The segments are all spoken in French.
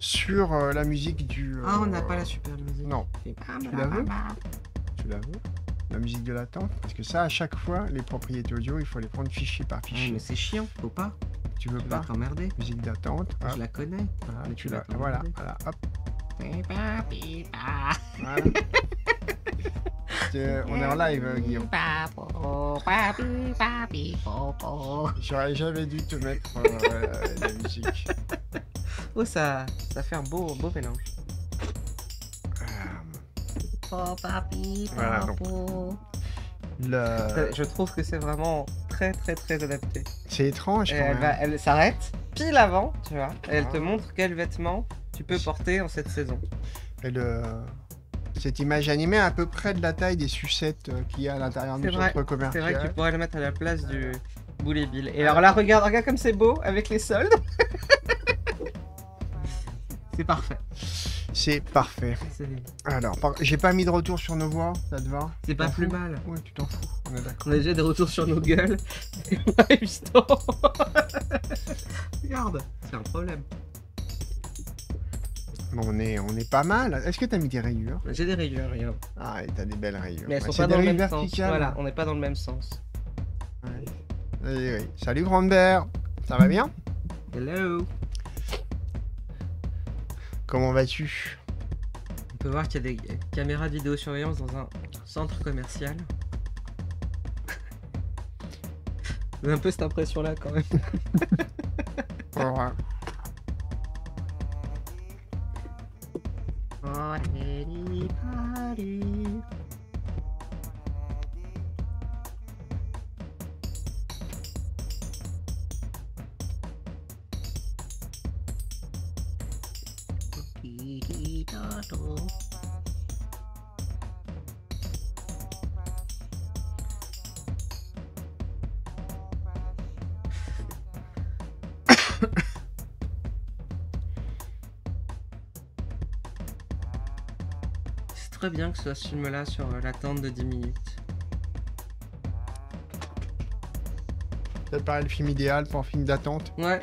sur euh, la musique du. Euh, ah, on n'a pas la super musique. Non. Tu la veux la musique de l'attente Parce que ça, à chaque fois, les propriétés audio, il faut les prendre fichier par ah, fichier. mais c'est chiant, faut pas. Tu veux pas t'emmerder. Musique d'attente. Je la connais. Ah, voilà, tu voilà, hop, voilà. on est en live, euh, Guillaume. J'aurais jamais dû te mettre euh, la musique. Oh, ça, ça fait un beau, beau mélange. Ah. Oh, euh, je trouve que c'est vraiment très, très, très adapté. C'est étrange, quand Elle, s'arrête pile avant, tu vois, et elle te ah. montre quels vêtements tu peux porter en cette saison. Elle cette image animée à peu près de la taille des sucettes euh, qu'il y a à l'intérieur de notre commerce. C'est vrai que tu pourrais le mettre à la place du boulet bill. Et alors là, regarde, regarde comme c'est beau avec les soldes. c'est parfait. C'est parfait. Alors, j'ai pas mis de retour sur nos voix, ça te va C'est pas plus mal. Ouais, tu t'en fous. On, On a déjà des retours sur nos gueules. Regarde, c'est un problème on est, pas mal. Est-ce que t'as mis des rayures J'ai des rayures, regarde. Ah, et t'as des belles rayures. Mais elles sont pas dans le même sens. Voilà, on n'est pas dans le même sens. Ouais. oui. Salut ça va bien Hello Comment vas-tu On peut voir qu'il y a des caméras de vidéosurveillance dans un centre commercial. J'ai un peu cette impression là quand même. ouais. for anybody. Dee dee doddle. bien que ce, ce film-là sur euh, l'attente de 10 minutes. C'est pas le film idéal pour un film d'attente Ouais.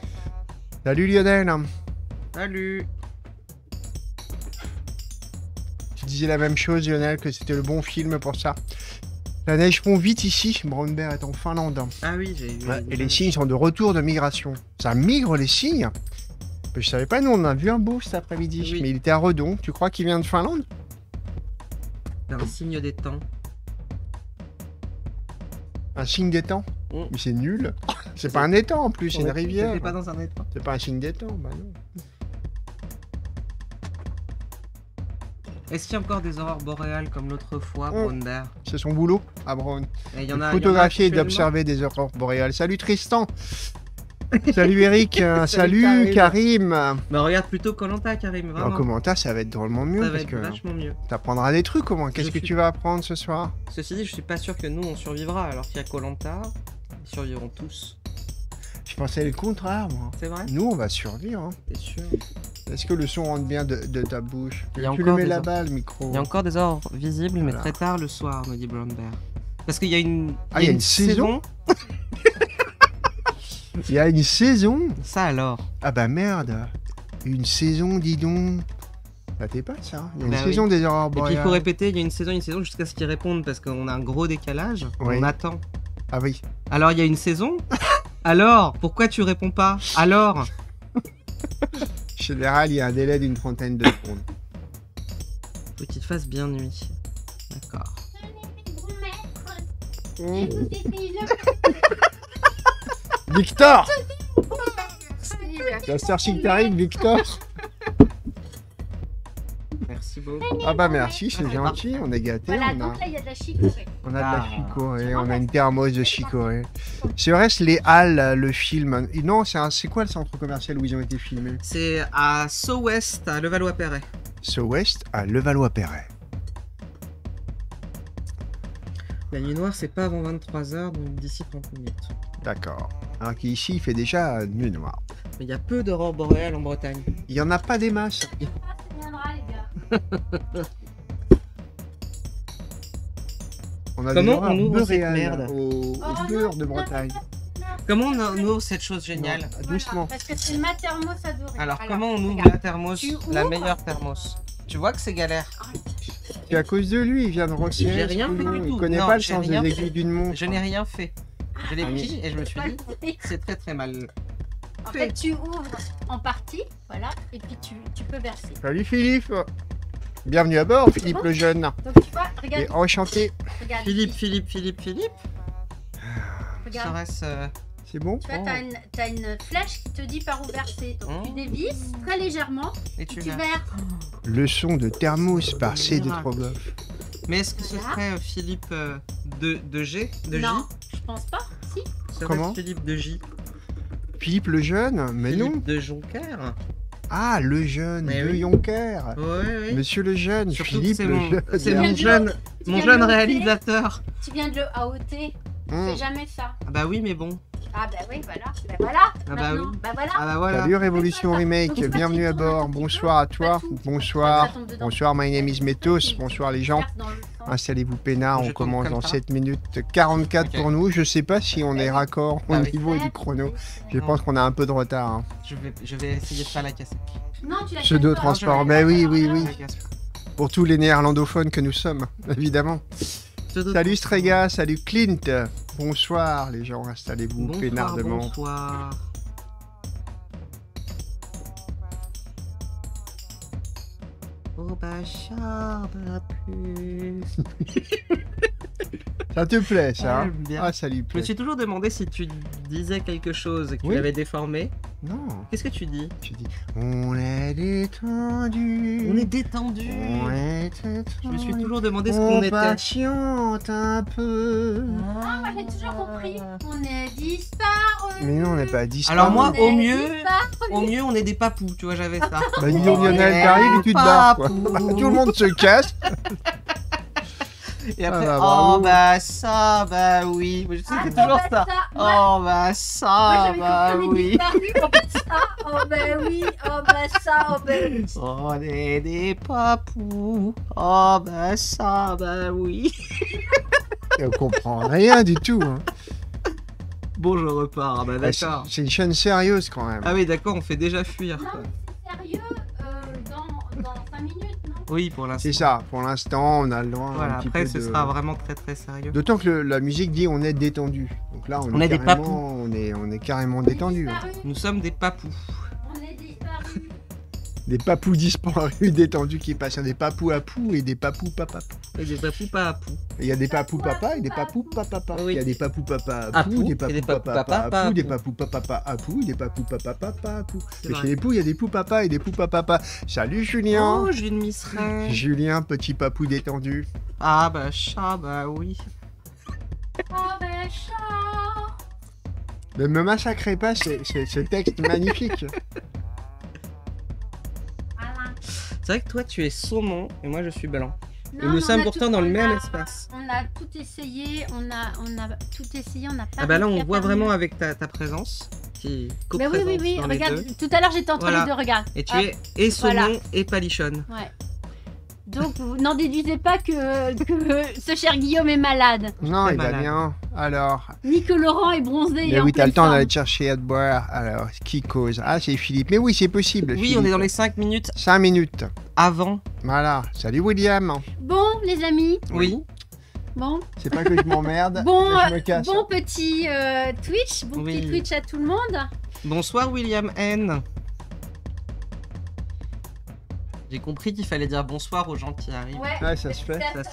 Salut Lionel Salut Tu disais la même chose Lionel, que c'était le bon film pour ça. La neige fond vite ici, Brunberg est en Finlande. Ah oui, j'ai vu. et les signes sont de retour de migration. Ça migre les signes Je savais pas, nous on a vu un beau cet après-midi, mais il était à Redon. Tu crois qu'il vient de Finlande un signe des temps. Un signe des temps mm. Mais c'est nul. C'est pas un étang en plus, c'est une rivière. C'est pas dans un étang. C'est pas signe d'étang, bah non. Est-ce qu'il y a encore des aurores boréales comme l'autre fois, mm. C'est son boulot à Brown. Il y en a, photographier et d'observer des aurores boréales. Salut Tristan Salut Eric, euh, salut, Karim. Bah regarde plutôt Colanta Karim, bah, vraiment. En commentaire, ça va être drôlement mieux. Ça va être vachement mieux. T'apprendras des trucs au moins. Qu'est-ce que tu vas apprendre ce soir Ceci dit, je suis pas sûr que nous on survivra alors qu'il y a Colanta, ils survivront tous. Je pensais le contraire, moi. C'est vrai Nous, on va survivre. Hein. sûr Est-ce que le son rentre bien de, ta bouche Il y a Tu encore le mets là-bas, le micro. Il y a encore des ordres visibles, mais très tard le soir, me dit Blomberg. Parce qu'il y une... Ah, y a une, saison Il y a une saison Ça alors Ah bah merde Une saison, dis donc bah, t'es pas ça. Hein. Il y a une bah saison des erreurs Et puis il faut répéter, il y a une saison, une saison jusqu'à ce qu'ils répondent parce qu'on a un gros décalage. On attend. Ah oui. Alors il y a une saison Alors Pourquoi tu réponds pas Alors En général, il y a un délai d'une trentaine de secondes. Faut qu'il fasse bien nuit. D'accord. Victor La star qui t'arrive, Victor Merci beaucoup. Ah bah merci, c'est gentil, on est gâté, on a... là, il y a de la chicorée. On a de la ah. Ah, on a bah, une thermos de chicorée. C'est vrai, c'est les Halles, le film. Non, c'est quoi le centre commercial où ils ont été filmés C'est à So West, à Levallois-Perret. So West, à Levallois-Perret. La nuit noire, c'est pas avant 23h, donc d'ici 30 minutes. D'accord. Alors qu'ici, il fait déjà nuit noire. Mais il y a peu d'aurore boréale en Bretagne. Il y en a pas des masses. ça viendra, les gars. on a Comment on ouvre cette merde au, oh, de Bretagne. Comment on ouvre cette chose géniale Doucement. Parce que c'est ma thermos adorée. Alors, comment on ouvre la thermos, la meilleure thermos Tu vois que c'est galère. Oh, c'est à cause de lui, il vient de resserrer. J'ai rien connaît pas le sens d'une montre. Je n'ai rien fait. Je l'ai ah, pris et je me suis dit, c'est très très mal. En fait, tu ouvres en partie, voilà, et puis tu, peux verser. Salut Philippe Bienvenue à bord, Philippe le jeune. Donc tu vois, regarde. enchanté. Philippe, Philippe, Philippe, Philippe. Regarde. Euh, bon Tu vois, t'as une, une flèche qui te dit par où verser. Donc tu hein dévises très légèrement et tu, verras. Le son de thermos par C de ah. Trogoff. Mais est-ce que ce serait euh, Philippe euh, de, G de Non, je pense pas. Si. Comment Philippe de J. Philippe le jeune Mais Philippe non. De Jonker. Ah, le jeune, de le oui. Jonker. Oui, oui. Monsieur le jeune, Philippe le jeune. C'est mon jeune, réalisateur. Tu viens de le AOT. Hein. c'est jamais ça. Ah bah oui, mais bon. Ah bah oui, voilà. Bah voilà. Ah bah, oui. Bah voilà. Ah bah voilà. Salut Révolution Remake, bienvenue à bord. Bonsoir à toi. Bonsoir. Bonsoir, my name is Bonsoir les gens. Installez-vous peinard, on commence dans 7 minutes 44 pour nous. Je sais pas si on est ah raccord au ah niveau du chrono. Je pense qu'on a un peu de retard. Hein. Je, vais, je vais essayer de faire la cassette. Non, tu Pseudo transport. Bah oui, oui, oui. Pour tous les néerlandophones que nous sommes, évidemment. Salut Strega, salut Clint. Bonsoir les gens, installez-vous peinardement. Bonsoir. Oh bah de la puce. ça te plaît, ça hein ah, ça lui plaît. Je me suis toujours demandé si tu disais quelque chose qui que déformé. Non. Qu'est-ce que tu dis Tu dis On est détendu. On est détendu. On Je me suis toujours demandé ce qu'on était. patiente un peu. Ah, moi j'ai toujours compris. On est disparu. Mais non, on n'est pas disparu. Alors moi, au mieux, au mieux, on est des papous. Tu vois, j'avais ça. Bah, tout le monde se casse. Et après, ah, oh bah ça, bah oui. je sais que c'est toujours ça. Ah, oh bah ça, bah oui. Oh bah ça, bah oui, oh bah ça, oh bah oui. On est des papous. Oh bah ça, bah oui. Et on comprend rien du tout. Hein. Bon, je repars. Ah, bah d'accord. c'est une chaîne sérieuse quand même. Ah oui, d'accord, on fait déjà fuir. quoi. Sérieux oui, pour l'instant. C'est ça, pour l'instant, on a le droit. Voilà, après, ce sera vraiment très très sérieux. D'autant que la musique dit on est détendu. Donc là, on, est, On est, carrément détendu. Hein. Nous sommes des papous. On est disparus des papous disparus détendus qui passent. Il y a des papous à pou et des papous papapou. Et des papous papapou. Il y a des papous papa et des papous papapa. Il y a des papous papa à pou, des papous papa à pou, des papous papa à pou, des papous papa papa à pou. Mais chez les poux, il y a des poux papa et des poux papa. Salut Julien. Oh, Julien rêve Julien, petit papou détendu. Ah bah chat, bah oui. Ah bah chat. Ne me massacrez pas ce texte magnifique. C'est vrai que toi, tu es saumon et moi, je suis blanc. et nous sommes pourtant dans le même espace. On a tout essayé, on a, tout essayé, on n'a pas. Ah bah là, on voit vraiment avec ta, présence qui Mais oui, oui, oui. Regarde, tout à l'heure, j'étais entre les deux, regarde. Et tu es et saumon et palichonne. Ouais. Donc, n'en déduisez pas que, ce cher Guillaume est malade. Non, il va bien. Alors. Nico Laurent est bronzé. Mais oui, t'as le temps d'aller chercher à te boire. Alors, qui cause Ah, c'est Philippe. Mais oui, c'est possible. Oui, on est dans les 5 minutes. 5 minutes. Avant. Voilà. Salut, William. Bon, les amis. Oui. Bon. C'est pas que je m'emmerde. bon, je me euh, bon petit euh, Twitch. Bon petit Twitch à tout le monde. Bonsoir, William N. J'ai compris qu'il fallait dire bonsoir aux gens qui arrivent. Ouais, ça, se fait. Ça,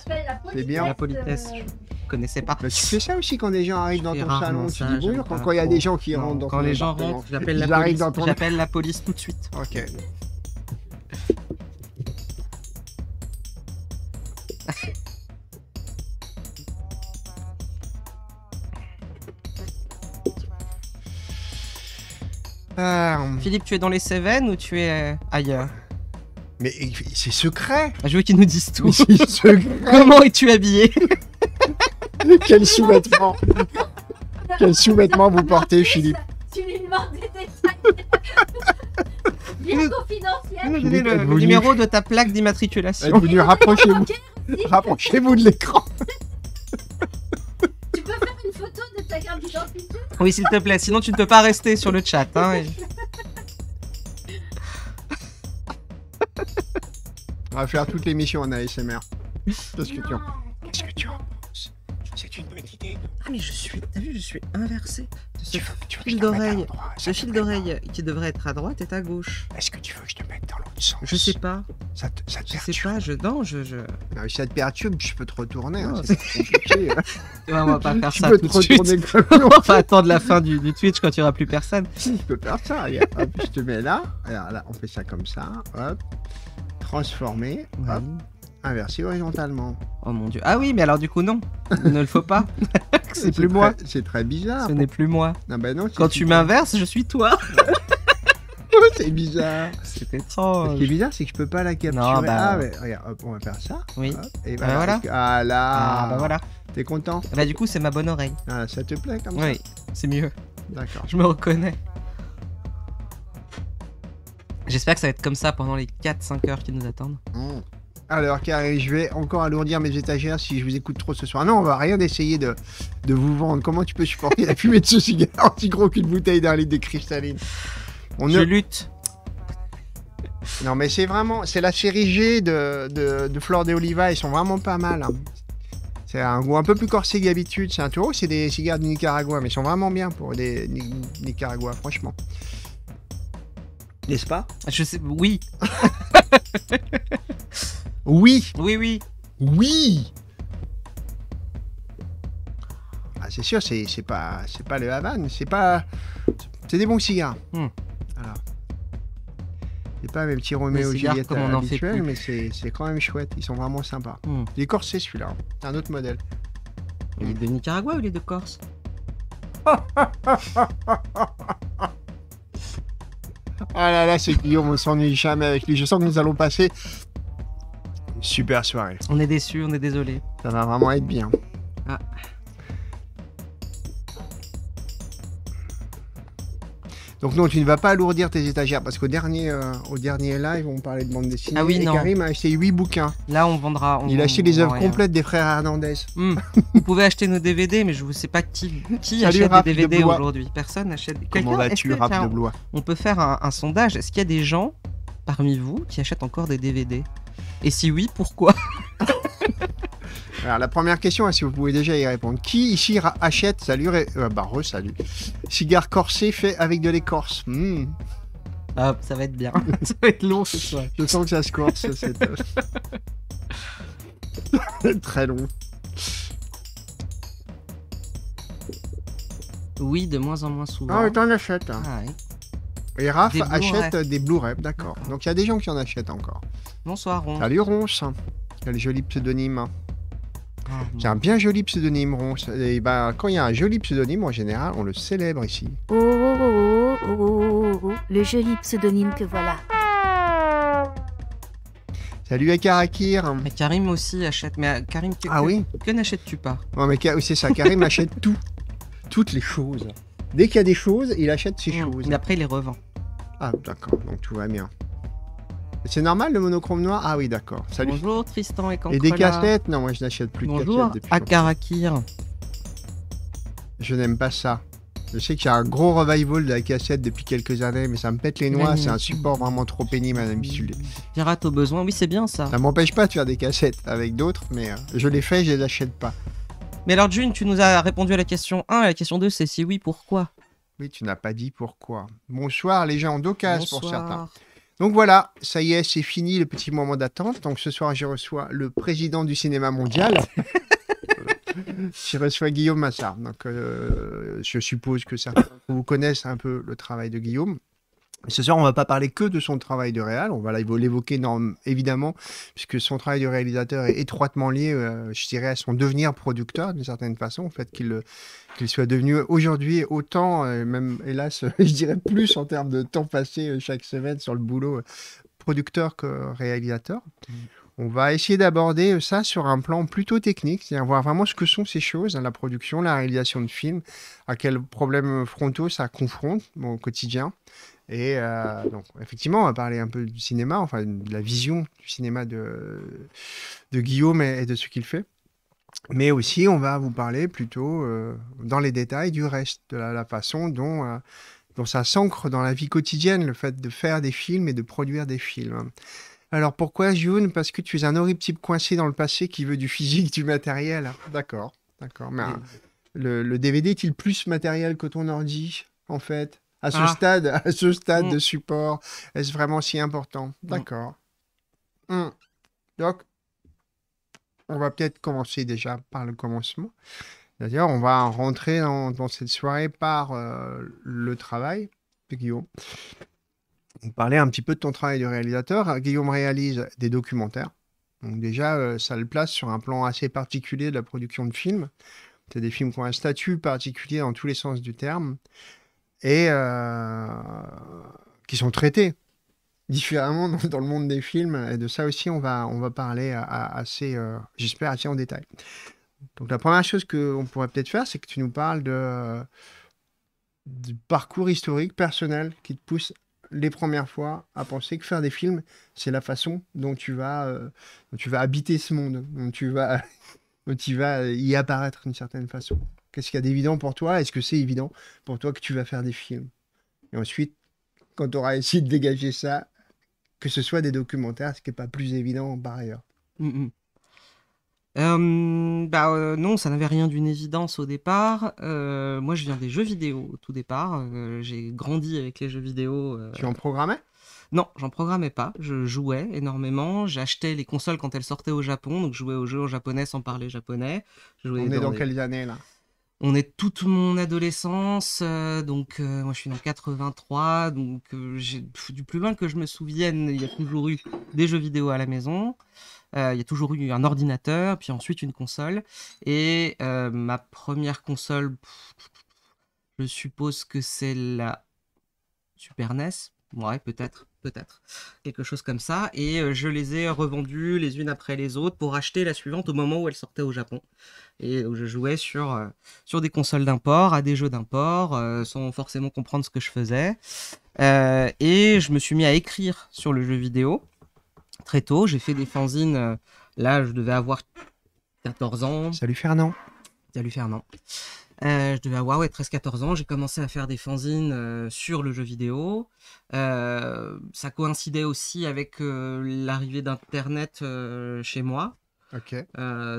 C'est bien. La politesse, euh, je connaissais pas. Mais bah, tu fais ça aussi quand des gens arrivent dans ton salon, tu dis bonjour. Quand il y a des gens qui rentrent dans Quand les gens rentrent, j'appelle la police. J'appelle la police tout de suite. Ok. Ah, Philippe, tu es dans les Cévennes ou tu es euh, ailleurs mais c'est secret ah, Je veux qu'ils nous disent tout. Comment es-tu habillé Quel sous-vêtement Quel sous-vêtement vous portez, Philippe Tu lui demandes des détails Le, numéro de ta plaque d'immatriculation. rapprochez-vous rapprochez-vous de l'écran Tu peux faire une photo de ta carte d'identité Oui, s'il te plaît, sinon tu ne peux pas rester sur le chat. Hein, On va faire les missions en ASMR. Qu'est-ce que tu en penses C'est une bonne idée. Ah mais je suis, t'as vu, je suis inversé. Ce fil d'oreille, ce fil d'oreille qui devrait être à droite est à gauche. Est-ce que tu veux que je te mette dans l'autre sens Je sais pas. Ça ça te perturbe. Je sais pas, je danse, je, je... ça te perturbe, tu peux te retourner. Hein, hein. on va pas faire ça tout de suite. on va attendre la fin du, du Twitch quand il n'y aura plus personne. Tu peux faire ça. Hop, je te mets là. Alors là, on fait ça comme ça. Hop transformer, inversé inverser horizontalement. Oh mon dieu. Ah oui, mais alors du coup, non. Il ne le faut pas. c'est plus moi. C'est très bizarre. Ce n'est plus moi. Non ah ben non, Quand tu m'inverses, je suis toi. Oh, c'est bizarre. C'est étrange. Ce qui est bizarre, c'est que je peux pas la capturer. Non, bah ah, regarde, on va faire ça. Oui. et bah, voilà. Ah bah voilà. T'es content Bah du coup, c'est ma bonne oreille. Ah, ça te plaît comme ça Oui, c'est mieux. D'accord. Je me reconnais. J'espère que ça va être comme ça pendant les 4-5 heures qui nous attendent. Hmm. Alors, car je vais encore alourdir mes étagères si je vous écoute trop ce soir. Non, on va rien essayer de, vous vendre. Comment tu peux supporter la fumée de ce cigare aussi gros qu'une bouteille d'un litre de cristalline on Je lutte. Non, mais c'est vraiment. C'est la série G de, de, de Oliva. Ils sont vraiment pas mal. Hein. C'est un goût un peu plus corsé que d'habitude. C'est un tour. c'est des cigares du Nicaragua, mais ils sont vraiment bien pour des Nicaragua, franchement n'est-ce pas ah, Je sais, oui. oui. Oui, oui. Oui. Ah, c'est sûr, c'est pas, c'est pas le Havane, c'est pas, c'est des bons cigares. Hmm. C'est pas mes petits Roméo Juliette mais c'est quand même chouette. Ils sont vraiment sympas. Hmm. Les Il celui-là, C'est hein. un autre modèle. Il est de Nicaragua ou il est de Corse Ah là là, c'est Guillaume, on s'ennuie jamais avec lui. Je sens que nous allons passer une super soirée. On est déçus, on est désolé. Ça va vraiment être bien. Ah. Donc non, tu ne vas pas alourdir tes étagères parce qu'au dernier, euh, au dernier live, on parlait de bande dessinée. Ah oui, et non. Karim a acheté 8 bouquins. Là, on vendra. On Il a acheté les œuvres complètes des frères Hernandez. Hmm. vous pouvez acheter nos DVD, mais je ne sais pas qui, achète des DVD aujourd'hui. Personne n'achète. Comment vas-tu, Raph de Blois On peut faire un sondage. Est-ce qu'il y a des gens parmi vous qui achètent encore des DVD Et si oui, pourquoi Alors la première question, est si vous pouvez déjà y répondre. Qui ici achète, salut, euh, bah re, salut, cigare corsé fait avec de l'écorce hmm. Hop, ça va être bien. ça va être long ce soir. Je sens que ça se corse. Euh, très long. Oui, de moins en moins souvent. Ah oui, t'en achètes. Hein. Ah, Et Raph achète euh, des blue ray d'accord. Donc il y a des gens qui en achètent encore. Bonsoir Ron. Salut Ronce. Quel joli pseudonyme. Hein. C'est ah, un bien joli pseudonyme, Et eh ben, quand il y a un joli pseudonyme, en général, on le célèbre ici. Oh, oh, oh, oh le joli pseudonyme que voilà. Salut à Karakir. Mais Karim aussi achète. Mais euh, Karim, ah que, que, n'achètes-tu pas Non, mais c'est ça. Karim achète tout. Toutes les choses. Dès qu'il y a des choses, il achète ses choses. Et après, il les revend. Ah, d'accord. Donc tout va bien. C'est normal le monochrome noir Ah oui, d'accord. Salut. Bonjour Tristan et Cancrela. Et des cassettes Non, moi je n'achète plus de cassettes. Bonjour Akarakir. Je n'aime pas ça. Je sais qu'il y a un gros revival de la cassette depuis quelques années, mais ça me pète les noix. C'est un support vraiment trop pénible à l'habitude. Mm. Pirate au besoin, oui, c'est bien ça. Ça m'empêche pas de faire des cassettes avec d'autres, mais euh, je les fais, je les achète pas. Mais alors, June, tu nous as répondu à la question 1 et la question 2, c'est si oui, pourquoi Oui, tu n'as pas dit pourquoi. Bonsoir les gens d'Ocas pour certains. Donc voilà, ça y est, c'est fini le petit moment d'attente. Donc ce soir, je reçois le président du cinéma mondial. je reçois Guillaume Massard. Donc euh, je suppose que certains vous connaissent un peu le travail de Guillaume. Ce soir, on va pas parler que de son travail de réal, on va l'évoquer évidemment, puisque son travail de réalisateur est étroitement lié, euh, je dirais, à son devenir producteur d'une certaine façon, au fait qu'il euh, soit devenu aujourd'hui autant, euh, même hélas, je dirais plus en termes de temps passé chaque semaine sur le boulot, producteur que réalisateur. Mm. On va essayer d'aborder ça sur un plan plutôt technique, c'est-à-dire voir vraiment ce que sont ces choses, hein, la production, la réalisation de films, à quels problèmes frontaux ça confronte au quotidien, et euh, donc, effectivement, on va parler un peu du cinéma, enfin de la vision du cinéma de, de Guillaume et, de ce qu'il fait. Mais aussi, on va vous parler plutôt euh, dans les détails du reste, de la, façon dont, euh, dont ça s'ancre dans la vie quotidienne, le fait de faire des films et de produire des films. Alors pourquoi, June Parce que tu es un horrible type coincé dans le passé qui veut du physique, du matériel. D'accord, d'accord. Mais le DVD est-il plus matériel que ton ordi, en fait à ce ah. stade, à ce stade mm. de support Est-ce vraiment si important mm. D'accord. Mm. Donc, on va peut-être commencer déjà par le commencement. D'ailleurs, on va rentrer dans, cette soirée par euh, le travail de Guillaume. On parlait un petit peu de ton travail de réalisateur. Guillaume réalise des documentaires. Donc déjà, euh, ça le place sur un plan assez particulier de la production de films. C'est des films qui ont un statut particulier dans tous les sens du terme et euh, qui sont traités différemment dans, le monde des films. Et de ça aussi, on va, on va parler euh, assez, euh, j'espère, assez en détail. Donc la première chose qu'on pourrait peut-être faire, c'est que tu nous parles de, du parcours historique personnel qui te pousse les premières fois à penser que faire des films, c'est la façon dont tu vas, tu vas habiter ce monde, dont tu vas, dont tu vas y apparaître d'une certaine façon. Qu'est-ce qu'il y a d'évident pour toi Est-ce que c'est évident pour toi que tu vas faire des films Et ensuite, quand tu auras essayé de dégager ça, que ce soit des documentaires, ce qui n'est pas plus évident par ailleurs. Mmh, mmh. Bah, euh, non, ça n'avait rien d'une évidence au départ. Euh, moi, je viens des jeux vidéo au tout départ. Euh, j'ai grandi avec les jeux vidéo. Tu en programmais Non, j'en programmais pas. Je jouais énormément. J'achetais les consoles quand elles sortaient au Japon, donc je jouais aux jeux en japonais sans parler japonais. On est dans, quelle quelles années là on est toute mon adolescence, euh, donc euh, moi je suis dans 83, donc euh, du plus loin que je me souvienne, il y a toujours eu des jeux vidéo à la maison, il y a toujours eu un ordinateur, puis ensuite une console, et ma première console, je suppose que c'est la Super NES, ouais peut-être peut-être. Quelque chose comme ça. Et euh, je les ai revendues les unes après les autres pour acheter la suivante au moment où elle sortait au Japon. Et où euh, je jouais sur, euh, sur des consoles d'import, à des jeux d'import, sans forcément comprendre ce que je faisais. et je me suis mis à écrire sur le jeu vidéo très tôt. J'ai fait des fanzines. là, je devais avoir 14 ans. Salut Fernand. Salut Fernand. Euh, je devais avoir 13-14 ans, j'ai commencé à faire des fanzines euh, sur le jeu vidéo. Euh, ça coïncidait aussi avec l'arrivée d'Internet chez moi.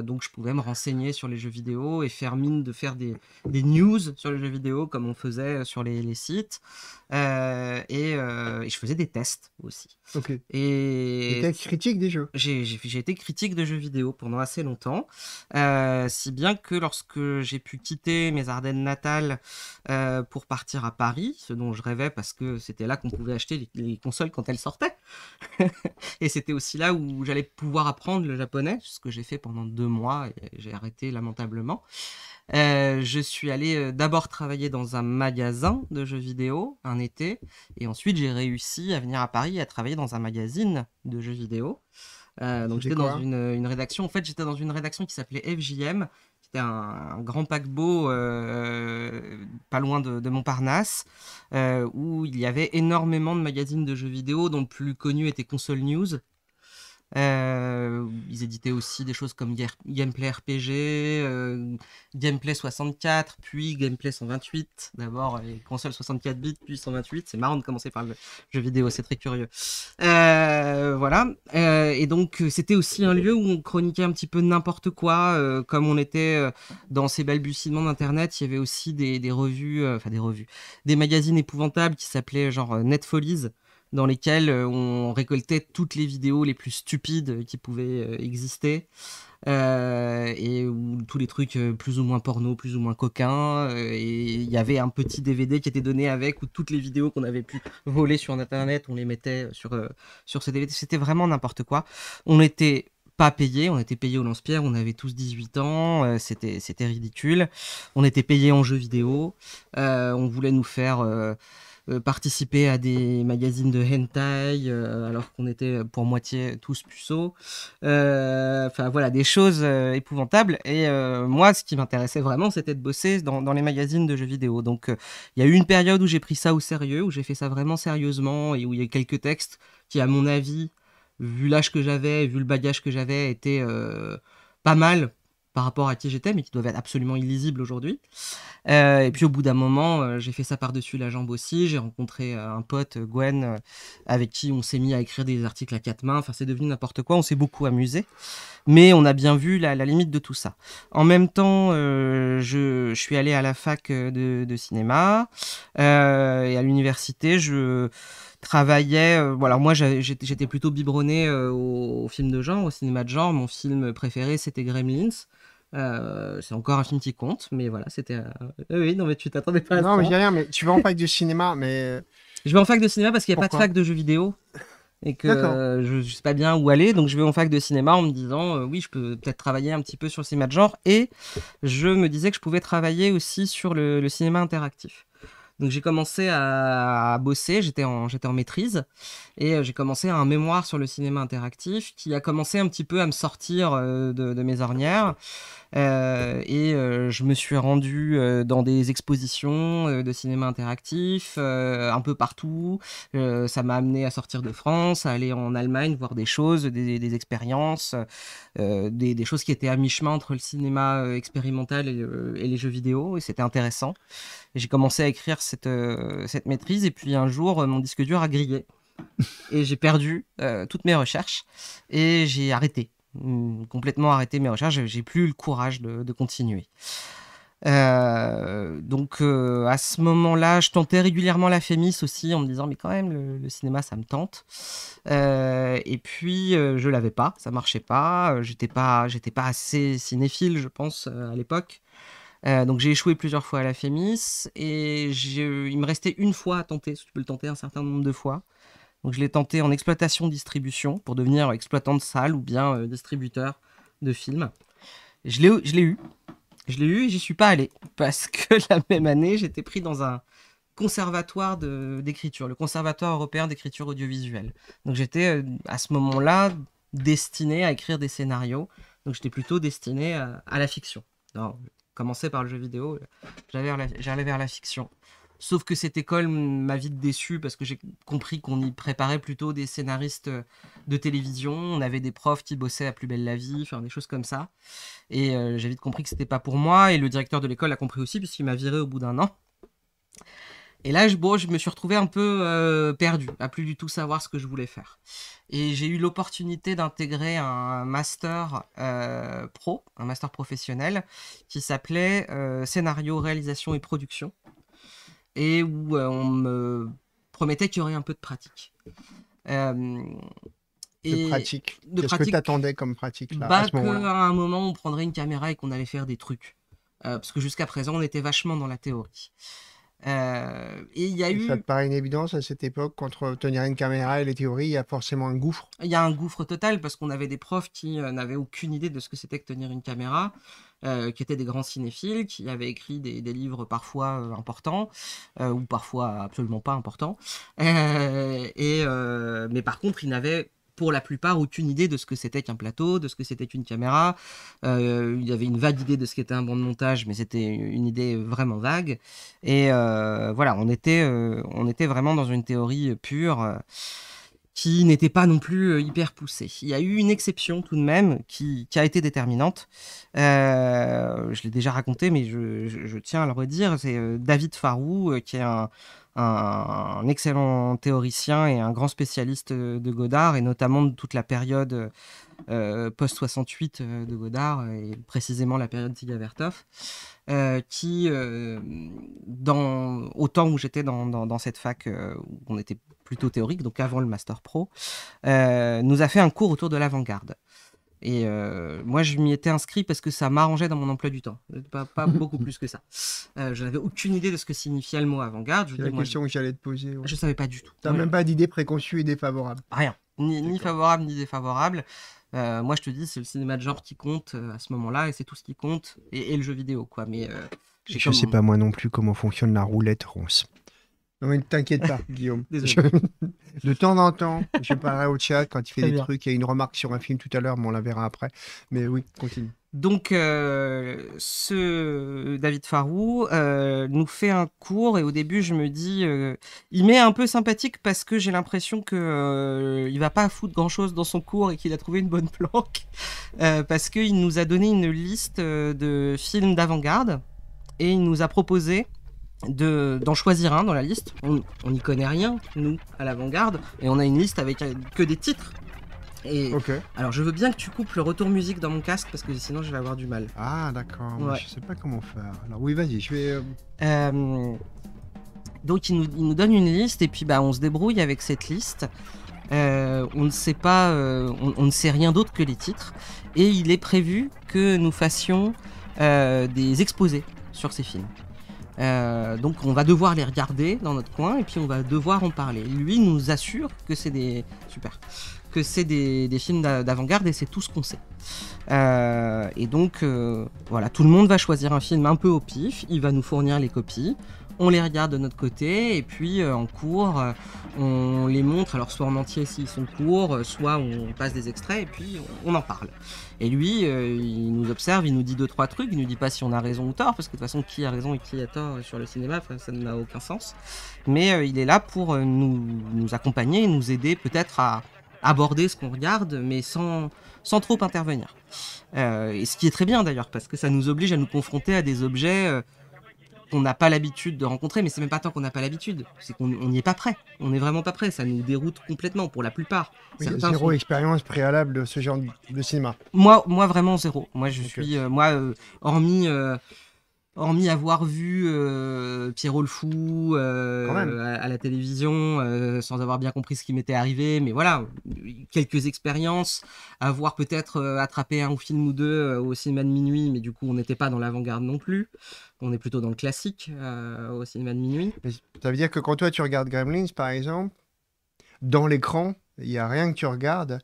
donc je pouvais me renseigner sur les jeux vidéo et faire mine de faire des, news sur les jeux vidéo comme on faisait sur les, sites. et, je faisais des tests aussi. Ok. Et critique des jeux. J'ai été critique de jeux vidéo pendant assez longtemps, euh, si bien que lorsque j'ai pu quitter mes Ardennes natales euh, pour partir à Paris, ce dont je rêvais parce que c'était là qu'on pouvait acheter les, les, consoles quand elles sortaient, et c'était aussi là où j'allais pouvoir apprendre le japonais, ce que j'ai fait pendant deux mois et j'ai arrêté lamentablement. Euh, je suis allé euh, d'abord travailler dans un magasin de jeux vidéo un été, et ensuite j'ai réussi à venir à Paris et à travailler dans un magazine de jeux vidéo. Euh, donc j'étais dans une, une, rédaction, en fait j'étais dans une rédaction qui s'appelait FJM, qui était un, grand paquebot pas loin de, de Montparnasse, où il y avait énormément de magazines de jeux vidéo, dont le plus connu était Console News, euh, ils éditaient aussi des choses comme Gameplay RPG, euh, Gameplay 64, puis Gameplay 128. D'abord et consoles 64 bits, puis 128. C'est marrant de commencer par le jeu vidéo, c'est très curieux. Euh, voilà. Euh, et donc euh, c'était aussi un lieu où on chroniquait un petit peu n'importe quoi. Euh, comme on était dans ces balbutiements d'Internet, il y avait aussi des, des revues, enfin des revues, des magazines épouvantables qui s'appelaient genre Netfolies dans lesquels euh, on récoltait toutes les vidéos les plus stupides euh, qui pouvaient euh, exister. et où tous les trucs plus ou moins porno, plus ou moins coquins. et il y avait un petit DVD qui était donné avec où toutes les vidéos qu'on avait pu voler sur internet, on les mettait sur, sur ce DVD. C'était vraiment n'importe quoi. On n'était pas payé, on était payé au lance-pierre, on avait tous 18 ans, c'était c'était ridicule. On était payé en jeux vidéo, on voulait nous faire euh, participer à des magazines de hentai euh, alors qu'on était pour moitié tous puceaux. Euh, enfin voilà, des choses épouvantables. Et moi, ce qui m'intéressait vraiment, c'était de bosser dans, dans, les magazines de jeux vidéo. Donc il y a eu une période où j'ai pris ça au sérieux, où j'ai fait ça vraiment sérieusement et où il y a quelques textes qui, à mon avis, vu l'âge que j'avais, vu le bagage que j'avais, étaient pas mal par rapport à qui j'étais, mais qui doivent être absolument illisibles aujourd'hui. Euh, et puis au bout d'un moment, euh, j'ai fait ça par-dessus la jambe aussi. J'ai rencontré euh, un pote, Gwen, avec qui on s'est mis à écrire des articles à quatre mains. Enfin, c'est devenu n'importe quoi. On s'est beaucoup amusé, mais on a bien vu la, limite de tout ça. En même temps, je, suis allé à la fac de, cinéma et à l'université, je travaillais. voilà, moi j'étais plutôt biberonné au de genre, au cinéma de genre. Mon film préféré c'était Gremlins. Euh, c'est encore un film qui compte, mais voilà, c'était. Euh, oui, non, mais tu t'attendais pas à Non, mais j'ai rien, mais tu vas en fac de cinéma, mais. Je vais en fac de cinéma parce qu'il n'y a pas de fac de jeux vidéo et que je ne sais pas bien où aller. Donc je vais en fac de cinéma en me disant, euh, oui, je peux peut-être travailler un petit peu sur le cinéma de genre. Et je me disais que je pouvais travailler aussi sur le cinéma interactif. Donc j'ai commencé à, bosser, j'étais en, j'étais en maîtrise, et euh, j'ai commencé un mémoire sur le cinéma interactif qui a commencé un petit peu à me sortir euh, de, mes ornières. Euh, et je me suis rendu dans des expositions de cinéma interactif un peu partout. ça m'a amené à sortir de France, à aller en Allemagne voir des choses, des, expériences, des, choses qui étaient à mi-chemin entre le cinéma expérimental et les jeux vidéo, et c'était intéressant j'ai commencé à écrire cette, euh, cette maîtrise et puis un jour, euh, mon disque dur a grillé et j'ai perdu euh, toutes mes recherches et j'ai arrêté, mmh, complètement arrêté mes recherches. J'ai plus eu le courage de, de continuer. donc à ce moment-là, je tentais régulièrement la Fémis aussi en me disant mais quand même le, cinéma ça me tente. et puis je l'avais pas, ça marchait pas, j'étais pas j'étais pas assez cinéphile je pense à l'époque. Euh, donc j'ai échoué plusieurs fois à la Fémis et il me restait une fois à tenter, tu peux le tenter un certain nombre de fois. Donc je l'ai tenté en exploitation distribution pour devenir exploitant de salle ou bien euh, distributeur de films. Je l'ai eu, je l'ai eu et j'y suis pas allé parce que la même année j'étais pris dans un conservatoire d'écriture, le conservatoire européen d'écriture audiovisuelle. Donc j'étais euh, à ce moment-là destiné à écrire des scénarios, donc j'étais plutôt destiné à, à la fiction. Non, commencé par le jeu vidéo, euh, j'allais vers la fiction. Sauf que cette école m'a vite déçu parce que j'ai compris qu'on y préparait plutôt des scénaristes euh, de télévision. On avait des profs qui bossaient à Plus Belle la Vie, faire des choses comme ça. Et euh, j'ai vite compris que c'était pas pour moi. Et le directeur de l'école l'a compris aussi puisqu'il m'a viré au bout d'un an. Et là, je, je me suis retrouvé un peu euh, perdu, à plus du tout savoir ce que je voulais faire. Et j'ai eu l'opportunité d'intégrer un master euh, pro, un master professionnel, qui s'appelait euh, scénario, réalisation et production, et où on me promettait qu'il y aurait un peu de pratique. Et de pratique. De Qu'est-ce que attendais comme pratique là, bah à un moment on prendrait une caméra et qu'on allait faire des trucs. parce que jusqu'à présent on était vachement dans la théorie. Euh, et il y a eu. Ça te paraît une évidence à cette époque qu'entre tenir une caméra et les théories, il y a forcément un gouffre. Il y a un gouffre total parce qu'on avait des profs qui euh, n'avaient aucune idée de ce que c'était que tenir une caméra, euh, qui étaient des grands cinéphiles, qui avaient écrit des, des livres parfois importants ou parfois absolument pas importants. et mais par contre, ils n'avaient pour la plupart aucune idée de ce que c'était qu'un plateau, de ce que c'était qu'une caméra. Euh, il y avait une vague idée de ce qu'était un banc de montage, mais c'était une idée vraiment vague. Et euh, voilà, on était, euh, on était vraiment dans une théorie pure qui n'était pas non plus hyper poussée. Il y a eu une exception tout de même qui, a été déterminante. je l'ai déjà raconté, mais je, je tiens à le redire. C'est David Farou, qui est un un, excellent théoricien et un grand spécialiste euh, de Godard, et notamment de toute la période euh, post-68 euh, de Godard, et précisément la période Tigavertov, euh, qui, dans, au temps où j'étais dans, dans, cette fac, où on était plutôt théorique, donc avant le Master Pro, nous a fait un cours autour de l'avant-garde. Et euh, moi, je m'y étais inscrit parce que ça m'arrangeait dans mon emploi du temps. Euh, pas, beaucoup plus que ça. Euh, je n'avais aucune idée de ce que signifiait le mot avant-garde. C'est la moi, question que j'allais te poser. Je ne savais pas du tout. Tu n'as même pas d'idée préconçue et défavorable. Rien. Ni, favorable, ni défavorable. moi, je te dis, c'est le cinéma de genre qui compte à ce moment-là, et c'est tout ce qui compte, et, le jeu vidéo, quoi. Mais je ne sais pas moi non plus comment fonctionne la roulette ronce t'inquiète pas, Guillaume. De temps en temps, je parlerai au chat quand il fait des trucs. Il y a une remarque sur un film tout à l'heure, mais on la verra après. Mais oui, continue. Donc, euh, ce David Farou euh, nous fait un cours et au début, je me dis, euh, il m'est un peu sympathique parce que j'ai l'impression que il va pas foutre grand chose dans son cours et qu'il a trouvé une bonne planque parce qu'il nous a donné une liste de films d'avant-garde et il nous a proposé d'en choisir un dans la liste. On n'y connaît rien, nous, à l'avant-garde, et on a une liste avec euh, que des titres. Et alors je veux bien que tu coupes le retour musique dans mon casque parce que sinon je vais avoir du mal. Ah d'accord, Je je sais pas comment faire. Alors oui vas-y, je vais... Euh, euh, donc il nous, donne une liste et puis bah, on se débrouille avec cette liste. on ne sait pas, on, ne sait rien d'autre que les titres. Et il est prévu que nous fassions des exposés sur ces films. Euh, donc on va devoir les regarder dans notre coin et puis on va devoir en parler. Lui nous assure que c'est des super, que c'est des, films d'avant-garde et c'est tout ce qu'on sait. Euh, et donc euh, voilà, tout le monde va choisir un film un peu au pif. Il va nous fournir les copies on les regarde de notre côté, et puis euh, en cours, euh, on les montre, alors soit en entier s'ils sont courts, euh, soit on passe des extraits, et puis on, en parle. Et lui, il nous observe, il nous dit deux, trois trucs, il nous dit pas si on a raison ou tort, parce que de toute façon, qui a raison et qui a tort sur le cinéma, ça n'a aucun sens. Mais il est là pour nous, nous accompagner, nous aider peut-être à aborder ce qu'on regarde, mais sans, sans trop intervenir. et ce qui est très bien d'ailleurs, parce que ça nous oblige à nous confronter à des objets qu'on n'a pas l'habitude de rencontrer, mais c'est même pas tant qu'on n'a pas l'habitude, c'est qu'on n'y est pas prêt. On n'est vraiment pas prêt, ça nous déroute complètement pour la plupart. Oui, zéro expérience préalable de ce genre de cinéma. Moi, moi vraiment zéro. Moi, je suis, euh, moi, euh, hormis euh, hormis avoir vu euh, Pierrot le Fou euh, à, la télévision, euh, sans avoir bien compris ce qui m'était arrivé, mais voilà, quelques expériences, avoir peut-être attrapé un film ou deux au cinéma de minuit, mais du coup on n'était pas dans l'avant-garde non plus, on est plutôt dans le classique au cinéma de minuit. ça veut dire que quand toi tu regardes Gremlins par exemple, dans l'écran, il n'y a rien que tu regardes,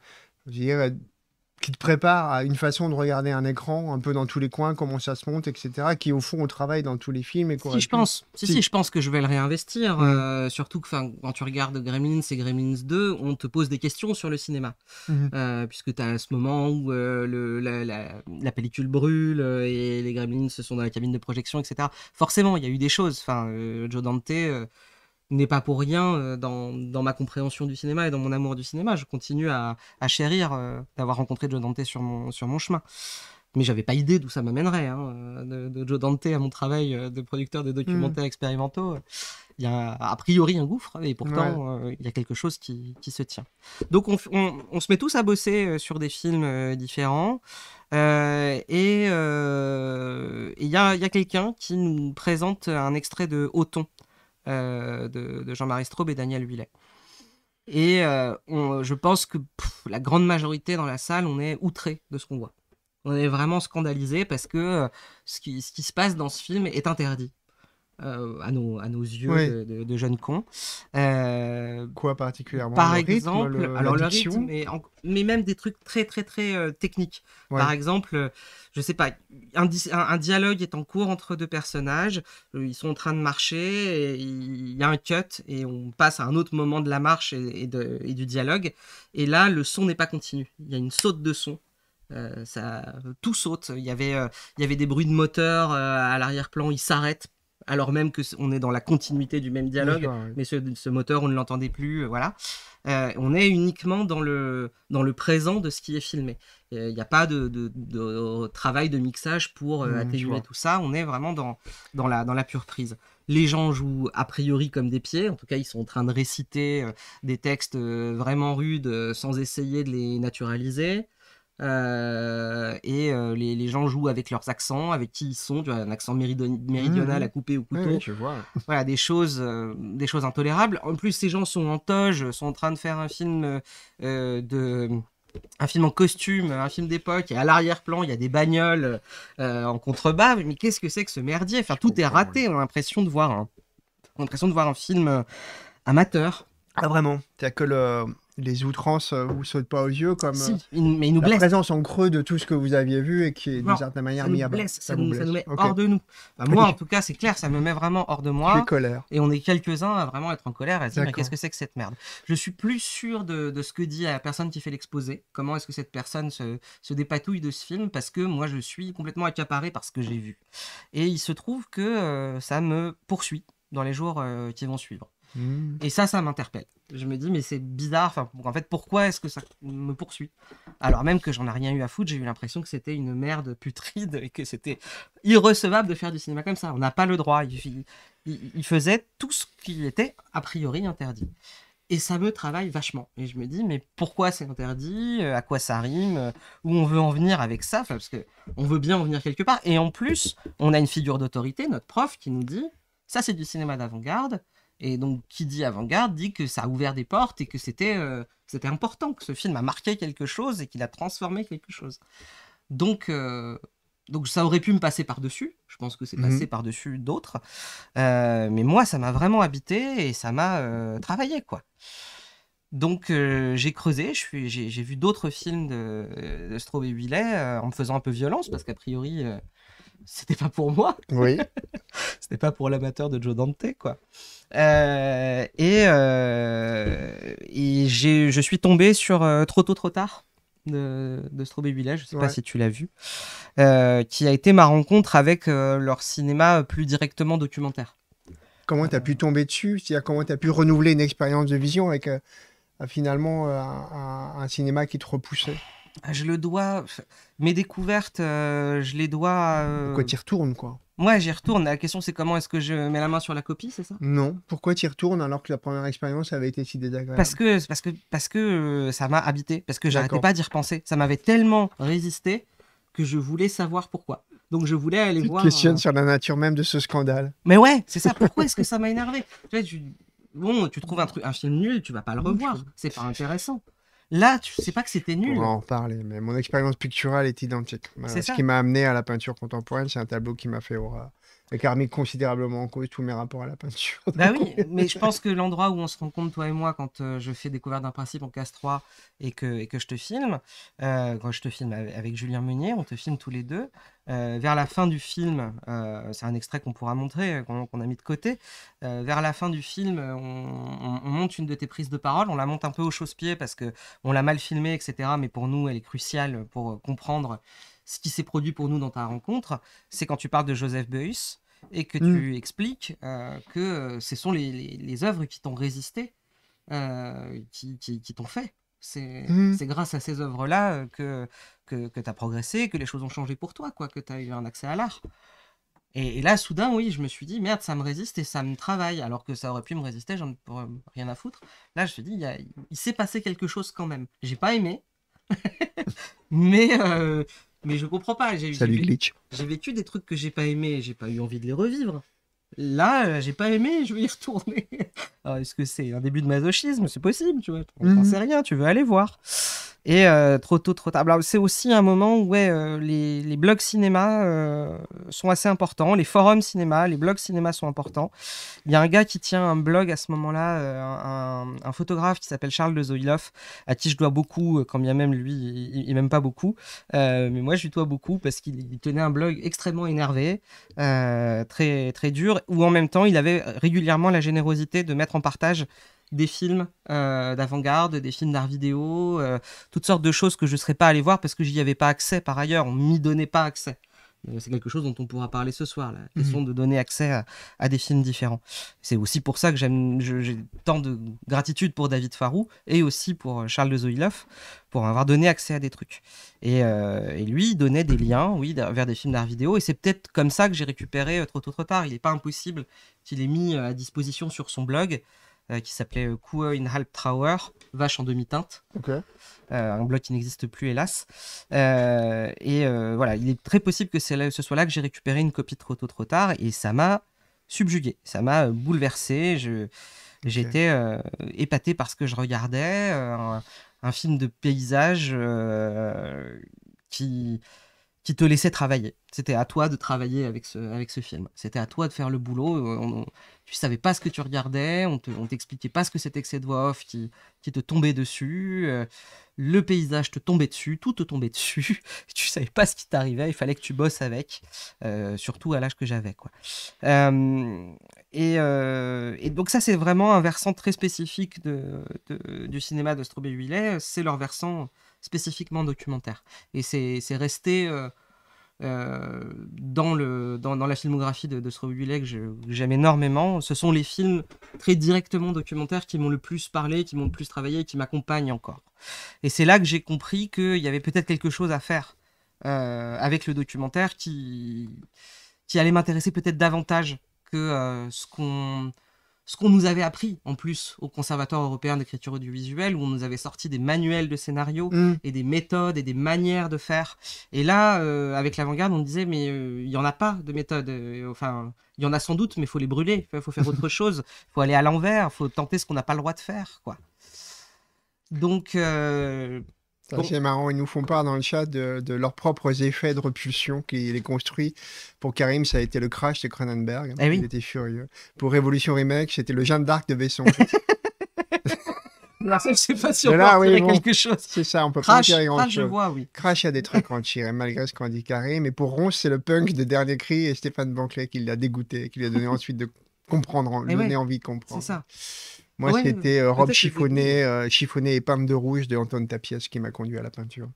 qui te prépare à une façon de regarder un écran, un peu dans tous les coins, comment ça se monte, etc., qui au fond on travaille dans tous les films. Et si, je pense. Si, si. je pense que je vais le réinvestir, mm. euh, surtout que quand tu regardes Gremlins et Gremlins 2, on te pose des questions sur le cinéma, mm-hmm. euh, puisque tu as ce moment où euh, le, la, la, pellicule brûle et les Gremlins se sont dans la cabine de projection, etc. Forcément, il y a eu des choses. Enfin, Joe Dante n'est pas pour rien euh, dans, ma compréhension du cinéma et dans mon amour du cinéma. Je continue à, chérir euh, d'avoir rencontré Joe Dante sur mon, chemin. Mais j'avais pas idée d'où ça m'amènerait. Hein, euh, de, Joe Dante à mon travail de producteur de documentaires mm. expérimentaux, il y a a priori un gouffre, et pourtant il y a quelque chose qui, se tient. Donc on, se met tous à bosser sur des films différents, et il y a, quelqu'un qui nous présente un extrait de Othon euh, de, Jean-Marie Straub et Daniel Huillet. Et euh, je pense que la grande majorité dans la salle, on est outré de ce qu'on voit. On est vraiment scandalisé parce que euh, ce qui se passe dans ce film est interdit. Euh, à, nos, à nos yeux de, jeunes cons. Euh, Quoi particulièrement Par exemple, alors le rythme, mais, mais, même des trucs très très très euh, techniques. Par exemple, je sais pas, un, un, dialogue est en cours entre deux personnages, ils sont en train de marcher, il y a un cut et on passe à un autre moment de la marche et, et, du dialogue. Et là, le son n'est pas continu, il y a une saute de son. ça tout saute. Il y avait, il y avait des bruits de moteur à l'arrière-plan, ils s'arrêtent alors même que on est dans la continuité du même dialogue, mais ce, moteur, on ne l'entendait plus, euh, voilà. Euh, on est uniquement dans le, dans le présent de ce qui est filmé. Euh, il n'y a pas de, travail de mixage pour mmh, atténuer tout ça. On est vraiment dans, dans, la, dans la pure prise. Les gens jouent a priori comme des pieds. En tout cas, ils sont en train de réciter des textes vraiment rudes sans essayer de les naturaliser et euh, les, gens jouent avec leurs accents, avec qui ils sont, tu vois, un accent méridional mhm. à couper au couteau. Oui, tu vois. des choses, euh, des choses intolérables. En plus, ces gens sont en toge, sont en train de faire un film euh, de un film en costume, un film d'époque, et à l'arrière-plan, il y a des bagnoles en contrebas. Mais qu'est-ce que c'est que ce merdier Enfin, tout est raté. On a l'impression de voir un, l'impression de voir un film amateur. Ah vraiment que le les outrances euh, vous sautent pas aux yeux comme euh, mais il nous la présence en creux de tout ce que vous aviez vu et qui est d'une certaine manière mis à ça, nous, met hors de nous. Bah, moi, en tout cas, c'est clair, ça me met vraiment hors de moi. colère. Et on est quelques-uns à vraiment être en colère et à se dire qu'est-ce que c'est que cette merde. Je suis plus sûr de, ce que dit la personne qui fait l'exposé. Comment est-ce que cette personne se, dépatouille de ce film Parce que moi, je suis complètement accaparé par ce que j'ai vu. Et il se trouve que euh, ça me poursuit dans les jours qui vont suivre. Mm. Et ça, ça m'interpelle. Je me dis, mais c'est bizarre. en fait, pourquoi est-ce que ça me poursuit Alors même que j'en ai rien eu à foutre, j'ai eu l'impression que c'était une merde putride et que c'était irrecevable de faire du cinéma comme ça. On n'a pas le droit. Il, faisait tout ce qui était a priori interdit. Et ça me travaille vachement. Et je me dis, mais pourquoi c'est interdit À quoi ça rime Où on veut en venir avec ça Parce Parce on veut bien en venir quelque part. Et en plus, on a une figure d'autorité, notre prof, qui nous dit, ça c'est du cinéma d'avant-garde, et donc, qui dit avant-garde dit que ça a ouvert des portes et que c'était euh, c'était important, que ce film a marqué quelque chose et qu'il a transformé quelque chose. Donc, euh, donc ça aurait pu me passer par-dessus. Je pense que c'est mhm. passé par-dessus d'autres. Euh, mais moi, ça m'a vraiment habité et ça m'a travaillé, quoi. Donc j'ai creusé, j'ai vu d'autres films de, de et Willet en me faisant un peu violence parce qu'a priori c'était pas pour moi. Oui. c'était pas pour l'amateur de Joe Dante, quoi. Euh, et, euh, je suis tombé sur euh, Trop tôt, trop tard de, de Strawberry Village, je sais pas si tu l'as vu, qui a été ma rencontre avec leur cinéma plus directement documentaire. Comment tu as pu tomber dessus cest à comment tu as pu renouveler une expérience de vision avec finalement un, cinéma qui te repoussait ah, je le dois. Mes découvertes, euh, je les dois. Euh, pourquoi tu y retournes, quoi Moi, j'y retourne. La question, c'est comment est-ce que je mets la main sur la copie, c'est ça Non. Pourquoi tu y retournes alors que la première expérience avait été si désagréable Parce que, parce que, parce que euh, ça m'a habité. Parce que j'arrêtais pas d'y repenser. Ça m'avait tellement résisté que je voulais savoir pourquoi. Donc je voulais aller voir. Tu questionnes sur la nature même de ce scandale. Mais ouais, c'est ça. Pourquoi est-ce que ça m'a énervé tu, Bon, tu trouves un, truc, un film nul, tu vas pas le revoir. C'est pas intéressant. Là, tu sais pas que c'était nul. On va en parler, mais mon expérience picturale est identique. ce qui m'a amené à la peinture contemporaine, c'est un tableau qui m'a fait aura et qui a considérablement en cause tous mes rapports à la peinture. Bah oui, mais je pense que l'endroit où on se rend compte, toi et moi, quand euh, je fais découverte d'un principe en casse 3 et que, et que je te filme, euh, quand je te filme avec Julien Meunier, on te filme tous les deux, euh, vers la fin du film, c'est un extrait qu'on pourra montrer, qu'on a mis de côté, vers la fin du film, on, monte une de tes prises de parole, on la monte un peu au chausse-pied parce qu'on l'a mal filmée, etc. Mais pour nous, elle est cruciale pour comprendre ce qui s'est produit pour nous dans ta rencontre, c'est quand tu parles de Joseph Beuys et que mm. tu expliques euh, que euh, ce sont les, œuvres qui t'ont résisté, euh, qui, t'ont fait. Mm. C'est grâce à ces œuvres-là que, que, tu as progressé, que les choses ont changé pour toi, quoi, que tu as eu un accès à l'art. Et, là, soudain, oui, je me suis dit, merde, ça me résiste et ça me travaille, alors que ça aurait pu me résister, j'en ai rien à foutre. Là, je me suis dit, il, s'est passé quelque chose quand même. J'ai pas aimé, mais mais je comprends pas. J'ai, vécu des trucs que j'ai pas aimé, j'ai pas eu envie de les revivre. Là, euh, j'ai pas aimé, je vais y retourner. Alors, est-ce que c'est un début de masochisme C'est possible, tu vois. On mhm. n'en sait rien, tu veux aller voir. Et euh, trop tôt, trop tard. C'est aussi un moment où euh, les, blogs cinéma euh, sont assez importants, les forums cinéma, les blogs cinéma sont importants. Il y a un gars qui tient un blog à ce moment-là, un, photographe qui s'appelle Charles de à qui je dois beaucoup, quand bien même lui, il, ne m'aime pas beaucoup. mais moi, je lui dois beaucoup parce qu'il tenait un blog extrêmement énervé, très, très dur, où en même temps, il avait régulièrement la générosité de mettre en partage des films euh, d'avant-garde, des films d'art vidéo, euh, toutes sortes de choses que je ne serais pas allé voir parce que j'y avais pas accès par ailleurs, on m'y donnait pas accès. Euh, c'est quelque chose dont on pourra parler ce soir, la mhm. question de donner accès à, des films différents. C'est aussi pour ça que j'ai tant de gratitude pour David Farou et aussi pour Charles de Zoïloff pour avoir donné accès à des trucs. Et, lui, il donnait des liens oui, vers des films d'art vidéo et c'est peut-être comme ça que j'ai récupéré Trop tôt, tard. Il n'est pas impossible qu'il ait mis à disposition sur son blog euh, qui s'appelait euh, Kuo in Halb Trauer, Vache en demi-teinte. Euh, un bloc qui n'existe plus, hélas. et voilà, il est très possible que ce soit là que j'ai récupéré une copie trop tôt, trop tard, et ça m'a subjugué, ça m'a bouleversé. Je. J'étais épaté par épaté parce que je regardais un, film de paysage qui, qui te laissait travailler. C'était à toi de travailler avec ce, avec ce film. C'était à toi de faire le boulot. Euh, tu savais pas ce que tu regardais, on ne t'expliquait pas ce que c'était excès de voix off qui, te tombait dessus. Euh, le paysage te tombait dessus, tout te tombait dessus. tu savais pas ce qui t'arrivait, il fallait que tu bosses avec, euh, surtout à l'âge que j'avais. quoi. et, donc ça, c'est vraiment un versant très spécifique de, du cinéma de et huillet C'est leur versant spécifiquement documentaire. Et c'est resté euh, euh, dans, le, dans, la filmographie de, de Strobulet que j'aime énormément. Ce sont les films très directement documentaires qui m'ont le plus parlé, qui m'ont le plus travaillé, qui m'accompagnent encore. Et c'est là que j'ai compris qu'il y avait peut-être quelque chose à faire euh, avec le documentaire qui, qui allait m'intéresser peut-être davantage que ce qu'on ce qu'on nous avait appris en plus au Conservatoire européen d'écriture audiovisuelle, où on nous avait sorti des manuels de scénarios, mm. et des méthodes et des manières de faire. Et là, euh, avec l'avant-garde, on disait, mais euh, il y n'y en a pas de méthode. Euh, enfin, il y en a sans doute, mais il faut les brûler, il faut faire autre chose, il faut aller à l'envers, il faut tenter ce qu'on n'a pas le droit de faire. quoi. Donc, c'est marrant, ils nous font part dans le chat de, leurs propres effets de repulsion qui les construit. Pour Karim, ça a été le crash de Cronenberg. Eh il était furieux. Pour Révolution Remake, c'était le Jeanne d'Arc de Besson. Là, ne sais pas si on quelque chose. C'est ça, on peut Crash, pas tirer grand chose. Je vois, oui. Crash a des trucs à tirer, malgré ce qu'on dit Karim. Mais pour Ronce, c'est le punk de Dernier Cri et Stéphane Banclay qui l'a dégoûté, qui lui a donné ensuite de comprendre, lui eh ouais, envie de comprendre. C'est ça. Moi, c'était euh, robe chiffonnée, euh, chiffonnée et peinte de rouge de Anton Tapias qui m'a conduit à la peinture.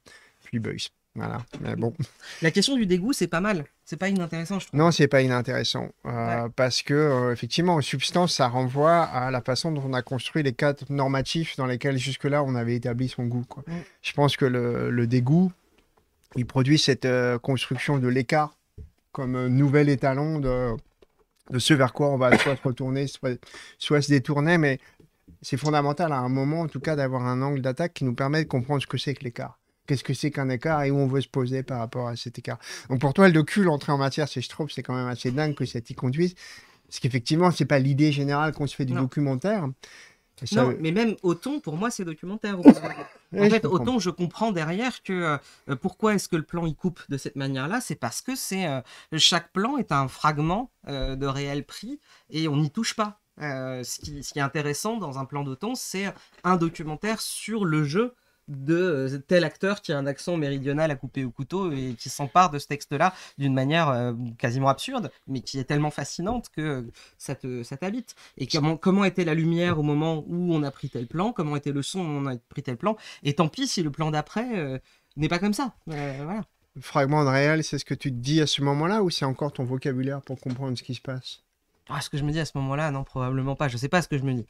Puis Beuys. Voilà. Mais bon. La question du dégoût, c'est pas mal. C'est pas inintéressant, je trouve. Non, c'est pas inintéressant. Euh, parce que, effectivement, en substance, ça renvoie à la façon dont on a construit les cadres normatifs dans lesquels, jusque-là, on avait établi son goût. Quoi. Mm. Je pense que le, dégoût, il produit cette construction de l'écart comme nouvel étalon de, de, ce vers quoi on va soit se retourner, soit, soit se détourner. Mais c'est fondamental à un moment, en tout cas, d'avoir un angle d'attaque qui nous permet de comprendre ce que c'est que l'écart. Qu'est-ce que c'est qu'un écart et où on veut se poser par rapport à cet écart. Donc pour toi, le docu, l'entrée en matière, c'est je trouve, c'est quand même assez dingue que ça t'y conduise. Parce qu'effectivement, ce n'est pas l'idée générale qu'on se fait du documentaire. Non, mais même autant, pour moi, c'est documentaire. en fait, autant je comprends derrière que euh, pourquoi est-ce que le plan il coupe de cette manière-là, c'est parce que c'est euh, chaque plan est un fragment euh, de réel prix et on n'y touche pas. Euh, ce, qui, est intéressant dans un plan d'automne, c'est un documentaire sur le jeu de euh, tel acteur qui a un accent méridional à couper au couteau et qui s'empare de ce texte-là d'une manière euh, quasiment absurde, mais qui est tellement fascinante que ça t'habite. Et comment, était la lumière au moment où on a pris tel plan, comment était le son où on a pris tel plan, et tant pis si le plan d'après n'est pas comme ça. voilà. fragment de réel, c'est ce que tu te dis à ce moment-là ou c'est encore ton vocabulaire pour comprendre ce qui se passe ah, ce que je me dis à ce moment-là, non, probablement pas. Je sais pas ce que je me dis.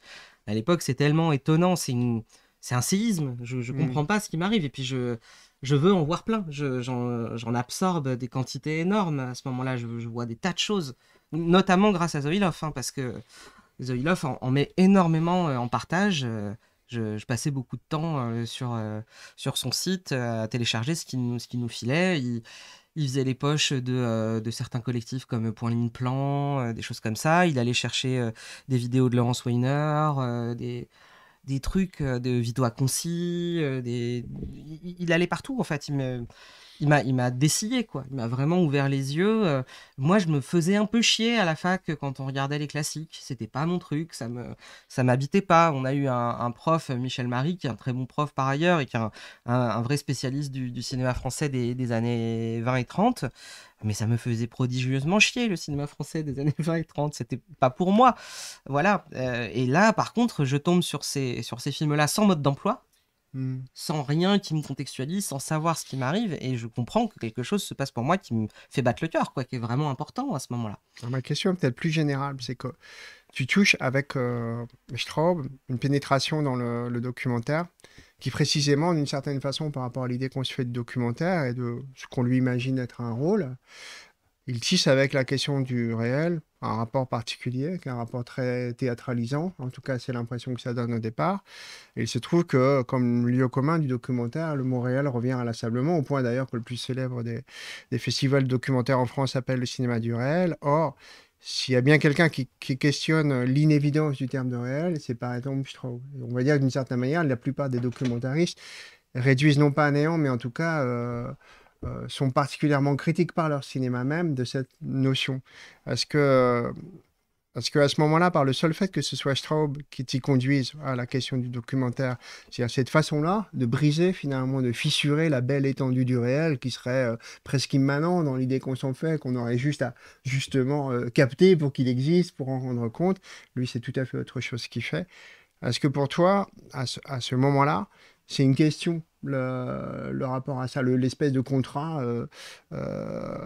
À l'époque, c'est tellement étonnant. C'est une... un séisme. Je, ne mm. comprends pas ce qui m'arrive. Et puis, je, je veux en voir plein. J'en absorbe des quantités énormes à ce moment-là. Je, vois des tas de choses, notamment grâce à Zoilov, hein, parce que Zoilov en, en, met énormément euh, en partage. Euh, je, passais beaucoup de temps euh, sur, sur son site à télécharger ce qu'il nous, nous filait il faisait les poches euh, de, certains collectifs comme Point Ligne Plan, euh, des choses comme ça. Il allait chercher euh, des vidéos de Laurence Weiner, des, des, trucs de vidéos à concis. Des... Il, allait partout en fait. Il me il m'a, il dessillé, quoi. Il m'a vraiment ouvert les yeux. Euh. moi, je me faisais un peu chier à la fac quand on regardait les classiques. C'était pas mon truc, ça me, ça m'habitait pas. On a eu un, prof, Michel Marie, qui est un très bon prof par ailleurs et qui est un, vrai spécialiste du, cinéma français des, années 20 et 30. Mais ça me faisait prodigieusement chier, le cinéma français des années 20 et 30. C'était pas pour moi. Voilà. Euh, et là, par contre, je tombe sur ces, sur ces films-là sans mode d'emploi. Mmh. sans rien qui me contextualise, sans savoir ce qui m'arrive, et je comprends que quelque chose se passe pour moi qui me fait battre le cœur, quoi, qui est vraiment important à ce moment-là. Ma question est peut-être plus générale, c'est que tu touches avec euh, Straub une pénétration dans le, le documentaire qui précisément, d'une certaine façon, par rapport à l'idée qu'on se fait de documentaire et de ce qu'on lui imagine être un rôle, il tisse avec la question du réel un rapport particulier, un rapport très théâtralisant. En tout cas, c'est l'impression que ça donne au départ. Et il se trouve que, comme lieu commun du documentaire, le mot réel revient inlassablement, au point d'ailleurs que le plus célèbre des, festivals documentaires en France s'appelle le cinéma du réel. Or, s'il y a bien quelqu'un qui, questionne l'inévidence du terme de réel, c'est par exemple Strauss. On va dire d'une certaine manière, la plupart des documentaristes réduisent non pas à néant, mais en tout cas... Euh, euh, sont particulièrement critiques par leur cinéma même de cette notion. Est-ce que, est-ce que à ce moment-là, par le seul fait que ce soit Straub qui t'y conduise à la question du documentaire, c'est à cette façon-là de briser finalement, de fissurer la belle étendue du réel qui serait euh, presque immanent dans l'idée qu'on s'en fait, qu'on aurait juste à justement euh, capter pour qu'il existe, pour en rendre compte. Lui, c'est tout à fait autre chose qu'il fait. Est-ce que pour toi, à à ce moment-là, c'est une question le, le rapport à ça, l'espèce de contrat euh, euh,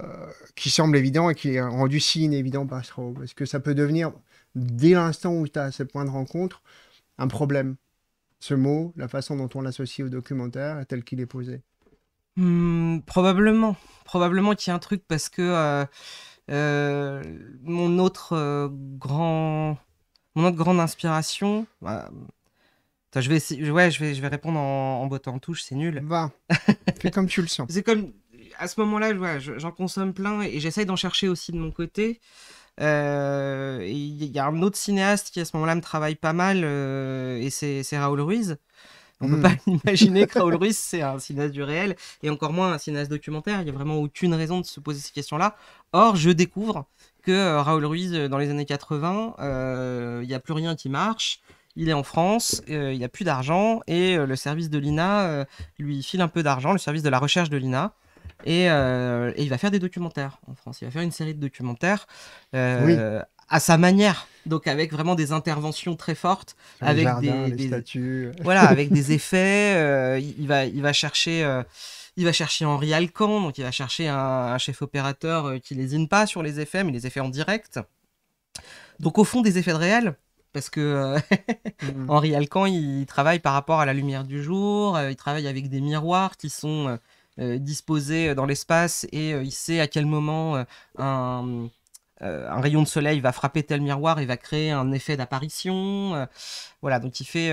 qui semble évident et qui est rendu si inévident par Est-ce que ça peut devenir, dès l'instant où tu as ce point de rencontre, un problème. Ce mot, la façon dont on l'associe au documentaire, tel qu'il est posé. Hmm, probablement. Probablement qu'il y a un truc parce que euh, mon, autre, grand, mon autre grande inspiration, bah, je vais ouais, je vais, je vais répondre en, en bottant en touche, c'est nul. Va, comme tu le sens. C'est comme à ce moment-là, j'en consomme plein et j'essaye d'en chercher aussi de mon côté. Euh, il y a un autre cinéaste qui à ce moment-là me travaille pas mal euh, et c'est Raoul Ruiz. On ne peut hmm. pas imaginer que Raoul Ruiz, c'est un cinéaste du réel, et encore moins un cinéaste documentaire. Il n'y a vraiment aucune raison de se poser ces questions-là. Or, je découvre que euh, Raoul Ruiz, dans les années 80, il n'y a plus rien qui marche il est en France, euh, il n'a plus d'argent et euh, le service de l'INA euh, lui file un peu d'argent, le service de la recherche de l'INA. Et, il va faire des documentaires en France. Il va faire une série de documentaires à sa manière, donc avec vraiment des interventions très fortes, avec des, statues, voilà, avec des effets. il va, il va chercher il va chercher Henri Alcan, donc il va chercher un, chef opérateur qui lésine pas sur les effets, mais les effets en direct. Donc au fond, des effets de réel, parce que euh, mmh. Henri Alcan, il travaille par rapport à la lumière du jour, euh, il travaille avec des miroirs qui sont euh, disposés dans l'espace et il sait à quel moment un, rayon de soleil va frapper tel miroir et va créer un effet d'apparition. voilà, donc il fait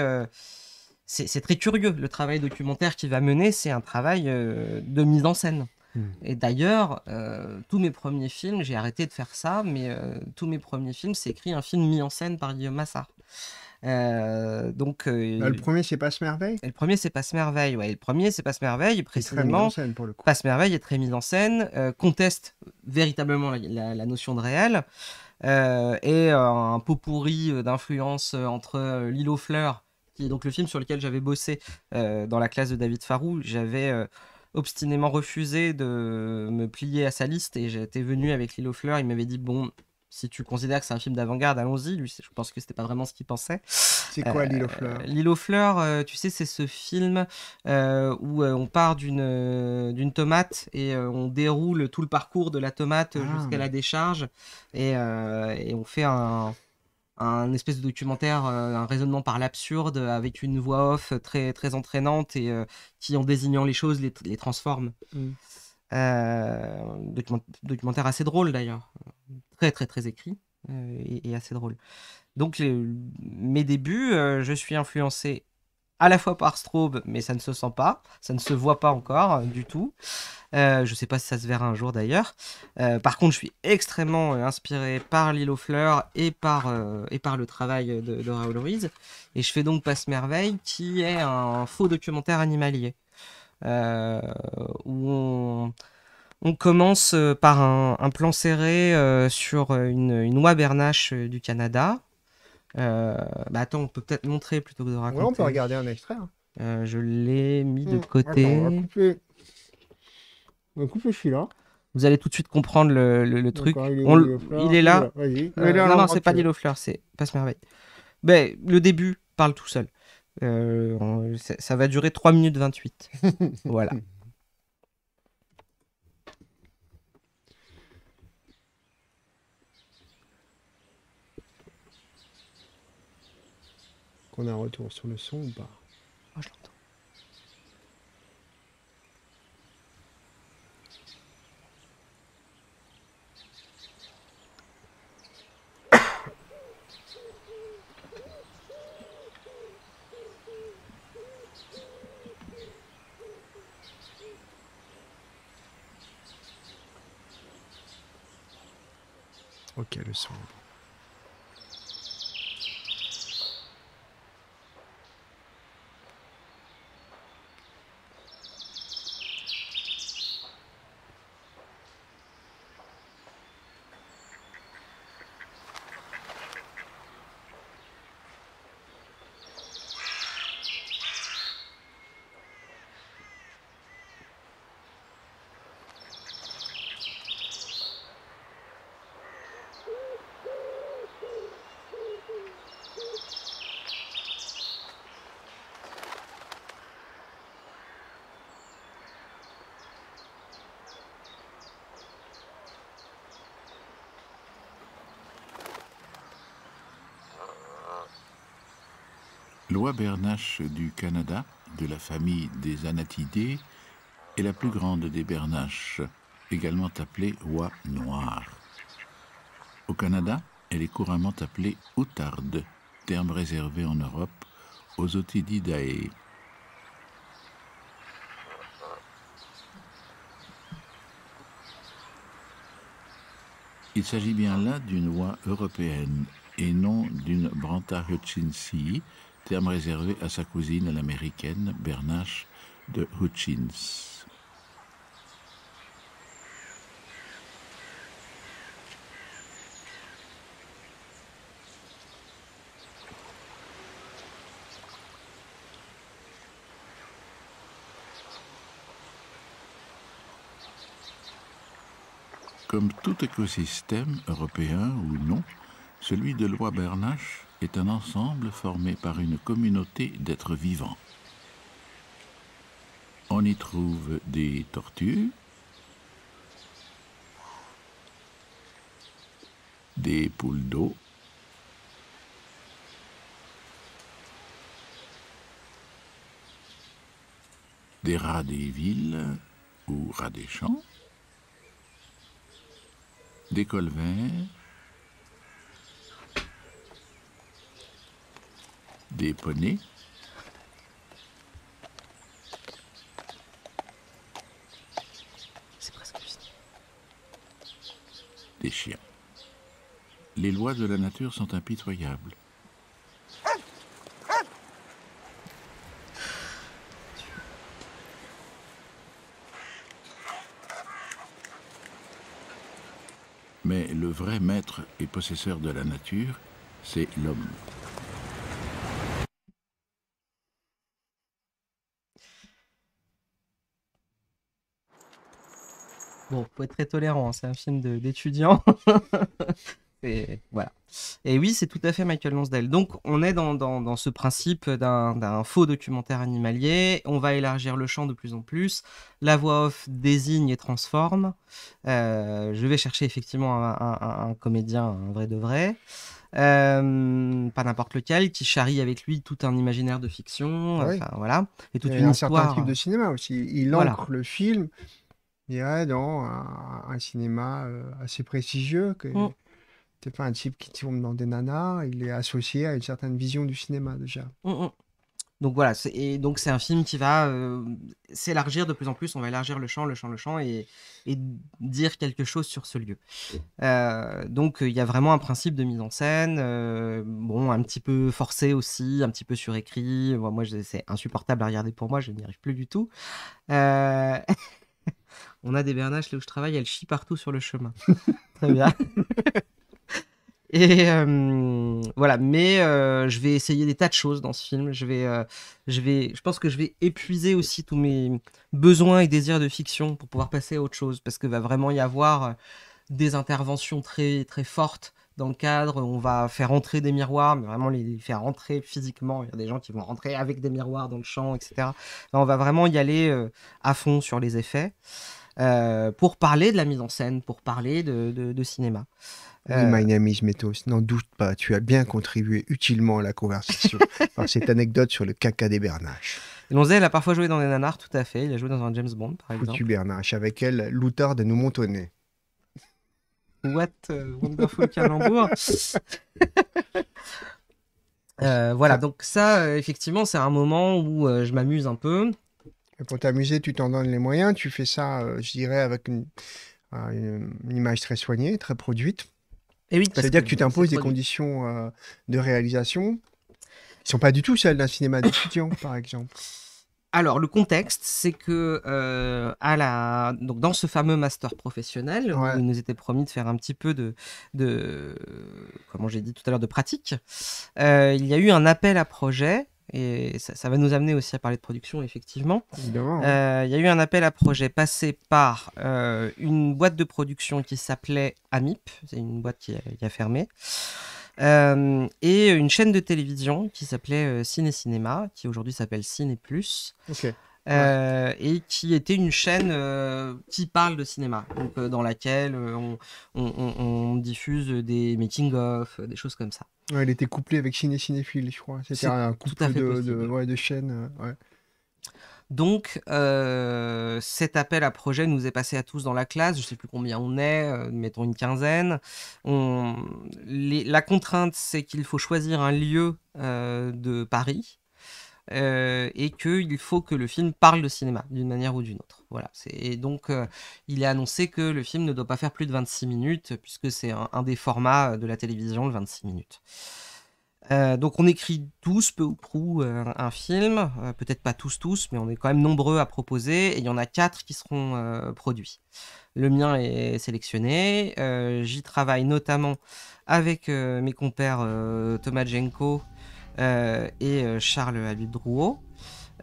c'est très curieux le travail documentaire qu'il va mener. C'est un travail de mise en scène. Et d'ailleurs, euh, tous mes premiers films, j'ai arrêté de faire ça, mais euh, tous mes premiers films, c'est écrit un film mis en scène par Guillaume Massard. Euh, donc, bah, le premier, c'est Passe Merveille Le premier, c'est Passe Merveille. Ouais, le premier, c'est Passe Merveille, précisément. Scène, pour le coup. Passe Merveille est très mis en scène, conteste véritablement la, notion de réel. et un pot pourri d'influence entre Lilo Fleur, qui est donc le film sur lequel j'avais bossé dans la classe de David Farou. J'avais obstinément refusé de me plier à sa liste et j'étais venu avec Lilo Fleur, il m'avait dit bon, si tu considères que c'est un film d'avant-garde, allons-y. Lui, je pense que c'était pas vraiment ce qu'il pensait. C'est quoi Lilo euh, L'île Lilo Fleur euh, tu sais, c'est ce film euh, où on part d'une d'une tomate et on déroule tout le parcours de la tomate ah, jusqu'à la décharge et, on fait un un espèce de documentaire, euh, un raisonnement par l'absurde, avec une voix off très, très entraînante et euh, qui, en désignant les choses, les, les transforme. Mm. Euh, documentaire assez drôle d'ailleurs, très très très écrit et, assez drôle. Donc mes débuts, je suis influencé à la fois par Strobe, mais ça ne se sent pas, ça ne se voit pas encore euh, du tout. Euh, je ne sais pas si ça se verra un jour d'ailleurs. Euh, par contre, je suis extrêmement inspiré par l'île aux fleurs et par, et par le travail de, Raoul Ruiz. Et je fais donc Passe Merveille, qui est un faux documentaire animalier. où on, commence par un, plan serré sur une, une oie bernache du Canada euh, bah attends, on peut peut-être montrer plutôt que de raconter. on peut regarder un extrait. Hein. Euh, je l'ai mis de hmm, côté. on va couper, là vous allez tout de suite comprendre le, truc. Il est, là. non, non, c'est pas Nilo Fleur, c'est Passe Merveille. Ben, le début parle tout seul. Euh, ça va durer 3 minutes 28. voilà. On a un retour sur le son ou pas Moi, je l'entends. Ok, le son. L'oie bernache du Canada, de la famille des Anatidés, est la plus grande des bernaches, également appelée oie noire. Au Canada, elle est couramment appelée outarde, terme réservé en Europe aux Otididae. Il s'agit bien là d'une oie européenne et non d'une Branta hutchinsi, terme réservé à sa cousine, l'américaine Bernache de Hutchins. Comme tout écosystème, européen ou non, celui de Loi Bernache est un ensemble formé par une communauté d'êtres vivants. On y trouve des tortues, des poules d'eau, des rats des villes ou rats des champs, des colverts, des poneys. C'est presque Des chiens. Les lois de la nature sont impitoyables. Mais le vrai maître et possesseur de la nature, c'est l'homme. Bon, faut être très tolérant, hein, c'est un film d'étudiants Et voilà. Et oui, c'est tout à fait Michael Lonsdale. Donc, on est dans, ce principe d'un faux documentaire animalier. On va élargir le champ de plus en plus. La voix off désigne et transforme. Euh, je vais chercher effectivement un, comédien, un vrai de vrai. Euh, pas n'importe lequel, qui charrie avec lui tout un imaginaire de fiction, ah voilà, et tout une un certain type de cinéma aussi. Il ancre le film il dans un, un cinéma euh, assez prestigieux. Que... C'est mm. pas un type qui tourne dans des nanas, il est associé à une certaine vision du cinéma déjà. Mm, mm. Donc voilà, et donc c'est un film qui va euh, s'élargir de plus en plus, on va élargir le champ, le champ, le champ, et, dire quelque chose sur ce lieu. Euh, donc il y a vraiment un principe de mise en scène, bon, un petit peu forcé aussi, un petit peu surécrit, moi, moi c'est insupportable à regarder pour moi, je n'y arrive plus du tout. On a des bernaches là où je travaille, elles chient partout sur le chemin. Très bien. Et euh, voilà, mais euh, je vais essayer des tas de choses dans ce film. Je euh, je vais, je pense que je vais épuiser aussi tous mes besoins et désirs de fiction pour pouvoir passer à autre chose, parce qu'il va vraiment y avoir des interventions très très fortes dans le cadre. On va faire entrer des miroirs, mais vraiment les faire entrer physiquement. Il y a des gens qui vont rentrer avec des miroirs dans le champ, etc. on va vraiment y aller euh, à fond sur les effets euh, pour parler de la mise en scène, pour parler de, cinéma. my euh, name is Metos, n'en doute pas, tu as bien contribué utilement à la conversation par cette anecdote sur le caca des Bernaches. elle a parfois joué dans des nanars, tout à fait. Il a joué dans un James Bond, par exemple. Foutu Bernache, avec elle, de nous montonnait. What euh, Wonderful euh, voilà, donc ça, euh, effectivement, c'est un moment où je m'amuse un peu. pour t'amuser, tu t'en donnes les moyens. Tu fais ça, je dirais, avec une, image très soignée, très produite. Et oui, c'est-à-dire que, tu t'imposes des conditions de réalisation qui sont pas du tout celles d'un cinéma d'étudiant, par exemple alors, le contexte, c'est que euh, dans ce fameux master professionnel, où il nous était promis de faire un petit peu de, comment j'ai dit tout à l'heure, de pratique, euh, il y a eu un appel à projet, et ça, va nous amener aussi à parler de production, effectivement. Euh, il y a eu un appel à projet passé par une boîte de production qui s'appelait AMIP, c'est une boîte qui qui a fermé. Euh, et une chaîne de télévision qui s'appelait euh, Ciné Cinéma, qui aujourd'hui s'appelle Ciné Plus. Euh, et qui était une chaîne qui parle de cinéma, donc, dans laquelle on, diffuse des making-of, des choses comme ça. elle était couplée avec Ciné Cinéphile, je crois. C'était un couple de, ouais, de chaînes. Donc, euh, cet appel à projet nous est passé à tous dans la classe. Je ne sais plus combien on est, euh, mettons une quinzaine. La contrainte, c'est qu'il faut choisir un lieu euh, de Paris. et qu'il faut que le film parle de cinéma d'une manière ou d'une autre. Voilà. Et donc, il est annoncé que le film ne doit pas faire plus de 26 minutes, puisque c'est un, un, des formats de la télévision, le 26 minutes. Euh, donc on écrit tous, peu ou prou, euh, un, film, euh, peut-être pas tous tous, mais on est quand même nombreux à proposer, et il y en a quatre qui seront produits. Le mien est sélectionné, j'y travaille notamment avec mes compères Thomas Jenko et Charles habib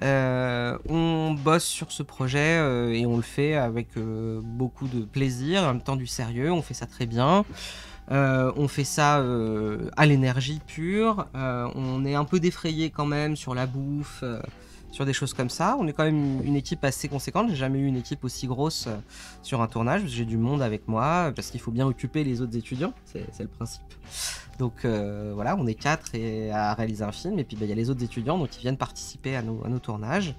on bosse sur ce projet et on le fait avec beaucoup de plaisir, en même temps du sérieux, on fait ça très bien. Euh, on fait ça euh, à l'énergie pure. Euh, on est un peu défrayé quand même sur la bouffe, sur des choses comme ça. On est quand même une équipe assez conséquente. J'ai jamais eu une équipe aussi grosse sur un tournage. J'ai du monde avec moi parce qu'il faut bien occuper les autres étudiants. C'est le principe. Donc voilà, on est quatre et à réaliser un film. Et puis bah, il y a les autres étudiants donc ils viennent participer à nos, tournages.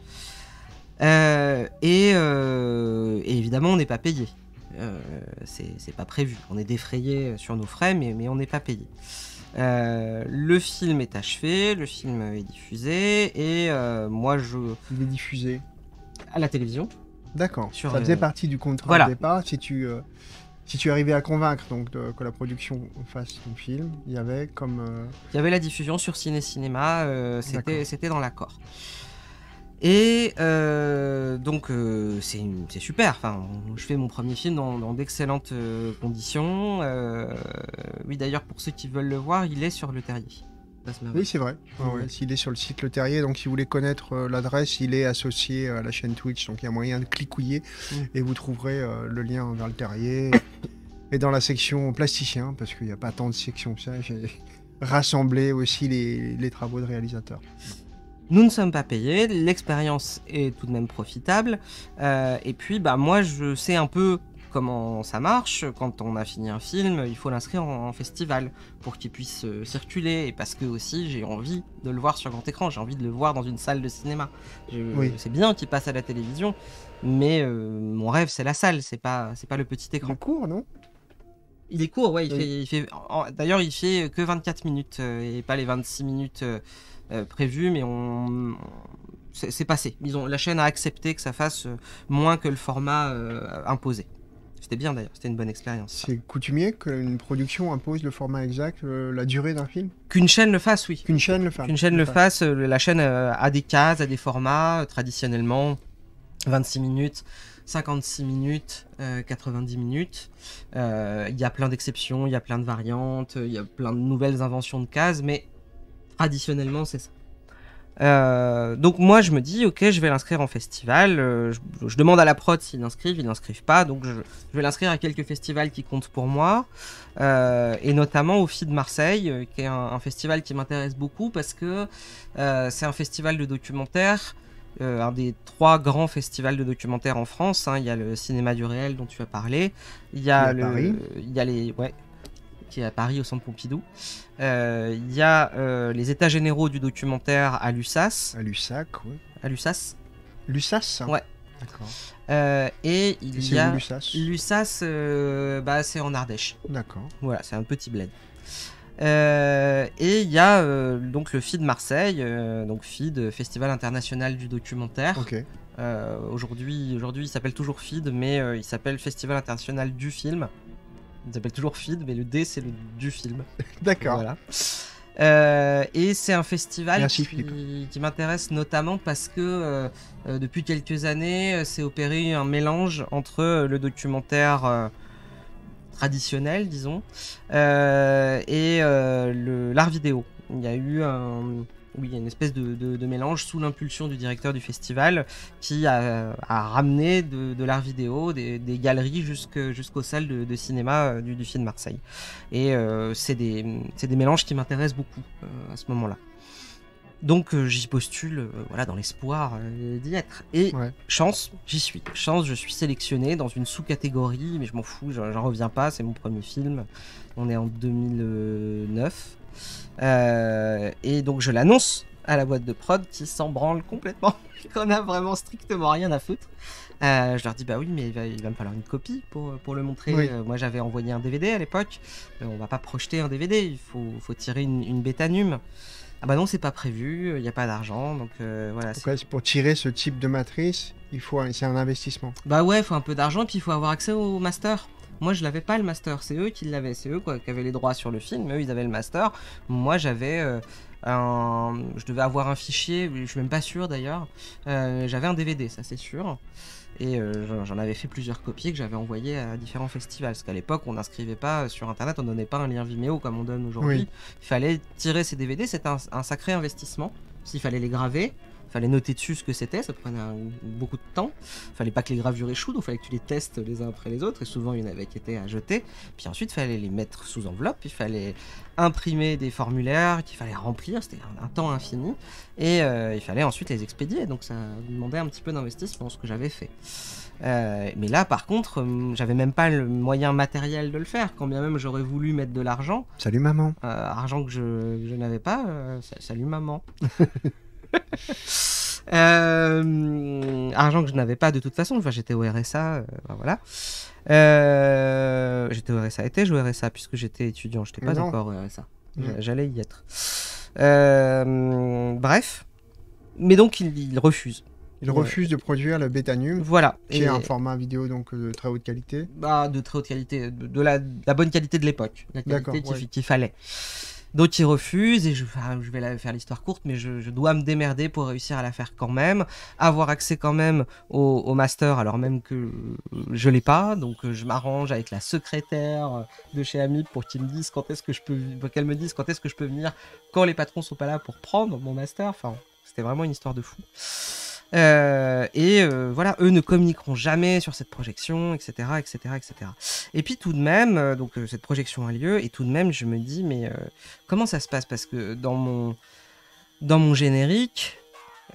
Et, et, évidemment, on n'est pas payé. Euh, c'est pas prévu. On est défrayé sur nos frais, mais, mais on n'est pas payé. Euh, le film est achevé, le film est diffusé, et euh, moi je. Il est diffusé À la télévision. D'accord. Ça faisait partie du contrat au départ. Si tu, si tu arrivais à convaincre donc, que la production fasse ton film, il y avait comme. Il y avait la diffusion sur Ciné Cinéma, c'était dans l'accord. Et euh, donc euh, c'est super, enfin, je fais mon premier film dans, d'excellentes euh, conditions. oui d'ailleurs pour ceux qui veulent le voir, il est sur le terrier. Oui, c'est vrai. Il est sur le site Le Terrier, donc si vous voulez connaître l'adresse, il est associé à la chaîne Twitch, donc il y a moyen de cliquouiller mm. et vous trouverez le lien vers Le Terrier et dans la section plasticien, parce qu'il n'y a pas tant de sections que ça. J'ai rassemblé aussi les, les travaux de réalisateurs. Nous ne sommes pas payés, l'expérience est tout de même profitable. Euh, et puis, bah, moi, je sais un peu comment ça marche. Quand on a fini un film, il faut l'inscrire en, festival pour qu'il puisse euh, circuler. Et parce que aussi, j'ai envie de le voir sur grand écran, j'ai envie de le voir dans une salle de cinéma. C'est bien qu'il passe à la télévision, mais euh, mon rêve, c'est la salle, c'est pas, c'est pas le petit écran. Il est court, non Il est court, ouais. oui. fait, il fait d'ailleurs, il fait que 24 minutes et pas les 26 minutes. Euh, prévu, mais on, c'est passé. Ils ont, la chaîne a accepté que ça fasse euh, moins que le format euh, imposé. C'était bien d'ailleurs, c'était une bonne expérience. C'est coutumier qu'une production impose le format exact, la durée d'un film Qu'une chaîne le fasse, oui. Qu'une chaîne le fasse. Qu'une chaîne le fasse. La chaîne a des cases, a des formats, traditionnellement 26 minutes, 56 minutes, 90 minutes. Il y a plein d'exceptions, il y a plein de variantes, il y a plein de nouvelles inventions de cases, mais Traditionnellement, c'est ça. Euh, donc moi je me dis ok je vais l'inscrire en festival, euh, je, demande à la prod s'ils l'inscrivent, ils n'inscrivent pas, donc je, vais l'inscrire à quelques festivals qui comptent pour moi, euh, et notamment au FI de Marseille, qui est un, festival qui m'intéresse beaucoup parce que c'est un festival de documentaire, un des trois grands festivals de documentaires en France, hein, il y a le cinéma du réel dont tu as parlé, il y a, le, il y a les... Ouais, qui est à Paris au Centre Pompidou. Euh, il y a euh, les états généraux du documentaire à Lussas. À l'USSAC, oui. À Lussas L'USAS hein. Ouais. D'accord. Euh, et il y a l'USAS, euh, bah, c'est en Ardèche. D'accord. Voilà, c'est un petit bled. et il y a donc le FID Marseille, donc FID, Festival international du documentaire. Ok. aujourd'hui, aujourd'hui, il s'appelle toujours FID, mais il s'appelle Festival international du film. Ils s'appelle toujours Feed, mais le D c'est le du film. D'accord. Euh, et c'est un festival qui, m'intéresse notamment parce que euh, euh, depuis quelques années, c'est opéré un mélange entre le documentaire traditionnel, disons, et l'art vidéo. Il y a eu un, oui, il y a une espèce de, mélange sous l'impulsion du directeur du festival qui a, ramené de, l'art vidéo, des, galeries jusqu'aux salles de, cinéma euh, du, du film Marseille. Et euh, c'est des, mélanges qui m'intéressent beaucoup euh, à ce moment-là. Donc j'y postule voilà, dans l'espoir d'y être. Et chance, j'y suis. Chance, je suis sélectionné dans une sous-catégorie, mais je m'en fous, j'en reviens pas, c'est mon premier film. On est en 2009. Euh, et donc je l'annonce à la boîte de prod qui s'en branle complètement, qu'on a vraiment strictement rien à foutre. Euh, je leur dis bah oui mais il va, me falloir une copie pour, le montrer. Euh, moi j'avais envoyé un DVD à l'époque. on va pas projeter un DVD, il faut, faut tirer une, une bétanum. Ah bah non c'est pas prévu, il n'y a pas d'argent donc voilà. pour tirer ce type de matrice, il faut c'est un investissement. Bah ouais, il faut un peu d'argent et puis il faut avoir accès au master. Moi, je l'avais pas le master. C'est eux qui l'avaient. C'est eux quoi, qui avaient les droits sur le film. Eux, ils avaient le master. Moi, j'avais. Euh, un... Je devais avoir un fichier. Je suis même pas sûr d'ailleurs. Euh, j'avais un DVD, ça c'est sûr. Et euh, j'en avais fait plusieurs copies que j'avais envoyées à différents festivals. Parce qu'à l'époque, on n'inscrivait pas sur Internet, on donnait pas un lien Vimeo comme on donne aujourd'hui. Il fallait tirer ces DVD, c'était un, un, sacré investissement. S'il fallait les graver, fallait noter dessus ce que c'était, ça prenait beaucoup de temps, il fallait pas que les gravures échouent, donc fallait que tu les testes les uns après les autres, et souvent il y en avait qui étaient à jeter, puis ensuite fallait les mettre sous enveloppe, il fallait imprimer des formulaires qu'il fallait remplir, c'était un, temps infini, et euh, il fallait ensuite les expédier, donc ça demandait un petit peu d'investissement, ce que j'avais fait. Euh, mais là, par contre, hum, j'avais même pas le moyen matériel de le faire. Quand bien même j'aurais voulu mettre de l'argent. Salut maman. Euh, argent que je, je n'avais pas. salut maman. Euh, argent que je n'avais pas de toute façon. Enfin, j'étais au RSA, euh, voilà. Euh, j'étais au RSA, étais au RSA puisque j'étais étudiant, je n'étais pas encore au RSA. J'allais y être. bref, mais donc il, refuse. Il refuse de produire le bétanium voilà, qui est un format vidéo donc de très haute qualité. Bah, de très haute qualité, de, la, bonne qualité de l'époque, la qualité qu'il fallait. D'autres ils refusent et je, je vais faire l'histoire courte, mais je, dois me démerder pour réussir à la faire quand même, avoir accès quand même au, master alors même que je l'ai pas. Donc euh, je m'arrange avec la secrétaire de chez Ami pour qu'ils me disent quand est-ce que je peux, qu'elle me dise quand est-ce que je peux venir quand les patrons sont pas là pour prendre mon master. Enfin, c'était vraiment une histoire de fou. Euh, et euh, voilà, eux ne communiqueront jamais sur cette projection, etc., etc., etc. Et puis tout de même, euh, donc cette projection a lieu, et tout de même, je me dis, mais comment ça se passe Parce que dans mon, dans mon générique,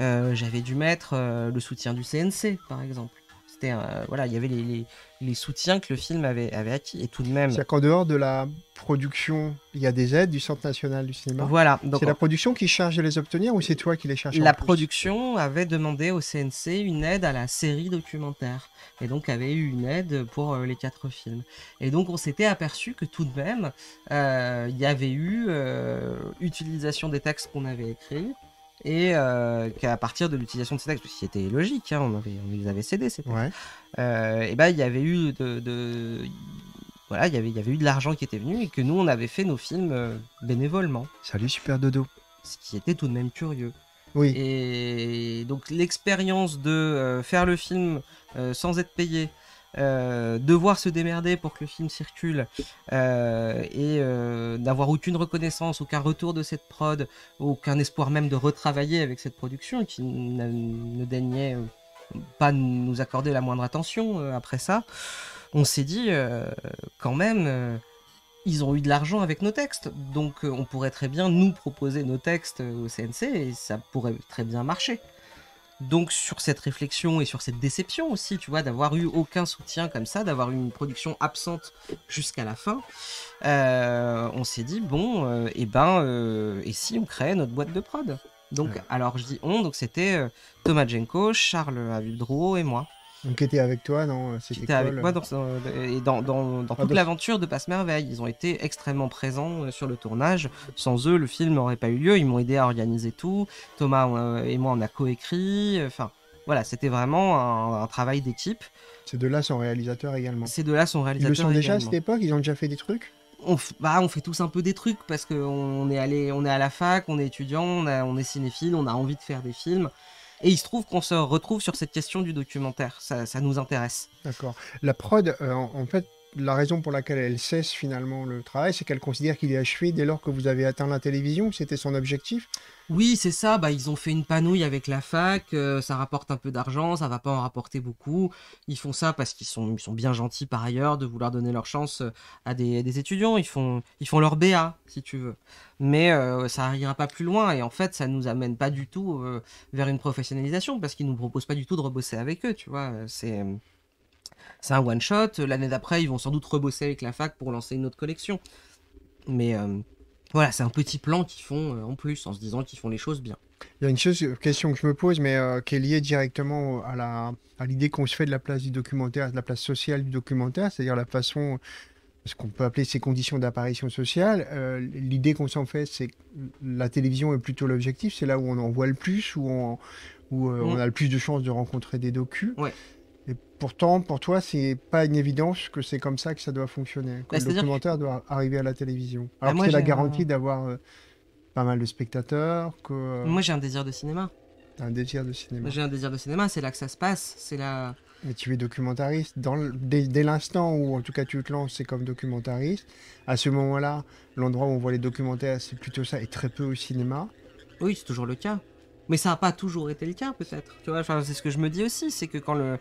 j'avais dû mettre le soutien du CNC, par exemple. Euh, voilà, il y avait les, soutiens que le film avait, acquis et tout de même. cest à qu'en dehors de la production, il y a des aides du Centre national du cinéma. Voilà. C'est la production qui charge de les obtenir ou c'est toi qui les cherches La production avait demandé au CNC une aide à la série documentaire et donc avait eu une aide pour euh, les quatre films. Et donc on s'était aperçu que tout de même, euh, il y avait eu utilisation des textes qu'on avait écrits, et euh, qu'à partir de l'utilisation de ces textes, qui était logique, hein, on, avait, les avait cédés, euh, et ben il y avait eu de, voilà, il y avait, il y avait eu de l'argent qui était venu et que nous on avait fait nos films euh, bénévolement. Salut super dodo. Ce qui était tout de même curieux. Oui. Et donc l'expérience de faire le film sans être payé, euh, devoir se démerder pour que le film circule euh, et n'avoir euh, d'avoir aucune reconnaissance, aucun retour de cette prod, aucun espoir même de retravailler avec cette production qui ne daignait pas nous accorder la moindre attention après ça, on s'est dit quand même ils ont eu de l'argent avec nos textes, donc on pourrait très bien nous proposer nos textes au CNC et ça pourrait très bien marcher. Donc sur cette réflexion et sur cette déception aussi, tu vois, d'avoir eu aucun soutien comme ça, d'avoir une production absente jusqu'à la fin, euh, on s'est dit bon, euh, eh et ben, euh, et si on crée notre boîte de prod Donc alors je dis on, donc c'était Thomas Jenko, Charles Avildro et moi. Donc, était avec toi dans euh, cette école. avec moi euh euh, dans, dans, ah, toute l'aventure de Passe-Merveille. Ils ont été extrêmement présents sur le tournage. Sans eux, le film n'aurait pas eu lieu. Ils m'ont aidé à organiser tout. Thomas et moi, on a coécrit. Enfin, voilà, c'était vraiment un, travail d'équipe. C'est de là son réalisateur également. C'est de là son réalisateur. Ils le sont déjà à cette époque Ils ont déjà fait des trucs on, bah, on fait tous un peu des trucs parce qu'on est, allé, on est à la fac, on est étudiant, on, on est cinéphile, on a envie de faire des films. Et il se trouve qu'on se retrouve sur cette question du documentaire. Ça, nous intéresse. D'accord. La prod, euh, en fait, la raison pour laquelle elle cesse finalement le travail, c'est qu'elle considère qu'il est achevé dès lors que vous avez atteint la télévision. C'était son objectif. Oui, c'est ça. Bah, ils ont fait une panouille avec la fac. Euh, ça rapporte un peu d'argent. Ça va pas en rapporter beaucoup. Ils font ça parce qu'ils sont, sont bien gentils par ailleurs de vouloir donner leur chance euh, à des, étudiants. Ils font, ils font leur BA, si tu veux. Mais euh, ça n'arrivera pas plus loin. Et en fait, ça ne nous amène pas du tout vers une professionnalisation parce qu'ils nous proposent pas du tout de rebosser avec eux. Tu vois, c'est c'est un one shot. L'année d'après, ils vont sans doute rebosser avec la fac pour lancer une autre collection. Mais euh, voilà, c'est un petit plan qu'ils font euh, en plus, en se disant qu'ils font les choses bien. Il y a une euh, question que je me pose, mais qui est liée directement à l'idée qu'on se fait de la place du documentaire, de la place sociale du documentaire, c'est-à-dire la façon ce qu'on peut appeler ces conditions d'apparition sociale. L'idée qu'on s'en fait, c'est que la télévision est plutôt l'objectif, c'est là où on en voit le plus, où on, mm. a le plus de chances de rencontrer des docus. Et pourtant, pour toi, c'est pas une évidence que c'est comme ça que ça doit fonctionner, que bah, le documentaire doit arriver à la télévision. Bah, Alors que c'est la garantie d'avoir euh, pas mal de spectateurs. Que, euh, Moi, j'ai un désir de cinéma. Un désir de cinéma. J'ai un désir de cinéma, c'est là que ça se passe. C'est là. Mais tu es documentariste. Dans dès, dès l'instant où, en tout cas, tu te lances, c'est comme documentariste. À ce moment-là, l'endroit où on voit les documentaires, c'est plutôt ça, et très peu au cinéma. Oui, c'est toujours le cas. Mais ça n'a pas toujours été le cas, peut-être. c'est ce que je me dis aussi, c'est que quand le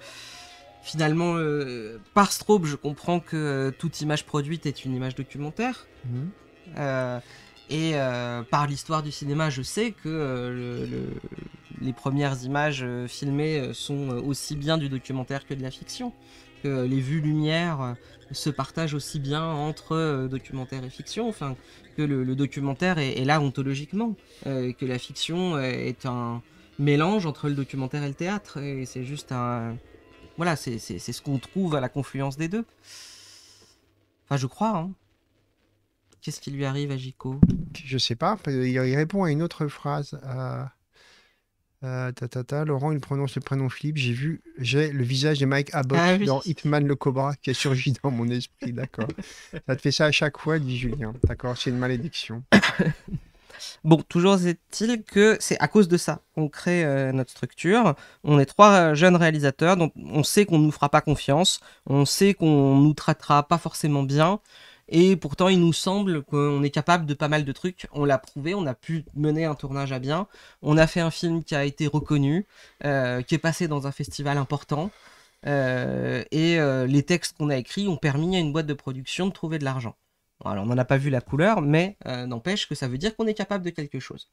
finalement, euh, par strobe, je comprends que euh, toute image produite est une image documentaire. Mhm. Euh, et par l'histoire du cinéma, je sais que les premières images filmées sont aussi bien du documentaire que de la fiction les vues lumière euh, se partagent aussi bien entre euh, documentaire et fiction, enfin que le, documentaire est, là ontologiquement, euh, que la fiction est un mélange entre le documentaire et le théâtre, et c'est juste un, voilà, c'est ce qu'on trouve à la confluence des deux. Enfin, je crois. Hein. Qu'est-ce qui lui arrive à Jico Je sais pas. Il répond à une autre phrase. Euh, ta, ta, ta, Laurent, il prononce le prénom Philippe. J'ai vu, j'ai le visage de Mike Abbott ah dans Hitman le Cobra qui a surgi dans mon esprit, d'accord. ça te fait ça à chaque fois, dit Julien. D'accord, c'est une malédiction. bon, toujours est-il que c'est à cause de ça qu'on crée euh, notre structure. On est trois euh, jeunes réalisateurs, donc on sait qu'on ne nous fera pas confiance, on sait qu'on nous traitera pas forcément bien, et pourtant, il nous semble qu'on est capable de pas mal de trucs. On l'a prouvé, on a pu mener un tournage à bien. On a fait un film qui a été reconnu, euh, qui est passé dans un festival important. Euh, et euh, les textes qu'on a écrits ont permis à une boîte de production de trouver de l'argent. alors, on n'en a pas vu la couleur, mais n'empêche que ça veut dire qu'on est capable de quelque chose.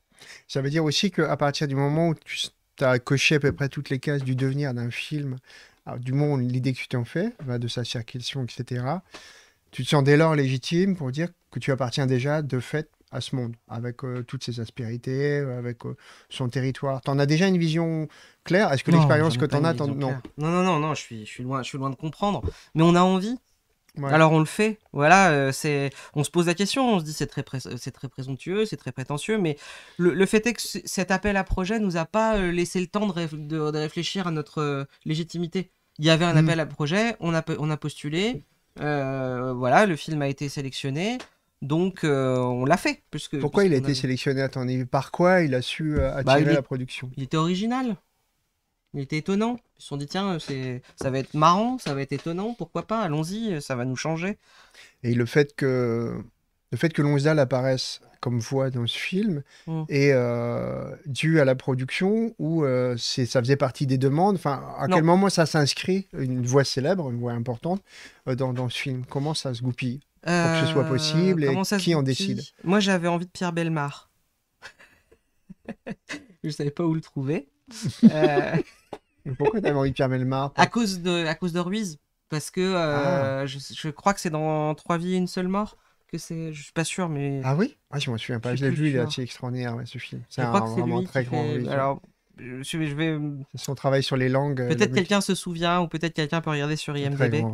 Ça veut dire aussi qu'à partir du moment où tu as coché à peu près toutes les cases du devenir d'un film, du monde, l'idée que tu t'en fais, de sa circulation, etc., tu te sens dès lors légitime pour dire que tu appartiens déjà de fait à ce monde, avec euh, toutes ses aspérités, avec euh, son territoire. Tu en as déjà une vision claire Est-ce que l'expérience que tu en as, non. non. non, non, non, je suis, je suis loin, je suis loin de comprendre. Mais on a envie. Alors on le fait. Voilà, euh, c'est, on se pose la question, on se dit c'est très, c'est très présomptueux, c'est très prétentieux, mais le, fait est que cet appel à projet nous a pas laissé le temps de, de... réfléchir à notre légitimité. Il y avait un mm. appel à projet, on a, on a postulé, euh, voilà, le film a été sélectionné. Donc euh, on l'a fait. Puisque, Pourquoi il a été sélectionné attendez Par quoi il a su euh, bah, attirer la production Il était original. Il était étonnant. Ils se sont dit tiens, ça va être marrant, ça va être étonnant, pourquoi pas, allons-y, ça va nous changer. Et le fait que le fait que Lonsdale apparaisse comme voix dans ce film mm. est euh, dû à la production ou euh, c'est ça faisait partie des demandes Enfin, à quel moment ça s'inscrit une voix célèbre, une voix importante euh, dans, dans, ce film Comment ça se goupille pour que ce soit possible et qui en décide Moi, j'avais envie de Pierre Belmar. Je savais pas où le trouver. Pourquoi avais envie de Pierre Belmar À cause de à cause de Ruiz, parce que ah. je, je crois que c'est dans Trois vies et une seule mort que c'est. Je suis pas sûr, mais. Ah oui Ah, je me souviens pas. Je l'ai vu, il est assez extraordinaire, ce film. C'est un vraiment très grand. Alors, je Je vais... Hmm, son travail sur les langues. Euh, peut-être quelqu'un se souvient ou peut-être quelqu'un peut regarder sur IMDb.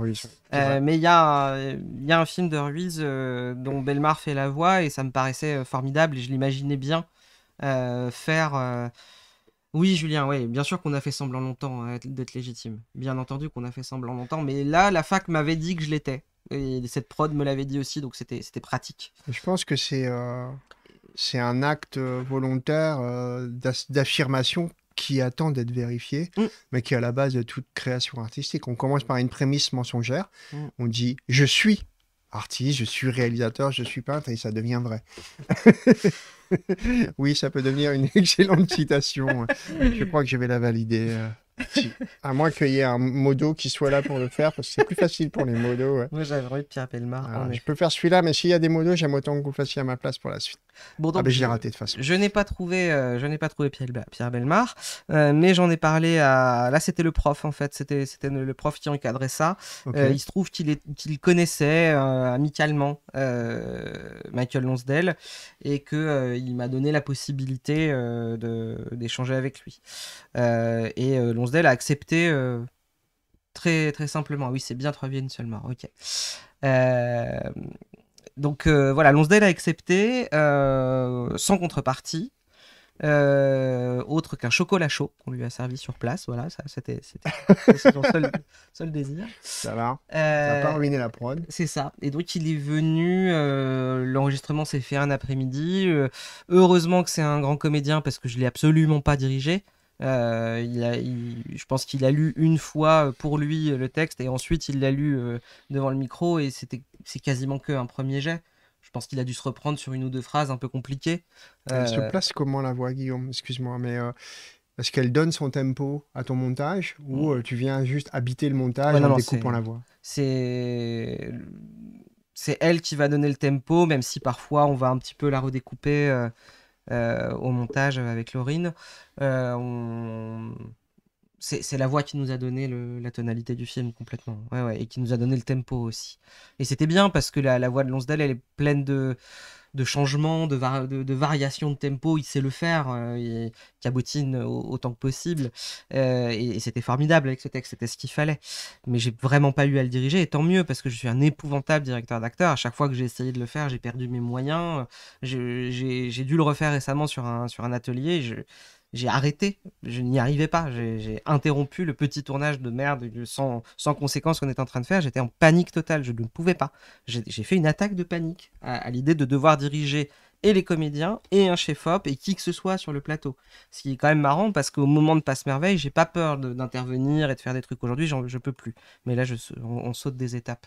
Euh, mais il y, a un, y a un film de Ruiz euh, dont Belmar fait la voix et ça me paraissait formidable et je l'imaginais bien faire. Oui, Julien, oui, bien sûr qu'on a fait semblant longtemps hein, d'être légitime. Bien entendu qu'on a fait semblant longtemps, mais là, la fac m'avait dit que je l'étais. Et cette prod me l'avait dit aussi, donc c'était pratique. Je pense que c'est euh, un acte volontaire euh, d'affirmation qui attend d'être vérifié, mm. mais qui est à la base de toute création artistique. On commence par une prémisse mensongère. Mm. On dit je suis artiste, je suis réalisateur, je suis peintre, et ça devient vrai. oui, ça peut devenir une excellente citation. je crois que je vais la valider. Euh. à moins qu'il y ait un modo qui soit là pour le faire, parce que c'est plus facile pour les modos. Moi, j'avais envie de Pierre ah, Je peux faire celui-là, mais s'il y a des modos, j'aime autant que vous fassiez à ma place pour la suite. Bon, ah, ben, j'ai raté de façon. Je n'ai pas trouvé, euh, je n'ai pas trouvé Pierre, Belmar, euh, mais j'en ai parlé à. Là, c'était le prof en fait. C'était, c'était le prof qui encadrait ça. Euh, il se trouve qu'il connaissait amicalement Michael Lonsdale et que il m'a donné la possibilité de, d'échanger avec lui. et Lonsdale a accepté. Très, très simplement, oui, c'est bien trois viennes seulement. ok. Euh, donc euh, voilà, Lonsdale a accepté euh, sans contrepartie. Euh, autre qu'un chocolat chaud qu'on lui a servi sur place. Voilà, ça, c'était, son seul, désir. Ça va. Euh, ça pas ruiné la prod. C'est ça. Et donc, il est venu. l'enregistrement s'est fait un après-midi. heureusement que c'est un grand comédien parce que je l'ai absolument pas dirigé. je pense qu'il a lu une fois pour lui le texte et ensuite il l'a lu devant le micro et c'était c'est quasiment que un premier jet. Je pense qu'il a dû se reprendre sur une ou deux phrases un peu compliquées. Elle euh, euh, se place comment la voix, Guillaume Excuse-moi, mais euh, est-ce qu'elle donne son tempo à ton montage ou mm. tu viens juste habiter le montage en la voix C'est elle qui va donner le tempo, même si parfois on va un petit peu la redécouper au montage avec Laurine. on c'est la voix qui nous a donné la tonalité du film complètement. et qui nous a donné le tempo aussi. Et c'était bien parce que la, voix de Lonsdale, elle est pleine de, de changements, de, de, variations de tempo. Il sait le faire. il euh, cabotine autant que possible. Euh, et, c'était formidable avec ce texte. C'était ce qu'il fallait. Mais j'ai vraiment pas eu à le diriger. Et tant mieux parce que je suis un épouvantable directeur d'acteur. À chaque fois que j'ai essayé de le faire, j'ai perdu mes moyens. J'ai dû le refaire récemment sur un, sur un atelier j'ai arrêté, je n'y arrivais pas, j'ai interrompu le petit tournage de merde sans, conséquence qu'on était en train de faire, j'étais en panique totale, je ne pouvais pas. J'ai fait une attaque de panique à, l'idée de devoir diriger et les comédiens et un chef-op et qui que ce soit sur le plateau. Ce qui est quand même marrant parce qu'au moment de Passe Merveille, j'ai pas peur d'intervenir et de faire des trucs. Aujourd'hui, je peux plus. Mais là, je, on, saute des étapes.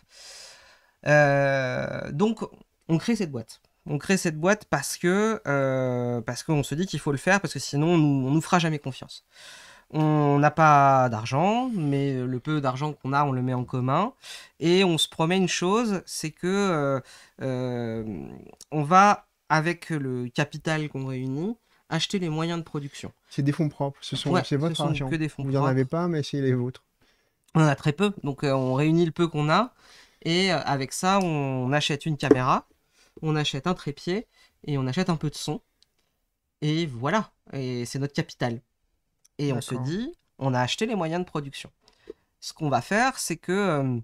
Euh, donc, on crée cette boîte on crée cette boîte parce que euh, parce qu'on se dit qu'il faut le faire, parce que sinon on nous, nous fera jamais confiance. On n'a pas d'argent, mais le peu d'argent qu'on a, on le met en commun. Et on se promet une chose, c'est que euh, euh, on va, avec le capital qu'on réunit, acheter les moyens de production. C'est des fonds propres, ce sont, c'est votre des Vous n'en avez pas, mais c'est les vôtres. On en a très peu, donc on réunit le peu qu'on a. Et avec ça, on achète une caméra on achète un trépied et on achète un peu de son. Et voilà, et c'est notre capital. Et on se dit, on a acheté les moyens de production. Ce qu'on va faire, c'est que euh,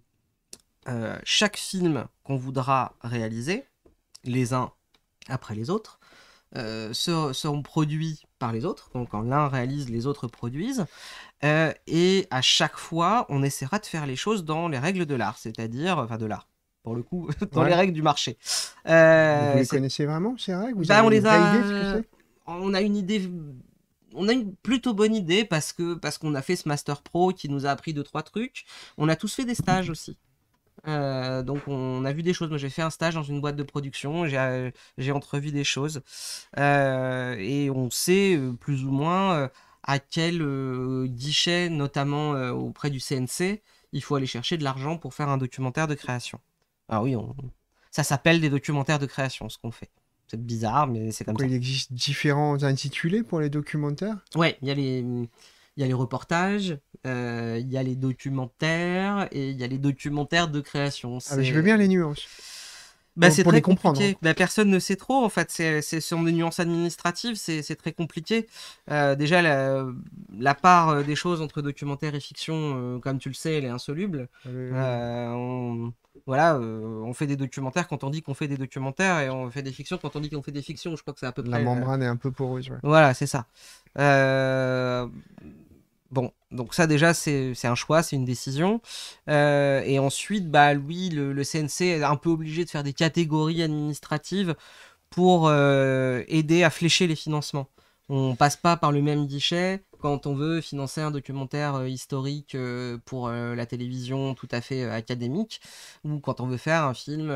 euh, chaque film qu'on voudra réaliser, les uns après les autres, euh, seront produits par les autres. Donc quand l'un réalise, les autres produisent. et à chaque fois, on essaiera de faire les choses dans les règles de l'art, c'est-à-dire, enfin de l'art, pour le coup, dans les règles du marché. Euh, vous les connaissez vraiment, ces règles bah, on les a... Euh, on a une idée... On a une plutôt bonne idée parce que parce qu'on a fait ce master pro qui nous a appris deux trois trucs. On a tous fait des stages aussi. Euh, donc on a vu des choses. Moi j'ai fait un stage dans une boîte de production, j'ai entrevu des choses et on sait plus ou moins à quel guichet, notamment auprès du CNC, il faut aller chercher de l'argent pour faire un documentaire de création. Ah oui, ça s'appelle des documentaires de création, ce qu'on fait. C'est bizarre, mais c'est comme ça. Il existe différents intitulés pour les documentaires Ouais, il y a les. Il a les reportages, euh, il y a les documentaires et il y a les documentaires de création. Ah, je veux bien les nuances bah, c'est très compliqué. Hein. Bah, personne ne sait trop, en fait. C'est sur des nuances administratives, c'est très compliqué. Euh, déjà, la, la, part euh, des choses entre documentaire et fiction, euh, comme tu le sais, elle est insoluble. on, voilà, on fait des documentaires quand on dit qu'on fait des documentaires et on fait des fictions quand on dit qu'on fait des fictions. Je crois que c'est à peu près. La membrane est un peu poreuse. Voilà, c'est ça. Bon, donc ça déjà c'est un choix, c'est une décision. Euh, et ensuite, bah oui, le, CNC est un peu obligé de faire des catégories administratives pour euh, aider à flécher les financements. On passe pas par le même guichet quand on veut financer un documentaire euh, historique euh, pour euh, la télévision tout à fait académique, ou quand on veut faire un film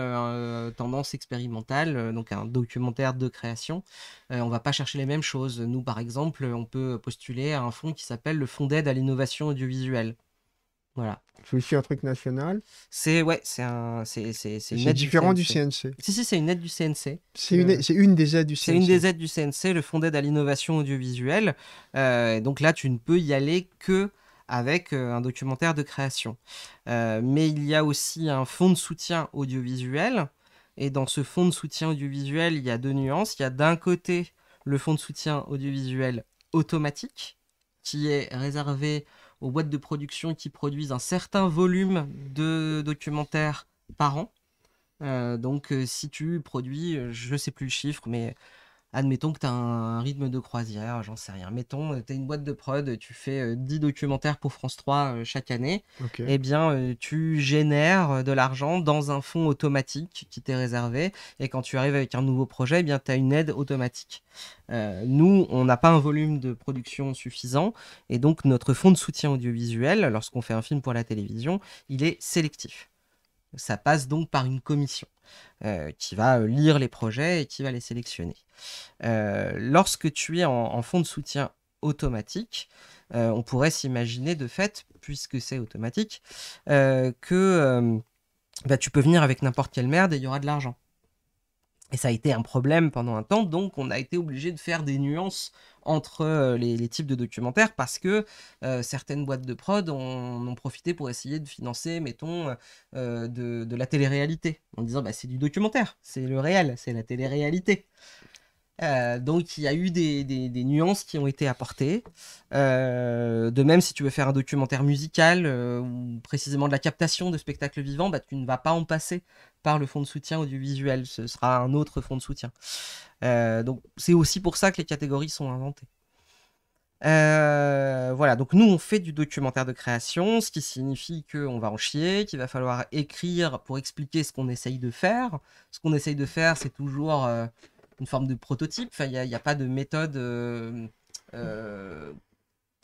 tendance expérimentale, donc un documentaire de création, on va pas chercher les mêmes choses. Nous, par exemple, on peut postuler à un fonds qui s'appelle le Fonds d'aide à l'innovation audiovisuelle. Voilà. C'est aussi un truc national. C'est ouais, c'est un, c'est différent du CNC. du CNC. Si si, c'est une aide du CNC. C'est une, une, des aides du euh, CNC. C'est une des aides du CNC, le Fonds d'aide à l'innovation audiovisuelle. Euh, donc là, tu ne peux y aller que avec euh, un documentaire de création. mais il y a aussi un fonds de soutien audiovisuel. Et dans ce fonds de soutien audiovisuel, il y a deux nuances. Il y a d'un côté le fonds de soutien audiovisuel automatique, qui est réservé aux boîtes de production qui produisent un certain volume de documentaires par an. Euh, donc euh, si tu produis, euh, je ne sais plus le chiffre, mais Admettons que tu as un, rythme de croisière, j'en sais rien. Mettons, euh, tu as une boîte de prod, tu fais 10 euh, documentaires pour France 3 euh, chaque année. Et eh bien, tu génères de l'argent dans un fonds automatique qui t'est réservé. Et quand tu arrives avec un nouveau projet, eh bien, tu as une aide automatique. nous, on n'a pas un volume de production suffisant. Et donc, notre fonds de soutien audiovisuel, lorsqu'on fait un film pour la télévision, il est sélectif. Ça passe donc par une commission euh, qui va euh, lire les projets et qui va les sélectionner. Euh, lorsque tu es en, fonds de soutien automatique, on pourrait s'imaginer de fait, puisque c'est automatique, que bah, tu peux venir avec n'importe quelle merde et il y aura de l'argent. Et ça a été un problème pendant un temps, donc on a été obligé de faire des nuances entre euh, les, types de documentaires parce que euh, certaines boîtes de prod ont, ont, profité pour essayer de financer, mettons, euh, de, la télé-réalité en disant bah, c'est du documentaire, c'est le réel, c'est la télé-réalité. Euh, donc il y a eu des, nuances qui ont été apportées. Euh, de même, si tu veux faire un documentaire musical euh, ou précisément de la captation de spectacles vivants, bah, tu ne vas pas en passer par le fonds de soutien audiovisuel, ce sera un autre fonds de soutien. donc c'est aussi pour ça que les catégories sont inventées. voilà, donc nous on fait du documentaire de création, ce qui signifie qu'on va en chier, qu'il va falloir écrire pour expliquer ce qu'on essaye de faire. Ce qu'on essaye de faire, c'est toujours une forme de prototype. il n'y a, a, pas de méthode euh, euh,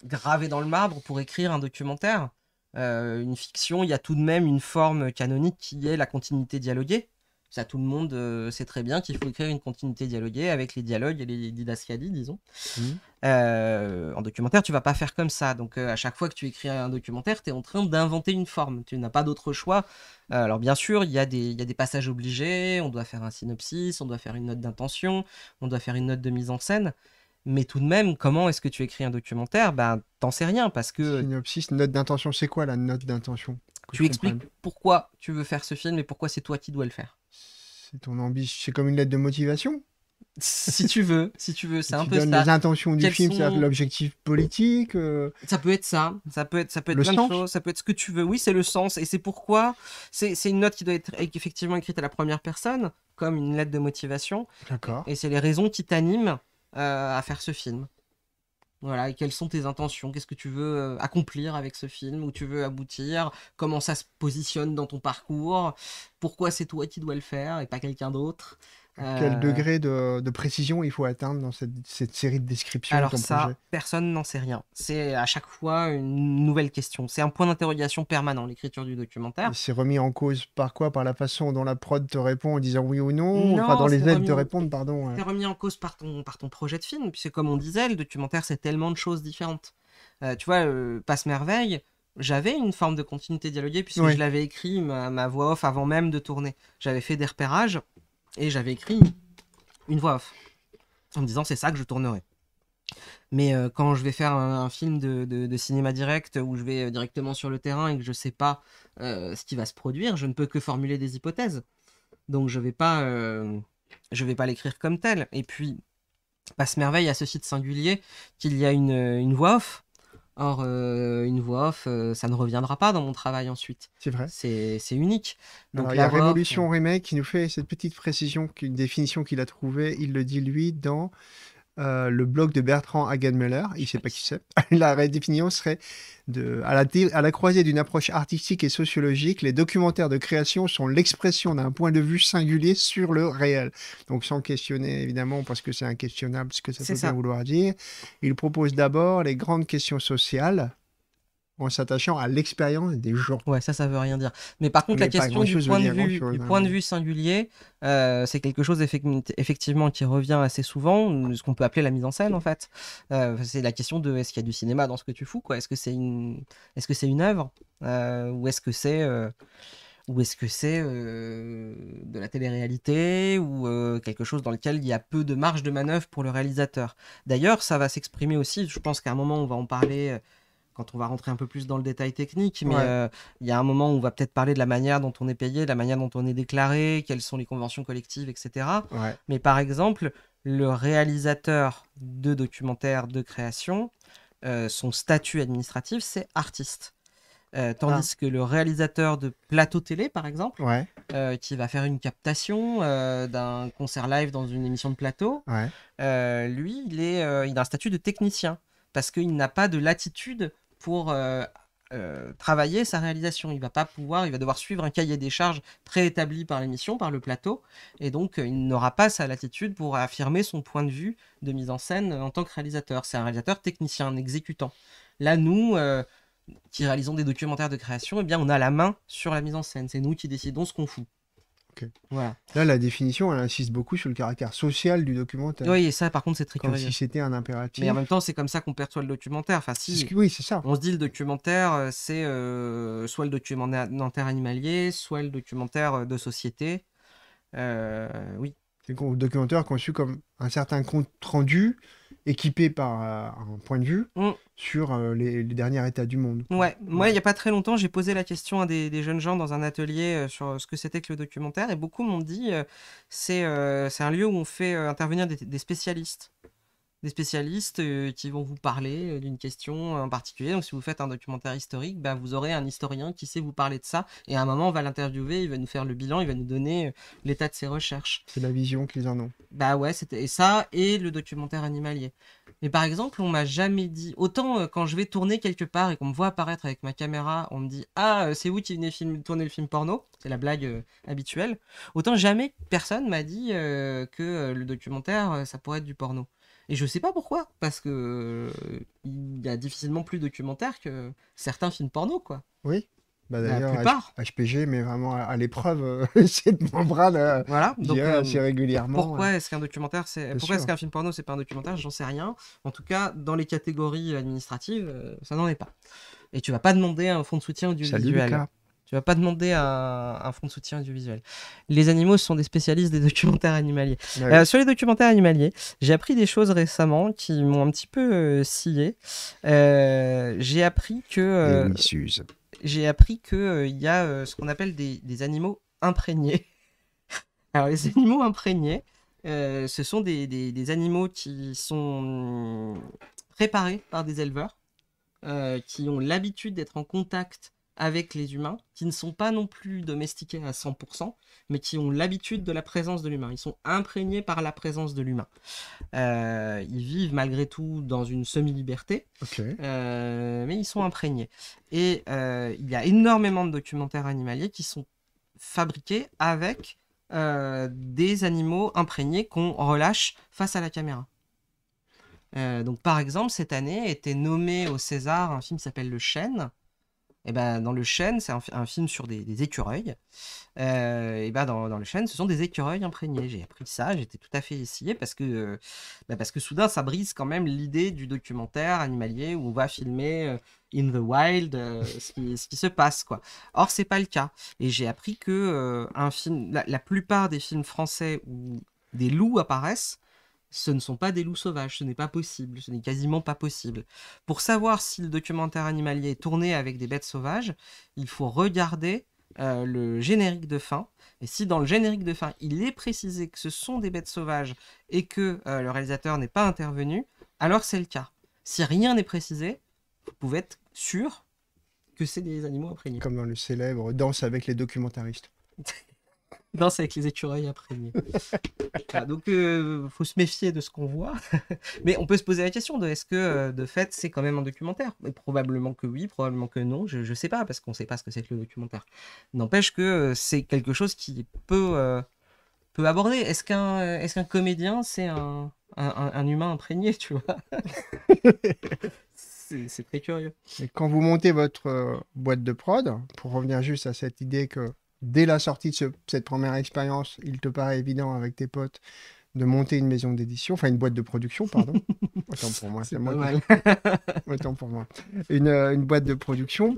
gravée dans le marbre pour écrire un documentaire. Euh, une fiction, il y a tout de même une forme canonique qui est la continuité dialoguée. Ça, tout le monde euh, sait très bien qu'il faut écrire une continuité dialoguée avec les dialogues et les didascalies, disons. Mhm. Euh, en documentaire, tu vas pas faire comme ça. Donc, euh, à chaque fois que tu écris un documentaire, tu es en train d'inventer une forme. Tu n'as pas d'autre choix. alors, bien sûr, il y, a des passages obligés. On doit faire un synopsis, on doit faire une note d'intention, on doit faire une note de mise en scène. Mais tout de même, comment est-ce que tu écris un documentaire Ben, t'en sais rien parce que. Synopsis, note d'intention, c'est quoi la note d'intention Tu expliques pourquoi tu veux faire ce film et pourquoi c'est toi qui dois le faire. C'est ton ambition. C'est comme une lettre de motivation. Si tu veux, si tu veux, c'est un tu peu donnes les intentions du film, cest l'objectif politique. Euh? Ça peut être ça, ça peut être, ça peut être plein de choses, ça peut être ce que tu veux. Oui, c'est le sens, et c'est pourquoi c'est une note qui doit être effectivement écrite à la première personne, comme une lettre de motivation. D'accord. Et, c'est les raisons qui t'animent euh, à faire ce film. Voilà, quelles sont tes intentions Qu'est-ce que tu veux euh, accomplir avec ce film Où tu veux aboutir Comment ça se positionne dans ton parcours Pourquoi c'est toi qui dois le faire et pas quelqu'un d'autre quel euh, degré de, précision il faut atteindre dans cette, série de descriptions Alors ça, personne n'en sait rien. C'est à chaque fois une nouvelle question. C'est un point d'interrogation permanent, l'écriture du documentaire. C'est remis en cause par quoi Par la façon dont la prod te répond en disant oui ou non, non dans les aides te pardon. C'est remis en cause par ton, projet de film. Puis c'est comme on disait, le documentaire, c'est tellement de choses différentes. Euh, tu vois, euh, Passe-Merveille, j'avais une forme de continuité dialoguée puisque je l'avais écrit ma, voix off avant même de tourner. J'avais fait des repérages et j'avais écrit une voix off en me disant c'est ça que je tournerai. Mais euh, quand je vais faire un, film de, cinéma direct où je vais directement sur le terrain et que je ne sais pas euh, ce qui va se produire, je ne peux que formuler des hypothèses. Donc je ne vais pas, euh, je vais pas l'écrire comme tel. Et puis, passe merveille à ce site singulier qu'il y a une, une voix off Or, euh, une voix off, euh, ça ne reviendra pas dans mon travail ensuite. C'est vrai. C'est unique. Donc, il y a Révolution euh, Remake qui nous fait cette petite précision, une définition qu'il a trouvée. Il le dit, lui, dans euh, le blog de Bertrand Hagenmüller, il ne sait pas qui c'est. la redéfinition serait de, à, la croisée d'une approche artistique et sociologique, les documentaires de création sont l'expression d'un point de vue singulier sur le réel. Donc sans questionner évidemment, parce que c'est inquestionnable ce que ça peut bien vouloir dire, il propose d'abord les grandes questions sociales en s'attachant à l'expérience des gens. Ouais, ça, ça veut rien dire. Mais par contre, la question du, point de, vue, hein, point de vue singulier, euh, c'est quelque chose effectivement qui revient assez souvent, ce qu'on peut appeler la mise en scène en fait. Euh, c'est la question de est-ce qu'il y a du cinéma dans ce que tu fous quoi Est-ce que c'est une, est-ce que c'est une œuvre euh, ou est-ce que c'est ou est-ce que c'est de la télé-réalité ou quelque chose dans lequel il y a peu de marge de manœuvre pour le réalisateur D'ailleurs, ça va s'exprimer aussi, je pense qu'à un moment on va en parler quand on va rentrer un peu plus dans le détail technique, mais euh, il y a un moment où on va peut-être parler de la manière dont on est payé, la manière dont on est déclaré, quelles sont les conventions collectives, etc. Mais par exemple, le réalisateur de documentaire, de création, euh, son statut administratif, c'est artiste. Euh, tandis ah. que le réalisateur de plateau télé, par exemple, qui va faire une captation d'un concert live dans une émission de plateau, lui, il, est, il a un statut de technicien parce qu'il n'a pas de latitude pour euh, euh, travailler sa réalisation. Il va pas pouvoir, il va devoir suivre un cahier des charges préétabli par l'émission, par le plateau, et donc euh, il n'aura pas sa latitude pour affirmer son point de vue de mise en scène en tant que réalisateur. C'est un réalisateur technicien, un exécutant. Là, nous, qui réalisons des documentaires de création, eh bien, on a la main sur la mise en scène. C'est nous qui décidons ce qu'on fout. Là, la définition, elle insiste beaucoup sur le caractère social du documentaire. Oui, et ça, par contre, c'est très comme si c'était un impératif. Mais en même temps, c'est comme ça qu'on perçoit le documentaire. Enfin, oui, c'est ça. On se dit le documentaire, euh, c'est euh, soit le documentaire animalier, soit le documentaire euh, de société. oui. le documentaire conçu comme un certain compte rendu équipé par euh, un point de vue mm. sur euh, les, derniers états du monde. Ouais, moi, il n'y a pas très longtemps, j'ai posé la question à des, jeunes gens dans un atelier euh, sur ce que c'était que le documentaire, et beaucoup m'ont dit c'est c'est un lieu où on fait intervenir des spécialistes des spécialistes euh, qui vont vous parler euh, d'une question en particulier. Donc si vous faites un documentaire historique, ben, vous aurez un historien qui sait vous parler de ça. Et à un moment, on va l'interviewer, il va nous faire le bilan, il va nous donner euh, l'état de ses recherches. C'est la vision qu'ils en ont. Bah ouais, c'était ça et le documentaire animalier. Mais par exemple, on m'a jamais dit, autant quand je vais tourner quelque part et qu'on me voit apparaître avec ma caméra, on me dit Ah, c'est vous qui venez film... tourner le film porno C'est la blague habituelle. Autant jamais personne m'a dit que le documentaire, ça pourrait être du porno. Et je sais pas pourquoi, parce que il y a difficilement plus de documentaires que certains films porno, quoi. Oui. Bah d'ailleurs, HPG, mais vraiment à, l'épreuve, euh, c'est de euh, voilà, euh, assez régulièrement. Pourquoi est-ce qu'un documentaire, c'est pourquoi est-ce qu'un film porno, c'est pas un documentaire J'en sais rien. En tout cas, dans les catégories administratives, ça n'en est pas. Et tu vas pas demander un fonds de soutien du Salut, tu vas pas demander à un fonds de soutien audiovisuel. Les animaux sont des spécialistes des documentaires animaliers. Bah euh, sur les documentaires animaliers, j'ai appris des choses récemment qui m'ont un petit peu euh, scié. Euh, j'ai appris que. j'ai appris que il y a ce qu'on appelle des, animaux imprégnés. Alors les animaux imprégnés, ce sont des, des animaux qui sont préparés par des éleveurs, qui ont l'habitude d'être en contact avec les humains, qui ne sont pas non plus domestiqués à 100%, mais qui ont l'habitude de la présence de l'humain. Ils sont imprégnés par la présence de l'humain. Euh, ils vivent malgré tout dans une semi-liberté, euh, mais ils sont imprégnés. Et euh, il y a énormément de documentaires animaliers qui sont fabriqués avec des animaux imprégnés qu'on relâche face à la caméra. donc, par exemple, cette année était nommé au César un film qui s'appelle Le Chêne, et eh ben, dans le chêne, c'est un, film sur des, écureuils. Euh, et ben, dans, le chêne, ce sont des écureuils imprégnés. J'ai appris ça, j'étais tout à fait essayé parce que, euh, bah, parce que soudain, ça brise quand même l'idée du documentaire animalier où on va filmer euh, in the wild ce qui, se passe. quoi. Or, c'est pas le cas. Et j'ai appris que un film, la, la, plupart des films français où des loups apparaissent ce ne sont pas des loups sauvages, ce n'est pas possible, ce n'est quasiment pas possible. Pour savoir si le documentaire animalier est tourné avec des bêtes sauvages, il faut regarder euh, le générique de fin. Et si dans le générique de fin, il est précisé que ce sont des bêtes sauvages et que euh, le réalisateur n'est pas intervenu, alors c'est le cas. Si rien n'est précisé, vous pouvez être sûr que c'est des animaux imprégnés. Comme dans le célèbre Danse avec les documentaristes. non, c'est avec les écureuils imprégnés. donc, il euh, faut se méfier de ce qu'on voit. Mais on peut se poser la question de est-ce que, euh, de fait, c'est quand même un documentaire Probablement que oui, probablement que non. Je ne sais pas, parce qu'on ne sait pas ce que c'est que le documentaire. N'empêche que euh, c'est quelque chose qui peut, peut aborder. Est-ce qu'un est qu'un comédien, c'est un, un, humain imprégné, tu vois c'est très curieux. Et quand vous montez votre boîte de prod, pour revenir juste à cette idée que dès la sortie de cette première expérience, il te paraît évident avec tes potes de monter une maison d'édition, enfin une boîte de production, pardon. attends pour moi, c'est moi. pour moi. Euh, une, boîte de production.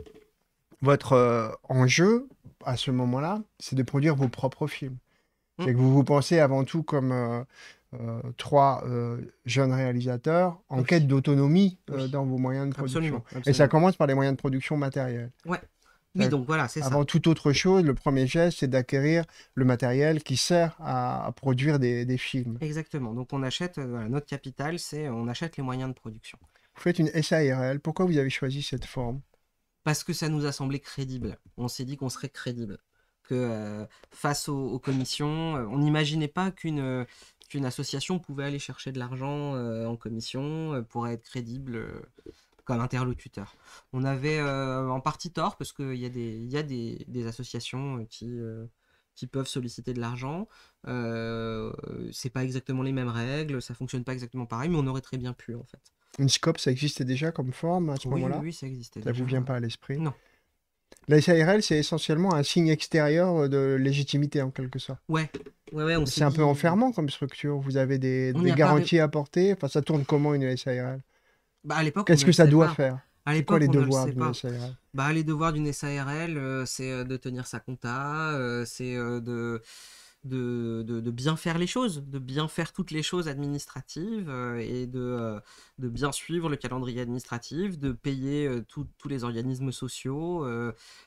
Votre euh, enjeu à ce moment-là, c'est de produire vos propres films. Mmh. C'est que vous vous pensez avant tout comme euh, trois jeunes réalisateurs en quête d'autonomie dans vos moyens de production. Et ça commence par les moyens de production matériels. Ouais. Euh, donc voilà, c'est Avant toute autre chose, le premier geste, c'est d'acquérir le matériel qui sert à, produire des, films. Exactement. Donc on achète, euh, notre capital, c'est on achète les moyens de production. Vous faites une SARL. Pourquoi vous avez choisi cette forme Parce que ça nous a semblé crédible. On s'est dit qu'on serait crédible. Que euh, face aux, commissions, on n'imaginait pas qu'une association pouvait aller chercher de l'argent en commission pour être crédible à l'interlocuteur. On avait euh, en partie tort parce qu'il y a des, y des, associations euh, qui, peuvent solliciter de l'argent. Euh, c'est pas exactement les mêmes règles, ça fonctionne pas exactement pareil, mais on aurait très bien pu en fait. Une scope, ça existait déjà comme forme à ce moment-là Oui, ça existait. Ça déjà. vous vient pas à l'esprit Non. La SARL, c'est essentiellement un signe extérieur de légitimité en quelque sorte. Ouais, ouais, C'est un peu enfermant comme structure. Vous avez des, garanties à apportées. Enfin, ça tourne comment une SARL bah, à l'époque. Qu'est-ce que ça doit faire à l'époque, les devoirs d'une SARL bah, Les devoirs d'une SARL, euh, c'est euh, de tenir sa compta, euh, c'est de, de, de, bien faire les choses, de bien faire toutes les choses administratives et de, de bien suivre le calendrier administratif, de payer tous les organismes sociaux,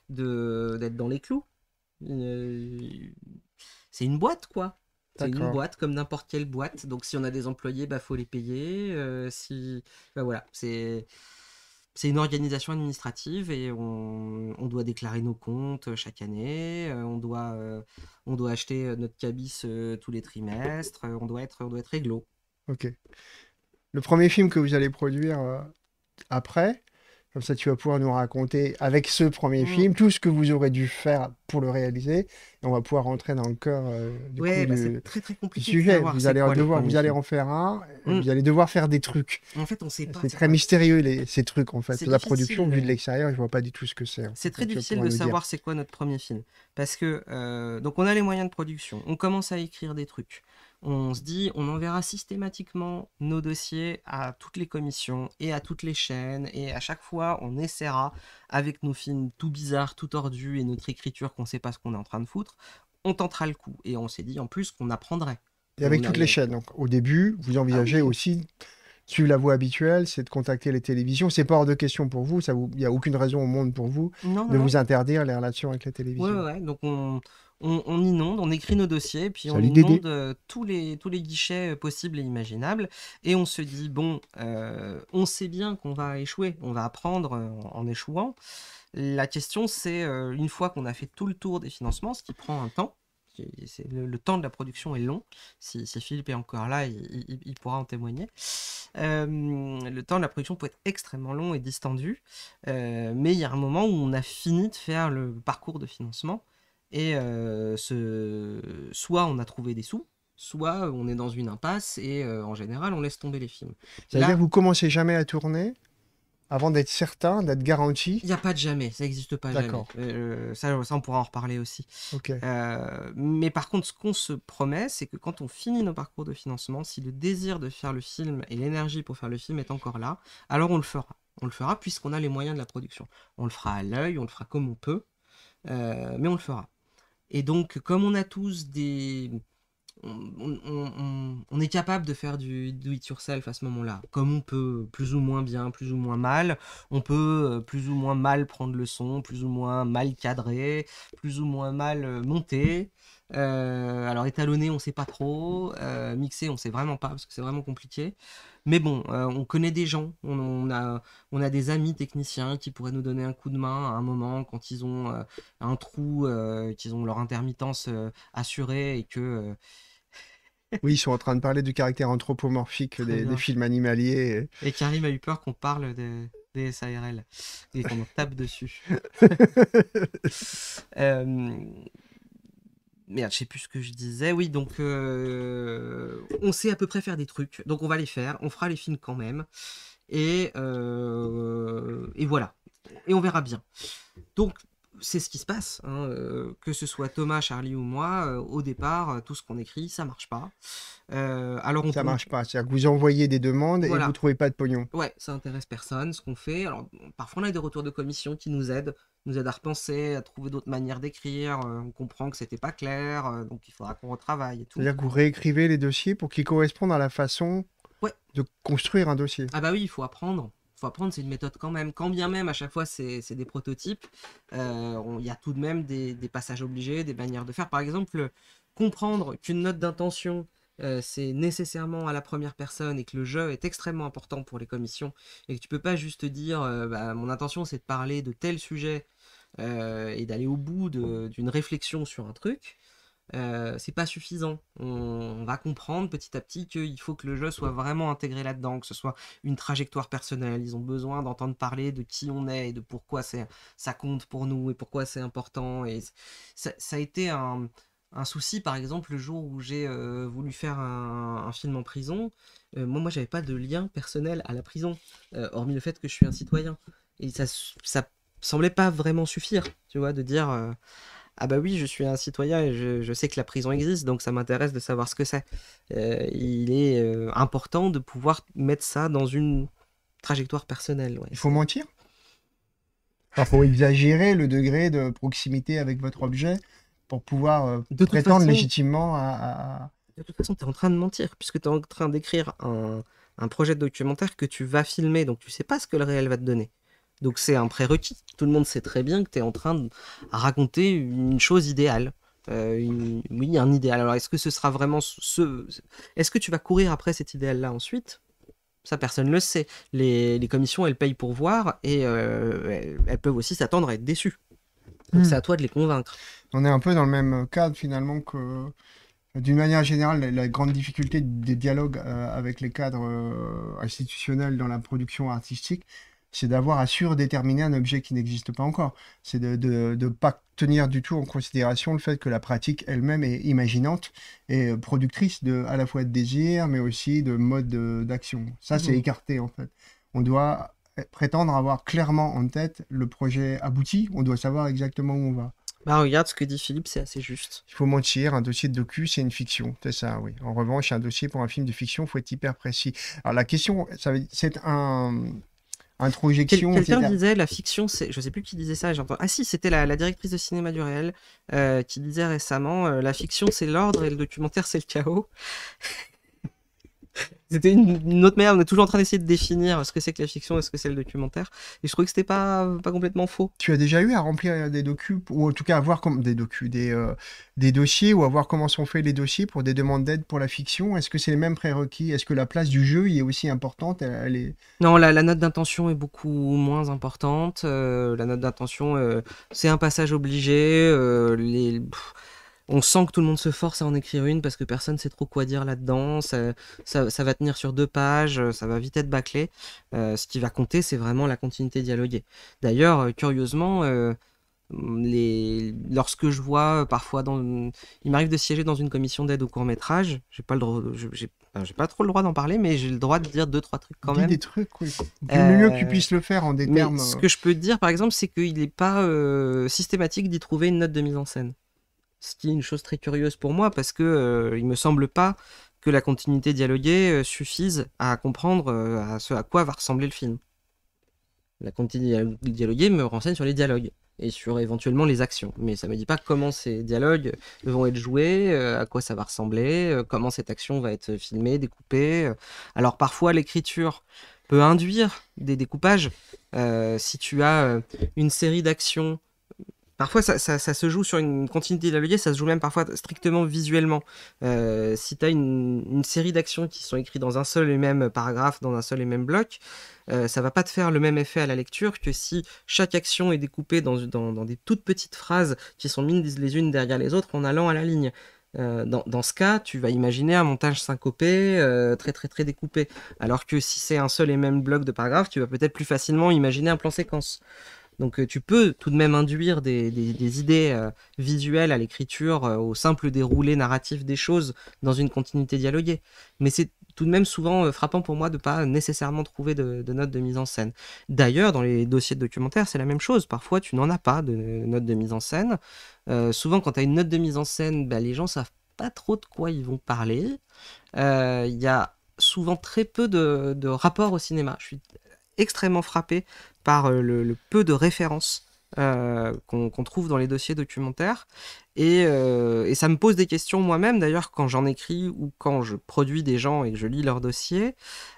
d'être dans les clous. c'est une boîte, quoi. C'est une boîte comme n'importe quelle boîte. Donc si on a des employés, bah faut les payer. Euh, si, bah, voilà, c'est une organisation administrative et on, doit déclarer nos comptes euh, chaque année. Euh, on doit on doit acheter notre cabis tous les trimestres. On doit être on doit être réglo. Ok. Le premier film que vous allez produire après, comme ça, tu vas pouvoir nous raconter avec ce premier mm. film tout ce que vous aurez dû faire pour le réaliser. on va pouvoir rentrer dans le cœur euh, du, bah, Très, compliqué sujet. vous allez devoir, vous allez en faire un. Mm. Vous allez devoir faire des trucs. En fait, on sait pas. C'est très mystérieux ces trucs en fait. La production vu de l'extérieur, je vois pas du tout ce que c'est. C'est très difficile de savoir c'est quoi notre premier film parce que euh, donc on a les moyens de production. On commence à écrire des trucs on se dit, on enverra systématiquement nos dossiers à toutes les commissions et à toutes les chaînes, et à chaque fois, on essaiera, avec nos films tout bizarres, tout tordus, et notre écriture qu'on ne sait pas ce qu'on est en train de foutre, on tentera le coup. Et on s'est dit, en plus, qu'on apprendrait. Et avec toutes les chaînes, donc au début, vous envisagez ah aussi suivre la voie habituelle, c'est de contacter les télévisions. C'est pas hors de question pour vous, il n'y a aucune raison au monde pour vous de vous interdire les relations avec la télévision. Oui, ouais, donc on, on, inonde, on écrit nos dossiers, puis on inonde euh, tous les, tous les guichets euh, possibles et imaginables. Et on se dit, bon, euh, on sait bien qu'on va échouer, on va apprendre en, échouant. La question, c'est une fois qu'on a fait tout le tour des financements, ce qui prend un temps, le, temps de la production est long. Si, Philippe est encore là, il, pourra en témoigner. le temps de la production peut être extrêmement long et distendu, mais il y a un moment où on a fini de faire le parcours de financement et euh, soit on a trouvé des sous, soit on est dans une impasse et euh, en général on laisse tomber les films. C'est-à-dire que vous commencez jamais à tourner avant d'être certain, d'être garanti Il n'y a pas de jamais, ça n'existe pas. D'accord. Euh, ça, ça, on pourra en reparler aussi. mais par contre, ce qu'on se promet, c'est que quand on finit nos parcours de financement, si le désir de faire le film et l'énergie pour faire le film est encore là, alors on le fera. On le fera puisqu'on a les moyens de la production. On le fera à l'œil, on le fera comme on peut, mais on le fera. Et donc, comme on a tous des. On, est capable de faire du do it yourself à ce moment-là. Comme on peut plus ou moins bien, plus ou moins mal, on peut euh, plus ou moins mal prendre le son, plus ou moins mal cadrer, plus ou moins mal euh, monter. Euh, alors étalonné, on sait pas trop. Euh, mixé, on sait vraiment pas parce que c'est vraiment compliqué. Mais bon, euh, on connaît des gens, on, a, on a des amis techniciens qui pourraient nous donner un coup de main à un moment quand ils ont euh, un trou, qu'ils ont leur intermittence assurée et que. Oui, ils sont en train de parler du caractère anthropomorphique des, films animaliers. Et Karim a eu peur qu'on parle des, SARL et qu'on tape dessus. euh, Merde, je sais plus ce que je disais. Oui, donc euh, on sait à peu près faire des trucs, donc on va les faire. On fera les films quand même, et euh, et voilà. Et on verra bien. Donc c'est ce qui se passe. Hein, euh, que ce soit Thomas, Charlie ou moi, euh, au départ, euh, tout ce qu'on écrit, ça marche pas. alors ça marche pas. C'est-à-dire que vous envoyez des demandes et vous trouvez pas de pognon. Ouais, ça intéresse personne. Ce qu'on fait, alors parfois on a des retours de commission qui nous aident, nous aident à repenser, à trouver d'autres manières d'écrire. on comprend que c'était pas clair, donc il faudra qu'on retravaille C'est-à-dire que vous réécrivez les dossiers pour qu'ils correspondent à la façon de construire un dossier. Ah bah oui, il faut apprendre prendre c'est une méthode quand même. Quand bien même, à chaque fois, c'est des prototypes, euh, il y a tout de même des, passages obligés, des manières de faire. Par exemple, comprendre qu'une note d'intention, euh, c'est nécessairement à la première personne et que le jeu est extrêmement important pour les commissions et que tu peux pas juste dire euh, bah, mon intention c'est de parler de tel sujet et d'aller au bout d'une réflexion sur un truc euh, c'est pas suffisant. On, va comprendre petit à petit qu'il faut que le jeu soit vraiment intégré là-dedans, que ce soit une trajectoire personnelle. Ils ont besoin d'entendre parler de qui on est et de pourquoi ça compte pour nous et pourquoi c'est important. Et ça, a été un, souci, par exemple, le jour où j'ai euh, voulu faire un, film en prison. Euh, moi, moi, j'avais pas de lien personnel à la prison, hormis le fait que je suis un citoyen. Et ça, ça semblait pas vraiment suffire, tu vois, de dire ah bah oui, je suis un citoyen et je, sais que la prison existe, donc ça m'intéresse de savoir ce que c'est. Euh, il est euh, important de pouvoir mettre ça dans une trajectoire personnelle. Il faut mentir Il faut exagérer le degré de proximité avec votre objet pour pouvoir euh, prétendre légitimement à, De toute façon, tu es en train de mentir, puisque tu es en train d'écrire un, un projet de documentaire que tu vas filmer, donc tu sais pas ce que le réel va te donner. Donc c'est un prérequis. Tout le monde sait très bien que tu es en train de raconter une chose idéale. Euh, oui, un idéal. Alors est-ce que ce sera vraiment ce... Est-ce que tu vas courir après cet idéal-là ensuite ça, personne ne le sait. Les, commissions, elles payent pour voir et euh, elles peuvent aussi s'attendre à être déçues. Donc hmm. c'est à toi de les convaincre. On est un peu dans le même cadre finalement que, d'une manière générale, la, grande difficulté des dialogues euh, avec les cadres institutionnels dans la production artistique, c'est d'avoir à surdéterminer un objet qui n'existe pas encore. C'est de ne pas tenir du tout en considération le fait que la pratique elle-même est imaginante et productrice de, à la fois de désir, mais aussi de mode d'action. Ça, c'est mmh. écarté, en fait. On doit prétendre avoir clairement en tête le projet abouti, on doit savoir exactement où on va. Bah regarde ce que dit Philippe, c'est assez juste. Il faut mentir, un dossier de docu, c'est une fiction. C'est ça, oui. En revanche, un dossier pour un film de fiction, il faut être hyper précis. Alors la question, c'est un, introjection. Quel, quelqu'un disait la fiction, c'est, je sais plus qui disait ça, j'entends. Ah si, c'était la, directrice de cinéma du réel euh, qui disait récemment euh, la fiction c'est l'ordre et le documentaire c'est le chaos c'était une, autre manière. On est toujours en train d'essayer de définir ce que c'est que la fiction et ce que c'est le documentaire. Et je trouvais que c'était pas, pas complètement faux. Tu as déjà eu à remplir euh, des docus, ou en tout cas à voir des des, euh, des dossiers, ou à voir comment sont faits les dossiers pour des demandes d'aide pour la fiction. Est-ce que c'est les mêmes prérequis Est-ce que la place du jeu y est aussi importante elle, Non, la, note d'intention est beaucoup moins importante. Euh, la note d'intention, c'est un passage obligé. les on sent que tout le monde se force à en écrire une parce que personne sait trop quoi dire là-dedans. Ça, va tenir sur deux pages, euh, ça va vite être bâclé. Euh, ce qui va compter, c'est vraiment la continuité dialoguée. D'ailleurs, euh, curieusement, lorsque je vois parfois dans... il m'arrive de siéger dans une commission d'aide au court métrage j'ai pas le droit j'ai pas trop le droit d'en parler mais j'ai le droit de dire deux trois trucs quand y même des trucs oui. du mieux que tu puisses le faire en des ce que je peux dire par exemple c'est qu'il n'est pas systématique d'y trouver une note de mise en scène ce qui est une chose très curieuse pour moi parce que euh, il me semble pas que la continuité dialoguée euh, suffise à comprendre euh, à ce à quoi va ressembler le film. La continuité dialoguée me renseigne sur les dialogues et sur éventuellement les actions, mais ça me dit pas comment ces dialogues vont être joués, à quoi ça va ressembler, comment cette action va être filmée, découpée. Alors parfois l'écriture peut induire des découpages. si tu as une série d'actions Parfois, ça, se joue sur une continuité dialoguée, ça se joue même parfois strictement visuellement. Euh, si tu as une, série d'actions qui sont écrites dans un seul et même paragraphe, dans un seul et même bloc, euh, ça va pas te faire le même effet à la lecture que si chaque action est découpée dans, des toutes petites phrases qui sont mises les unes derrière les autres en allant à la ligne. Euh, dans, ce cas, tu vas imaginer un montage syncopé, euh, très très très découpé. Alors que si c'est un seul et même bloc de paragraphe, tu vas peut-être plus facilement imaginer un plan séquence. Donc euh, tu peux tout de même induire des, idées euh, visuelles à l'écriture, euh, au simple déroulé narratif des choses dans une continuité dialoguée. Mais c'est tout de même souvent frappant pour moi de pas nécessairement trouver de, notes de mise en scène. D'ailleurs, dans les dossiers de documentaire, c'est la même chose. Parfois, tu n'en as pas de notes de mise en scène. souvent, quand tu as une note de mise en scène, bah, les gens savent pas trop de quoi ils vont parler. Il y a souvent très peu de, de rapports au cinéma. Je suis extrêmement frappé par euh, le, peu de références euh, qu'on trouve dans les dossiers documentaires. Euh, et, ça me pose des questions moi-même, d'ailleurs, quand j'en écris ou quand je produis des gens et que je lis leurs dossiers.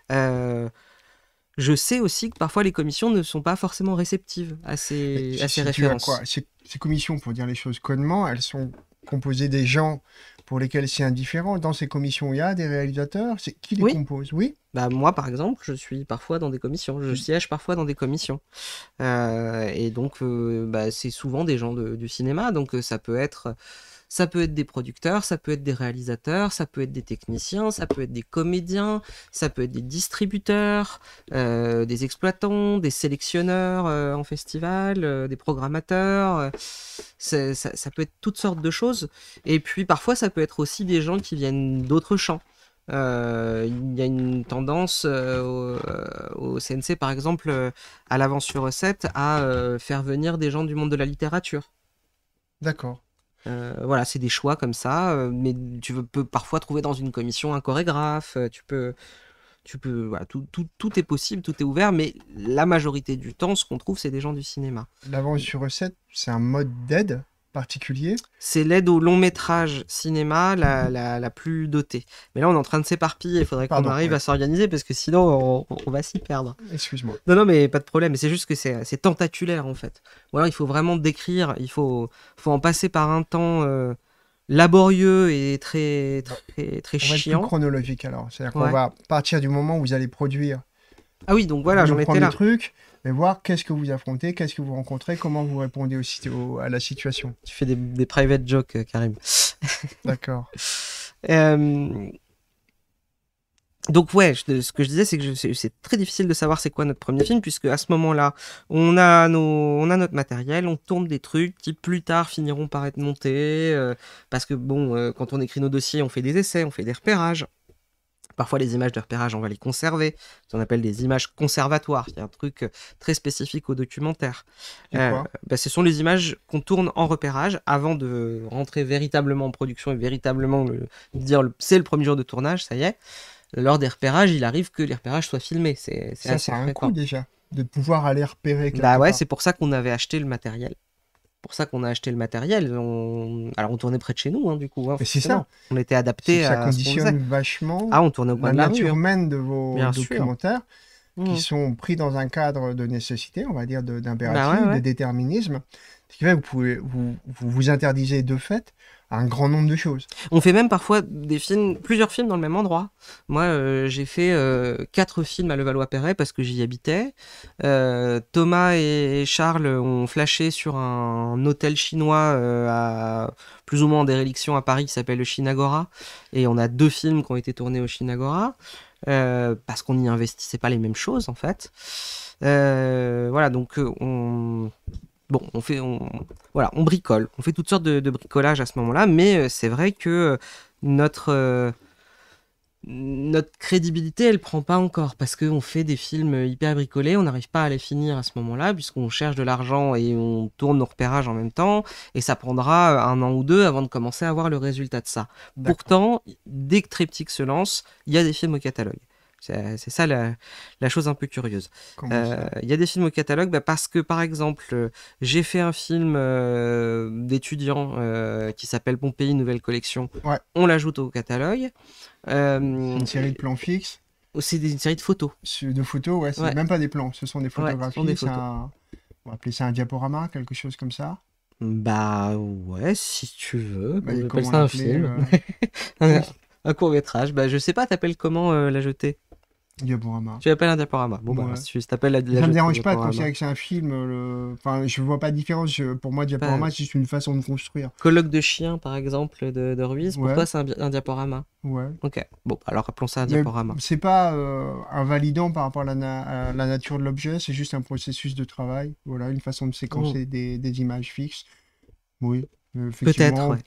je sais aussi que parfois les commissions ne sont pas forcément réceptives à ces, à références. ces, ces commissions, pour dire les choses connement, elles sont composées des gens pour lesquels c'est indifférent. Dans ces commissions, il y a des réalisateurs. C'est qui les compose Oui. Bah, moi, par exemple, je suis parfois dans des commissions. Je mm. siège parfois dans des commissions. Euh, et donc, euh, bah, c'est souvent des gens du cinéma. Donc, euh, ça peut être ça peut être des producteurs, ça peut être des réalisateurs, ça peut être des techniciens, ça peut être des comédiens, ça peut être des distributeurs, euh, des exploitants, des sélectionneurs euh, en festival, euh, des programmateurs. Ça, peut être toutes sortes de choses. Et puis parfois, ça peut être aussi des gens qui viennent d'autres champs. il y a une tendance au, CNC, par exemple, à l'avance sur recette, à faire venir des gens du monde de la littérature. D'accord. Euh, voilà, c'est des choix comme ça, euh, mais tu peux parfois trouver dans une commission un chorégraphe, euh, tu peux... Tu peux tout, tout, tout est possible, tout est ouvert, mais la majorité du temps, ce qu'on trouve, c'est des gens du cinéma. l'avant sur recette, c'est un mode d'aide particulier C'est l'aide au long métrage cinéma mhm. la, plus dotée. Mais là, on est en train de s'éparpiller. Il faudrait qu'on arrive à s'organiser parce que sinon, on, va s'y perdre. Excuse-moi. Non, non, mais pas de problème. C'est juste que c'est tentaculaire en fait. il faut vraiment décrire. Il faut, faut en passer par un temps. Euh, laborieux et très très, très on Va être chronologique alors, c'est-à-dire qu'on va partir du moment où vous allez produire. Ah oui, donc voilà, j'en étais là. Truc, et voir qu'est-ce que vous affrontez, qu'est-ce que vous rencontrez, comment vous répondez aussi à la situation. Tu fais des, private jokes, euh, Karim. D'accord. Euh, donc ouais, ce que je disais, c'est que c'est très difficile de savoir c'est quoi notre premier film, puisque à ce moment-là, on a on a notre matériel, on tourne des trucs qui plus tard finiront par être montés, euh, parce que bon, quand on écrit nos dossiers, on fait des essais, on fait des repérages. Parfois, les images de repérage, on va les conserver. Ce qu'on appelle des images conservatoires. C'est un truc euh, très spécifique au documentaire. Euh, bah, ce sont les images qu'on tourne en repérage avant de rentrer véritablement en production et véritablement dire c'est le premier jour de tournage, ça y est. Lors des repérages, il arrive que les repérages soient filmés. C'est, ça, un coup déjà de pouvoir aller repérer. Bah ouais, c'est pour ça qu'on avait acheté le matériel pour ça qu'on a acheté le matériel. Alors on tournait près de chez nous, hein, du coup. Hein, c'est ça. On était adapté à. Ça conditionne vachement. Ah, on tournait au coin la de la nature rue. Hein. même de vos documentaires. qui mmh. sont pris dans un cadre de nécessité, on va dire, d'impératif, bah de, déterminisme. Ce qui fait que vous, pouvez, vous, vous, vous interdisez de fait un grand nombre de choses. On fait même parfois des films, plusieurs films dans le même endroit. Moi, euh, j'ai fait euh, quatre films à Levallois-Perret parce que j'y habitais. Euh, Thomas et Charles ont flashé sur un, hôtel chinois à plus ou moins des déréliction à Paris qui s'appelle le Shinagora. Et on a deux films qui ont été tournés au Shinagora parce qu'on n'y investissait pas les mêmes choses en fait. voilà, donc on Bon, on fait, on, voilà, on bricole, on fait toutes sortes de, bricolages à ce moment-là, mais euh, c'est vrai que euh, notre euh, notre crédibilité, elle prend pas encore parce qu'on fait des films hyper bricolés, on n'arrive pas à les finir à ce moment-là puisqu'on cherche de l'argent et on tourne nos repérages en même temps et ça prendra un an ou deux avant de commencer à voir le résultat de ça. Pourtant, dès que Triptych se lance, il y a des films au catalogue. C'est ça la, chose un peu curieuse. Euh, il y a des films au catalogue bah, parce que, par exemple, euh, j'ai fait un film euh, d'étudiants qui s'appelle Pompéi Nouvelle Collection. On l'ajoute au catalogue. une série de plans fixes C'est une série de photos. De photos, ouais, c'est même pas des plans, ce sont des photographies. On va appeler ça un diaporama, quelque chose comme ça. Bah ouais, si tu veux. Bah, ça un film. un, court métrage. Bah je sais pas, t'appelles comment l'ajouter Diaporama. Tu appelles un diaporama. Bon, bah, me dérange pas de penser que c'est un film. Euh, enfin, je vois pas de différence. Pour moi, diaporama, c'est juste une façon de construire. Colloque de chien, par exemple, de, Ruiz, pour toi, c'est un, diaporama. Ouais. Ok. Bon, bah, alors appelons ça un diaporama. C'est pas euh, invalidant par rapport à la, nature de l'objet, c'est juste un processus de travail. Voilà, une façon de séquencer oh. des, images fixes. Oui. Peut-être, ouais.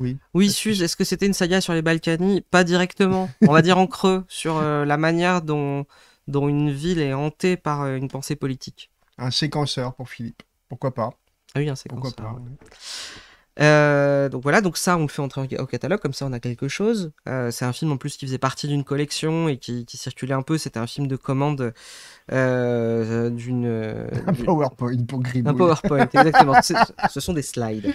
Oui. Oui, est-ce que c'était une saga sur les Balkany Pas directement. On va dire en creux sur euh, la manière dont, dont une ville est hantée par euh, une pensée politique. Un séquenceur pour Philippe. Pourquoi pas Ah oui, un séquenceur. Pourquoi euh, donc voilà, donc ça on le fait entrer au catalogue, comme ça on a quelque chose. c'est un film en plus qui faisait partie d'une collection et qui, circulait un peu. C'était un film de commande d'une. Un PowerPoint pour Gribouille. Un PowerPoint, exactement. ce sont des slides.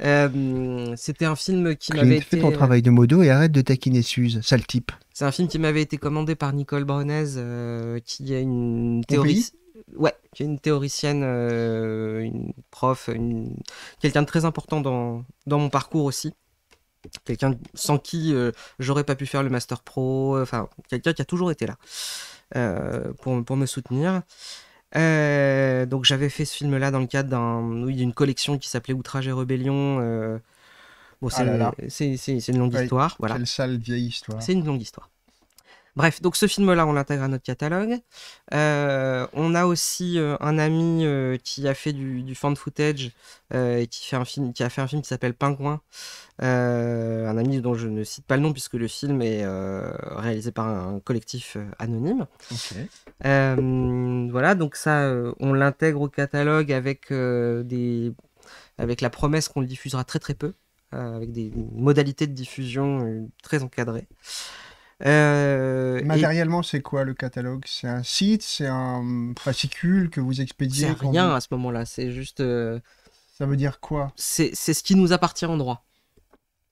Euh, c'était un film qui m'avait été. ton euh, travail de modo et arrête de taquiner Suze, sale type. C'est un film qui m'avait été commandé par Nicole Brunez, euh, qui est une théorie. Ouais, qui est une théoricienne, une prof, une... quelqu'un de très important dans, dans mon parcours aussi. Quelqu'un sans qui j'aurais pas pu faire le master pro, enfin, quelqu'un qui a toujours été là pour, pour me soutenir. Euh, donc j'avais fait ce film-là dans le cadre d'une collection qui s'appelait Outrage et Rébellion. Euh. Bon, ah c'est une, longue histoire. Voilà. vieille histoire. C'est une longue histoire. Bref, donc ce film-là, on l'intègre à notre catalogue. Euh, on a aussi euh, un ami euh, qui a fait du, du fan footage et qui, a fait un film qui s'appelle Pingouin. un ami dont je ne cite pas le nom puisque le film est réalisé par un, collectif anonyme. voilà, donc ça, on l'intègre au catalogue avec, des, avec la promesse qu'on le diffusera très très peu, avec des modalités de diffusion très encadrées. Euh, Matériellement, c'est quoi le catalogue C'est un site, c'est un fascicule que vous expédiez C'est rien à ce moment-là, c'est juste. Euh, Ça veut dire quoi C'est ce qui nous appartient en droit.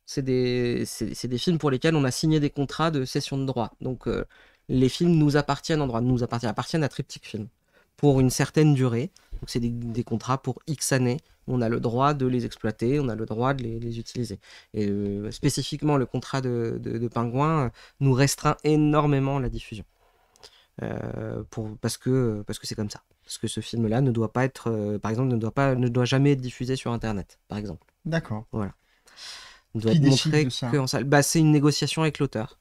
C'est des, des, films pour lesquels on a signé des contrats de cession de droit. Donc euh, les films nous appartiennent en droit, nous appartiennent, appartiennent à Triptych Films pour une certaine durée. Donc c'est des, contrats pour X années. On a le droit de les exploiter, on a le droit de les, utiliser. Et euh, spécifiquement, le contrat de, Pingouin euh, nous restreint énormément la diffusion. Euh, pour, parce que parce que c'est comme ça. Parce que ce film-là ne doit pas être, par exemple, ne doit pas, ne doit jamais être diffusé sur Internet, par exemple. D'accord. Voilà. doit être montré que en salle. Bah, c'est une négociation avec l'auteur.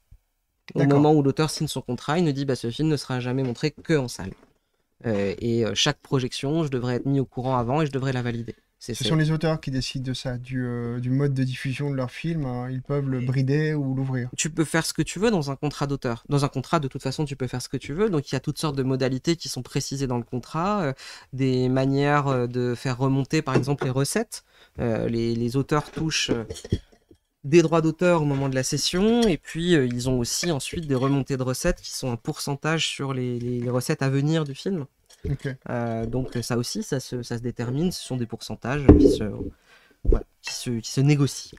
Au moment où l'auteur signe son contrat, il nous dit bah, ce film ne sera jamais montré que en salle. Euh, et euh, chaque projection, je devrais être mis au courant avant et je devrais la valider. Ce sont les auteurs qui décident de ça, du, euh, mode de diffusion de leur film. Hein. Ils peuvent le brider ou l'ouvrir. Tu peux faire ce que tu veux dans un contrat d'auteur. Dans un contrat, de toute façon, tu peux faire ce que tu veux. Donc, il y a toutes sortes de modalités qui sont précisées dans le contrat, des manières de faire remonter, par exemple, les recettes. les, les, auteurs touchent des droits d'auteur au moment de la session, et puis euh, ils ont aussi ensuite des remontées de recettes qui sont un pourcentage sur les, recettes à venir du film. Euh, donc euh, ça aussi, ça se, détermine, ce sont des pourcentages qui se, qui négocient.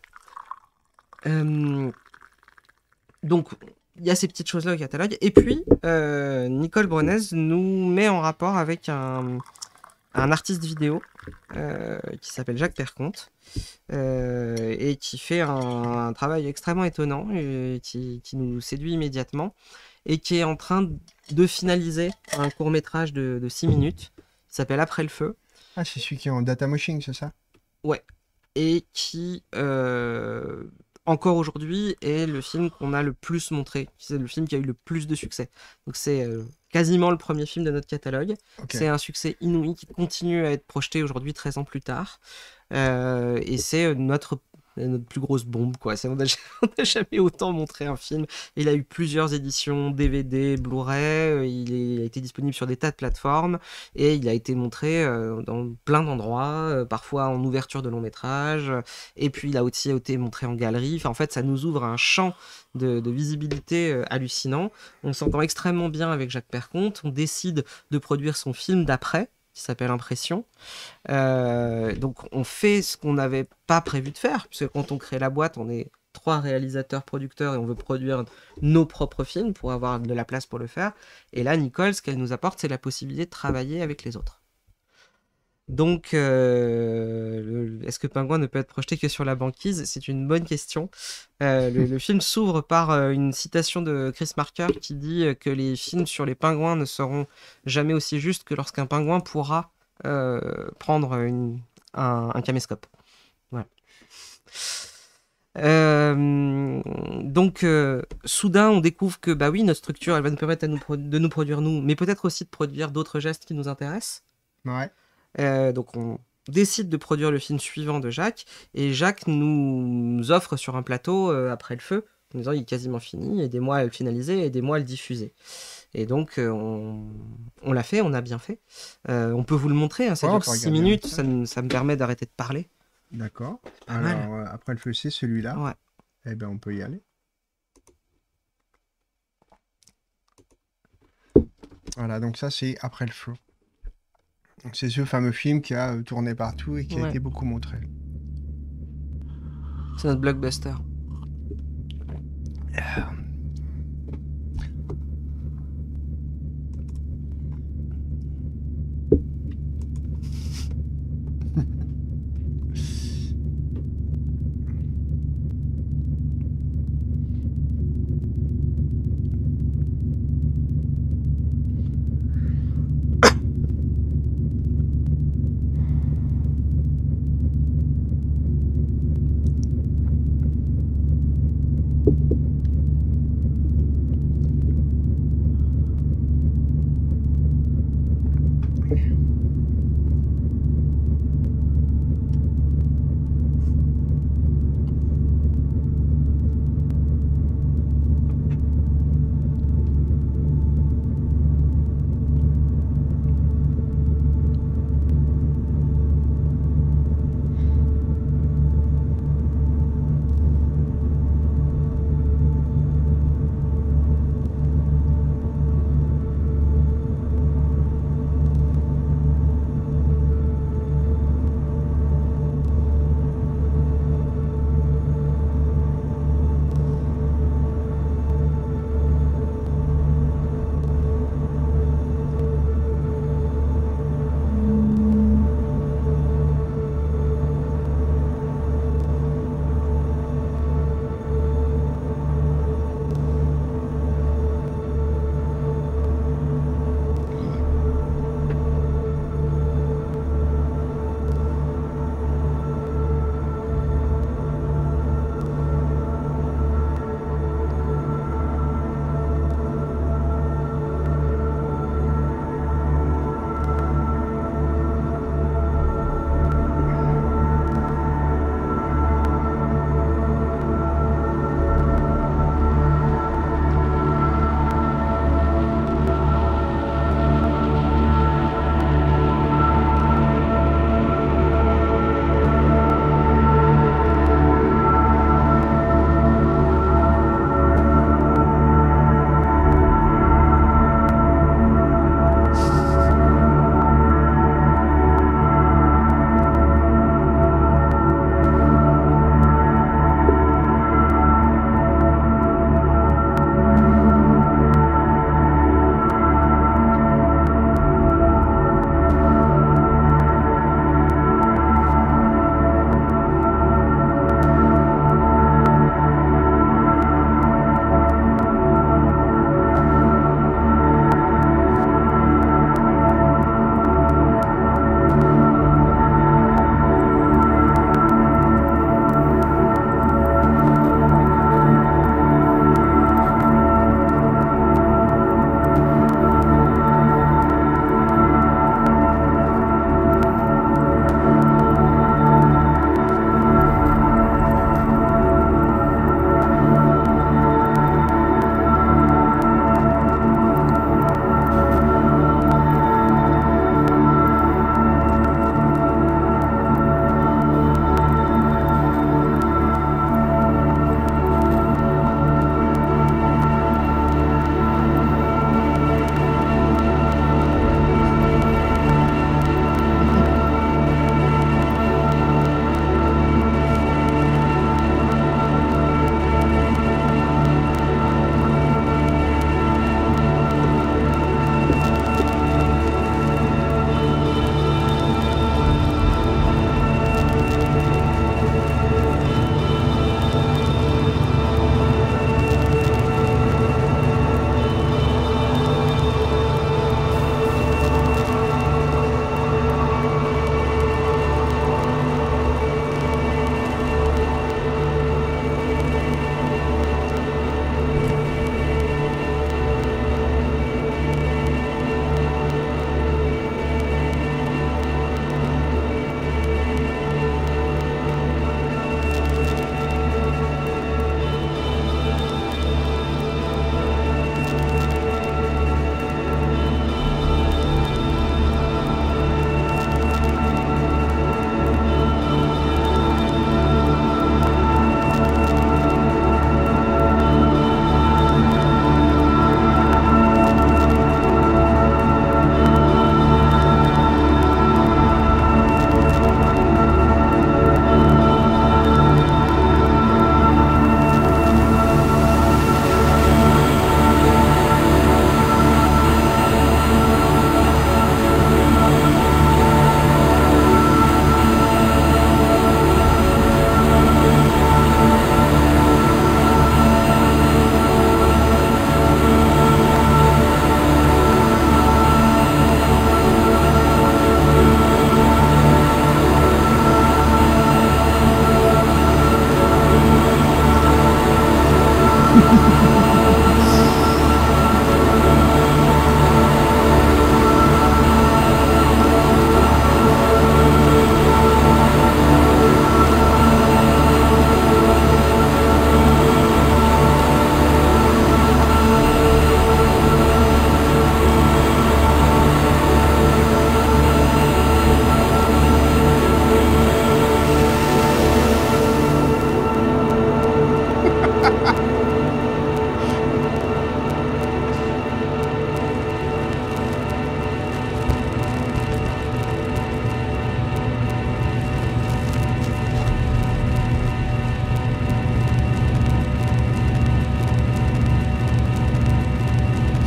donc il y a ces petites choses-là au catalogue, et puis Nicole Brunez nous met en rapport avec un, un artiste vidéo euh, qui s'appelle Jacques Perconte euh, et qui fait un, travail extrêmement étonnant et qui, nous séduit immédiatement et qui est en train de finaliser un court métrage de, six 6 minutes qui s'appelle Après le feu. Ah, c'est celui qui est en data moshing, c'est ça Ouais. Et qui, euh, encore aujourd'hui, est le film qu'on a le plus montré. C'est le film qui a eu le plus de succès. Donc c'est quasiment le premier film de notre catalogue. C'est un succès inouï qui continue à être projeté aujourd'hui 13 ans plus tard. Euh, et c'est euh, notre notre plus grosse bombe, quoi. on n'a jamais autant montré un film. Il a eu plusieurs éditions DVD, Blu-ray, euh, il, a été disponible sur des tas de plateformes et il a été montré euh, dans plein d'endroits, euh, parfois en ouverture de long métrage, et puis il a aussi été montré en galerie. en fait, ça nous ouvre un champ de, de visibilité hallucinant. On s'entend extrêmement bien avec Jacques Perconte, on décide de produire son film d'après qui s'appelle Impression. Euh, donc on fait ce qu'on n'avait pas prévu de faire, puisque quand on crée la boîte, on est trois réalisateurs producteurs et on veut produire nos propres films pour avoir de la place pour le faire. Et là, Nicole, ce qu'elle nous apporte, c'est la possibilité de travailler avec les autres. Donc, euh, est-ce que Pingouin ne peut être projeté que sur la banquise C'est une bonne question. Euh, le, film s'ouvre par euh, une citation de Chris Marker qui dit que les films sur les pingouins ne seront jamais aussi justes que lorsqu'un pingouin pourra prendre un, caméscope. donc, soudain, on découvre que, bah oui, notre structure, elle va nous permettre de nous produire nous, mais peut-être aussi de produire d'autres gestes qui nous intéressent. Ouais. Euh, donc on décide de produire le film suivant de Jacques, et Jacques nous offre sur un plateau euh, après le feu, en disant il est quasiment fini, aidez-moi à le finaliser, des moi à le diffuser. Et donc euh, on, l'a fait, on a bien fait. on peut vous le montrer, hein, ça dure 6 minutes, ça, me permet d'arrêter de parler. D'accord. Alors après le feu c'est celui-là. Ouais. Eh bien on peut y aller. Voilà, donc ça c'est après le feu c'est ce fameux film qui a euh, tourné partout et qui a été beaucoup montré. C'est notre blockbuster. Euh,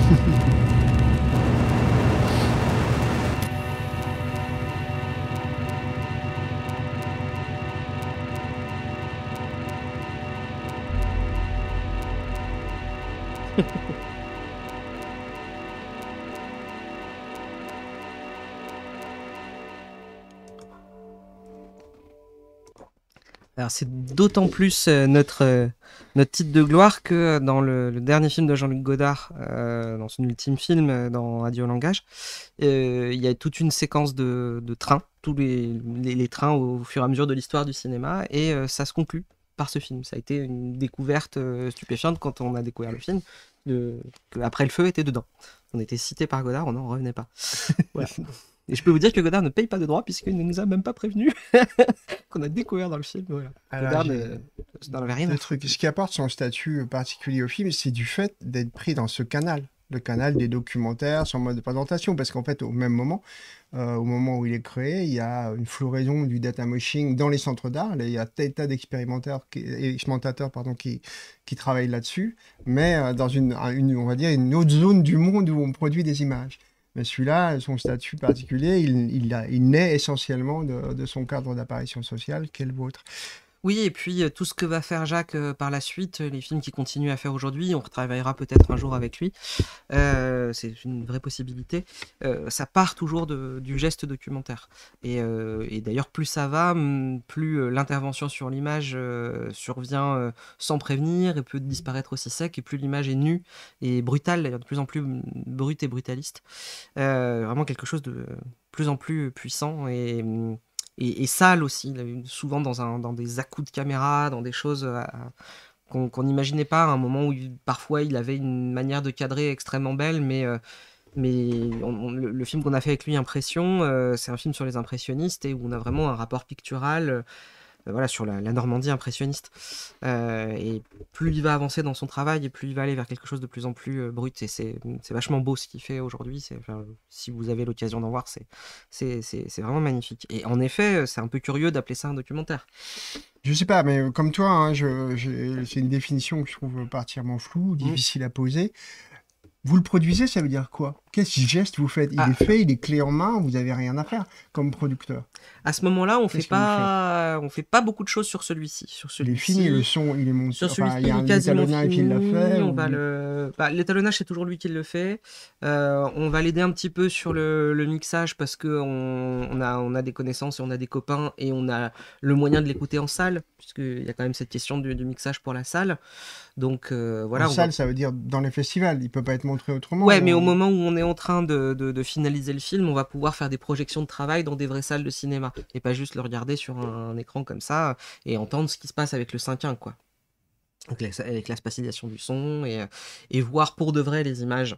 Ha ha ha. c'est d'autant plus euh, notre, euh, notre titre de gloire que euh, dans le, dernier film de Jean-Luc Godard, dans son ultime film, dans Adieu langage, il y a toute une séquence de, trains, tous les, trains au, fur et à mesure de l'histoire du cinéma, et ça se conclut par ce film. Ça a été une découverte stupéfiante quand on a découvert le film, de, Après le feu était dedans. On était cité par Godard, on n'en revenait pas. Et je peux vous dire que Godard ne paye pas de droits puisqu'il ne nous a même pas prévenu qu'on a découvert dans le film. Godard ce qui apporte son statut particulier au film, c'est du fait d'être pris dans ce canal le canal des documentaires, son mode de présentation, parce qu'en fait, au même moment, euh, au moment où il est créé, il y a une floraison du data moshing dans les centres d'art. Il y a des tas d'expérimentateurs pardon, qui, travaillent là-dessus, mais euh, dans une, on va dire, une autre zone du monde où on produit des images. Mais celui-là, son statut particulier, il, naît essentiellement de, de son cadre d'apparition sociale Quel le vôtre. Oui, et puis euh, tout ce que va faire Jacques euh, par la suite, euh, les films qu'il continue à faire aujourd'hui, on retravaillera peut-être un jour avec lui. c'est une vraie possibilité. ça part toujours du geste documentaire. Et, d'ailleurs, plus ça va, plus l'intervention sur l'image survient sans prévenir et peut disparaître aussi sec, et plus l'image est nue et brutale, d'ailleurs de plus en plus brute et brutaliste. vraiment quelque chose de plus en plus puissant et et, sale aussi, souvent dans, un, dans des à-coups de caméra, dans des choses euh, qu'on n'imaginait pas, à un moment où parfois il avait une manière de cadrer extrêmement belle, mais, euh, mais le, film qu'on a fait avec lui, Impression, euh, c'est un film sur les impressionnistes et où on a vraiment un rapport pictural euh, voilà, sur la, Normandie impressionniste. Euh, et plus il va avancer dans son travail, et plus il va aller vers quelque chose de plus en plus euh, brut. Et c'est vachement beau ce qu'il fait aujourd'hui. si vous avez l'occasion d'en voir, c'est vraiment magnifique. Et en effet, c'est un peu curieux d'appeler ça un documentaire. Je sais pas, mais comme toi, hein, c'est une définition que je trouve particulièrement floue, mmh. difficile à poser. Vous le produisez, ça veut dire quoi Quel geste vous faites Il ah. est fait, il est clé en main, vous n'avez rien à faire comme producteur. À ce moment-là, on fait pas, on fait pas beaucoup de choses sur celui-ci. Sur celui il est fini, le son, il est monté. Sur celui-ci, l'a fait. le, l'étalonnage c'est toujours lui qui le fait. Euh, on va l'aider un petit peu sur le, mixage parce que on, a, on a des connaissances et on a des copains et on a le moyen de l'écouter en salle puisqu'il y a quand même cette question de du mixage pour la salle. Donc euh, voilà. salle, ça veut dire dans les festivals, il peut pas être montré autrement. Ouais, mais au moment où on est en train de, finaliser le film, on va pouvoir faire des projections de travail dans des vraies salles de cinéma et pas juste le regarder sur un, écran comme ça et entendre ce qui se passe avec le 5.1 quoi. Donc, avec la spatialisation du son et, et voir pour de vrai les images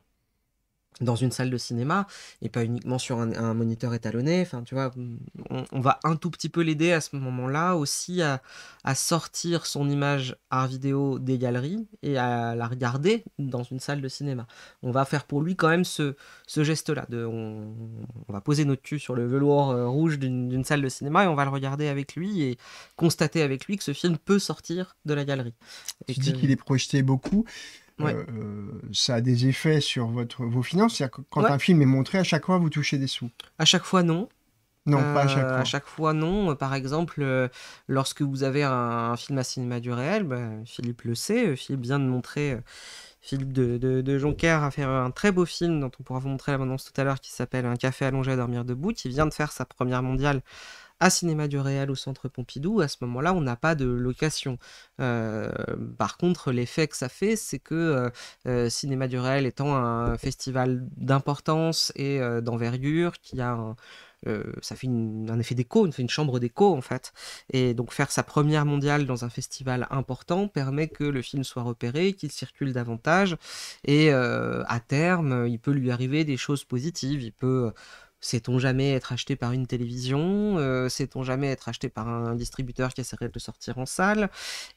dans une salle de cinéma et pas uniquement sur un, moniteur étalonné. Enfin, tu vois, on, va un tout petit peu l'aider à ce moment-là aussi à, sortir son image art vidéo des galeries et à la regarder dans une salle de cinéma. On va faire pour lui quand même ce, geste-là. On, va poser notre cul sur le velours euh, rouge d'une salle de cinéma et on va le regarder avec lui et constater avec lui que ce film peut sortir de la galerie. tu dis qu'il est projeté beaucoup. Euh, euh, ça a des effets sur votre, vos finances. quand un film est montré, à chaque fois, vous touchez des sous. À chaque fois, non. Non, pas à chaque euh, fois. À chaque fois, non. Par exemple, lorsque vous avez un, film à cinéma du réel, bah, Philippe le sait. Philippe vient de montrer. Philippe de, de, Jonker a fait un très beau film dont on pourra vous montrer la tout à l'heure qui s'appelle Un café allongé à dormir debout, qui vient de faire sa première mondiale à Cinéma du réel au Centre Pompidou, à ce moment-là, on n'a pas de location. Euh, par contre, l'effet que ça fait, c'est que euh, euh, Cinéma du réel étant un festival d'importance et d'envergure, qui a ça fait un effet d'écho, une chambre d'écho en fait. Et donc faire sa première mondiale dans un festival important permet que le film soit repéré, qu'il circule davantage, et à terme, il peut lui arriver des choses positives. Il peut Sait-on jamais être acheté par une télévision euh, Sait-on jamais être acheté par un distributeur qui essaierait de sortir en salle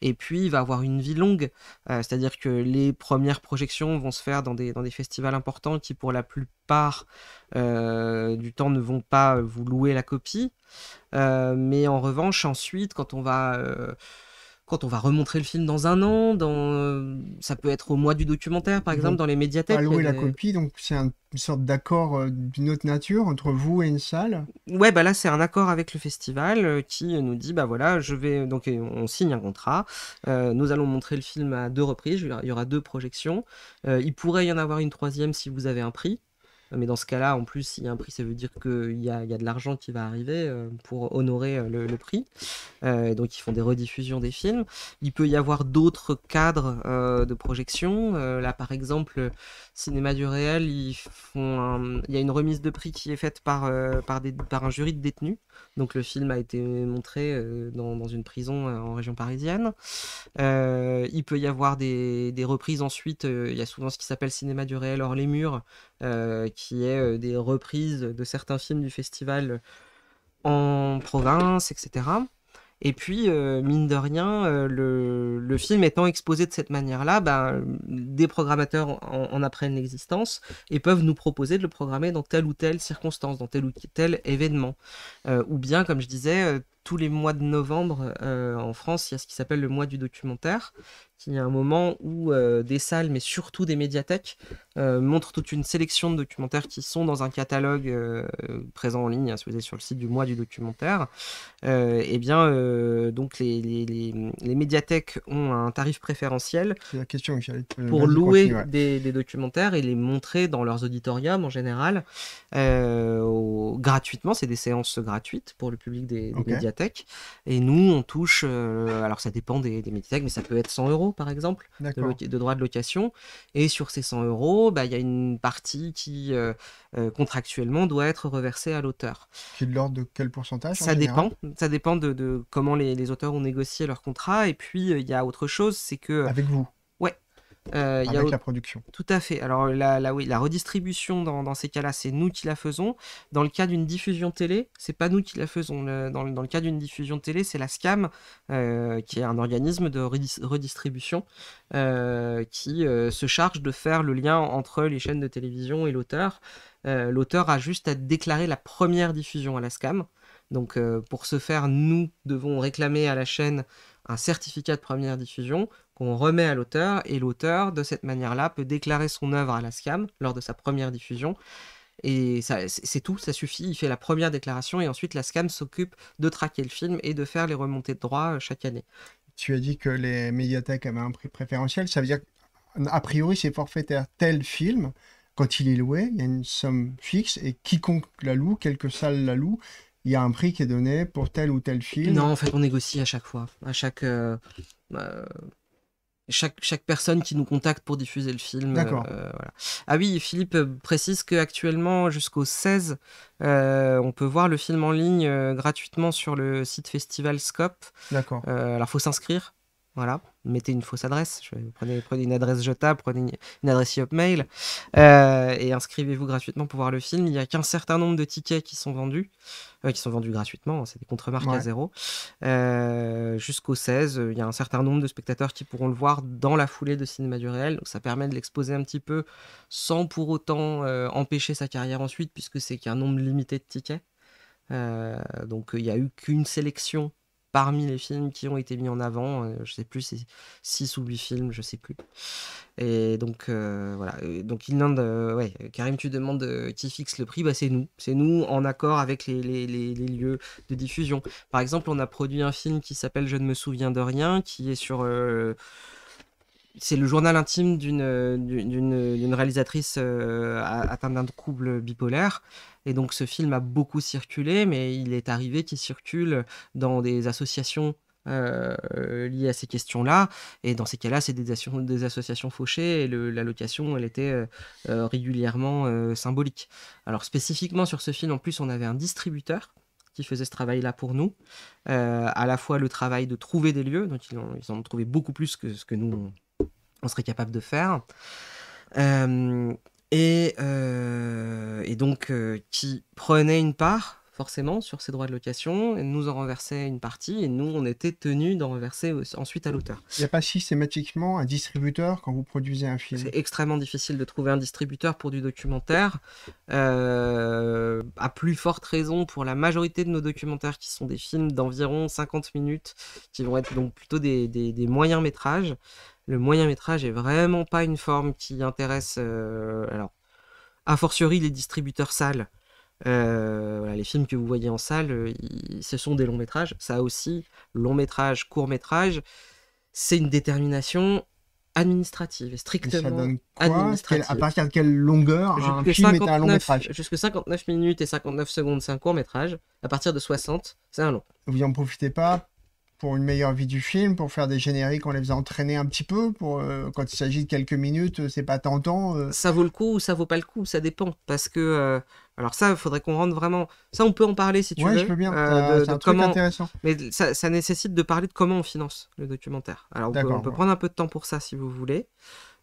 Et puis, il va avoir une vie longue. Euh, c'est-à-dire que les premières projections vont se faire dans des, dans des festivals importants qui, pour la plupart euh, du temps, ne vont pas vous louer la copie. mais en revanche, ensuite, quand on va quand on va remontrer le film dans un an, dans, euh, ça peut être au mois du documentaire, par exemple, dans les médiathèques. Allouer la copie, donc c'est une sorte d'accord euh, d'une autre nature entre vous et une salle Ouais, bah là, c'est un accord avec le festival euh, qui nous dit, bah voilà, je vais. Donc, on signe un contrat. nous allons montrer le film à deux reprises. Il y aura deux projections. il pourrait y en avoir une troisième si vous avez un prix. Mais dans ce cas-là, en plus, s'il y a un prix, ça veut dire qu'il y, y a, de l'argent qui va arriver euh, pour honorer euh, le, prix. Euh, donc, ils font des rediffusions des films. Il peut y avoir d'autres cadres de projection. là, par exemple, Cinéma du réel, ils font il y a une remise de prix qui est faite par, par, par un jury de détenus. Donc le film a été montré euh, dans, une prison euh, en région parisienne. Euh, il peut y avoir des, des reprises ensuite. il y a souvent ce qui s'appelle cinéma du réel hors les murs, qui est des reprises de certains films du festival en province, etc. Et puis, euh, mine de rien, euh, le, film étant exposé de cette manière-là, ben, des programmateurs en, apprennent l'existence et peuvent nous proposer de le programmer dans telle ou telle circonstance, dans tel ou tel événement. Euh, ou bien, comme je disais, tous les mois de novembre euh, en France, il y a ce qui s'appelle le mois du documentaire, qui est un moment où euh, des salles, mais surtout des médiathèques, euh, montrent toute une sélection de documentaires qui sont dans un catalogue présent en ligne, si vous sur le site du mois du documentaire. et eh bien, donc les, médiathèques ont un tarif préférentiel pour louer des, documentaires et les montrer dans leurs auditoriums en général gratuitement. C'est des séances gratuites pour le public des, médiathèques et nous, on touche, euh, alors ça dépend des, des, médiathèques, mais ça peut être 100 euros par exemple de, droits de location. Et sur ces 100 euros, bah, il y a une partie qui euh, euh, contractuellement doit être reversée à l'auteur. C'est de l'ordre de quel pourcentage Ça dépend. Ça dépend de, comment les, auteurs ont négocié leur contrat. Et puis, il y a autre chose, c'est que. Avec vous euh, avec la production. Tout à fait. Alors la, la, redistribution dans, ces cas-là, c'est nous qui la faisons. Dans le cas d'une diffusion télé, c'est pas nous qui la faisons. dans, le cas d'une diffusion télé, c'est la SCAM, euh, qui est un organisme de redistribution, euh, qui se charge de faire le lien entre les chaînes de télévision et l'auteur. l'auteur a juste à déclarer la première diffusion à la SCAM. Donc pour ce faire, nous devons réclamer à la chaîne un certificat de première diffusion. On remet à l'auteur, et l'auteur, de cette manière-là, peut déclarer son œuvre à la SCAM lors de sa première diffusion. Et c'est tout, ça suffit. Il fait la première déclaration et ensuite la SCAM s'occupe de traquer le film et de faire les remontées de droits euh, chaque année. Tu as dit que les médiathèques avaient un prix préférentiel. Ça veut dire qu'a priori, c'est forfaitaire. Tel film, quand il est loué, il y a une somme fixe et quiconque la loue, quelques salles la loue, il y a un prix qui est donné pour tel ou tel film. Non, en fait, on négocie à chaque fois. À chaque. Euh, euh, chaque, personne qui nous contacte pour diffuser le film. Euh, euh, ah oui, Philippe euh, précise qu'actuellement, jusqu'au 16, on peut voir le film en ligne gratuitement sur le site Festival Scope. D'accord. alors, il faut s'inscrire. Voilà, mettez une fausse adresse. Je, prenez, une adresse jetable, prenez une, adresse IOP mail euh, et inscrivez-vous gratuitement pour voir le film. Il n'y a qu'un certain nombre de tickets qui sont vendus, euh, qui sont vendus gratuitement, hein, c'est des contre-marques à zéro. Euh, jusqu'au 16, il y a un certain nombre de spectateurs qui pourront le voir dans la foulée de Cinéma du Réel. Donc ça permet de l'exposer un petit peu sans pour autant empêcher sa carrière ensuite, puisque c'est qu'un nombre limité de tickets. donc il n'y a eu qu'une sélection parmi les films qui ont été mis en avant. Euh, je sais plus, c'est 6 ou 8 films, je sais plus. Et donc, euh, voilà. Donc, il euh, ouais, Karim, tu demandes qui fixe le prix, bah, c'est nous. C'est nous en accord avec les, les, lieux de diffusion. Par exemple, on a produit un film qui s'appelle Je ne me souviens de rien, qui est sur c'est le journal intime d'une réalisatrice euh, atteinte d'un trouble bipolaire. Et donc ce film a beaucoup circulé, mais il est arrivé qu'il circule dans des associations euh, liées à ces questions-là. Et dans ces cas-là, c'est des, des, associations fauchées et la location, elle était euh, régulièrement symbolique. Alors spécifiquement sur ce film, en plus, on avait un distributeur qui faisait ce travail-là pour nous. à la fois le travail de trouver des lieux, donc ils ont, ils ont trouvé beaucoup plus que ce que nous, on serait capable de faire. Euh, et, euh, et, donc, euh, qui prenait une part forcément sur ces droits de location, et nous en renversait une partie et nous on était tenus d'en renverser ensuite à l'auteur. Il n'y a pas systématiquement un distributeur quand vous produisez un film C'est extrêmement difficile de trouver un distributeur pour du documentaire, à plus forte raison pour la majorité de nos documentaires qui sont des films d'environ 50 minutes, qui vont être donc plutôt des, des moyens métrages le moyen métrage est vraiment pas une forme qui intéresse. Euh, alors, a fortiori les distributeurs salles. Euh, les films que vous voyez en salle, euh, ce sont des longs métrages. Ça aussi, long métrage, court métrage, c'est une détermination administrative, strictement ça à partir de quelle longueur jusque un film 59, est un long métrage Jusque 59 minutes et 59 secondes, c'est un court métrage. À partir de 60, c'est un long. Vous n'en profitez pas pour une meilleure vie du film, pour faire des génériques on les faisait entraîner un petit peu, pour euh, quand il s'agit de quelques minutes, euh, c'est pas tentant. Euh. Ça vaut le coup ou ça vaut pas le coup, ça dépend. Parce que, alors ça, il faudrait qu'on rentre vraiment. Ça, on peut en parler si tu veux. veux. je peux bien. c'est un truc intéressant. Mais ça, nécessite de parler de comment on finance le documentaire. Alors, on peut, prendre un peu de temps pour ça si vous voulez.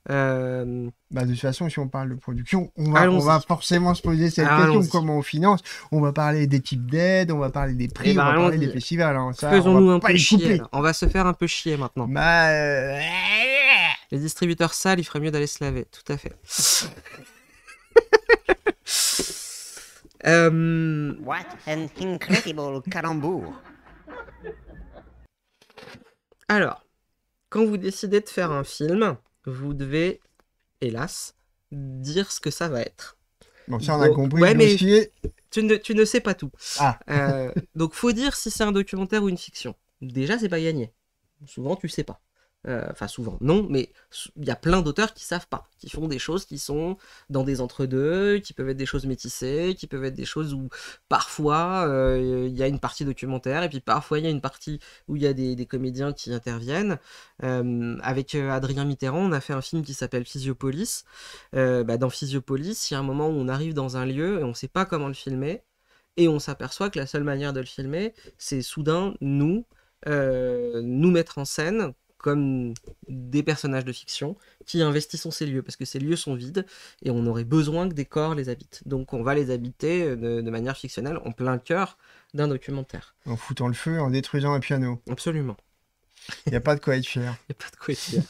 Euh, bah, de toute façon, si on parle de production, on va, forcément se poser cette question comment on finance On va parler des types d'aides, on va parler des prix, eh on va ben, parler des festivals. Hein. Faisons-nous un peu chier. On va se faire un peu chier maintenant. Bah, euh, les distributeurs sales, il ferait mieux d'aller se laver. Tout à fait. Euh, What an incredible calembour Alors, quand vous décidez de faire un film, vous devez, hélas, dire ce que ça va être. Bon, on a compris. tu, ne, tu ne, sais pas tout. Ah. Euh, donc, faut dire si c'est un documentaire ou une fiction. Déjà, c'est pas gagné. Souvent, tu sais pas. Euh, enfin, souvent, non, mais il y a plein d'auteurs qui savent pas, qui font des choses qui sont dans des entre-deux, qui peuvent être des choses métissées, qui peuvent être des choses où parfois euh, il y a une partie documentaire et puis parfois il y a une partie où il y a des, comédiens qui interviennent. Euh, avec Adrien Mitterrand, on a fait un film qui s'appelle Physiopolis. Bah, dans Physiopolis, il y a un moment où on arrive dans un lieu et on ne sait pas comment le filmer. Et on s'aperçoit que la seule manière de le filmer, c'est soudain nous, nous mettre en scène comme des personnages de fiction qui investissent ces lieux, parce que ces lieux sont vides et on aurait besoin que des corps les habitent. Donc on va les habiter euh, de, manière fictionnelle en plein cœur d'un documentaire. En foutant le feu, en détruisant un piano. Absolument. Il n'y a pas de quoi être fier. Il n'y a pas de quoi être fier.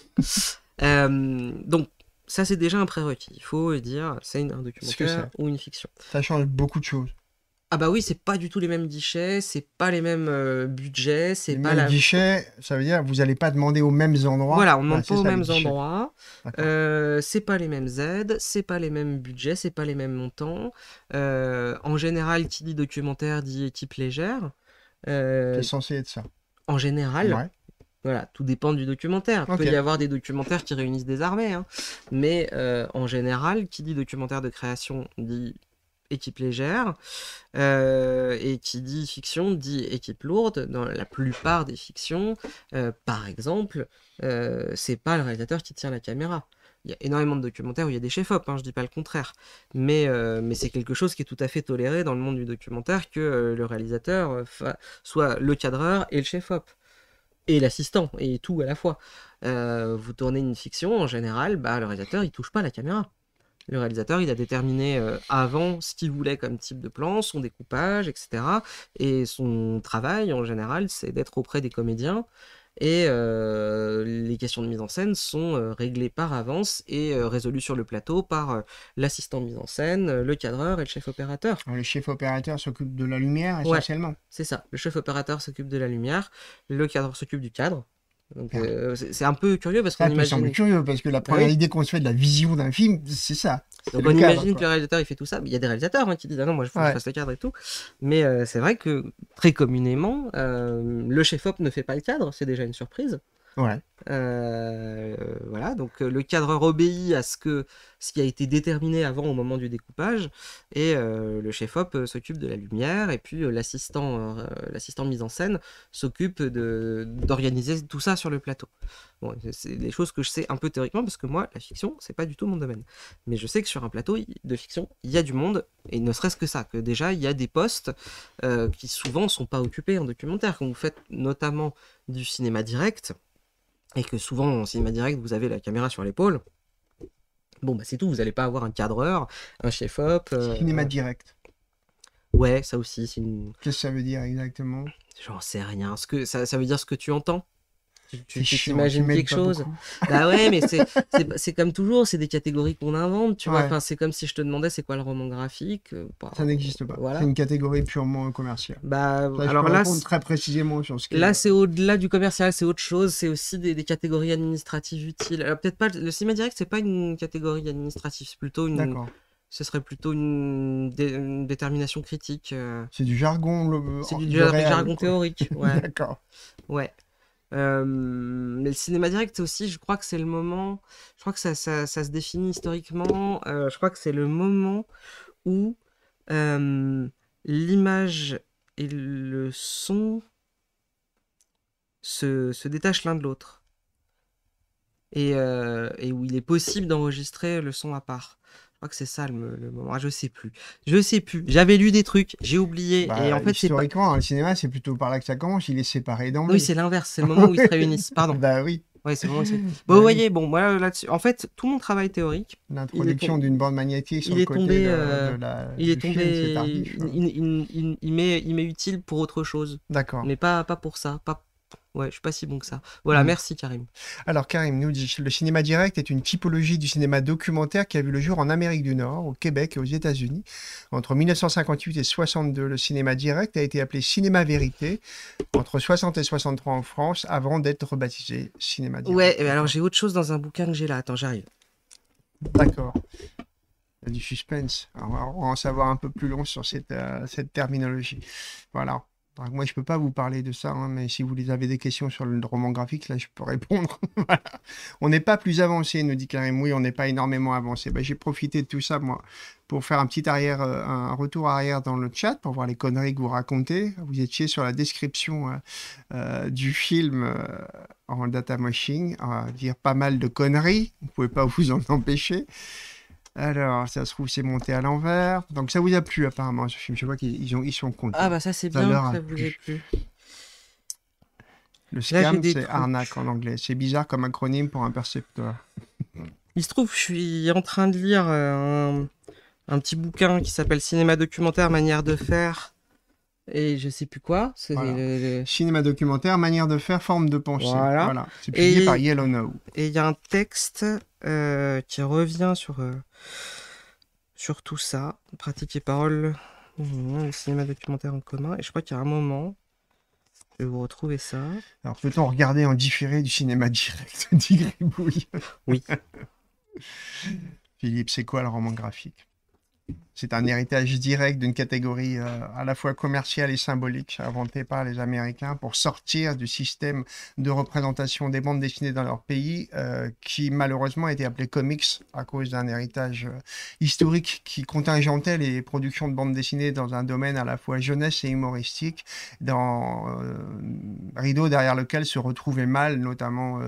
Euh, donc ça c'est déjà un prérequis. Il faut dire c'est un documentaire ou une fiction. Ça change beaucoup de choses. Ah bah oui, c'est pas du tout les mêmes guichets, c'est pas les mêmes euh, budgets, c'est pas mêmes guichets, ça veut dire vous n'allez pas demander aux mêmes endroits. Voilà, on ne demande pas aux mêmes endroits. Euh, c'est pas les mêmes aides, c'est pas les mêmes budgets, c'est pas les mêmes montants. Euh, en général, qui dit documentaire dit équipe légère. c'est censé être ça. En général. Voilà, tout dépend du documentaire. Il peut y avoir des documentaires qui réunissent des armées, hein. mais en général, qui dit documentaire de création dit équipe légère. Euh, et qui dit fiction dit équipe lourde. Dans la plupart des fictions, euh, par exemple, euh, c'est pas le réalisateur qui tient la caméra. Il y a énormément de documentaires où il y a des chefs-op, hein, je dis pas le contraire. Mais, mais c'est quelque chose qui est tout à fait toléré dans le monde du documentaire que le réalisateur soit le cadreur et le chef-op et l'assistant, et tout à la fois. vous tournez une fiction, en général, bah, le réalisateur, il touche pas la caméra. Le réalisateur, il a déterminé euh, avant ce qu'il voulait comme type de plan, son découpage, etc. Et son travail, en général, c'est d'être auprès des comédiens. Et euh, les questions de mise en scène sont euh, réglées par avance et résolues sur le plateau par l'assistant de mise en scène, le cadreur et le chef opérateur. le chef opérateur s'occupe de la lumière essentiellement. c'est ça. Le chef opérateur s'occupe de la lumière, le cadreur s'occupe du cadre, euh, c'est un peu curieux parce qu'on imagine. Ça semble curieux parce que la première idée qu'on se fait de la vision d'un film, c'est ça. on cadre, imagine que le réalisateur il fait tout ça, mais il y a des réalisateurs hein, qui disent ah non moi je, ouais. fasse le cadre et tout, mais euh, c'est vrai que très communément euh, le chef-op ne fait pas le cadre, c'est déjà une surprise. Ouais. Euh, voilà, donc euh, le cadreur obéit à ce, que, ce qui a été déterminé avant au moment du découpage, et euh, le chef-op s'occupe de la lumière, et puis l'assistant l'assistant mise en scène s'occupe d'organiser tout ça sur le plateau. Bon, c'est des choses que je sais un peu théoriquement, parce que moi, la fiction, c'est pas du tout mon domaine. Mais je sais que sur un plateau de fiction, il y a du monde, et ne serait-ce que ça, que déjà, il y a des postes qui souvent sont pas occupés en documentaire, quand vous faites notamment du cinéma direct et que souvent en cinéma direct, vous avez la caméra sur l'épaule, bon, bah, c'est tout, vous n'allez pas avoir un cadreur, un chef-op. Euh, cinéma euh, direct. Ouais, ça aussi, c'est une... Qu'est-ce que ça veut dire exactement J'en sais rien. Ce que, ça veut dire ce que tu entends tu, imagines quelque chose Bah ouais, mais c'est, comme toujours, c'est des catégories qu'on invente, tu vois. c'est comme si je te demandais c'est quoi le roman graphique. Euh, bah, ça n'existe pas. C'est une catégorie purement commerciale. Bah alors là, très précisément sur ce. Là, c'est au-delà du commercial, c'est autre chose. C'est aussi des, catégories administratives utiles. Alors peut-être pas le cinéma direct, c'est pas une catégorie administrative, c'est plutôt une. ce serait plutôt une, détermination critique. Euh. C'est du jargon, C'est euh, du, du jargon théorique. Ouais. D'accord. Ouais mais le cinéma direct aussi, je crois que c'est le moment, je crois que ça, ça, se définit historiquement, je crois que c'est le moment où l'image et le son se, détachent l'un de l'autre. et, où il est possible d'enregistrer le son à part. Je crois que c'est ça le, moment. Ah, je sais plus. Je sais plus. J'avais lu des trucs, j'ai oublié. Bah, et en fait, historiquement, le cinéma, c'est plutôt par là que ça commence. Il est séparé dans. Oui, c'est l'inverse. Bah c'est le moment où ils se réunissent. Pardon. Bah oui. c'est le moment vous voyez, bon, voilà, là En fait, tout mon travail théorique. L'introduction d'une bande magnétique sur il le côté euh, de, la... Il est tombé. il, il, m'est utile pour autre chose. D'accord. Mais pas, pas pour ça. Pas Ouais, je suis pas si bon que ça. Voilà, mm. merci Karim. Alors Karim nous dit le cinéma direct est une typologie du cinéma documentaire qui a vu le jour en Amérique du Nord, au Québec et aux États-Unis. Entre 1958 et 62, le cinéma direct a été appelé cinéma vérité. Entre 60 et 63 en France, avant d'être rebaptisé cinéma direct. Ouais, alors j'ai autre chose dans un bouquin que j'ai là. Attends, j'arrive. D'accord. Il y a du suspense. on va en savoir un peu plus long sur cette, euh, cette terminologie. Voilà moi, je ne peux pas vous parler de ça, hein, mais si vous avez des questions sur le roman graphique, là, je peux répondre. On n'est pas plus avancé, nous dit Karim. Oui, on n'est pas énormément avancé. Ben, j'ai profité de tout ça, moi, pour faire un petit arrière, euh, un retour arrière dans le chat, pour voir les conneries que vous racontez. Vous étiez sur la description euh, euh, du film en data à dire pas mal de conneries. Vous ne pouvez pas vous en empêcher. Alors, ça se trouve, c'est monté à l'envers. Donc, ça vous a plu, apparemment, ce film. Je vois qu'ils ils sont contents. Ah, bah, ça, c'est bien ça vous a plu. Le scam, c'est arnaque en anglais. C'est bizarre comme acronyme pour un percepteur. Il se trouve, je suis en train de lire euh, un petit bouquin qui s'appelle Cinéma documentaire, manière de faire et je sais plus quoi. Cinéma documentaire, manière de faire, forme de pencher. Voilà. C'est publié par Yellow Now. Et il y a un texte euh, qui revient sur, euh, sur tout ça, pratiquer parole, cinéma documentaire en commun. Et je crois qu'il y a un moment, je vais vous retrouver ça. Alors peut-on regarder en différé du cinéma direct Oui. Philippe, c'est quoi le roman graphique c'est un héritage direct d'une catégorie euh, à la fois commerciale et symbolique inventée par les Américains pour sortir du système de représentation des bandes dessinées dans leur pays euh, qui malheureusement a été appelé comics à cause d'un héritage euh, historique qui contingentait les productions de bandes dessinées dans un domaine à la fois jeunesse et humoristique, dans un rideau derrière lequel se retrouvaient mal notamment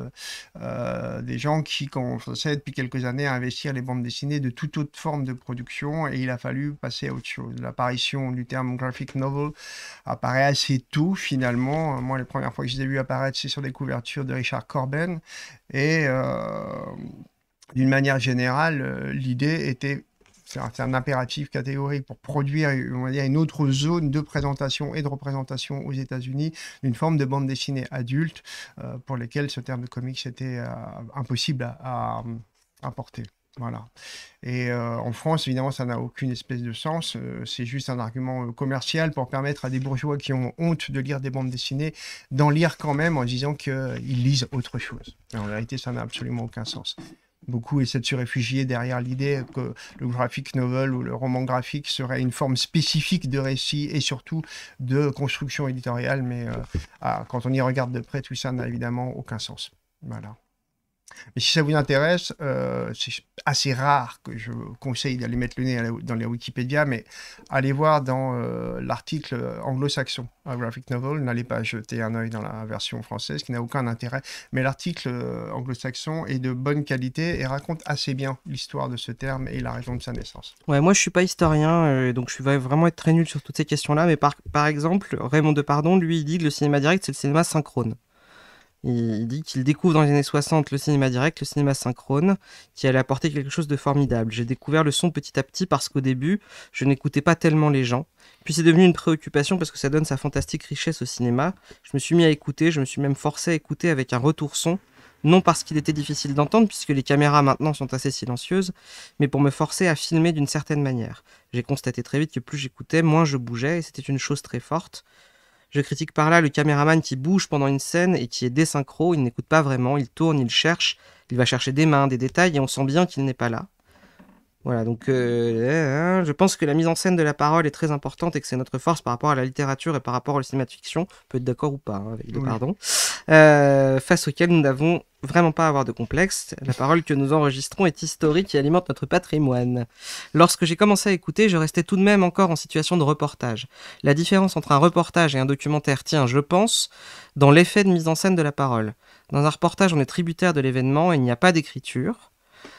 des gens qui commençaient depuis quelques années à investir les bandes dessinées de toute autre forme de production et il a fallu passer à autre chose. L'apparition du terme graphic novel apparaît assez tôt finalement. Moi, les premières fois que je les ai vus apparaître, c'est sur des couvertures de Richard Corben. Et euh, d'une manière générale, euh, l'idée était c'est un, impératif catégorique pour produire on va dire, une autre zone de présentation et de représentation aux États-Unis d'une forme de bande dessinée adulte euh, pour lesquelles ce terme de comics était impossible à, importer voilà. Et euh, en France, évidemment, ça n'a aucune espèce de sens. Euh, c'est juste un argument euh, commercial pour permettre à des bourgeois qui ont honte de lire des bandes dessinées d'en lire quand même en disant qu'ils lisent autre chose. en réalité, ça n'a absolument aucun sens. Beaucoup essaient de se réfugier derrière l'idée que le graphic novel ou le roman graphique serait une forme spécifique de récit et surtout de construction éditoriale, mais ah, quand on y regarde de près, tout ça n'a évidemment aucun sens. Voilà. Mais si ça vous intéresse, euh, c'est assez rare que je conseille d'aller mettre le nez dans les Wikipédia, mais allez voir dans euh, l'article euh, anglo-saxon un Graphic Novel. N'allez pas jeter un œil dans la version française qui n'a aucun intérêt. Mais l'article anglo-saxon est de bonne qualité et raconte assez bien l'histoire de ce terme et la raison de sa naissance. Ouais, moi je suis pas historien, donc je vais vraiment être très nul sur toutes ces questions-là. Mais par, par exemple, Raymond Depardon, lui, il dit que le cinéma direct, c'est le cinéma synchrone. Il dit qu'il découvre dans les années 60 le cinéma direct, le cinéma synchrone, qui allait apporter quelque chose de formidable. J'ai découvert le son petit à petit parce qu'au début, je n'écoutais pas tellement les gens. Puis c'est devenu une préoccupation parce que ça donne sa fantastique richesse au cinéma. Je me suis mis à écouter, je me suis même forcé à écouter avec un retour son, non parce qu'il était difficile d'entendre, puisque les caméras maintenant sont assez silencieuses, mais pour me forcer à filmer d'une certaine manière. J'ai constaté très vite que plus j'écoutais, moins je bougeais, et c'était une chose très forte. Je critique par là le caméraman qui bouge pendant une scène et qui est désynchro, il n'écoute pas vraiment, il tourne, il cherche, il va chercher des mains, des détails, et on sent bien qu'il n'est pas là. Voilà, donc euh, hein, je pense que la mise en scène de la parole est très importante et que c'est notre force par rapport à la littérature et par rapport au cinéma de fiction, peut être d'accord ou pas, hein, avec le pardon, euh, face auquel nous n'avons vraiment pas à avoir de complexe. La parole que nous enregistrons est historique et alimente notre patrimoine. Lorsque j'ai commencé à écouter, je restais tout de même encore en situation de reportage. La différence entre un reportage et un documentaire tient, je pense, dans l'effet de mise en scène de la parole. Dans un reportage, on est tributaire de l'événement et il n'y a pas d'écriture.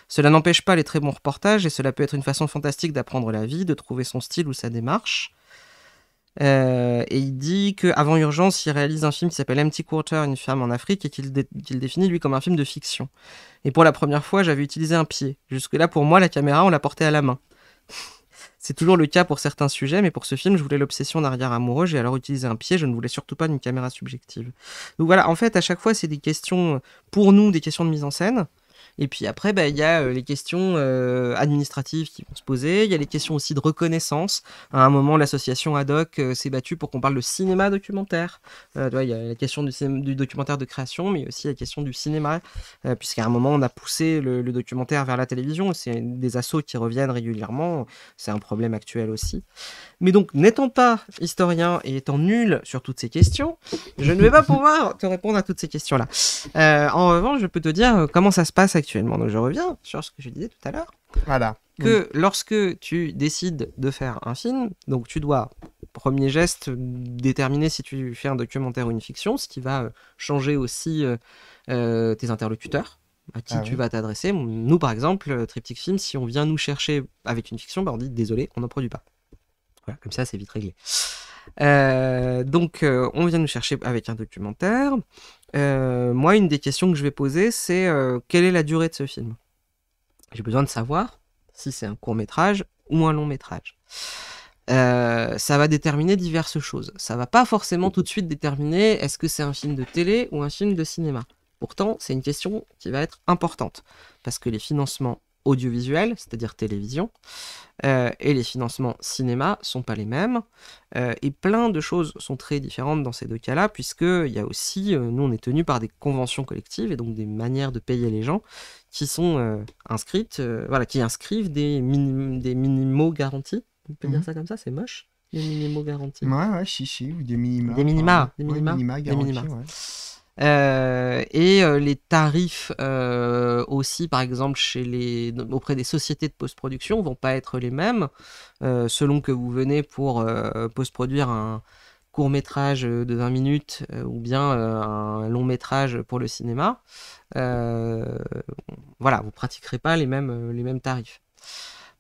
Cela n'empêche pas les très bons reportages et cela peut être une façon fantastique d'apprendre la vie, de trouver son style ou sa démarche. Euh, et il dit qu'avant Urgence, il réalise un film qui s'appelle Empty Quarter, une femme en Afrique, et qu'il définit lui comme un film de fiction. Et pour la première fois, j'avais utilisé un pied. Jusque-là, pour moi, la caméra, on la portait à la main. C'est toujours le cas pour certains sujets, mais pour ce film, je voulais l'obsession d'arrière amoureux, j'ai alors utilisé un pied, je ne voulais surtout pas d'une caméra subjective. Donc voilà, en fait, à chaque fois, c'est des questions, pour nous, des questions de mise en scène, et puis après, bah, il y a euh, les questions euh, administratives qui vont se poser. Il y a les questions aussi de reconnaissance. À un moment, l'association ad hoc euh, s'est battue pour qu'on parle de cinéma documentaire. il y a la question du, documentaire de création, mais aussi la question du cinéma, puisqu'à un moment, on a poussé le documentaire vers la télévision. C'est des assauts qui reviennent régulièrement. C'est un problème actuel aussi. Mais donc, n'étant pas historien et étant nul sur toutes ces questions, je ne vais pas pouvoir te répondre à toutes ces questions-là. Euh, en revanche, je peux te dire euh, comment ça se passe actuellement. Donc, je reviens sur ce que je disais tout à l'heure. Voilà. Que lorsque tu décides de faire un film, donc tu dois, premier geste, déterminer si tu fais un documentaire ou une fiction, ce qui va euh, changer aussi tes interlocuteurs à qui ah tu vas t'adresser. Nous, par exemple, Triptych Film, si on vient nous chercher avec une fiction, bah, on dit désolé, on n'en produit pas. Voilà, comme ça, c'est vite réglé. Euh, donc, euh, on vient nous chercher avec un documentaire. Euh, moi, une des questions que je vais poser, c'est quelle est la durée de ce film J'ai besoin de savoir si c'est un court métrage ou un long métrage. ça va déterminer diverses choses. Ça va pas forcément tout de suite déterminer est-ce que c'est un film de télé ou un film de cinéma. Pourtant, c'est une question qui va être importante parce que les financements audiovisuel, c'est-à-dire télévision, euh, et les financements cinéma sont pas les mêmes, euh, et plein de choses sont très différentes dans ces deux cas-là, puisqu'il y a aussi, euh, nous on est tenu par des conventions collectives, et donc des manières de payer les gens qui sont inscrites, voilà, qui inscrivent des, minim des minimaux garantis, on peut dire mhm. ça comme ça, c'est moche, des minimaux garantis. Ouais, ouais, si, si, ou des minima. Des minima, des minima, garantis, euh, et euh, les tarifs euh, aussi, par exemple, chez les, auprès des sociétés de post-production, vont pas être les mêmes selon que vous venez pour post-produire un court métrage de 20 minutes ou bien un long métrage pour le cinéma. voilà, vous pratiquerez pas les mêmes, les mêmes tarifs.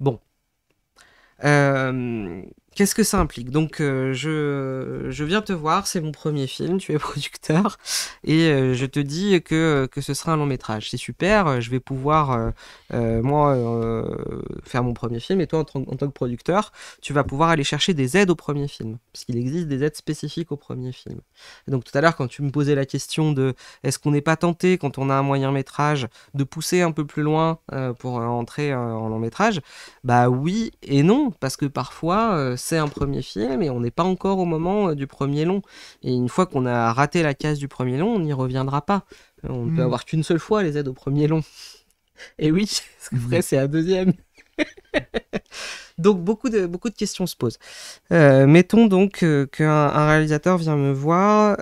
Bon. Qu'est-ce que ça implique Donc, euh, je, viens te voir, c'est mon premier film, tu es producteur, et euh, je te dis que, que, ce sera un long métrage. C'est super, euh, je vais pouvoir, moi, faire mon premier film, et toi, en, en, tant que producteur, tu vas pouvoir aller chercher des aides au premier film, parce qu'il existe des aides spécifiques au premier film. donc, tout à l'heure, quand tu me posais la question de est-ce qu'on n'est pas tenté, quand on a un moyen métrage, de pousser un peu plus loin pour entrer en long métrage, bah oui et non, parce que parfois, c'est c'est un premier film et on n'est pas encore au moment euh, du premier long. Et une fois qu'on a raté la case du premier long, on n'y reviendra pas. Euh, on ne peut hmm. avoir qu'une seule fois les aides au premier long. Et oui, ce vrai, hmm. c'est un deuxième. donc beaucoup de, beaucoup de questions se posent. Euh, mettons donc qu'un réalisateur vient me voir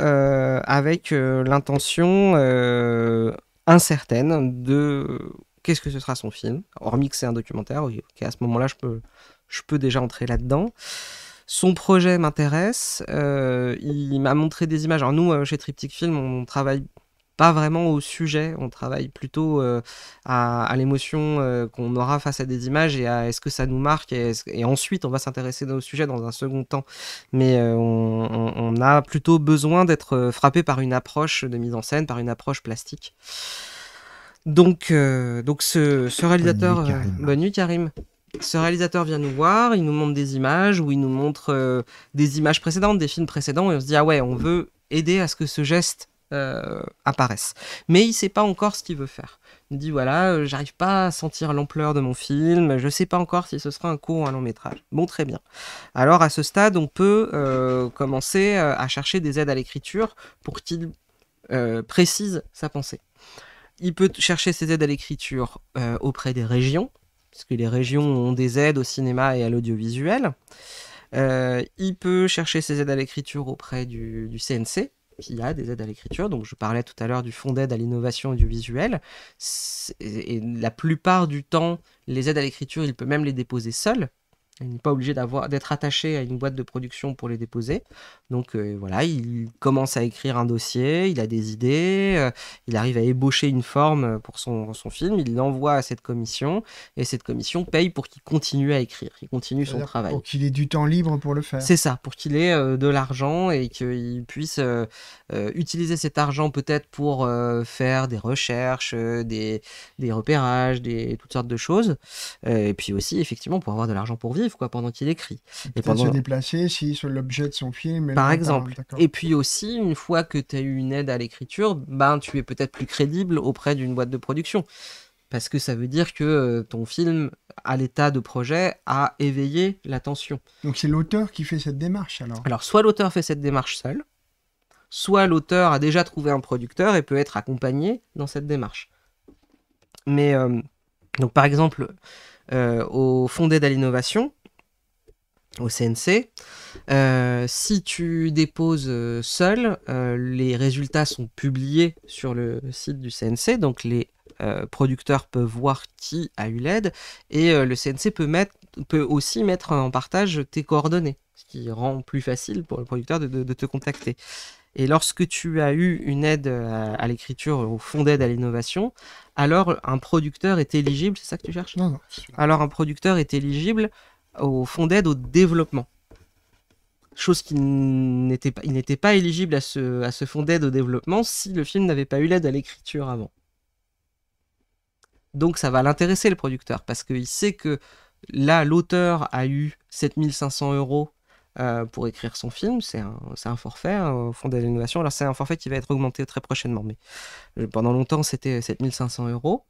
avec l'intention incertaine de qu'est-ce que ce sera son film, hormis que c'est un documentaire, okay, à ce moment-là je peux, je peux déjà entrer là-dedans. Son projet m'intéresse. Euh, il m'a montré des images. Alors nous, euh, chez Triptych Film, on travaille pas vraiment au sujet, on travaille plutôt euh, à, l'émotion qu'on aura face à des images et à est-ce que ça nous marque et, ensuite on va s'intéresser au sujet dans un second temps. Mais on, a plutôt besoin d'être frappé par une approche de mise en scène, par une approche plastique. Donc, donc ce, réalisateur, bonne Bonne nuit, Karim ce réalisateur vient nous voir, il nous montre des images ou il nous montre euh, des images précédentes, des films précédents, et on se dit ah ouais, on mm. veut aider à ce que ce geste euh, apparaisse. Mais il sait pas encore ce qu'il veut faire. Il dit voilà, euh, j'arrive pas à sentir l'ampleur de mon film, je sais pas encore si ce sera un court ou un long métrage. Bon, très bien. Alors à ce stade, on peut commencer à chercher des aides à l'écriture pour qu'il précise sa pensée. Il peut chercher ses aides à l'écriture auprès des régions, puisque les régions ont des aides au cinéma et à l'audiovisuel. Euh, il peut chercher ses aides à l'écriture auprès du, du CNC, qui a des aides à l'écriture. Donc, je parlais tout à l'heure du fonds d'aide à l'innovation audiovisuelle. Et la plupart du temps, les aides à l'écriture, il peut même les déposer seul. Il n'est pas obligé d'être attaché à une boîte de production pour les déposer. Donc euh, voilà, il commence à écrire un dossier, il a des idées, euh, il arrive à ébaucher une forme pour son, film, il l'envoie à cette commission et cette commission paye pour qu'il continue à écrire, qu'il continue son travail. Pour qu'il ait du temps libre pour le faire. C'est ça, pour qu'il ait euh, de l'argent et qu'il puisse utiliser cet argent peut-être pour faire des recherches, des, repérages, des, toutes sortes de choses. et puis aussi, effectivement, pour avoir de l'argent pour vivre quoi, pendant qu'il écrit. Et pendant... se déplacer si sur l'objet de son film par exemple. Et puis aussi, une fois que tu as eu une aide à l'écriture, ben, tu es peut-être plus crédible auprès d'une boîte de production. Parce que ça veut dire que euh, ton film, à l'état de projet, a éveillé l'attention. Donc c'est l'auteur qui fait cette démarche alors Alors soit l'auteur fait cette démarche seul, soit l'auteur a déjà trouvé un producteur et peut être accompagné dans cette démarche. Mais euh, donc par exemple, euh, au Fondé l'innovation, au CNC. Euh, si tu déposes euh, seul, euh, les résultats sont publiés sur le site du CNC, donc les producteurs peuvent voir qui a eu l'aide, et le CNC peut, mettre, peut aussi mettre en partage tes coordonnées, ce qui rend plus facile pour le producteur de, te contacter. Et lorsque tu as eu une aide à, l'écriture, au fond d'aide à l'innovation, alors un producteur est éligible, c'est ça que tu cherches Non, non. Alors un producteur est éligible au fonds d'aide au développement. Chose qui n'était pas, il n'était pas éligible à ce, à ce fonds d'aide au développement si le film n'avait pas eu l'aide à l'écriture avant. Donc ça va l'intéresser le producteur parce qu'il sait que là l'auteur a eu 7500 euros euh, pour écrire son film. C'est un, forfait, hein, au fond de l'innovation. Alors, c'est un forfait qui va être augmenté très prochainement, mais euh, pendant longtemps, c'était 7500 euh, euros.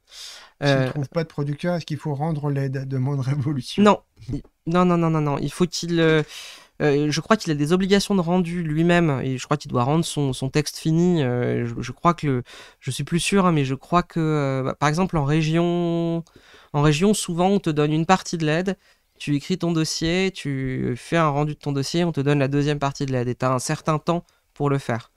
Si ne trouve pas de producteur, est-ce qu'il faut rendre l'aide à Demande Révolution Non, non, non, non, non, non. Il faut qu'il. je crois qu'il a des obligations de rendu lui-même et je crois qu'il doit rendre son, texte fini. je, crois que je je suis plus sûr, hein, mais je crois que bah, par exemple en région, en région, souvent on te donne une partie de l'aide tu écris ton dossier, tu fais un rendu de ton dossier, on te donne la deuxième partie de l'aide et tu as un certain temps pour le faire.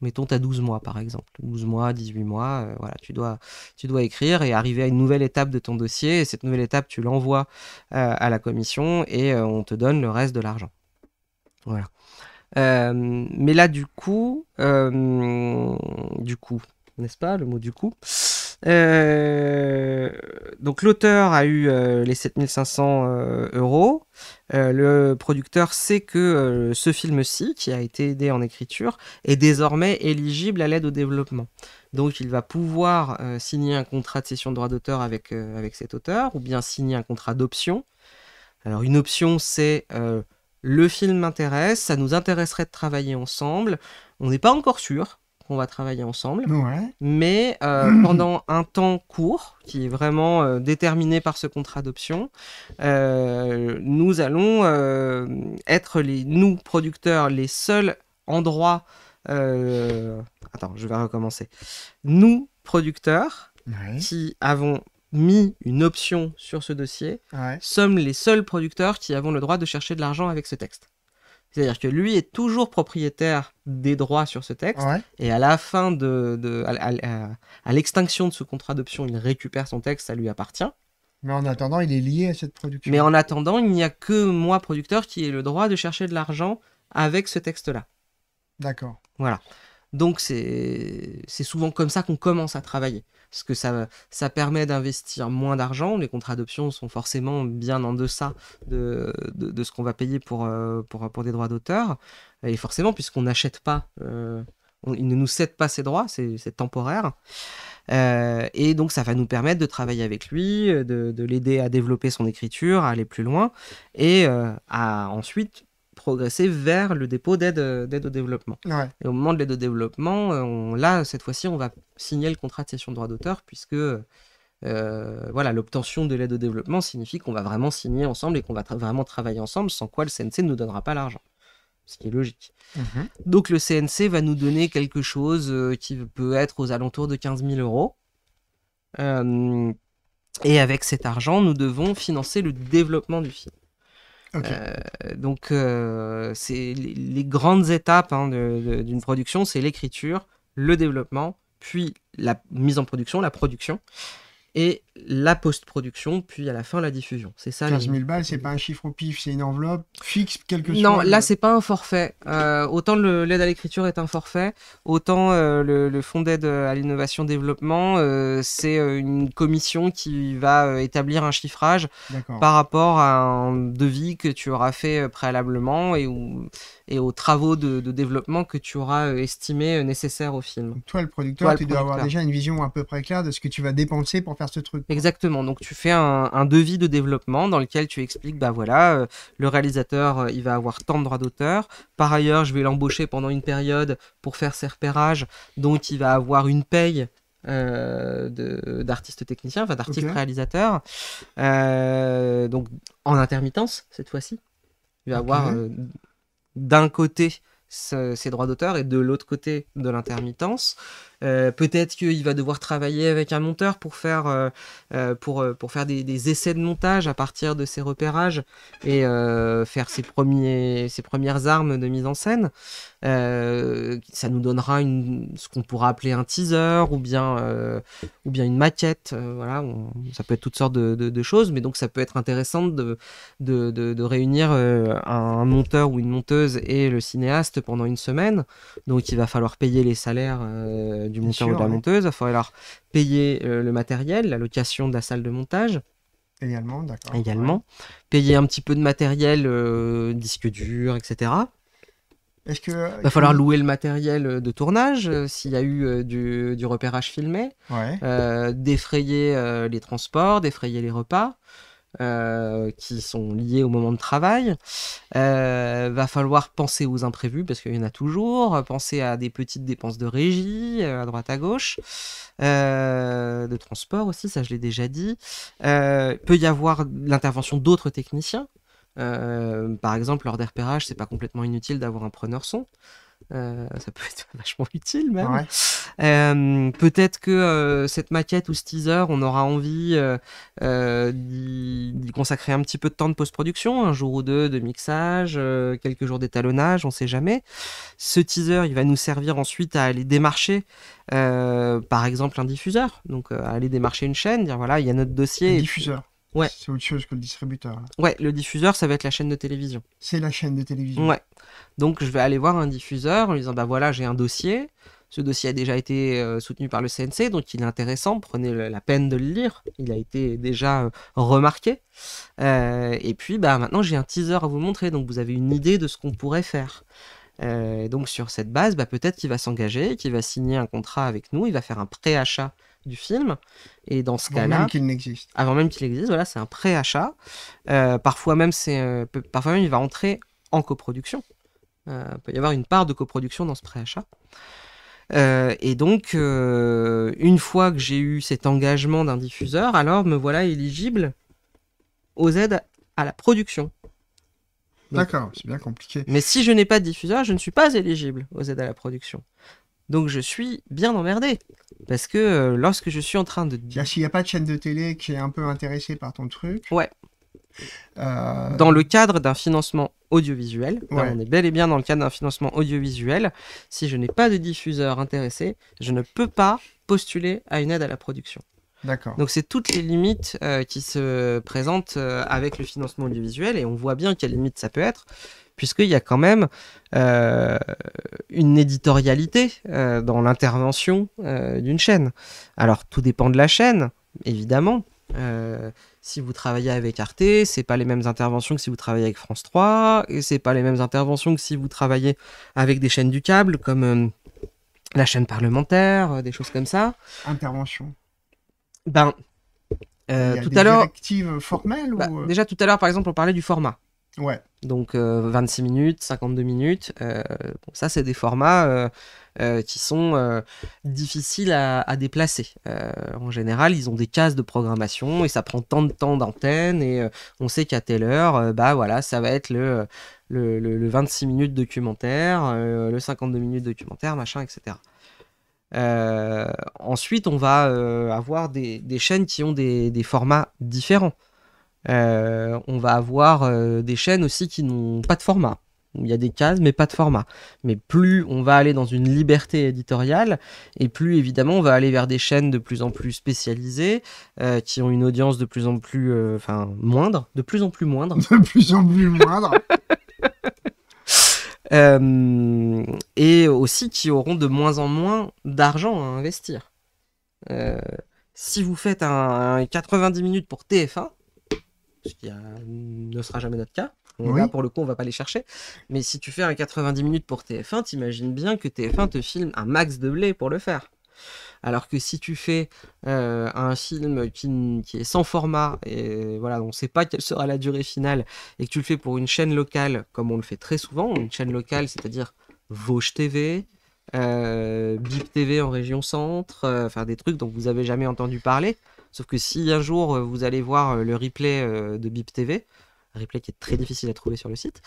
Mettons, tu as 12 mois par exemple, 12 mois, 18 mois, euh, voilà, tu dois, tu dois écrire et arriver à une nouvelle étape de ton dossier. Et cette nouvelle étape, tu l'envoies euh, à la commission et euh, on te donne le reste de l'argent. Voilà. mais là, du coup, du coup, n'est-ce pas le mot du coup euh, donc l'auteur a eu euh, les 7500 euh, euros. le producteur sait que ce film-ci, qui a été aidé en écriture, est désormais éligible à l'aide au développement. Donc il va pouvoir signer un contrat de cession de droit d'auteur avec, avec cet auteur, ou bien signer un contrat d'option. Alors une option, c'est le film m'intéresse, ça nous intéresserait de travailler ensemble. On n'est pas encore sûr, on va travailler ensemble. Mais euh, pendant un temps court, qui est vraiment euh, déterminé par ce contrat d'option, euh, nous allons être les, nous, producteurs, les seuls endroits... Attends, je vais recommencer. Nous, producteurs, qui avons mis une option sur ce dossier, sommes les seuls producteurs qui avons le droit de chercher de l'argent avec ce texte. C'est-à-dire que lui est toujours propriétaire des droits sur ce texte, et à la fin de, à, à l'extinction de ce contrat d'option, il récupère son texte, ça lui appartient. Mais en attendant, il est lié à cette production. Mais en attendant, il n'y a que moi, producteur, qui ai le droit de chercher de l'argent avec ce texte-là. D'accord. Voilà. Donc c'est souvent comme ça qu'on commence à travailler parce que ça, ça permet d'investir moins d'argent. Les contrats d'option sont forcément bien en deçà de, ce qu'on va payer euh, pour, pour, des droits d'auteur. Et forcément, puisqu'on n'achète pas, euh, il ne nous cède pas ses droits, c'est temporaire. Euh, et donc ça va nous permettre de travailler avec lui, de, l'aider à développer son écriture, à aller plus loin, et à ensuite progresser vers le dépôt d'aide euh, au développement. Et au moment de l'aide au développement, là, cette fois-ci, on va signer le contrat de cession de droit d'auteur, puisque euh, voilà, l'obtention de l'aide au développement signifie qu'on va vraiment signer ensemble et qu'on va vraiment travailler ensemble, sans quoi le CNC ne nous donnera pas l'argent. Ce qui est logique. Mhm. Donc le CNC va nous donner quelque chose euh, qui peut être aux alentours de 15 000 euros. et avec cet argent, nous devons financer le développement du film. Euh, donc, euh, c'est les, grandes étapes hein, d'une production, c'est l'écriture, le développement, puis la mise en production, la production. Et la post-production, puis à la fin la diffusion. C'est ça. 15 000 balles, c'est pas un chiffre au pif, c'est une enveloppe fixe quelque chose. Non, là euh c'est pas un forfait. Euh, autant l'aide à l'écriture est un forfait, autant euh, le, le, fonds d'aide à l'innovation développement, c'est une commission qui va établir un chiffrage par rapport à un devis que tu auras fait préalablement et, et aux travaux de, développement que tu auras estimé nécessaires au film. toi le producteur, tu dois avoir déjà une vision à peu près claire de ce que tu vas dépenser pour faire ce truc. Exactement. Donc tu fais un, devis de développement dans lequel tu expliques, bah voilà, euh, le réalisateur, euh, il va avoir tant de droits d'auteur. Par ailleurs, je vais l'embaucher pendant une période pour faire ses repérages. Donc il va avoir une paye euh, d'artistes techniciens, enfin d'artistes réalisateurs. Euh, donc en intermittence cette fois-ci, il va avoir d'un côté ses droits d'auteur et de l'autre côté de l'intermittence. Euh, peut-être qu'il va devoir travailler avec un monteur pour faire, euh, euh, pour, pour faire des, essais de montage à partir de ses repérages et faire ses, premiers, ses premières armes de mise en scène. ça nous donnera une, ce qu'on pourra appeler un teaser ou bien, ou bien une maquette. voilà, ça peut être toutes sortes de, choses, mais donc ça peut être intéressant de, réunir un, monteur ou une monteuse et le cinéaste pendant une semaine. Donc il va falloir payer les salaires. Euh, du monteur de la monteuse. Il va falloir payer euh, le matériel, la location de la salle de montage. Également, d'accord. Également. Payer un petit peu de matériel, euh, disque dur, etc. Il va falloir louer le matériel de tournage, s'il y a eu du, repérage filmé. défrayer les transports, défrayer les repas. Euh, qui sont liés au moment de travail. Euh, va falloir penser aux imprévus parce qu'il y en a toujours. Penser à des petites dépenses de régie euh, à droite à gauche, de transport aussi, ça je l'ai déjà dit. peut y avoir l'intervention d'autres techniciens. par exemple, lors des repérages, c'est pas complètement inutile d'avoir un preneur son. Euh, ça peut être vachement utile même. Euh, peut-être que euh, cette maquette ou ce teaser, on aura envie euh, d'y consacrer un petit peu de temps de post-production, un jour ou deux de mixage, quelques jours d'étalonnage, on ne sait jamais. Ce teaser, il va nous servir ensuite à aller démarcher, par exemple, un diffuseur. Donc, aller démarcher une chaîne, dire voilà, il y a notre dossier. Un diffuseur. C'est autre chose que le distributeur. Ouais, le diffuseur, ça va être la chaîne de télévision. C'est la chaîne de télévision. Ouais. Donc je vais aller voir un diffuseur en lui disant bah voilà, j'ai un dossier. Ce dossier a déjà été euh, soutenu par le CNC, donc il est intéressant. Prenez la peine de le lire. Il a été déjà euh, remarqué. Euh, et puis bah maintenant j'ai un teaser à vous montrer, donc vous avez une idée de ce qu'on pourrait faire. donc sur cette base, bah, peut-être qu'il va s'engager, qu'il va signer un contrat avec nous, il va faire un pré-achat du film. Et dans ce cas-là. Avant même qu'il n'existe. Avant même qu'il existe, voilà, c'est un pré-achat. Euh, parfois, même, c'est, euh, parfois même, il va entrer en coproduction. il euh, peut y avoir une part de coproduction dans ce pré-achat. et donc, une fois que j'ai eu cet engagement d'un diffuseur, alors me voilà éligible aux aides à la production. D'accord, c'est bien compliqué. Mais si je n'ai pas de diffuseur, je ne suis pas éligible aux aides à la production. Donc je suis bien emmerdé. Parce que euh, lorsque je suis en train de... S'il n'y a pas de chaîne de télé qui est un peu intéressée par ton truc... Ouais. Euh, dans le cadre d'un financement audiovisuel, on est bel et bien dans le cadre d'un financement audiovisuel, si je n'ai pas de diffuseur intéressé, je ne peux pas postuler à une aide à la production. D'accord. Donc c'est toutes les limites euh, qui se présentent avec le financement audiovisuel et on voit bien quelles limites ça peut être puisqu'il y a quand même euh, une éditorialité euh, dans l'intervention euh, d'une chaîne. Alors tout dépend de la chaîne, évidemment. si vous travaillez avec Arte, c'est pas les mêmes interventions que si vous travaillez avec France 3, et c'est pas les mêmes interventions que si vous travaillez avec des chaînes du câble comme la chaîne parlementaire, des choses comme ça. Intervention. Ben, tout à l'heure. Directive formelle bah, Déjà tout à l'heure, par exemple, on parlait du format. Donc 26 euh, minutes, 52 minutes, euh, ça c'est des formats euh, qui sont difficiles à, déplacer. en général, ils ont des cases de programmation et ça prend tant de temps d'antenne et on sait qu'à telle heure, bah voilà, ça va être le, 26 minutes documentaire, le 52 minutes documentaire, machin, etc. ensuite, on va avoir des, chaînes qui ont des formats différents. Euh, on va avoir euh, des chaînes aussi qui n'ont pas de format. Il y a des cases, mais pas de format. Mais plus on va aller dans une liberté éditoriale, et plus évidemment on va aller vers des chaînes de plus en plus spécialisées, euh, qui ont une audience de plus en plus, enfin moindre, de plus en plus moindre. De plus en plus moindre. et aussi qui auront de moins en moins d'argent à investir. si vous faites un 90 minutes pour TF1, ce qui euh, ne sera jamais notre cas. Là, pour le coup, on va pas les chercher. Mais si tu fais un 90 minutes pour TF1, t'imagines bien que TF1 te filme un max de blé pour le faire. Alors que si tu fais euh, un film qui, est sans format et voilà, on ne sait pas quelle sera la durée finale et que tu le fais pour une chaîne locale, comme on le fait très souvent, une chaîne locale, c'est-à-dire Vosges TV, euh, Bip TV en région centre, euh, faire des trucs dont vous avez jamais entendu parler, Sauf que si un jour euh, vous allez voir euh, le replay euh, de Bip TV, un replay qui est très difficile à trouver sur le site,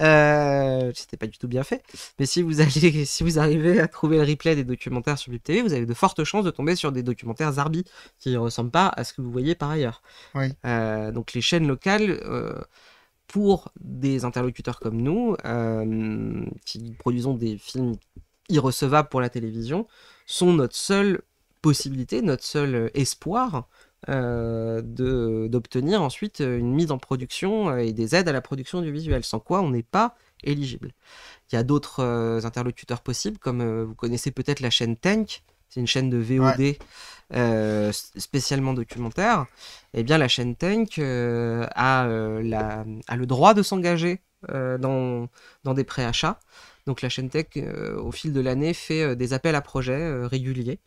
euh, c'était pas du tout bien fait, mais si vous, allez, si vous arrivez à trouver le replay des documentaires sur Bip TV, vous avez de fortes chances de tomber sur des documentaires Zarbi qui ne ressemblent pas à ce que vous voyez par ailleurs. donc les chaînes locales. pour des interlocuteurs comme nous, qui produisons des films irrecevables pour la télévision, sont notre seule possibilité, notre seul euh, espoir euh, d'obtenir ensuite euh, une mise en production et des aides à la production du visuel, sans quoi on n'est pas éligible. Il y a d'autres interlocuteurs possibles, comme vous connaissez peut-être la chaîne Tank, c'est une chaîne de VOD spécialement documentaire. Eh bien, la chaîne Tank a, le droit de s'engager dans, dans, des préachats. Donc la chaîne Tech, au fil de l'année, fait des appels à projets réguliers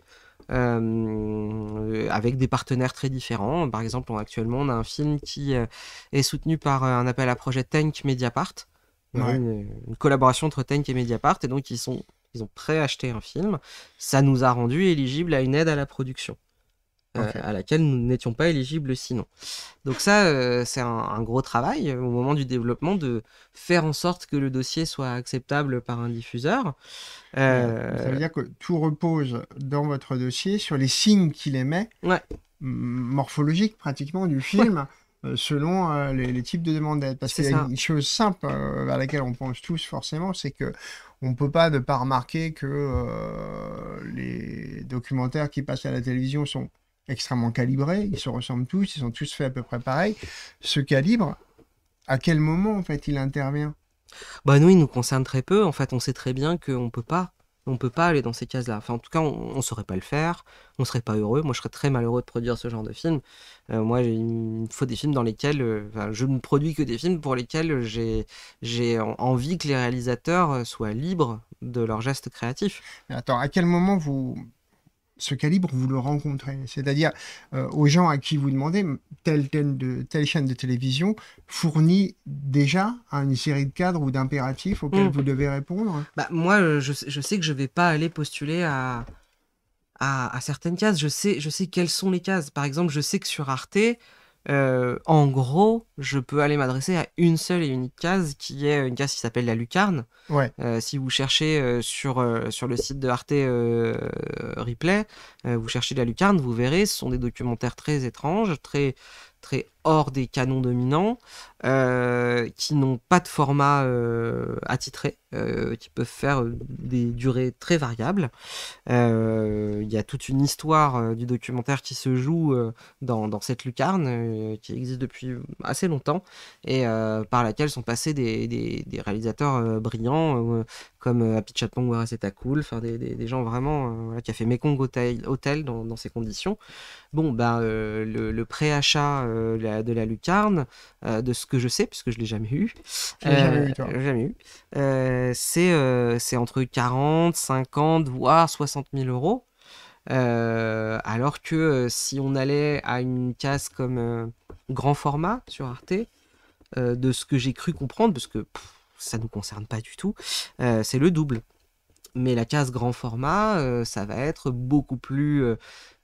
euh, avec des partenaires très différents. Par exemple, actuellement, on a un film qui euh, est soutenu par euh, un appel à projet Tank Mediapart. Une, collaboration entre Tank et Mediapart, et donc ils sont ils ont préacheté un film. Ça nous a rendu éligible à une aide à la production. Euh, à laquelle nous n'étions pas éligibles sinon. Donc ça, euh, c'est un, gros travail euh, au moment du développement de faire en sorte que le dossier soit acceptable par un diffuseur. Ça veut dire que tout repose dans votre dossier sur les signes qu'il émet, morphologiques pratiquement du film. selon les, types de demandes d'aide. Parce qu'il y a une chose simple vers à laquelle on pense tous forcément, c'est qu'on ne peut pas ne pas remarquer que les documentaires qui passent à la télévision sont extrêmement calibrés, ils se ressemblent tous, ils sont tous faits à peu près pareil. Ce calibre, à quel moment en fait il intervient bah nous, il nous concerne très peu. En fait, on sait très bien qu'on peut pas, on peut pas aller dans ces cases-là. Enfin, en tout cas, on, ne saurait pas le faire. On serait pas heureux. Moi, je serais très malheureux de produire ce genre de film. Euh, moi, il me faut des films dans lesquels, euh, je ne produis que des films pour lesquels j'ai, j'ai envie que les réalisateurs euh, soient libres de leurs gestes créatifs. Mais attends, à quel moment vous ce calibre, vous le rencontrez. C'est-à-dire euh, aux gens à qui vous demandez, telle, chaîne de télévision fournit déjà une série de cadres ou d'impératifs auxquels mm. vous devez répondre. Bah, moi, euh, je, sais que je ne vais pas aller postuler à, à, certaines cases. Je sais, je sais quelles sont les cases. Par exemple, je sais que sur Arte, euh, en gros, je peux aller m'adresser à une seule et unique case, qui est euh, une case qui s'appelle la lucarne. Euh, si vous cherchez sur, sur le site de Arte Replay, vous cherchez la lucarne, vous verrez, ce sont des documentaires très étranges, très, très hors des canons dominants, euh, qui n'ont pas de format euh, attitré, euh, qui peuvent faire des durées très variables. Il y a toute une histoire du documentaire qui se joue dans, dans, cette lucarne, qui existe depuis assez longtemps, et par laquelle sont passés des, des, réalisateurs brillants, comme Happy Weerasethakul Where Cool, des, des, gens vraiment qui a fait Mekong Hotel, dans, ces conditions. Bon, bah, le, le préachat, de la lucarne, euh, de ce que je sais, puisque je ne l'ai jamais eu. Euh, euh, c'est, c'est entre 40, 50, voire 60 000 euros. alors que si on allait à une case comme grand format sur Arte, de ce que j'ai cru comprendre, parce que ça ne nous concerne pas du tout, c'est le double. Mais la case grand format, euh, ça va être beaucoup plus euh,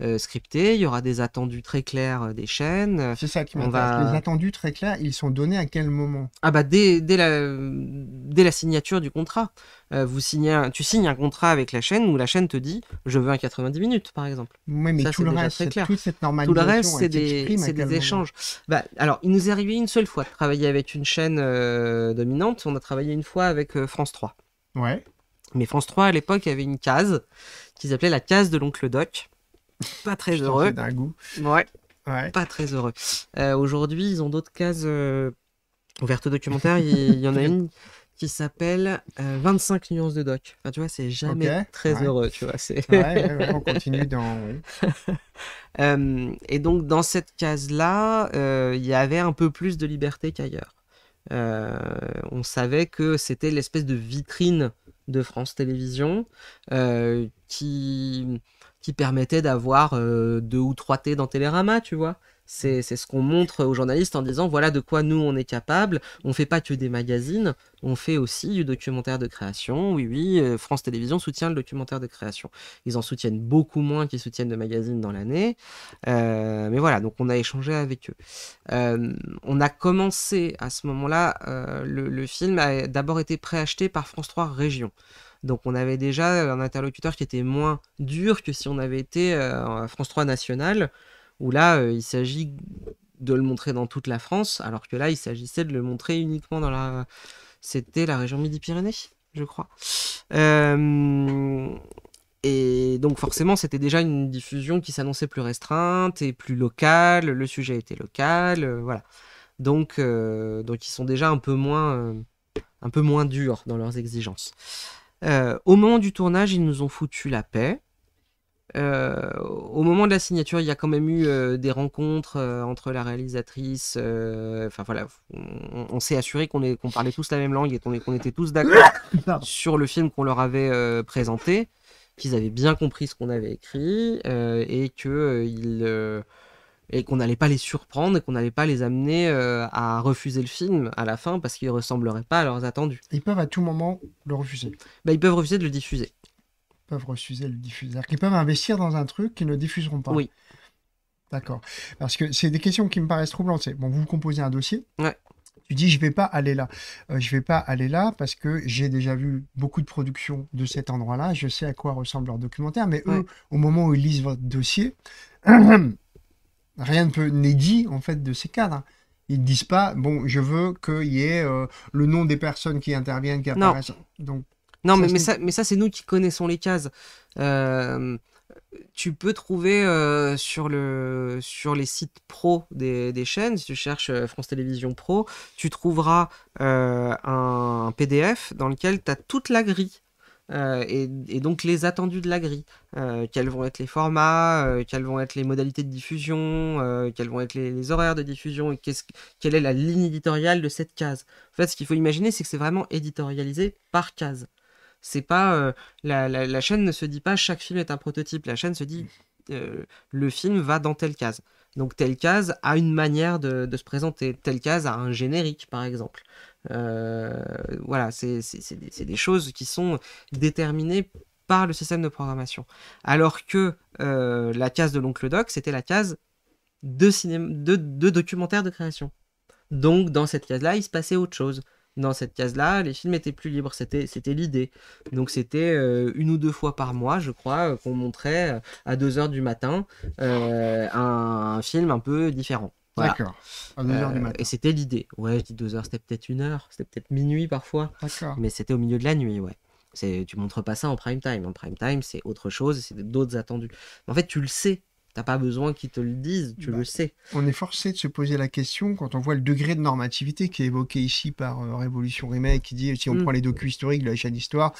euh, scripté. Il y aura des attendus très clairs des chaînes. C'est ça qui m'intéresse. Va... Les attendus très clairs, ils sont donnés à quel moment Ah bah dès, dès, la, dès, la, signature du contrat. vous signez tu signes un contrat avec la chaîne où la chaîne te dit je veux un 90 minutes par exemple. Oui, mais tout, le reste, très clair. tout le reste, c'est des, des échanges. Bah, alors, il nous est arrivé une seule fois travailler avec une chaîne dominante. On a travaillé une fois avec France 3. Ouais. Mais France 3, à l'époque, avait une case qu'ils appelaient la case de l'oncle Doc. Pas très heureux. d'un goût. Ouais. Pas très heureux. Euh, aujourd'hui, ils ont d'autres cases euh, ouvertes au documentaire. Il y en a une qui s'appelle 25 euh, nuances de doc. Enfin, tu vois, c'est jamais très heureux, tu vois. ouais, on continue dans... et donc, dans cette case-là, il y avait un peu plus de liberté qu'ailleurs. on savait que c'était l'espèce de vitrine de France Télévisions euh, qui, qui permettait d'avoir euh, deux ou trois T dans Télérama, tu vois. C'est ce qu'on montre aux journalistes en disant voilà de quoi nous on est capable. On fait pas que des magazines, on fait aussi du documentaire de création. Oui, oui, euh, France Télévisions soutient le documentaire de création. Ils en soutiennent beaucoup moins qu'ils soutiennent de magazines dans l'année. Euh, mais voilà, donc on a échangé avec eux. Euh, on a commencé à ce moment-là, le, film a d'abord été préacheté par France 3 Région. Donc on avait déjà un interlocuteur qui était moins dur que si on avait été France 3 National où là, euh, il s'agit de le montrer dans toute la France, alors que là, il s'agissait de le montrer uniquement dans la... C'était la région Midi-Pyrénées, je crois. Euh, et donc forcément, c'était déjà une diffusion qui s'annonçait plus restreinte et plus locale, le sujet était local, euh, voilà. Donc, donc ils sont déjà un peu moins, un peu moins durs dans leurs exigences. au moment du tournage, ils nous ont foutu la paix, euh, au moment de la signature, il y a quand même eu euh, des rencontres euh, entre la réalisatrice. Enfin voilà, on, s'est assuré qu'on parlait tous la même langue et qu'on était tous d'accord sur le film qu'on leur avait présenté, qu'ils avaient bien compris ce qu'on avait écrit et que et qu'on n'allait pas les surprendre et qu'on n'allait pas les amener à refuser le film à la fin parce qu'il ressemblerait pas à leurs attendus. Ils peuvent à tout moment le refuser. Bah, ils peuvent refuser de le diffuser peuvent refuser le diffuser. qui peuvent investir dans un truc qu'ils ne diffuseront pas. Oui. D'accord. Parce que c'est des questions qui me paraissent troublantes. Bon, vous composez un dossier. Ouais. Tu dis, je vais pas aller là. Euh, je vais pas aller là parce que j'ai déjà vu beaucoup de productions de cet endroit-là. Je sais à quoi ressemble leur documentaire. Mais eux, au moment où ils lisent votre dossier, rien n'est dit en fait de ces cadres. Hein. Ils disent pas, bon, je veux qu'il y ait euh, le nom des personnes qui interviennent, qui apparaissent. Non. Donc, non, mais, mais, ça, c'est nous qui connaissons les cases. Euh, tu peux trouver euh, sur, le, sur les sites pro des, chaînes, si tu cherches euh, France Télévisions Pro, tu trouveras un PDF dans lequel tu as toute la grille. Et, donc les attendus de la grille, quels vont être les formats, quelles vont être les modalités de diffusion, quels vont être les, horaires de diffusion et quelle est la ligne éditoriale de cette case. En fait, ce qu'il faut imaginer, c'est que c'est vraiment éditorialisé par case. C'est pas euh, la, chaîne ne se dit pas chaque film est un prototype. La chaîne se dit mm. euh, le film va dans telle case. Donc telle case a une manière de, se présenter. Telle case a un générique par exemple. Euh, voilà, c'est des, choses qui sont déterminées par le système de programmation. Alors que la case de l'oncle Doc, c'était la case de, cinéma, de documentaire de création. Donc dans cette case-là, il se passait autre chose dans cette case-là, les films étaient plus libres, c'était, c'était l'idée. Donc c'était euh, une ou deux fois par mois, je crois, euh, qu'on montrait euh, à 2h du matin un, film un peu différent. D'accord. À du matin. Et c'était l'idée. Ouais, je dis 2h, c'était peut-être une heure, c'était peut-être minuit parfois. D'accord. Mais c'était au milieu de la nuit, ouais. C'est, tu montres pas ça en prime time. En prime time, c'est autre chose, c'est d'autres attendus. en fait, tu le sais T'as pas besoin qu'ils te le disent, tu bah, le sais. On est forcé de se poser la question quand on voit le degré de normativité qui est évoqué ici par euh, Révolution Remake, qui dit si on mm. prend les docu historiques de la chaîne Histoire,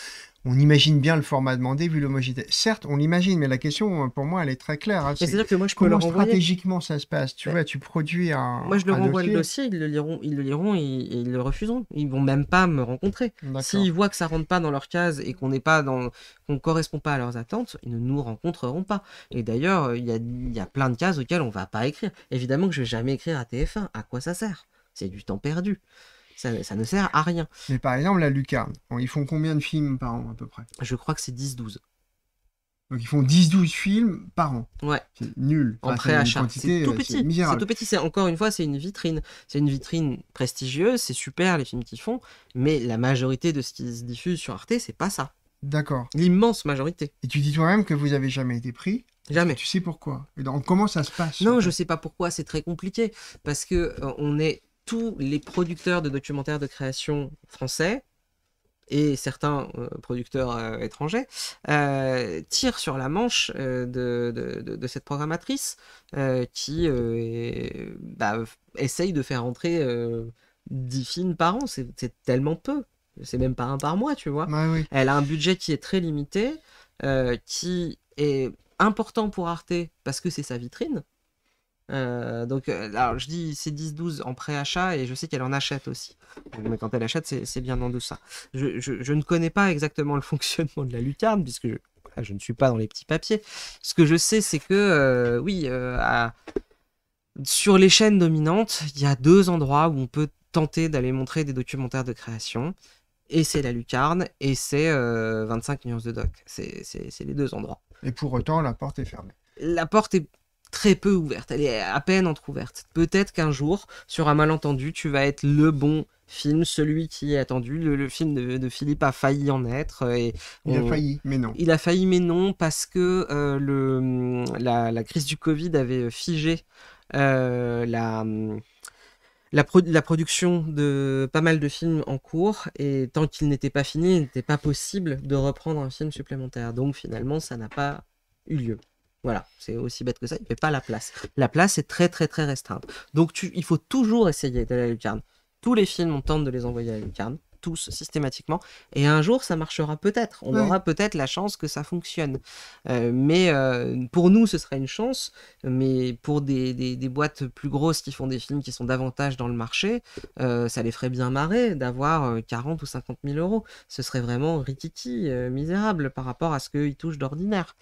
on imagine bien le format demandé vu l'homogénéité. Certes, on l'imagine, mais la question, euh, pour moi, elle est très claire. Hein. C'est-à-dire que moi, je peux Comment stratégiquement ça se passe Tu vois, tu produis un. Moi, je leur renvoie le dossier, ils le liront, ils le, liront et, ils le refuseront. Ils vont même pas me rencontrer. S'ils voient que ça rentre pas dans leur case et qu'on n'est pas dans, qu'on correspond pas à leurs attentes, ils ne nous rencontreront pas. Et d'ailleurs, euh, il y a, y a, plein de cases auxquelles on va pas écrire. Évidemment que je vais jamais écrire à TF1. À quoi ça sert C'est du temps perdu ça, ne sert à rien. Mais par exemple, la lucarne, ils font combien de films par an à peu près Je crois que c'est 10-12. Donc ils font 10-12 films par an. Ouais. C'est nul. En préachat. Euh, c'est tout petit. C'est tout petit. encore une fois, c'est une vitrine. C'est une vitrine prestigieuse. C'est super les films qu'ils font. Mais la majorité de ce qui se diffuse sur Arte, c'est pas ça. D'accord. L'immense majorité. Et tu dis toi-même que vous avez jamais été pris. Jamais. Tu sais pourquoi Et donc, Comment ça se passe Non, je sais pas pourquoi. C'est très compliqué parce que euh, on est tous les producteurs de documentaires de création français et certains euh, producteurs euh, étrangers euh, tirent sur la manche de, cette programmatrice qui bah, essaye de faire entrer 10 films par an. C'est tellement peu. C'est même pas un par mois, tu vois. Elle a un budget qui est très limité, qui est important pour Arte parce que c'est sa vitrine. Euh, donc, euh, alors, je dis c'est 10-12 en pré-achat et je sais qu'elle en achète aussi. Mais quand elle achète, c'est bien en deçà. Je, je, ne connais pas exactement le fonctionnement de la lucarne puisque ah, je, ne suis pas dans les petits papiers. Ce que je sais, c'est que, euh, oui, sur les chaînes dominantes, il y a deux endroits où on peut tenter d'aller montrer des documentaires de création. Et c'est la lucarne et c'est 25 nuances de doc. C'est les deux endroits. Et pour autant, la porte est fermée. La porte est très peu ouverte, elle est à peine entr'ouverte. Peut-être qu'un jour, sur un malentendu, tu vas être le bon film, celui qui est attendu. Le, film de, Philippe a failli en être. Et il a failli, mais non. Il a failli, mais non, parce que euh, la, crise du Covid avait figé euh, la... La, la, production de pas mal de films en cours et tant qu'il n'était pas fini, il n'était pas possible de reprendre un film supplémentaire. Donc finalement, ça n'a pas eu lieu. Voilà, c'est aussi bête que ça, il ne fait pas la place. La place est très très très restreinte. Donc tu, il faut toujours essayer d'aller à Tous les films, on tente de les envoyer à la systématiquement. Et un jour, ça marchera peut-être. On aura peut-être la chance que ça fonctionne. Euh, mais euh, pour nous, ce serait une chance. Mais pour des, boîtes plus grosses qui font des films qui sont davantage dans le marché, euh, ça les ferait bien marrer d'avoir 40 ou 50 000 euros. Ce serait vraiment rikiki, misérable par rapport à ce qu'ils touchent d'ordinaire.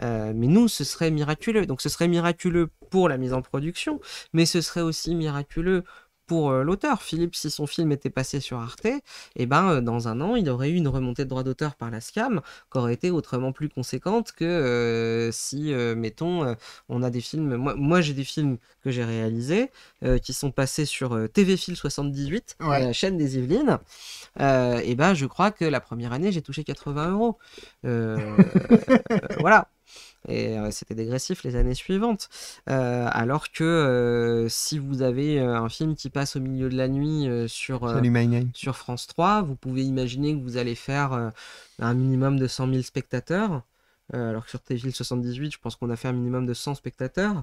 mais nous, ce serait miraculeux. Donc ce serait miraculeux pour la mise en production, mais ce serait aussi miraculeux pour euh, l'auteur. Philippe, si son film était passé sur Arte, eh ben, euh, dans un an, il aurait eu une remontée de droits d'auteur par la SCAM qui aurait été autrement plus conséquente que euh, si, mettons, on a des films. Moi, moi j'ai des films que j'ai réalisés qui sont passés sur TV Fil 78, la chaîne des Yvelines. et eh ben, je crois que la première année, j'ai touché 80 euros. voilà. Et euh, c'était dégressif les années suivantes. Euh, alors que euh, si vous avez un film qui passe au milieu de la nuit sur, sur France 3, vous pouvez imaginer que vous allez faire un minimum de 100 000 spectateurs. Euh, alors que sur TGL 78, je pense qu'on a fait un minimum de 100 spectateurs.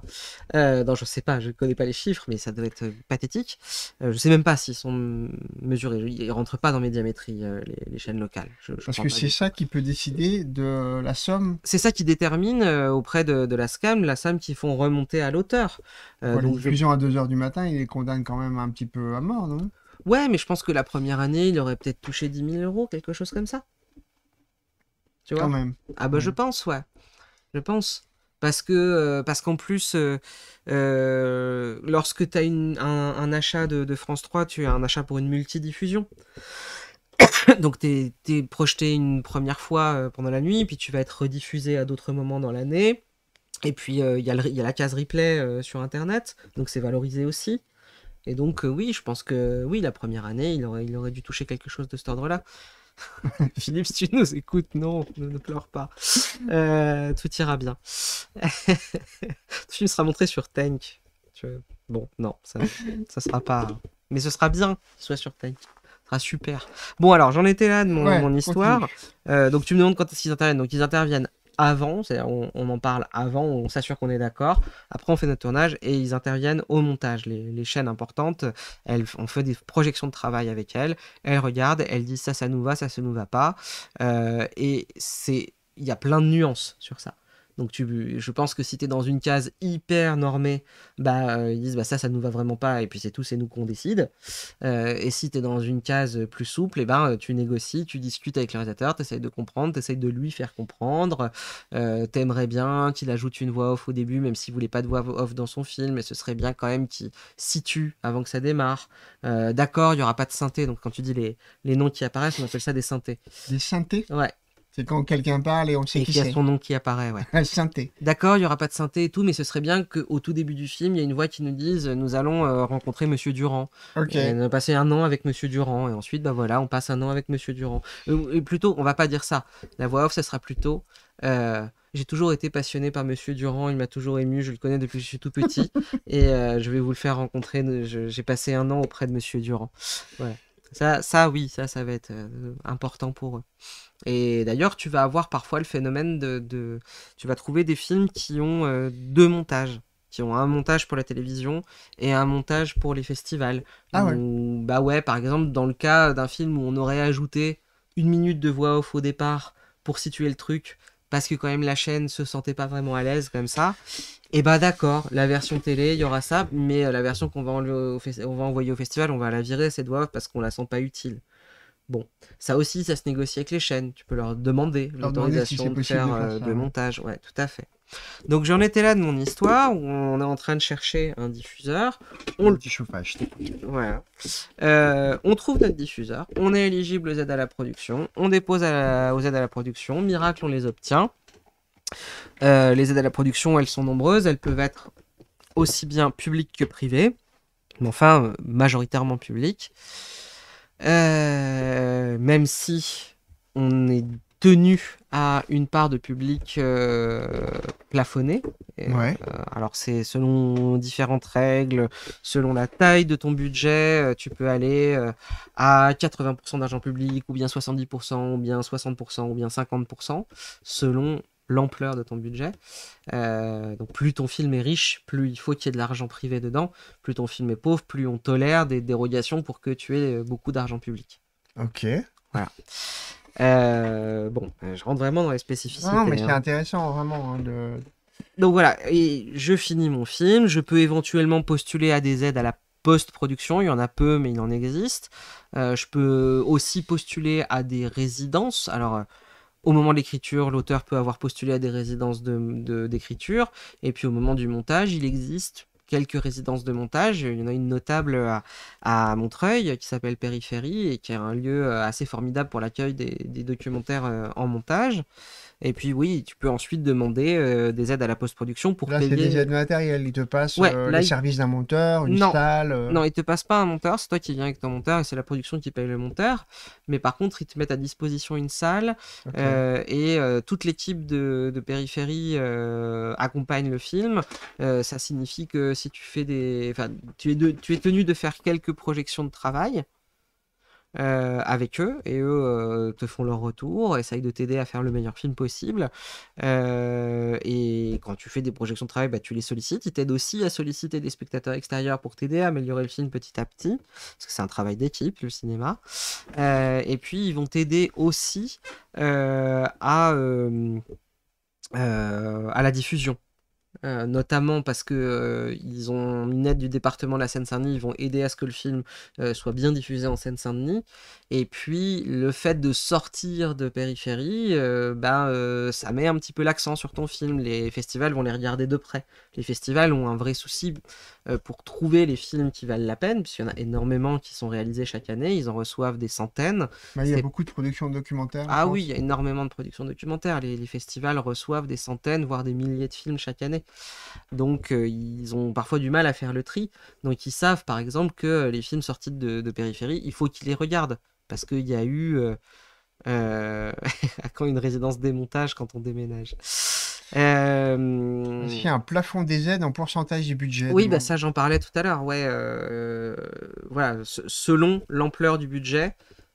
Euh, non, je sais pas, je ne connais pas les chiffres, mais ça doit être euh, pathétique. Euh, je ne sais même pas s'ils sont mesurés. Ils rentrent pas dans mes diamétries, les, chaînes locales. Je, Parce que c'est ça qui peut décider de la somme. C'est ça qui détermine auprès de, la SCAM la somme qu'ils font remonter à l'auteur. à 2h du matin, il les condamnent quand même un petit peu à mort, non Ouais, mais je pense que la première année, il aurait peut-être touché 10 000 euros, quelque chose comme ça. Quand même. Ah bah je mm. pense, ouais. Je pense. Parce que euh, parce qu'en plus, euh, euh, lorsque tu as un, achat de, France 3, tu as un achat pour une multidiffusion. Donc tu es, projeté une première fois pendant la nuit, puis tu vas être rediffusé à d'autres moments dans l'année. Et puis, il y, a la case replay sur Internet, donc c'est valorisé aussi. Et donc, oui, je pense que oui, la première année, il aurait, il aurait dû toucher quelque chose de cet ordre-là. Philippe, si tu nous écoutes, non, ne, pleure pas. Euh, tout ira bien. tu me seras montré sur Tank. Bon, non, ça, ça sera pas. Mais ce sera bien soit sur Tank. Ce sera super. Bon, alors, j'en étais là de mon, histoire. Euh, donc, tu me demandes quand est-ce qu'ils interviennent. Donc, ils interviennent avant, cest on, en parle avant, on s'assure qu'on est d'accord, après on fait notre tournage et ils interviennent au montage. Les, chaînes importantes, elles, on fait des projections de travail avec elles, elles regardent, elles disent ça, ça nous va, ça, ça nous va pas. Euh, et c'est il y a plein de nuances sur ça. Donc tu, je pense que si tu es dans une case hyper normée, bah, euh, ils disent bah, ça, ça nous va vraiment pas, et puis c'est tout, c'est nous qu'on décide. Euh, et si tu es dans une case plus souple, et eh ben, euh, tu négocies, tu discutes avec le réalisateur, tu de comprendre, tu de lui faire comprendre. T'aimerais bien qu'il ajoute une voix off au début, même s'il voulait pas de voix off dans son film, mais ce serait bien quand même qu'il situe avant que ça démarre. D'accord, il y aura pas de synthé, donc quand tu dis les, les noms qui apparaissent, on appelle ça des synthés. Des synthés Ouais. C'est quand quelqu'un parle et on sait qui c'est. Et y a son nom qui apparaît, ouais. synthé. D'accord, il n'y aura pas de synthé et tout, mais ce serait bien qu'au tout début du film, il y ait une voix qui nous dise Nous allons euh, rencontrer Monsieur Durand. Ok. Et, passer un an avec Monsieur Durand. Et ensuite, bah voilà, on passe un an avec Monsieur Durand. Euh, plutôt, on va pas dire ça. La voix off, ça sera plutôt euh, j'ai toujours été passionné par Monsieur Durand, il m'a toujours ému, je le connais depuis que je suis tout petit, et je vais vous le faire rencontrer. J'ai passé un an auprès de Monsieur Durand. Ouais. Ça, ça oui, ça, ça va être euh, important pour eux. Et d'ailleurs, tu vas avoir parfois le phénomène de, Tu vas trouver des films qui ont euh, deux montages. Qui ont un montage pour la télévision et un montage pour les festivals. Ah ouais. bah ouais, par exemple, dans le cas d'un film où on aurait ajouté une minute de voix off au départ pour situer le truc parce que quand même la chaîne se sentait pas vraiment à l'aise comme ça. Et bah d'accord, la version télé, il y aura ça, mais euh, la version qu'on va, envoyer au festival, on va la virer cette voix parce qu'on la sent pas utile. Bon, ça aussi, ça se négocie avec les chaînes. Tu peux leur demander l'autorisation si de faire, euh, de montage. Ouais, tout à fait. Donc j'en étais là de mon histoire où on est en train de chercher un diffuseur. On le chauffage. Euh, on trouve notre diffuseur. On est éligible aux aides à la production. On dépose aux aides à la production. Miracle, on les obtient. Euh, les aides à la production, elles sont nombreuses. Elles peuvent être aussi bien publiques que privées. Mais enfin, euh, majoritairement publiques. même si on est tenu à une part de public euh, plafonné. plafonnée. Euh, alors c'est selon différentes règles, selon la taille de ton budget, euh, tu peux aller à 80% d'argent public, ou bien 70%, ou bien 60%, ou bien 50%, selon l'ampleur de ton budget. donc plus ton film est riche, plus il faut qu'il y ait de l'argent privé dedans, plus ton film est pauvre, plus on tolère des dérogations pour que tu aies beaucoup d'argent public. Ok. Voilà. Euh, bon, euh, je rentre vraiment dans les spécificités. Non, mais hein. c'est intéressant, vraiment. Hein, de... Donc voilà, je finis mon film. Je peux éventuellement postuler à des aides à la post-production. Il y en a peu, mais il en existe. Euh, je peux aussi postuler à des résidences. Alors au moment de l'écriture, l'auteur peut avoir postulé à des résidences d'écriture, de, et puis au moment du montage, il existe quelques résidences de montage. Il y en a une notable à, Montreuil qui s'appelle Périphérie et qui est un lieu euh, assez formidable pour l'accueil des, documentaires euh, en montage. Et puis oui, tu peux ensuite demander euh, des aides à la post-production pour payer. Là, c'est des euh, aides matérielles. Ils te passent service euh, les services d'un monteur, une salle. Non, ils te passent pas un monteur. C'est toi qui viens avec ton monteur et c'est la production qui paye le monteur. Mais par contre, ils te mettent à disposition une salle et toute l'équipe de, de, périphérie accompagne le film. ça signifie que si tu fais des, enfin, tu es tu es tenu de faire quelques projections de travail. Euh, avec eux et eux euh, te font leur retour, essayent de t'aider à faire le meilleur film possible. Euh, et quand tu fais des projections de travail, bah, tu les sollicites. Ils t'aident aussi à solliciter des spectateurs extérieurs pour t'aider à améliorer le film petit à petit, parce que c'est un travail d'équipe, le cinéma. et puis ils vont t'aider aussi à, à la diffusion. Euh, notamment parce que euh, ils ont une aide du département de la Seine-Saint-Denis, ils vont aider à ce que le film euh, soit bien diffusé en Seine-Saint-Denis. Et puis le fait de sortir de périphérie, bah, ça met un petit peu l'accent sur ton film. Les festivals vont les regarder de près. Les festivals ont un vrai souci euh, pour trouver les films qui valent la peine, puisqu'il y en a énormément qui sont réalisés chaque année, ils en reçoivent des centaines. il y a beaucoup de productions documentaires. Ah oui, il y a énormément de productions documentaires. Les, festivals reçoivent des centaines, voire des milliers de films chaque année. Donc euh, ils ont parfois du mal à faire le tri. Donc ils savent par exemple que les films sortis de, périphérie, il faut qu'ils les regardent. Parce qu'il y a eu... à euh, quand une résidence démontage quand on déménage euh... Il y a un plafond des aides en pourcentage du budget. Oui, bah ça j'en parlais tout à l'heure. Ouais, euh, voilà, selon l'ampleur du budget,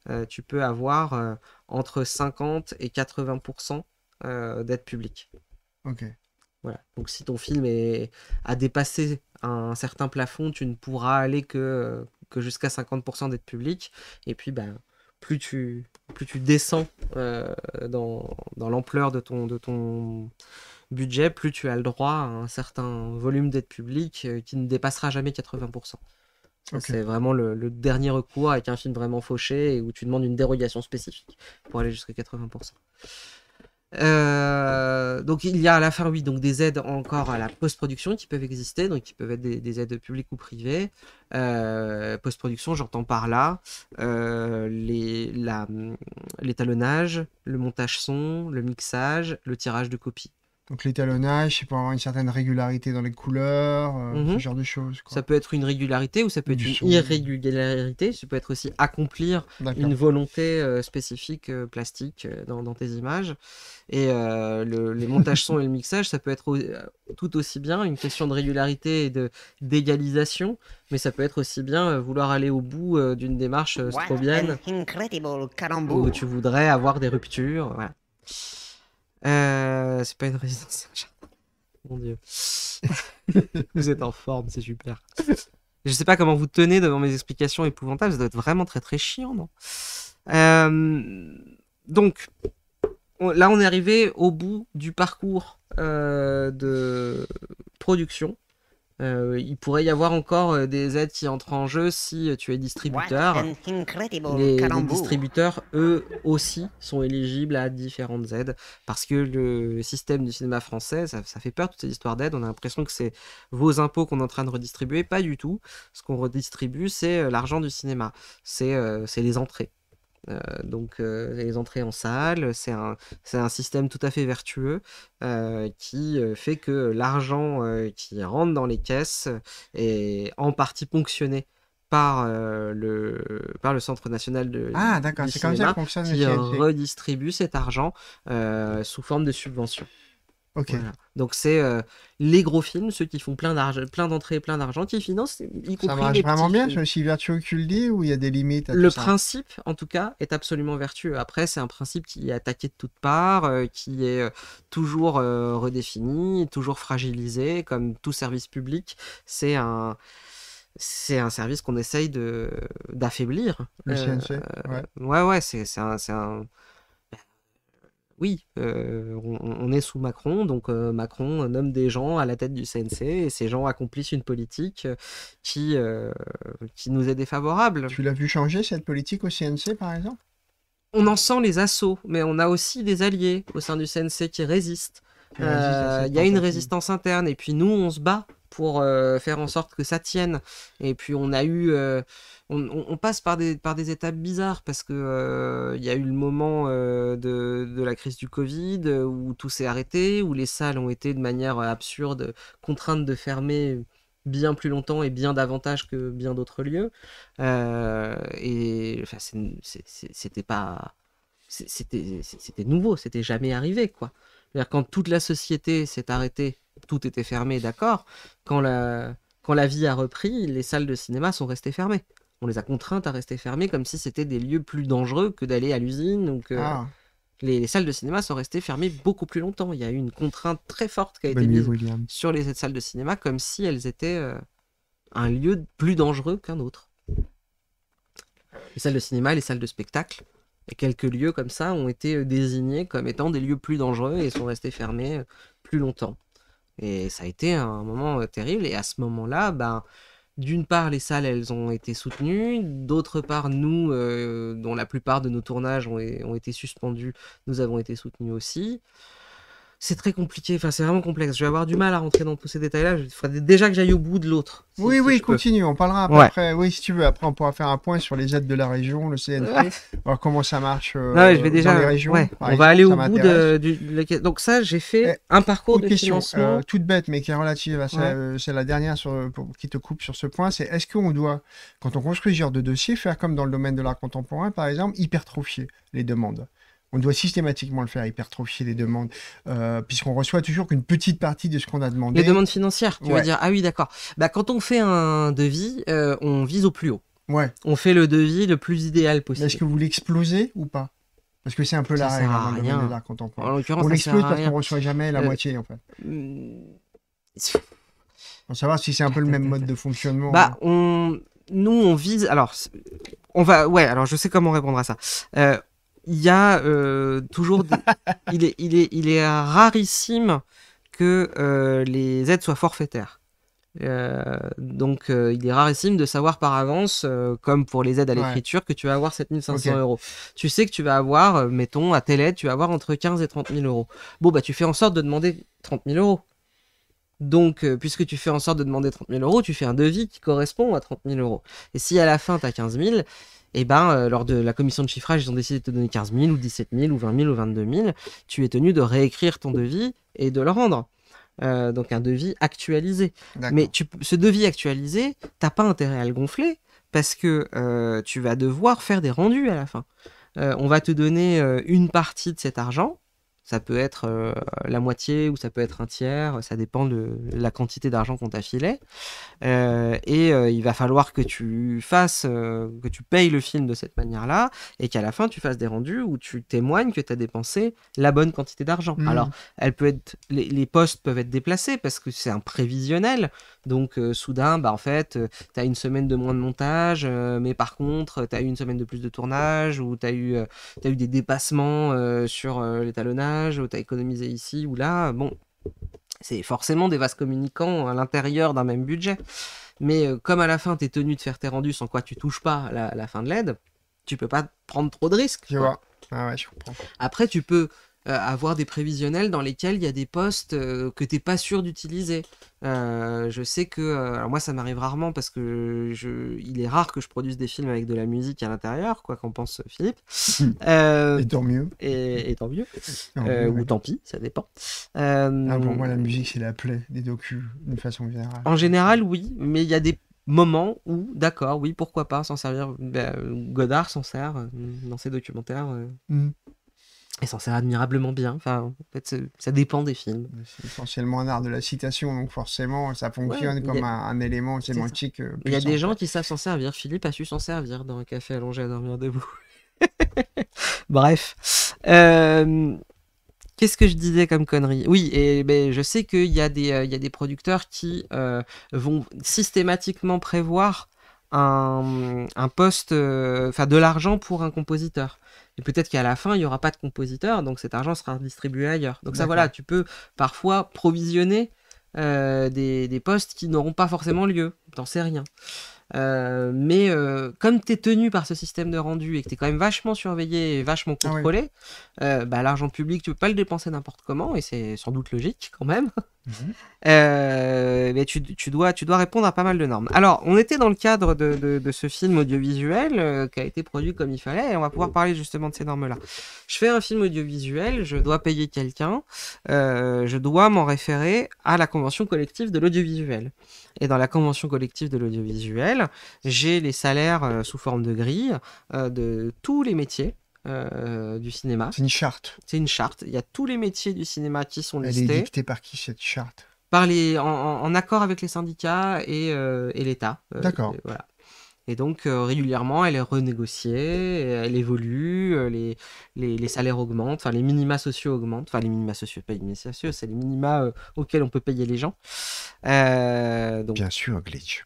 euh, tu peux avoir euh, entre 50 et 80 d'aide publique. Ok. Voilà. Donc si ton film est, a dépassé un certain plafond, tu ne pourras aller que, que jusqu'à 50 d'aide publique. Et puis, ben plus tu, plus tu descends euh, dans, l'ampleur de ton, de ton budget, plus tu as le droit à un certain volume d'aide publique euh, qui ne dépassera jamais 80%. C'est vraiment le, le, dernier recours avec un film vraiment fauché et où tu demandes une dérogation spécifique pour aller jusqu'à 80%. Euh, donc il y a à la fin, oui, donc des aides encore à la post-production qui peuvent exister, donc qui peuvent être des, aides publiques ou privées. Euh, post-production, j'entends par là euh, l'étalonnage, le montage son, le mixage, le tirage de copies. Donc l'étalonnage, c'est pour avoir une certaine régularité dans les couleurs, euh, mhm. ce genre de choses. Ça peut être une régularité ou ça peut être une irrégularité. Ça peut être aussi accomplir une volonté euh, spécifique euh, plastique dans, tes images. Et les montages son et le mixage, ça peut être tout aussi bien une question de régularité et d'égalisation, mais ça peut être aussi bien vouloir aller au bout d'une démarche strobienne où tu voudrais avoir des ruptures. Voilà. Euh, c'est pas une résidence, Mon dieu. vous êtes en forme, c'est super. Je sais pas comment vous tenez devant mes explications épouvantables, ça doit être vraiment très très chiant, non euh, Donc, là on est arrivé au bout du parcours euh, de production euh, il pourrait y avoir encore euh, des aides qui entrent en jeu si tu es distributeur. Les, distributeurs, eux aussi, sont éligibles à différentes aides parce que le système du cinéma français, ça, fait peur toutes ces histoires d'aides. On a l'impression que c'est vos impôts qu'on est en train de redistribuer. Pas du tout. Ce qu'on redistribue, c'est euh, l'argent du cinéma. C'est les entrées. Euh, donc euh, les entrées en salle, c'est un, système tout à fait vertueux euh, qui fait que l'argent qui rentre dans les caisses est en partie ponctionné par, le, par le Centre national de ah, d'accord, c'est comme ça qui redistribue cet argent sous forme de subvention. Donc c'est euh, les gros films, ceux qui font plein d'argent, plein d'entrées, plein d'argent, qui financent, y Ça marche vraiment bien, films. tu le dit où il y a des limites à Le principe, en tout cas, est absolument vertueux. Après, c'est un principe qui est attaqué de toutes parts, euh, qui est euh, toujours redéfini, toujours fragilisé, comme tout service public. C'est un c'est un service qu'on essaye de d'affaiblir. Le CNC, ouais. ouais, ouais c'est un, un oui, euh, on, est sous Macron, donc euh, Macron nomme des gens à la tête du CNC et ces gens accomplissent une politique qui, euh, qui nous est défavorable. Tu l'as vu changer cette politique au CNC par exemple On en sent les assauts, mais on a aussi des alliés au sein du CNC qui résistent. Il y a une résistance interne et puis nous on se bat pour euh, faire en sorte que ça tienne. Et puis on a eu, euh, on, passe par des, par des étapes bizarres parce que euh, il y a eu le moment de, de, la crise du Covid où tout s'est arrêté, où les salles ont été de manière absurde contraintes de fermer bien plus longtemps et bien davantage que bien d'autres lieux. et enfin, c'était pas, c'était nouveau, c'était jamais arrivé quoi. quand toute la société s'est arrêtée tout était fermé, d'accord. Quand la, quand la vie a repris, les salles de cinéma sont restées fermées. On les a contraintes à rester fermées comme si c'était des lieux plus dangereux que d'aller à l'usine. Donc, ah. les, salles de cinéma sont restées fermées beaucoup plus longtemps. Il y a eu une contrainte très forte qui a été mise sur les salles de cinéma comme si elles étaient euh, un lieu plus dangereux qu'un autre. Les salles de cinéma, les salles de spectacle et quelques lieux comme ça ont été euh, désignés comme étant des lieux plus dangereux et sont restés fermés euh, plus longtemps. Et ça a été un moment euh, terrible. Et à ce moment-là, ben, d'une part, les salles, elles ont été soutenues. D'autre part, nous, euh, dont la plupart de nos tournages ont, été suspendus, nous avons été soutenus aussi c'est très compliqué. Enfin, c'est vraiment complexe. Je vais avoir du mal à rentrer dans tous ces détails-là. Il faudrait déjà que j'aille au bout de l'autre. oui, oui, continue. On parlera après. Oui, si tu veux. Après, on pourra faire un point sur les aides de la région, le CNP, ah. voir comment ça marche euh, ah dans les régions. On va aller au bout de, question. Donc ça, j'ai fait eh, un parcours de question, euh, toute bête, mais qui est relative à ça. Euh, c'est la dernière qui te coupe sur ce point. C'est est-ce qu'on doit, quand on construit ce genre de dossier, faire comme dans le domaine de l'art contemporain, par exemple, hypertrophier les demandes on doit systématiquement le faire, hypertrophier les demandes, euh, puisqu'on reçoit toujours qu'une petite partie de ce qu'on a demandé. Les demandes financières, tu dire. Ah oui, d'accord. Bah, quand on fait un devis, euh, on vise au plus haut. Ouais. On fait le devis le plus idéal possible. Est-ce que vous l'explosez ou pas parce que c'est un peu la règle de On l'explose parce qu'on ne reçoit jamais la euh, moitié, en fait. va hmm. savoir si c'est un peu le même mode de fonctionnement. Bah, on... Nous, on vise... Alors, on va... Ouais, alors je sais comment répondre à ça il y a euh, toujours. il, est, il, est, rarissime que euh, les aides soient forfaitaires. Euh, donc, il est rarissime de savoir par avance, comme pour les aides à l'écriture, que tu vas avoir 7500 euros. Tu sais que tu vas avoir, mettons, à telle aide, tu vas avoir entre 15 et 30 000 euros. Bon, bah, tu fais en sorte de demander 30 000 euros. Donc, puisque tu fais en sorte de demander 30 000 euros, tu fais un devis qui correspond à 30 000 euros. Et si à la fin, tu as 15 000, et eh ben, euh, lors de la commission de chiffrage, ils ont décidé de te donner 15 000 ou 17 000 ou 20 000 ou 22 000. Tu es tenu de réécrire ton devis et de le rendre. Euh, donc un devis actualisé. Mais ce devis actualisé, t'as pas intérêt à le gonfler parce que euh, tu vas devoir faire des rendus à la fin. on va te donner une partie de cet argent ça peut être euh, la moitié ou ça peut être un tiers, ça dépend de la quantité d'argent qu'on t'a filé. Euh, et euh, il va falloir que tu fasses, que tu payes le film de cette manière-là et qu'à la fin tu fasses des rendus où tu témoignes que tu as dépensé la bonne quantité d'argent. Mmh. Alors, elle peut être, les postes peuvent être déplacés parce que c'est un prévisionnel. Donc euh, soudain, bah, en fait, euh, tu as une semaine de moins de montage, euh, mais par contre, tu as eu une semaine de plus de tournage, ou tu as, eu, as eu des dépassements sur l'étalonnage, ou tu as économisé ici ou là. Bon, c'est forcément des vases communicants à l'intérieur d'un même budget. Mais comme à la fin, tu es tenu de faire tes rendus sans quoi tu touches pas la, la fin de l'aide, tu peux pas prendre trop de risques. Je vois. Ah Après, tu peux euh, avoir des prévisionnels dans lesquels il y a des postes que euh, que t'es pas sûr d'utiliser. Euh, je sais que, alors moi ça m'arrive rarement parce que je, il est rare que je produise des films avec de la musique à l'intérieur, quoi qu'en pense Philippe. Hmm. et tant mieux. Et, tant mieux. Ou tant pis, ça dépend. Ah, pour moi la musique c'est la plaie des docus de façon générale. En général oui, mais il y a des moments où, d'accord, oui, pourquoi pas s'en servir. Ben, Godard s'en sert dans ses documentaires. Hmm et s'en sert admirablement bien. Enfin, en fait, ça dépend des films. C'est essentiellement un art de la citation, donc forcément, ça fonctionne comme un, élément sémantique. Euh, il y a des gens qui savent s'en servir. Philippe a su s'en servir dans un café allongé à dormir debout. Bref. Euh, qu'est-ce que je disais comme connerie Oui, et ben, je sais qu'il y, a des, euh, il y a des producteurs qui vont systématiquement prévoir un, un poste, enfin de l'argent pour un compositeur peut-être qu'à la fin, il n'y aura pas de compositeur, donc cet argent sera distribué ailleurs. Donc ça, voilà, tu peux parfois provisionner euh, des, des postes qui n'auront pas forcément lieu. T'en sais rien. Euh, mais euh, comme tu es tenu par ce système de rendu et que tu es quand même vachement surveillé et vachement ah contrôlé, euh, bah, l'argent public, tu peux pas le dépenser n'importe comment, et c'est sans doute logique quand même. Mhm. mais tu, tu, dois, tu dois répondre à pas mal de normes. Alors, on était dans le cadre de, de, de ce film audiovisuel qui a été produit comme il fallait, et on va pouvoir oh. parler justement de ces normes-là. Je fais un film audiovisuel, je dois payer quelqu'un, je dois m'en référer à la convention collective de l'audiovisuel. Et dans la convention collective de l'audiovisuel, j'ai les salaires euh, sous forme de grille euh, de tous les métiers. Euh, du cinéma. C'est une charte. C'est une charte. Il y a tous les métiers du cinéma qui sont listés. Elle est dictée par qui cette charte par les, en, accord avec les syndicats et, et l'État. D'accord. Voilà. Et donc euh, régulièrement, elle est renégociée, elle évolue, euh, les, les, salaires augmentent, enfin les minima sociaux augmentent, enfin les minima sociaux, pas les minima sociaux, c'est les minima euh, auxquels on peut payer les gens. donc... Bien sûr, glitch.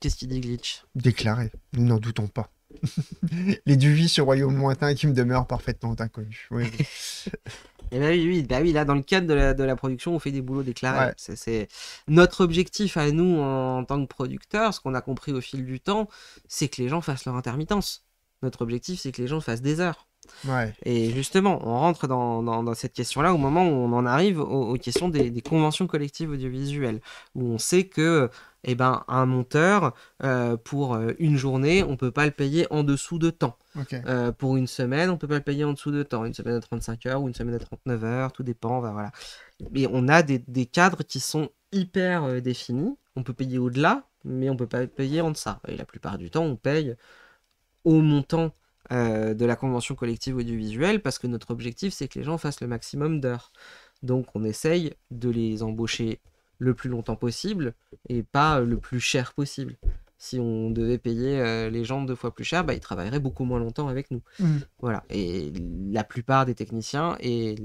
Qu'est-ce qui dit glitch Déclaré, nous n'en doutons pas. les duvis sur royaume lointain qui me demeurent parfaitement inconnus. Oui. Et eh ben bah oui, oui, là, dans le cadre de la, de la production, on fait des boulots déclarés. C'est notre objectif à nous en, tant que producteurs. Ce qu'on a compris au fil du temps, c'est que les gens fassent leur intermittence. Notre objectif, c'est que les gens fassent des heures. Et justement, on rentre dans, dans, cette question-là au moment où on en arrive aux, questions des, des, conventions collectives audiovisuelles, où on sait que eh ben, un monteur, euh, pour euh, une journée, on ne peut pas le payer en dessous de temps. Euh, pour une semaine, on ne peut pas le payer en dessous de temps. Une semaine à 35 heures ou une semaine à 39 heures, tout dépend. Mais on a des, cadres qui sont hyper définis. On peut payer au-delà, mais on ne peut pas payer en deçà. Et la plupart du temps, on paye au montant de la convention collective audiovisuelle parce que notre objectif, c'est que les gens fassent le maximum d'heures. Donc on essaye de les embaucher le plus longtemps possible et pas euh, le plus cher possible. Si on devait payer euh, les gens deux fois plus cher, bah, ils travailleraient beaucoup moins longtemps avec nous. Mmh. Voilà. Et la plupart des techniciens et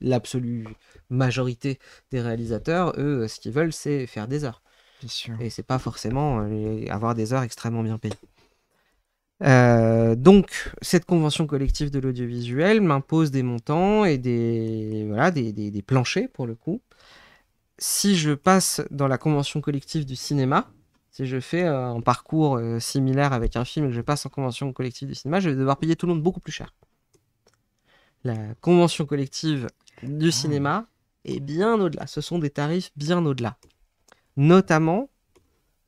l'absolue majorité des réalisateurs, eux, ce qu'ils veulent, c'est faire des heures. Et c'est pas forcément euh, avoir des heures extrêmement bien payées. donc, cette convention collective de l'audiovisuel m'impose des montants et des, voilà, des planchers pour le coup si je passe dans la convention collective du cinéma, si je fais euh, un parcours euh, similaire avec un film et que je passe en convention collective du cinéma, je vais devoir payer tout le monde beaucoup plus cher. La convention collective du ah. cinéma est bien au-delà. Ce sont des tarifs bien au-delà. Notamment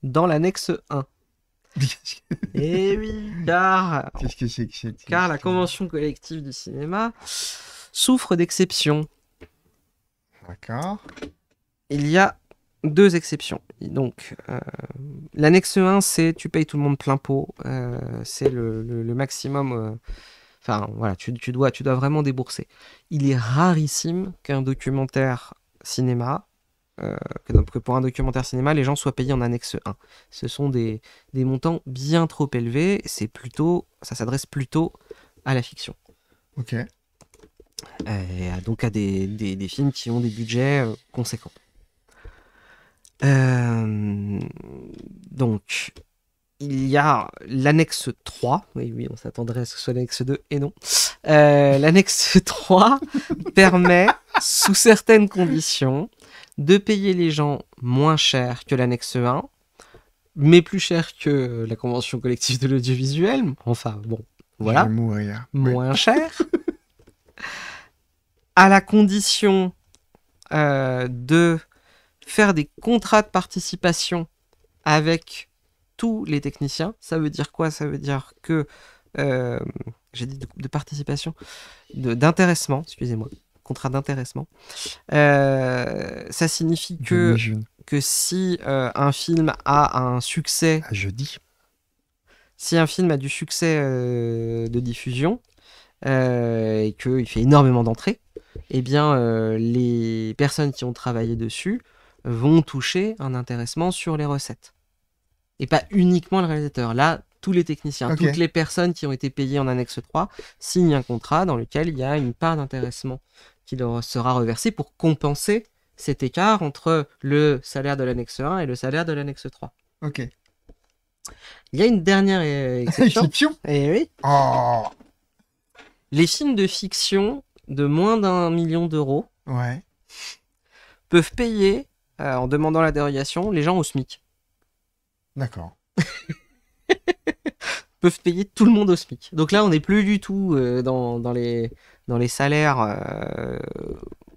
dans l'annexe 1. Eh oui, car, car la convention collective du cinéma souffre d'exceptions. D'accord il y a deux exceptions. Donc, euh, l'annexe 1, c'est tu payes tout le monde plein pot, euh, c'est le, maximum. Euh, enfin, voilà, tu, dois, tu dois vraiment débourser. Il est rarissime qu'un documentaire cinéma, que, pour un documentaire cinéma, les gens soient payés en annexe 1. Ce sont des, montants bien trop élevés, c'est plutôt, ça s'adresse plutôt à la fiction. Ok. donc à des films qui ont des budgets conséquents. Euh, donc, il y a l'annexe 3. Oui, oui, on s'attendrait à ce que ce soit l'annexe 2, et non. Euh, l'annexe 3 permet, sous certaines conditions, de payer les gens moins cher que l'annexe 1, mais plus cher que la convention collective de l'audiovisuel. Enfin, bon, voilà. Moins cher. à la condition euh, de faire des contrats de participation avec tous les techniciens. Ça veut dire quoi Ça veut dire que, euh, j'ai dit de, participation, d'intéressement, excusez-moi, contrat d'intéressement. Euh, ça signifie que, que si euh, un film a un succès... Ah, je jeudi. Si un film a du succès de diffusion et qu'il fait énormément d'entrées, eh bien, les personnes qui ont travaillé dessus vont toucher un intéressement sur les recettes. Et pas uniquement le réalisateur. Là, tous les techniciens, toutes les personnes qui ont été payées en annexe 3 signent un contrat dans lequel il y a une part d'intéressement qui leur sera reversée pour compenser cet écart entre le salaire de l'annexe 1 et le salaire de l'annexe 3. Ok. Il y a une dernière exception. et eh oui. Oh. Les films de fiction de moins d'un million d'euros peuvent payer euh, en demandant la dérogation, les gens au SMIC. D'accord. peuvent payer tout le monde au SMIC. Donc là, on n'est plus du tout euh, dans, les, dans les salaires euh,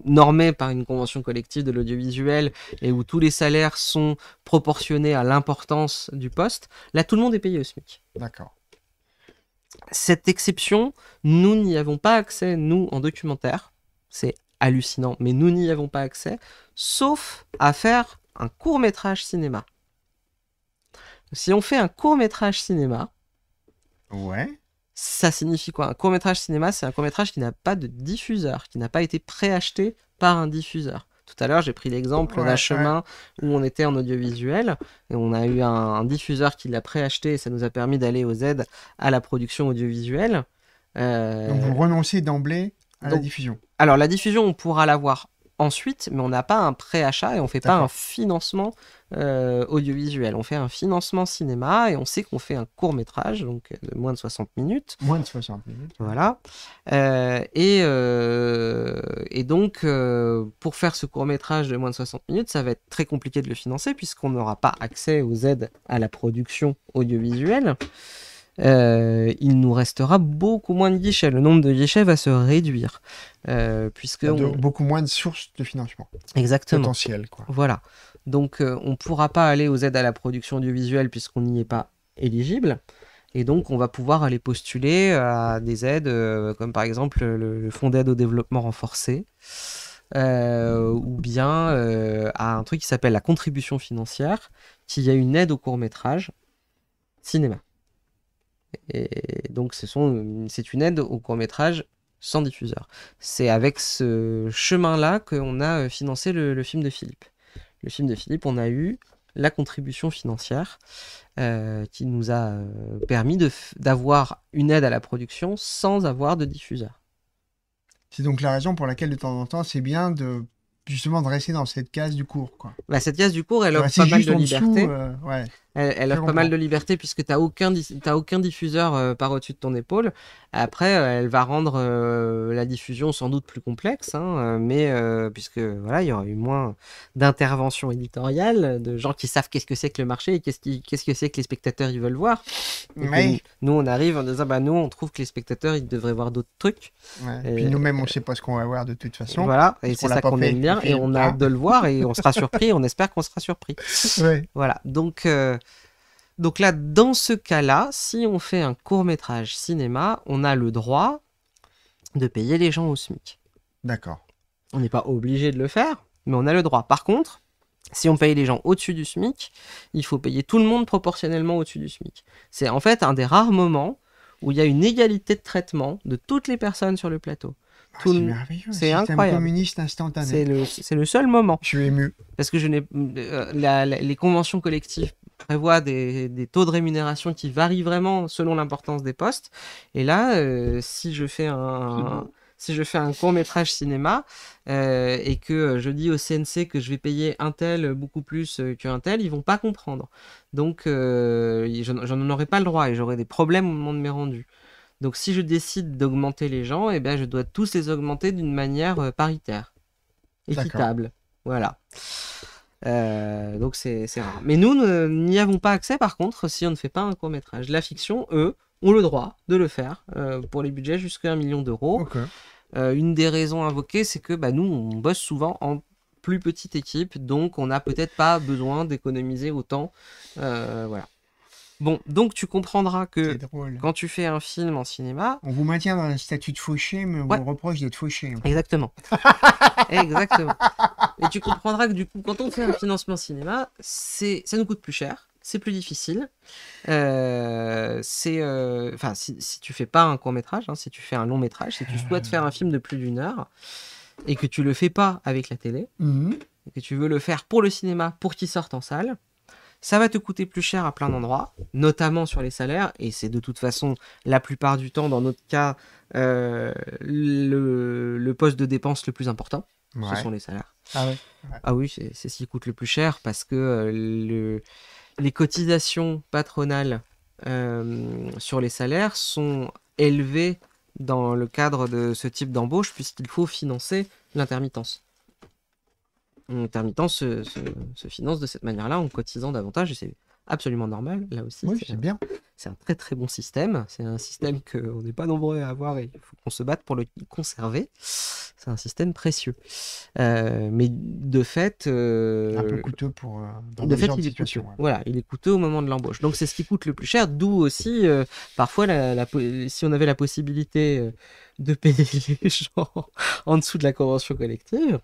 normés par une convention collective de l'audiovisuel et où tous les salaires sont proportionnés à l'importance du poste. Là, tout le monde est payé au SMIC. D'accord. Cette exception, nous n'y avons pas accès, nous, en documentaire. C'est hallucinant, mais nous n'y avons pas accès, sauf à faire un court métrage cinéma. Si on fait un court métrage cinéma, ouais. ça signifie quoi Un court métrage cinéma, c'est un court métrage qui n'a pas de diffuseur, qui n'a pas été préacheté par un diffuseur. Tout à l'heure, j'ai pris l'exemple d'un chemin où on était en audiovisuel et on a eu un, diffuseur qui l'a préacheté et ça nous a permis d'aller aux aides à la production audiovisuelle. Euh, donc vous renoncez d'emblée à la diffusion. Alors la diffusion, on pourra l'avoir ensuite, mais on n'a pas un pré-achat et on fait pas un financement euh, audiovisuel. On fait un financement cinéma et on sait qu'on fait un court métrage, donc euh, de moins de 60 minutes. Moins de 60 minutes. Voilà. Euh, et, et donc, pour faire ce court métrage de moins de 60 minutes, ça va être très compliqué de le financer puisqu'on n'aura pas accès aux aides à la production audiovisuelle. Euh, il nous restera beaucoup moins de guichets. Le nombre de guichets va se réduire. Euh, puisque bah, Beaucoup moins de sources de financement. Exactement. Potentiel, quoi. Voilà. Donc, euh, on ne pourra pas aller aux aides à la production audiovisuelle puisqu'on n'y est pas éligible. Et donc, on va pouvoir aller postuler à des aides comme par exemple le, Fonds d'aide au développement renforcé. ou bien à un truc qui s'appelle la contribution financière, qui a une aide au court métrage cinéma. Et donc, euh, c'est une aide au court métrage sans diffuseur. C'est avec ce chemin-là qu'on a euh, financé le, film de Philippe. Le film de Philippe, on a eu la contribution financière euh, qui nous a permis d'avoir une aide à la production sans avoir de diffuseur. C'est donc la raison pour laquelle de temps en temps, c'est bien de justement de rester dans cette case du cours. Quoi. Bah, cette case du cours, elle offre pas mal de liberté. ouais elle, elle offre pas mal de liberté puisque tu n'as aucun, aucun diffuseur euh, par au-dessus de ton épaule. Après, euh, elle va rendre euh, la diffusion sans doute plus complexe, hein, mais puisque voilà, il y aura eu moins d'interventions éditoriales, de gens qui savent qu'est-ce que c'est que le marché et qu'est-ce que c'est que les spectateurs ils veulent voir. Mais... Nous, on arrive en disant, bah, nous, on trouve que les spectateurs ils devraient voir d'autres trucs. Et, puis nous-mêmes, on ne sait pas ce qu'on va voir de toute façon. voilà, et c'est ça qu'on aime bien, et on a hâte de le voir et on sera surpris, on espère qu'on sera surpris. Voilà, donc. Donc là, dans ce cas-là, si on fait un court métrage cinéma, on a le droit de payer les gens au SMIC. D'accord. On n'est pas obligé de le faire, mais on a le droit. Par contre, si on paye les gens au-dessus du SMIC, il faut payer tout le monde proportionnellement au-dessus du SMIC. C'est en fait un des rares moments où il y a une égalité de traitement de toutes les personnes sur le plateau. Ah, c'est merveilleux. C'est incroyable. instantané. C'est le, seul moment. Je suis ému. Parce que je n'ai euh, les conventions collectives prévoit des, taux de rémunération qui varient vraiment selon l'importance des postes. Et là, euh, si je fais un, mhm. si je fais un court métrage cinéma euh, et que je dis au CNC que je vais payer un tel beaucoup plus euh, qu'un tel, ils vont pas comprendre. Donc, je n'en aurai pas le droit et j'aurai des problèmes au moment de mes rendus. Donc, si je décide d'augmenter les gens, eh bien, je dois tous les augmenter d'une manière paritaire, équitable. Voilà. Euh, donc c'est rare. Mais nous, euh, n'y avons pas accès par contre si on ne fait pas un court métrage. La fiction, eux, ont le droit de le faire euh, pour les budgets jusqu'à un million d'euros. une des raisons invoquées, c'est que bah, nous, on bosse souvent en plus petite équipe, donc on n'a peut-être pas besoin d'économiser autant. voilà. Bon, donc tu comprendras que quand tu fais un film en cinéma. On vous maintient dans un statut de fauché, mais on vous reproche d'être fauché. Hein. Exactement. Exactement. Et tu comprendras que du coup, quand on fait un financement cinéma, ça nous coûte plus cher, c'est plus difficile. Euh, c'est, euh, si, tu tu fais pas un court métrage, hein, si tu fais un long métrage, si tu euh. souhaites faire un film de plus d'une heure et que tu le fais pas avec la télé, mm-hmm. et que tu veux le faire pour le cinéma, pour qu'il sorte en salle, ça va te coûter plus cher à plein d'endroits, notamment sur les salaires, et c'est de toute façon la plupart du temps, dans notre cas, euh, le, poste de dépense le plus important. Ce sont les salaires. Ah, ah oui, c'est ce qui coûte le plus cher parce que euh, le, les cotisations patronales euh, sur les salaires sont élevées dans le cadre de ce type d'embauche puisqu'il faut financer l'intermittence en se, se, se financent de cette manière-là en cotisant davantage. Et c'est absolument normal, là aussi. Oui, c'est bien. C'est un très très bon système. C'est un système qu'on n'est pas nombreux à avoir et il faut qu'on se batte pour le conserver. C'est un système précieux. Euh, mais de fait. Euh, un peu coûteux pour. Euh, dans de fait, il est coûteux. Voilà, il est coûteux au moment de l'embauche. Donc c'est ce qui coûte le plus cher, d'où aussi, parfois, la, si on avait la possibilité de payer les gens en dessous de la convention collective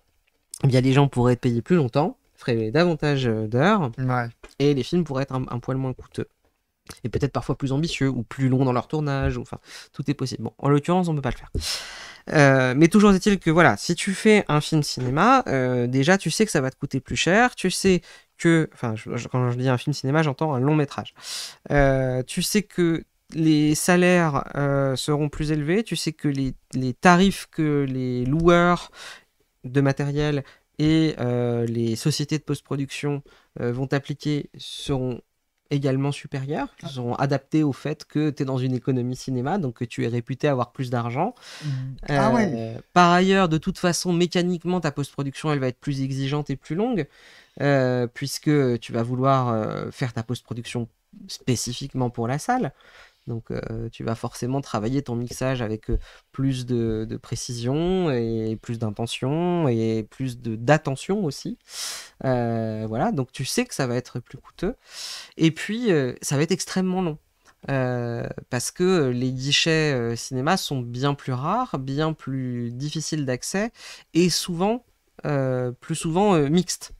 eh les gens pourraient être payés plus longtemps, feraient davantage euh, d'heures, et les films pourraient être un, poil moins coûteux. Et peut-être parfois plus ambitieux ou plus long dans leur tournage. Ou, enfin, tout est possible. Bon, en l'occurrence, on ne peut pas le faire. Euh, mais toujours est-il que voilà, si tu fais un film cinéma, euh, déjà tu sais que ça va te coûter plus cher, tu sais que, enfin, quand je dis un film cinéma, j'entends un long métrage. tu sais que les salaires seront plus élevés, tu sais que les, les tarifs que les loueurs, de matériel et euh, les sociétés de post-production euh, vont appliquer seront également supérieures, qui ah. seront adaptées au fait que tu es dans une économie cinéma, donc que tu es réputé avoir plus d'argent. Mmh. Euh, ah par ailleurs, de toute façon, mécaniquement, ta post-production, elle va être plus exigeante et plus longue, puisque tu vas vouloir faire ta post-production spécifiquement pour la salle. Donc euh, tu vas forcément travailler ton mixage avec euh, plus de, précision et plus d'intention et plus d'attention aussi. Euh, voilà, donc tu sais que ça va être plus coûteux. Et puis ça va être extrêmement long. parce que les guichets cinéma sont bien plus rares, bien plus difficiles d'accès et souvent, plus souvent mixtes.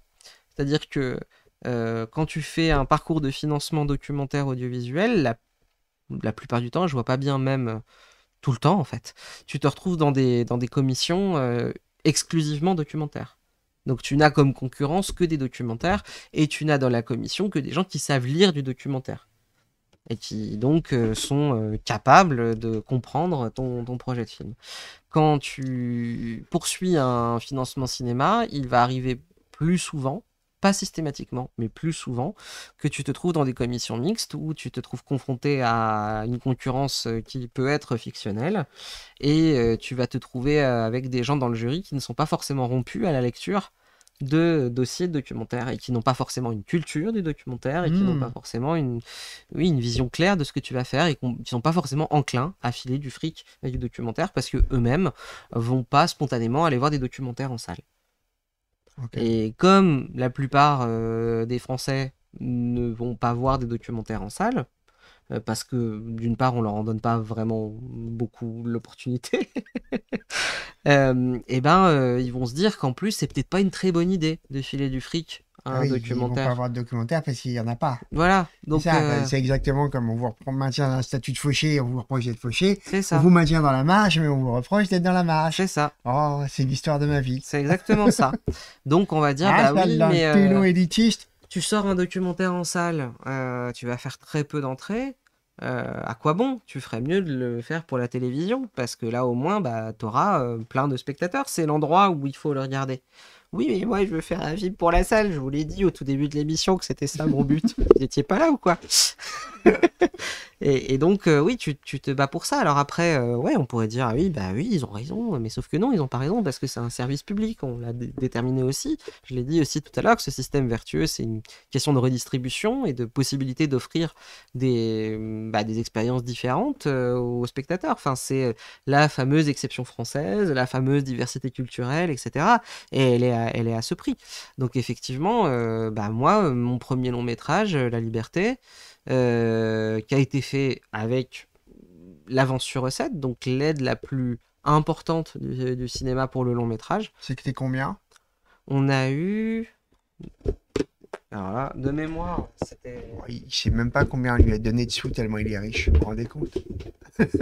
C'est-à-dire que quand tu fais un parcours de financement documentaire audiovisuel, la la plupart du temps, je vois pas bien même euh, tout le temps en fait. Tu te retrouves dans des, dans des commissions euh, exclusivement documentaires. Donc tu n'as comme concurrence que des documentaires et tu n'as dans la commission que des gens qui savent lire du documentaire et qui donc euh, sont capables de comprendre ton, ton, projet de film. Quand tu poursuis un financement cinéma, il va arriver plus souvent pas systématiquement, mais plus souvent, que tu te trouves dans des commissions mixtes où tu te trouves confronté à une concurrence euh, qui peut être fictionnelle et euh, tu vas te trouver euh, avec des gens dans le jury qui ne sont pas forcément rompus à la lecture de dossiers de documentaires et qui n'ont pas forcément une culture du documentaire et qui n'ont pas hmm. forcément une, oui, une vision claire de ce que tu vas faire et qui sont pas forcément enclins à filer du fric avec du documentaire parce que eux-mêmes vont pas spontanément aller voir des documentaires en salle. Et comme la plupart euh, des Français ne vont pas voir des documentaires en salle, euh, parce que d'une part, on leur en donne pas vraiment beaucoup l'opportunité, et euh, eh ben euh, ils vont se dire qu'en plus, c'est peut-être pas une très bonne idée de filer du fric à un ah documentaire. Ils pas avoir de documentaire parce qu'il y en a pas. Voilà. Donc bah, c'est exactement comme on vous reprend, dans un statut de fauché, on vous reproche d'être fauché. C'est ça. On vous maintient dans la marge, mais on vous reproche d'être dans la marge. C'est ça. Oh, c'est l'histoire de ma vie. C'est exactement ça. Donc on va dire ah, bah oui, mais, élitiste tu sors un documentaire en salle, euh, tu vas faire très peu d'entrées. Euh, à quoi bon Tu ferais mieux de le faire pour la télévision, parce que là au moins, bah, tu auras euh, plein de spectateurs. C'est l'endroit où il faut le regarder. Oui, mais moi, je veux faire un film pour la salle. Je vous l'ai dit au tout début de l'émission que c'était ça mon but. vous n'étiez pas là ou quoi et, donc, euh, oui, tu, te bats pour ça. Alors après, euh, ouais, on pourrait dire, ah oui, bah oui, ils ont raison. Mais sauf que non, ils n'ont pas raison parce que c'est un service public. On l'a déterminé aussi. Je l'ai dit aussi tout à l'heure que ce système vertueux, c'est une question de redistribution et de possibilité d'offrir des, bah, des expériences différentes euh, aux spectateurs. Enfin, c'est la fameuse exception française, la fameuse diversité culturelle, etc. Et elle est à elle est à ce prix. Donc effectivement, euh, bah moi, mon premier long métrage, La Liberté, euh, qui a été fait avec l'avance sur recette, donc l'aide la plus importante du, du, cinéma pour le long métrage. C'était combien On a eu alors de mémoire, c'était. Oh, il ne sait même pas combien on lui a donné de sous tellement il est riche. Vous vous rendez compte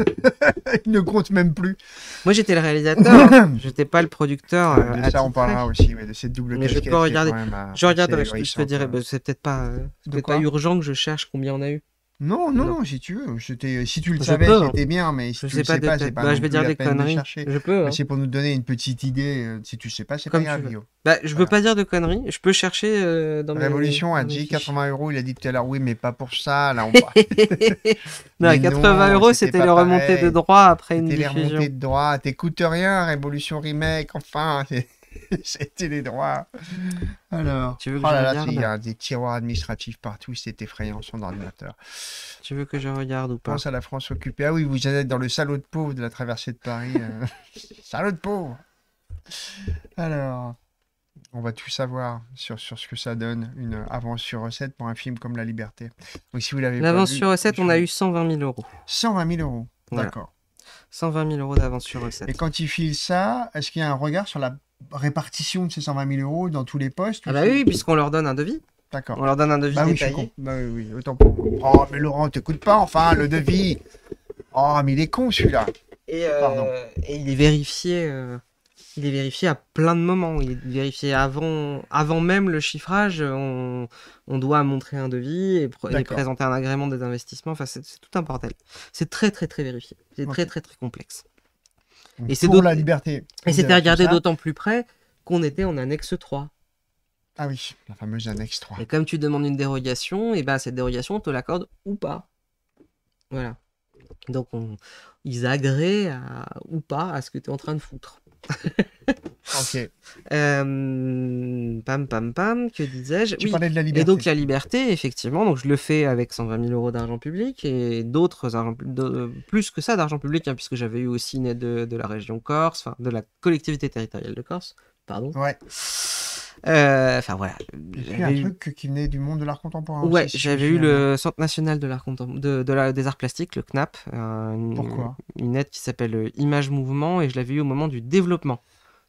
Il ne compte même plus. Moi, j'étais le réalisateur. Hein. je n'étais pas le producteur. De euh, ça, on parlera aussi, mais de cette double mais Je peux regarder. Euh, je regarde, je, te dirais. Hein. Bah, c'est peut-être euh, pas urgent que je cherche combien on a eu. Non, non, non, si tu veux. Si tu le savais, hein. c'était bien, mais si je tu sais le sais pas, c'est pas. Bah, je vais dire des conneries. je peux. Hein. C'est pour nous donner une petite idée. Euh, si tu sais pas, c'est pas grave, Bah, je ne veux pas dire de conneries. Je peux chercher euh, dans Révolution a dit 80 euros. Il a dit tout à l'heure, oui, mais pas pour ça. Là, on non, 80 euros, c'était les remontées de droit après une diffusion. les remontées de droit. T'écoutes rien, Révolution Remake, enfin. C'était les droits. Alors, tu veux que oh il y a des tiroirs administratifs partout, c'est effrayant son ordinateur. Tu veux que je regarde ou pas Pense à la France occupée. Ah oui, vous êtes dans le salaud de pauvre de la traversée de Paris. Euh. salaud de pauvre Alors, on va tout savoir sur, sur ce que ça donne, une avance sur recette pour un film comme La Liberté. Donc, si vous l'avez L'avance sur recette, on a eu 120 000 euros. 120 000 euros, d'accord. 120 000 euros d'avance sur recette. Et quand il file ça, est-ce qu'il y a un regard sur la répartition de ces 120 000 euros dans tous les postes Ah bah oui, puisqu'on leur donne un devis. D'accord. On leur donne un devis bah détaillé. bah oui, autant pour... Oh, mais Laurent, t'écoutes pas, enfin, le devis Oh, mais il est con, celui-là et, euh, et, il est vérifié... Euh, il est vérifié à plein de moments. Il est vérifié avant, avant même le chiffrage. On, doit montrer un devis et, présenter un agrément des investissements. Enfin, c'est tout un bordel. C'est très, très, très vérifié. C'est très, très, très complexe et c'est la liberté. Et c'était regardé d'autant plus près qu'on était en annexe 3. Ah oui, la fameuse annexe 3. Et comme tu demandes une dérogation, et eh ben cette dérogation, on te l'accorde ou pas. Voilà. Donc ils agréent ou pas à ce que tu es en train de foutre. ok. Euh, pam, pam, pam, que disais-je Tu parlais de la liberté. Et donc la liberté, effectivement, donc je le fais avec 120 000 euros d'argent public et d'autres, plus que ça d'argent public, hein, puisque j'avais eu aussi une aide de, de, la région Corse, enfin de la collectivité territoriale de Corse, pardon. Ouais. Euh, enfin voilà. J'ai un truc qui venait du monde de l'art contemporain. Ouais, j'avais eu le Centre national de l'art de, de des arts plastiques, le CNAP. Euh, une aide qui s'appelle euh, Image Mouvement et je l'avais eu au moment du développement.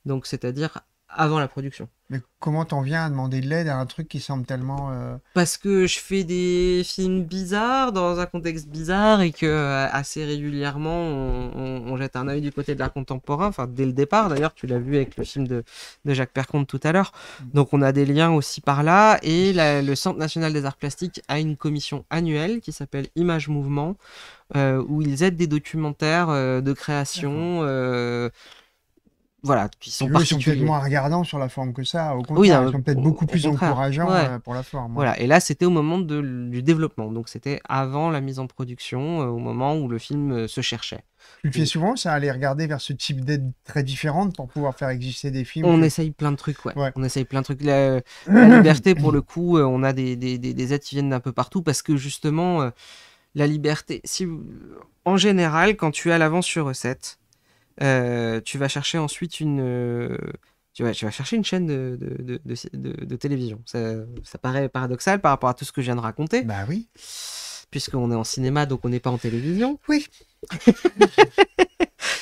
Donc c'est-à-dire avant la production. Mais comment t'en viens à demander de l'aide à un truc qui semble tellement... Euh, Parce que je fais des films bizarres, dans un contexte bizarre, et que euh, assez régulièrement, on, jette un œil du côté de l'art contemporain, enfin dès le départ d'ailleurs, tu l'as vu avec le film de, de Jacques Perconte tout à l'heure. Mm. Donc on a des liens aussi par là, et le Centre national des arts plastiques a une commission annuelle qui s'appelle Image Mouvement, euh, où ils aident des documentaires de création voilà, qui sont Ils sont peut-être regardants sur la forme que ça, au contraire, ils sont peut-être beaucoup plus encourageants euh, pour la forme. Voilà, et là c'était au moment du développement, donc c'était avant la mise en production, euh, au moment où le film euh, se cherchait. Tu le fais souvent ça, aller regarder vers ce type d'aide très différente pour pouvoir faire exister des films On essaye plein de trucs, ouais. On essaye plein de trucs. La, liberté, pour le coup, on a des, des, aides qui viennent d'un peu partout parce que justement, la liberté, si, en général, quand tu es à l'avance sur recette, euh, tu vas chercher ensuite une. Euh, tu tu vas chercher une chaîne de, télévision. Ça, paraît paradoxal par rapport à tout ce que je viens de raconter. Bah oui. Puisqu'on est en cinéma, donc on n'est pas en télévision. Oui.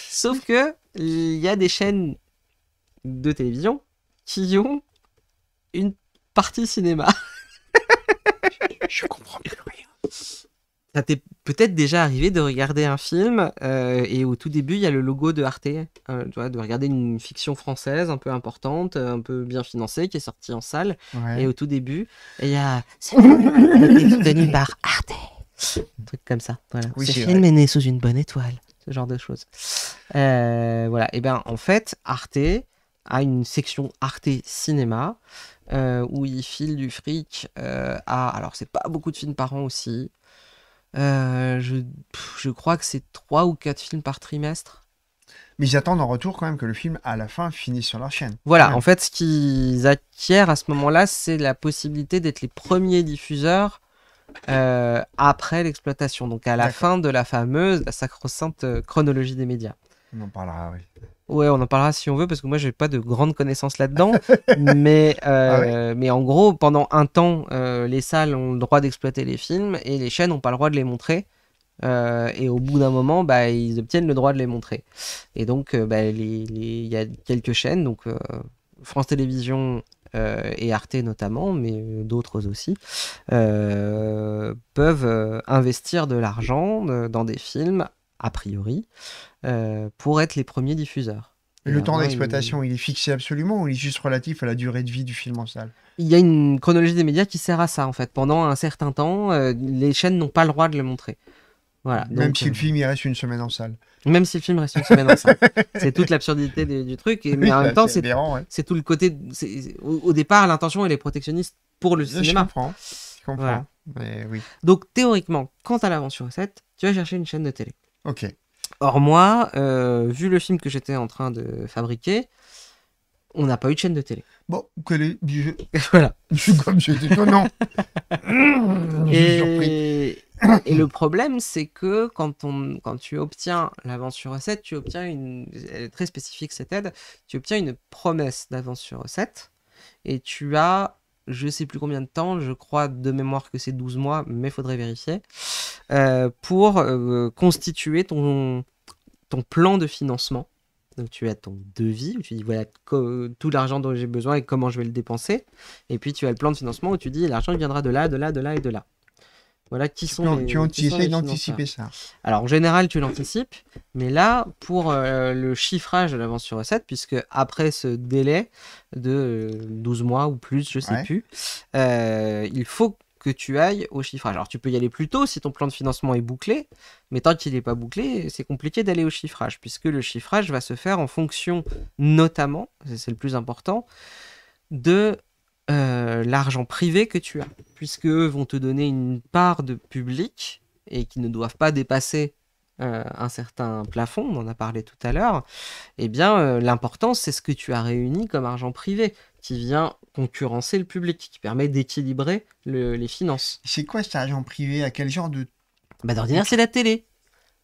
Sauf que il y a des chaînes de télévision qui ont une partie cinéma. je, comprends plus rien. Ça t'est peut-être déjà arrivé de regarder un film euh, et au tout début, il y a le logo de Arte. Euh, de regarder une fiction française un peu importante, euh, un peu bien financée, qui est sortie en salle. Et au tout début, il y a. C'est par Arte. Un truc comme ça. Ce film est né sous une bonne étoile. Ce genre de choses. voilà. Et eh bien, en fait, Arte a une section Arte Cinéma. où il file du fric à. Alors, c'est pas beaucoup de films par an aussi. Euh, je, crois que c'est trois ou quatre films par trimestre. Mais ils attendent en retour quand même que le film, à la fin, finisse sur leur chaîne. Voilà, en fait, ce qu'ils acquièrent à ce moment-là, c'est la possibilité d'être les premiers diffuseurs euh, après l'exploitation, donc à la fin de la fameuse, la sacro-sainte euh, chronologie des médias. On en parlera, oui. Ouais, on en parlera si on veut, parce que moi, je n'ai pas de grandes connaissances là-dedans. mais, euh, ah mais en gros, pendant un temps, euh, les salles ont le droit d'exploiter les films et les chaînes n'ont pas le droit de les montrer. Euh, et au bout d'un moment, bah, ils obtiennent le droit de les montrer. Et donc, bah, il y a quelques chaînes, donc France Télévisions et Arte notamment, mais d'autres aussi, peuvent investir de l'argent dans des films a priori, euh, pour être les premiers diffuseurs. le temps d'exploitation, il... est fixé absolument ou il est juste relatif à la durée de vie du film en salle Il y a une chronologie des médias qui sert à ça en fait. Pendant un certain temps, euh, les chaînes n'ont pas le droit de le montrer. Voilà, Même si le euh, film il reste une semaine en salle. Même si le film reste une semaine en salle. C'est toute l'absurdité du, truc. Et, mais en bah, même temps, c'est tout le côté. Au, départ, l'intention, elle est protectionniste pour le cinéma. Je comprends. Donc théoriquement, quant à l'aventure 7, tu vas chercher une chaîne de télé. Ok. Or, moi, euh, vu le film que j'étais en train de fabriquer, on n'a pas eu de chaîne de télé. Bon, quel est. Je... voilà. Je suis comme je dis non. Mmh, et... et le problème, c'est que quand, on... quand tu obtiens l'avance sur recette, tu obtiens une. Elle est très spécifique cette aide. Tu obtiens une promesse d'avance sur recette. Et tu as je sais plus combien de temps, je crois de mémoire que c'est 12 mois, mais faudrait vérifier, euh, pour euh, constituer ton, plan de financement. Donc tu as ton devis où tu dis voilà tout l'argent dont j'ai besoin et comment je vais le dépenser. Et puis tu as le plan de financement où tu dis l'argent viendra de là, de là, de là et de là. Voilà qui sont donc les, tu, d'anticiper ça. Alors en général tu l'anticipes, mais là pour euh, le chiffrage de l'avance sur recette, puisque après ce délai de 12 mois ou plus, je sais plus, euh, il faut que tu ailles au chiffrage. Alors tu peux y aller plus tôt si ton plan de financement est bouclé, mais tant qu'il n'est pas bouclé, c'est compliqué d'aller au chiffrage, puisque le chiffrage va se faire en fonction notamment, c'est le plus important, de euh, l'argent privé que tu as, puisque eux vont te donner une part de public et qui ne doivent pas dépasser euh, un certain plafond, on en a parlé tout à l'heure, eh bien euh, l'important c'est ce que tu as réuni comme argent privé qui vient concurrencer le public, qui permet d'équilibrer les finances. C'est quoi cet argent privé À quel genre de... Bah, d'ordinaire c'est la télé.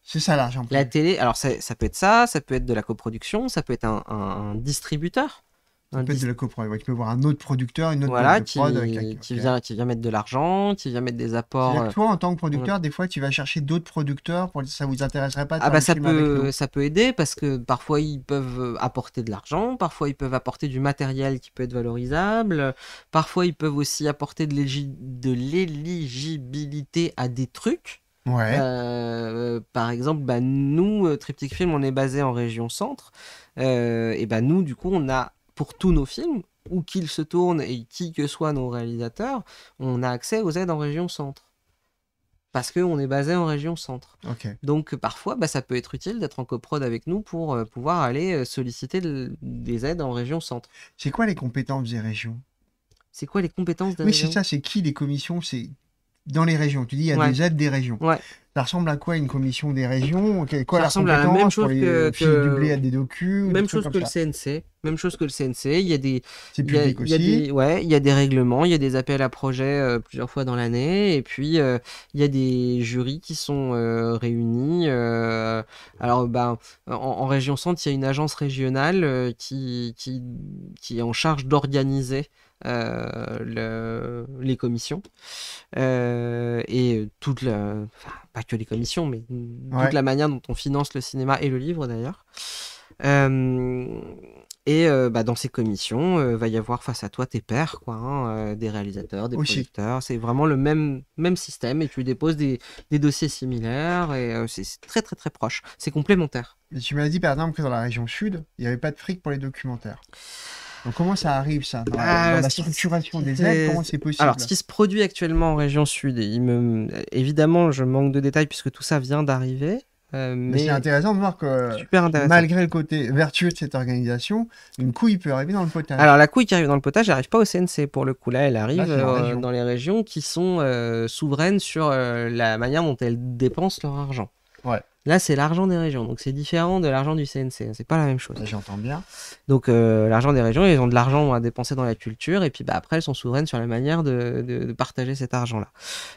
C'est ça l'argent privé. La télé, alors ça, ça, peut être ça, ça peut être de la coproduction, ça peut être un distributeur un peut de la copro, ouais, peut voir un autre producteur, une autre voilà, qui, euh, vient, qui vient mettre de l'argent, qui vient mettre des apports. Euh, toi, en tant que producteur, des fois, tu vas chercher d'autres producteurs pour ça vous intéresserait pas de Ah bah, ça peut, ça peut aider parce que parfois ils peuvent apporter de l'argent, parfois ils peuvent apporter du matériel qui peut être valorisable, parfois ils peuvent aussi apporter de l'éligibilité à des trucs. Ouais. Euh, par exemple, bah, nous, Triptych Film, on est basé en région centre. et bah, nous, du coup, on a pour tous nos films, où qu'ils se tournent et qui que soient nos réalisateurs, on a accès aux aides en région centre. Parce qu'on est basé en région centre. Donc parfois, bah, ça peut être utile d'être en coprode avec nous pour euh, pouvoir aller euh, solliciter des aides en région centre. C'est quoi les compétences des régions C'est quoi les compétences des oui, régions Oui, c'est ça, c'est qui les commissions C'est dans les régions. Tu dis, il y a des aides des régions. Ouais. Ça ressemble à quoi une commission des régions Quoi ça ressemble à la même chose que, à des Même chose que le CNC. Même chose que le CNC. Il y a des. il y a, des, ouais, il y a des règlements, il y a des appels à projets euh, plusieurs fois dans l'année, et puis euh, il y a des jurys qui sont euh, réunis. alors, ben en, région centre, il y a une agence régionale qui, qui, qui est en charge d'organiser euh, le, les commissions euh, et toute la, pas que les commissions, mais toute la manière dont on finance le cinéma et le livre d'ailleurs. Euh, et bah, dans ces commissions, va y avoir face à toi tes pairs, quoi, hein, des réalisateurs, des producteurs. C'est vraiment le même, même système et tu déposes des, dossiers similaires et c'est très très très proche. C'est complémentaire. mais tu m'as dit par exemple que dans la région sud, il n'y avait pas de fric pour les documentaires comment ça arrive ça dans, la ah, structuration des aides Comment c'est possible Alors ce qui se produit actuellement en région sud, et évidemment je manque de détails puisque tout ça vient d'arriver. Euh, mais, c'est intéressant de voir que malgré le côté vertueux de cette organisation, une couille peut arriver dans le potage. Alors la couille qui arrive dans le potage, n'arrive pas au CNC pour le coup. Là, elle arrive euh, dans les régions qui sont euh, souveraines sur la manière dont elles dépensent leur argent. Ouais. Là, c'est l'argent des régions. Donc, c'est différent de l'argent du CNC. C'est pas la même chose. J'entends bien. Donc, euh, l'argent des régions, ils ont de l'argent à dépenser dans la culture. Et puis, bah, après, elles sont souveraines sur la manière de, partager cet argent-là.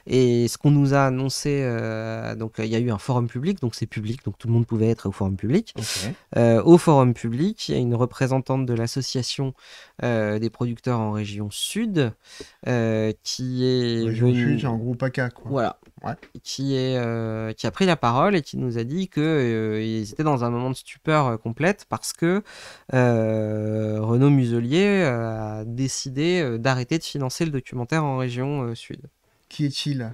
Et ce qu'on nous a annoncé, euh, donc, il y a eu un forum public. Donc, c'est public. Donc, tout le monde pouvait être au forum public. Euh, au forum public, il y a une représentante de l'association des producteurs en région sud qui est. Région venue... sud, en quoi. Voilà, qui, est, euh, qui a pris la parole et qui nous a dit qu'ils euh, étaient dans un moment de stupeur euh, complète parce que Renaud Muselier a décidé d'arrêter de financer le documentaire en région sud. Qui est-il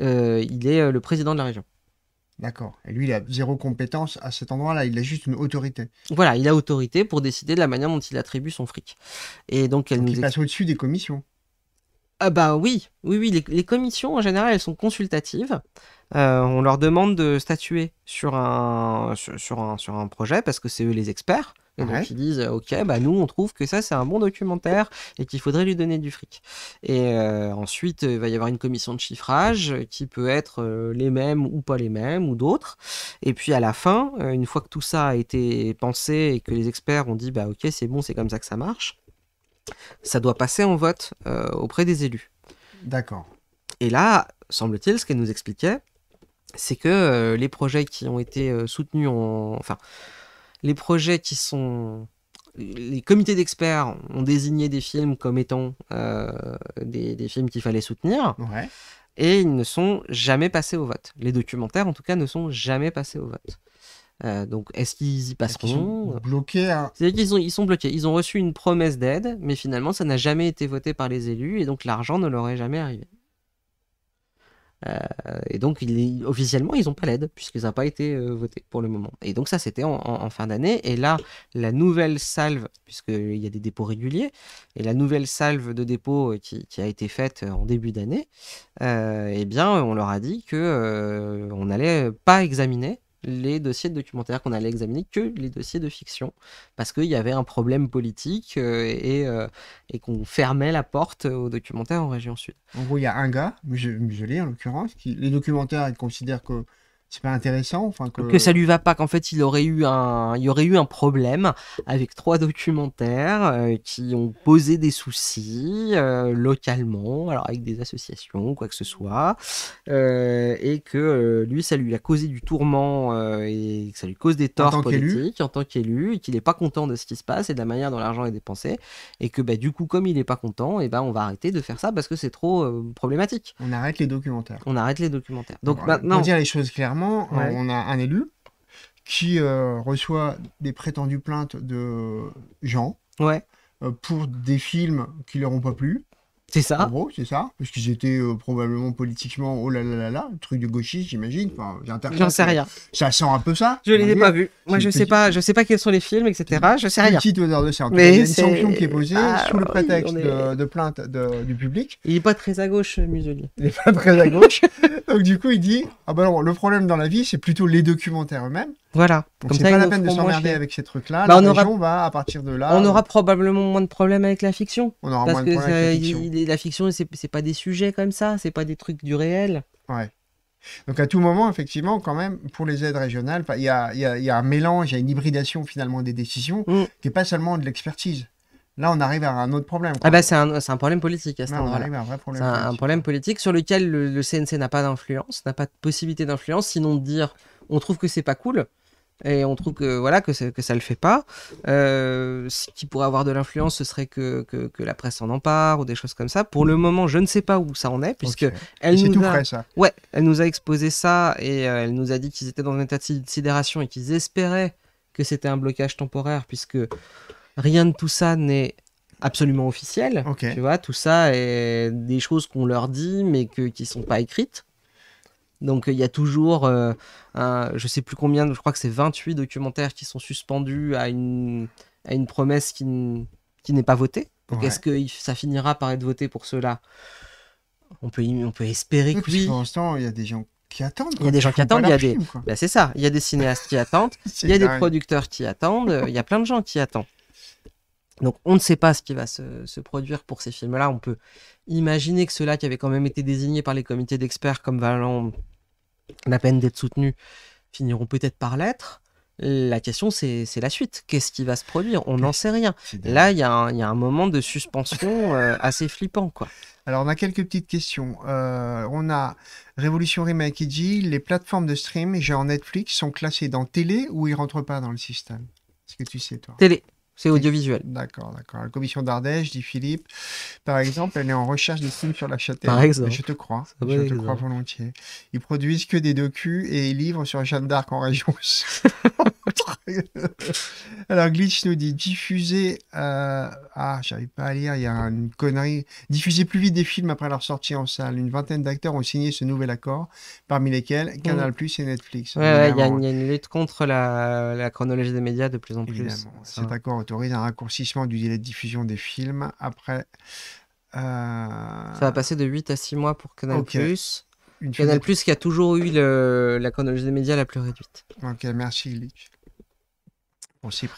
Il est le président de la région. D'accord. Et lui, il a zéro compétence à cet endroit-là. Il a juste une autorité. Voilà, il a autorité pour décider de la manière dont il attribue son fric. Et donc, elle donc il passe au-dessus des commissions. Ah bah oui, oui, oui, les, commissions en général, elles sont consultatives. Euh, on leur demande de statuer sur un, sur, un, sur un projet parce que c'est eux les experts. et Donc ils disent, euh, ok, bah nous on trouve que ça c'est un bon documentaire et qu'il faudrait lui donner du fric. Et euh, ensuite, il va y avoir une commission de chiffrage qui peut être les mêmes ou pas les mêmes ou d'autres. Et puis à la fin, une fois que tout ça a été pensé et que les experts ont dit, bah ok, c'est bon, c'est comme ça que ça marche, ça doit passer en vote euh, auprès des élus. D'accord. Et là, semble-t-il, ce qu'elle nous expliquait, c'est que euh, les projets qui ont été euh, soutenus Enfin, les projets qui sont. Les comités d'experts ont désigné des films comme étant des, films qu'il fallait soutenir. Et ils ne sont jamais passés au vote. Les documentaires, en tout cas, ne sont jamais passés au vote. Euh, donc, est-ce qu'ils y passeront ils sont bloqués. qu'ils sont, ils bloqués. Ils ont reçu une promesse d'aide, mais finalement, ça n'a jamais été voté par les élus, et donc l'argent ne leur est jamais arrivé. Euh, et donc, officiellement, ils n'ont pas l'aide, puisqu'ils n'a pas été euh, voté pour le moment. Et donc, ça, c'était en, fin d'année. Et là, la nouvelle salve, puisqu'il y a des dépôts réguliers, et la nouvelle salve de dépôts qui, a été faite en début d'année, eh bien, on leur a dit qu'on n'allait pas examiner les dossiers de documentaires, qu'on allait examiner que les dossiers de fiction parce qu'il y avait un problème politique euh, euh, et, qu'on fermait la porte aux documentaires en région sud. En gros, il y a un gars, muselé en l'occurrence, qui les documentaires, il considère que pas intéressant. Enfin, que... ça lui va pas, qu'en fait il aurait eu un, il y aurait eu un problème avec trois documentaires euh, qui ont posé des soucis euh, localement, alors avec des associations, quoi que ce soit, euh, et que lui ça lui a causé du tourment et que ça lui cause des torts en politiques en tant qu'élu, et qu'il n'est pas content de ce qui se passe et de la manière dont l'argent est dépensé, et que bah, du coup comme il n'est pas content, et ben on va arrêter de faire ça parce que c'est trop problématique. On arrête les documentaires. On arrête les documentaires. Donc maintenant, on dire les choses clairement on a un élu qui euh, reçoit des prétendues plaintes de gens euh, pour des films qui leur ont pas plu. C'est ça. En gros, c'est ça. Parce qu'ils étaient euh, probablement politiquement, oh là là là là, truc de gauchiste, j'imagine. Enfin, J'en sais rien. Ça sent un peu ça. Je les ai pas vus. Moi, je sais pas, je sais pas quels sont les films, etc. Je sais rien. Petite odeur de il y a une sanction qui est posée ah, sous le prétexte de, plainte du public. Il n'est pas très à gauche, euh, Muselier. Il n'est pas très à gauche. Donc du coup, il dit, ah bah le problème dans la vie, c'est plutôt les documentaires eux-mêmes. Voilà. Donc Comme c'est pas la peine de s'emmerder avec ces trucs-là. Bah, la on aura... va à partir de là. On aura euh, probablement moins de problèmes avec la fiction. On aura moins de problèmes avec la fiction. La fiction, c'est pas des sujets comme ça, c'est pas des trucs du réel. Ouais. Donc à tout moment, effectivement, quand même, pour les aides régionales, il y a, un mélange, il y a une hybridation finalement des décisions mm. qui n'est pas seulement de l'expertise. Là, on arrive à un autre problème. Ah bah, c'est un, problème politique C'est un, problème politique sur lequel le, CNC n'a pas d'influence, n'a pas de possibilité d'influence, sinon de dire on trouve que c'est pas cool et on trouve que voilà que, que ça le fait pas. Euh, ce qui pourrait avoir de l'influence, ce serait que, que, la presse en empare ou des choses comme ça. Pour le moment, je ne sais pas où ça en est puisque elle nous tout a... ça. ouais, elle nous a exposé ça et euh, elle nous a dit qu'ils étaient dans un état de sidération et qu'ils espéraient que c'était un blocage temporaire puisque rien de tout ça n'est absolument officiel. Tu vois, tout ça est des choses qu'on leur dit mais que, qui sont pas écrites. Donc il y a toujours, je euh, ne je sais plus combien, je crois que c'est 28 documentaires qui sont suspendus à une, promesse qui, n'est pas votée. Donc est-ce que ça finira par être voté pour cela on peut, on peut espérer que oui. Pour l'instant, il y a des gens qui attendent. Il y a des gens qui attendent, il y a des... Bah, c'est ça, il y a des cinéastes qui attendent, il y a des producteurs qui attendent, euh, il y a plein de gens qui attendent. Donc on ne sait pas ce qui va se, se produire pour ces films-là. On peut imaginer que ceux-là qui avaient quand même été désignés par les comités d'experts comme valant la peine d'être soutenus finiront peut-être par l'être. La question, c'est la suite. Qu'est-ce qui va se produire On n'en sait rien. Là, il y, a un moment de suspension euh, assez flippant. quoi. Alors, on a quelques petites questions. Euh, on a Révolution Remake qui dit Les plateformes de stream, genre Netflix, sont classées dans télé ou ils rentrent pas dans le système Est-ce que tu sais, toi Télé. C'est audiovisuel. D'accord, d'accord. La commission d'Ardèche, dit Philippe, par exemple, elle est en recherche de signes sur la châtaigne. Par exemple. Je te crois. Je te crois volontiers. Ils produisent que des docus et livres livrent sur Jeanne d'Arc en région. Alors, Glitch nous dit diffuser. Euh, ah, j'arrive pas à lire, il y a une connerie. Diffuser plus vite des films après leur sortie en salle. Une vingtaine d'acteurs ont signé ce nouvel accord, parmi lesquels Canal mm. Plus et Netflix. il y, a une lutte contre la, chronologie des médias de plus en plus. Cet accord autorise un raccourcissement du délai de diffusion des films après. Euh, Ça va passer de 8 à 6 mois pour Canal Plus. Canal Plus qui a toujours eu la chronologie des médias la plus réduite. Ok, merci Glitch.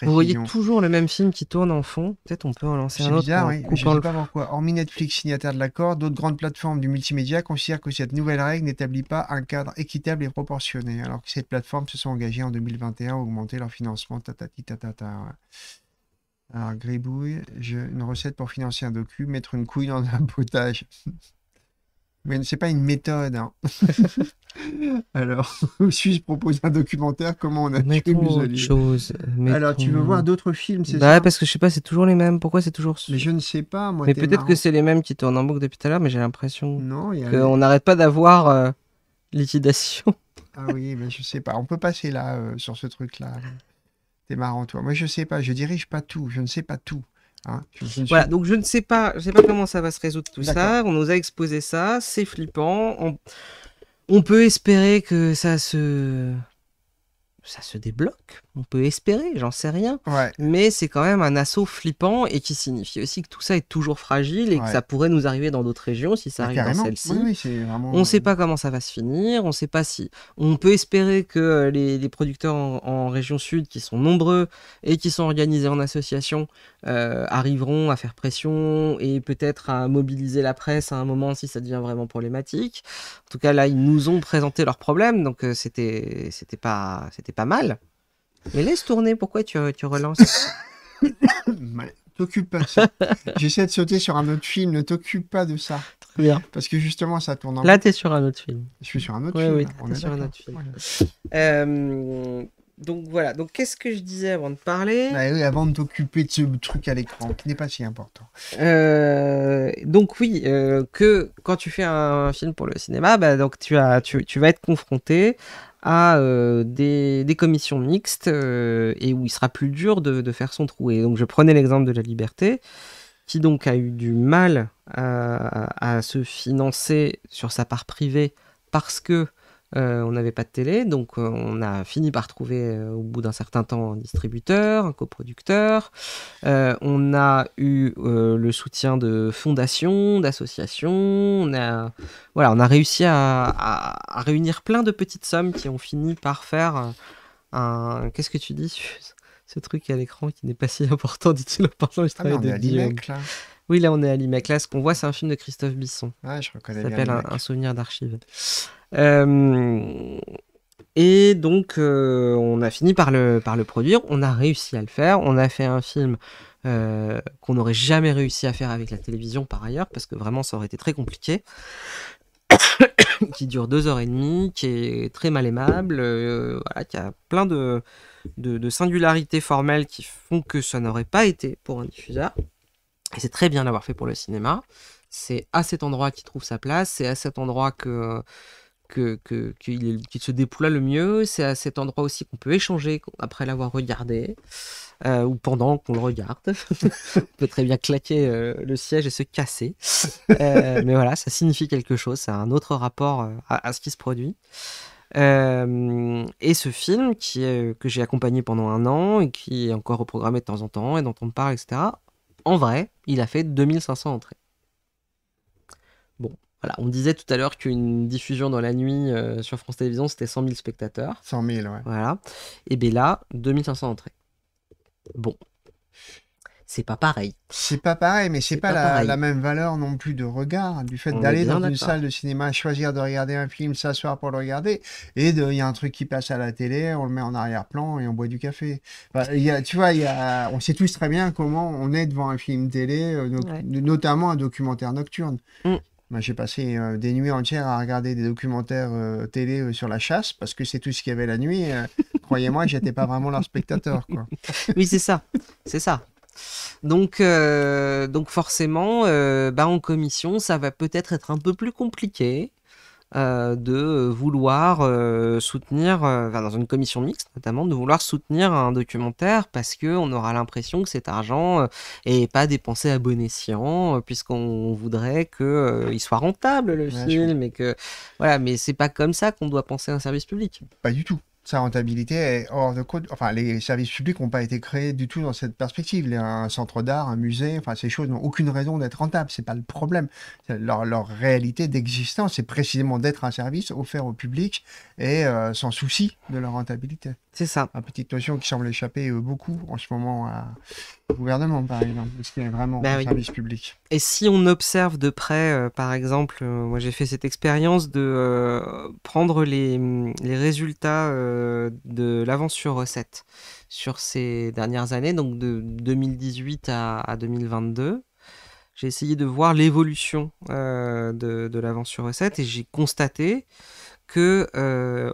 Vous voyez toujours le même film qui tourne en fond. Peut-être on peut en lancer un autre. Je ne sais pas pourquoi. Hormis Netflix, signataire de l'accord, d'autres grandes plateformes du multimédia considèrent que cette nouvelle règle n'établit pas un cadre équitable et proportionné, alors que ces plateformes se sont engagées en 2021 à augmenter leur financement. Alors, Gribouille, une recette pour financer un docu, mettre une couille dans un potage. Mais c'est pas une méthode. Hein. Alors, suis-je propose un documentaire Comment on a mais tué Mussolini chose, Alors, tu veux voir d'autres films, c'est bah, ça Parce que je sais pas, c'est toujours les mêmes. Pourquoi c'est toujours Mais je ne sais pas, Mais peut-être que c'est les mêmes qui tournent en boucle depuis tout à l'heure, mais j'ai l'impression qu'on n'arrête pas d'avoir euh, liquidation. ah oui, mais je sais pas. On peut passer là, euh, sur ce truc-là. T'es marrant, toi. Moi, je sais pas. Je dirige pas tout. Je ne sais pas tout. Hein. voilà, donc je ne sais pas, je sais pas comment ça va se résoudre tout ça. On nous a exposé ça, c'est flippant. On... On peut espérer que ça se ça se débloque on peut espérer, j'en sais rien. Mais c'est quand même un assaut flippant et qui signifie aussi que tout ça est toujours fragile et que ça pourrait nous arriver dans d'autres régions si ça ah, arrive dans celle-ci. On ne sait euh, pas comment ça va se finir, on sait pas si. On peut espérer que euh, les, producteurs en, région sud, qui sont nombreux et qui sont organisés en association, euh, arriveront à faire pression et peut-être à mobiliser la presse à un moment si ça devient vraiment problématique. En tout cas, là, ils nous ont présenté leurs problèmes, donc c'était c'était pas, pas mal. Mais laisse tourner, pourquoi tu, tu relances T'occupe pas ça. J'essaie de sauter sur un autre film, ne t'occupe pas de ça. Très bien. Parce que justement, ça tourne en. Là, t'es sur un autre film. Je suis sur un autre film. Oui, On est sur un autre film. Euh, donc voilà. Donc qu'est-ce que je disais avant de parler bah oui, Avant de t'occuper de ce truc à l'écran qui n'est pas si important. Euh, donc oui, euh, que quand tu fais un film pour le cinéma, bah, donc tu as, tu, tu vas être confronté à euh, des, commissions mixtes euh, et où il sera plus dur de, faire son trou. Et donc je prenais l'exemple de la liberté, qui donc a eu du mal à, se financer sur sa part privée parce que euh, on n'avait pas de télé, donc euh, on a fini par trouver euh, au bout d'un certain temps un distributeur, un coproducteur. on a eu le soutien de fondations, d'associations. On a, voilà, on a réussi à, réunir plein de petites sommes qui ont fini par faire un. Qu'est-ce que tu dis ce truc à l'écran qui n'est pas si important, dit-il ah, de oui, là, on est à Limec. Là, ce qu'on voit, c'est un film de Christophe Bisson. Ah, je reconnais Ça s'appelle un, souvenir d'archive. Euh, et donc, euh, on a fini par le, produire. On a réussi à le faire. On a fait un film euh, qu'on n'aurait jamais réussi à faire avec la télévision, par ailleurs, parce que vraiment, ça aurait été très compliqué. qui dure deux heures et demie, qui est très mal aimable, qui a plein de, de, singularités formelles qui font que ça n'aurait pas été pour un diffuseur. Et c'est très bien d'avoir fait pour le cinéma. C'est à cet endroit qu'il trouve sa place, c'est à cet endroit que qu'il que, se déploie le mieux, c'est à cet endroit aussi qu'on peut échanger après l'avoir regardé, euh, ou pendant qu'on le regarde. On peut très bien claquer euh, le siège et se casser. Euh, mais voilà, ça signifie quelque chose, ça a un autre rapport à, ce qui se produit. et ce film qui est, que j'ai accompagné pendant un an et qui est encore reprogrammé de temps en temps et dont on parle, etc., en vrai, il a fait 2500 entrées. Bon, voilà, on disait tout à l'heure qu'une diffusion dans la nuit euh, sur France Télévisions, c'était 100 000 spectateurs. 100 000, ouais. Voilà. Et bien là, 2500 entrées. Bon c'est pas pareil. C'est pas pareil, mais c'est pas, pas la, même valeur non plus de regard, du fait d'aller dans une salle de cinéma, choisir de regarder un film, s'asseoir pour le regarder, et il y a un truc qui passe à la télé, on le met en arrière-plan et on boit du café. tu vois, y a, on sait tous très bien comment on est devant un film télé, euh, notamment un documentaire nocturne. Mm. Moi, j'ai passé euh, des nuits entières à regarder des documentaires euh, télé sur la chasse parce que c'est tout ce qu'il y avait la nuit. Croyez-moi, j'étais pas vraiment leur spectateur. Quoi. oui, c'est ça. C'est ça. Donc, euh, donc forcément, euh, bah, en commission, ça va peut-être être un peu plus compliqué euh, de vouloir soutenir, enfin, dans une commission mixte notamment, de vouloir soutenir un documentaire parce qu'on aura l'impression que cet argent est pas dépensé à bon escient, puisqu'on voudrait qu'il soit rentable le film Mais que voilà, mais c'est pas comme ça qu'on doit penser à un service public. Pas du tout sa rentabilité est hors de code. Enfin, les services publics n'ont pas été créés du tout dans cette perspective. Un centre d'art, un musée, enfin, ces choses n'ont aucune raison d'être rentables. C'est pas le problème. Leur, réalité d'existence, c'est précisément d'être un service offert au public et euh, sans souci de leur rentabilité. C'est ça. Une petite notion qui semble échapper euh, beaucoup en ce moment au gouvernement, par exemple, parce qu'il y a vraiment des bah un service public. Et si on observe de près, euh, par exemple, euh, moi j'ai fait cette expérience de prendre les, résultats de l'avance sur recette sur ces dernières années, donc de 2018 à, 2022. J'ai essayé de voir l'évolution de, de l'avance sur recette et j'ai constaté que euh,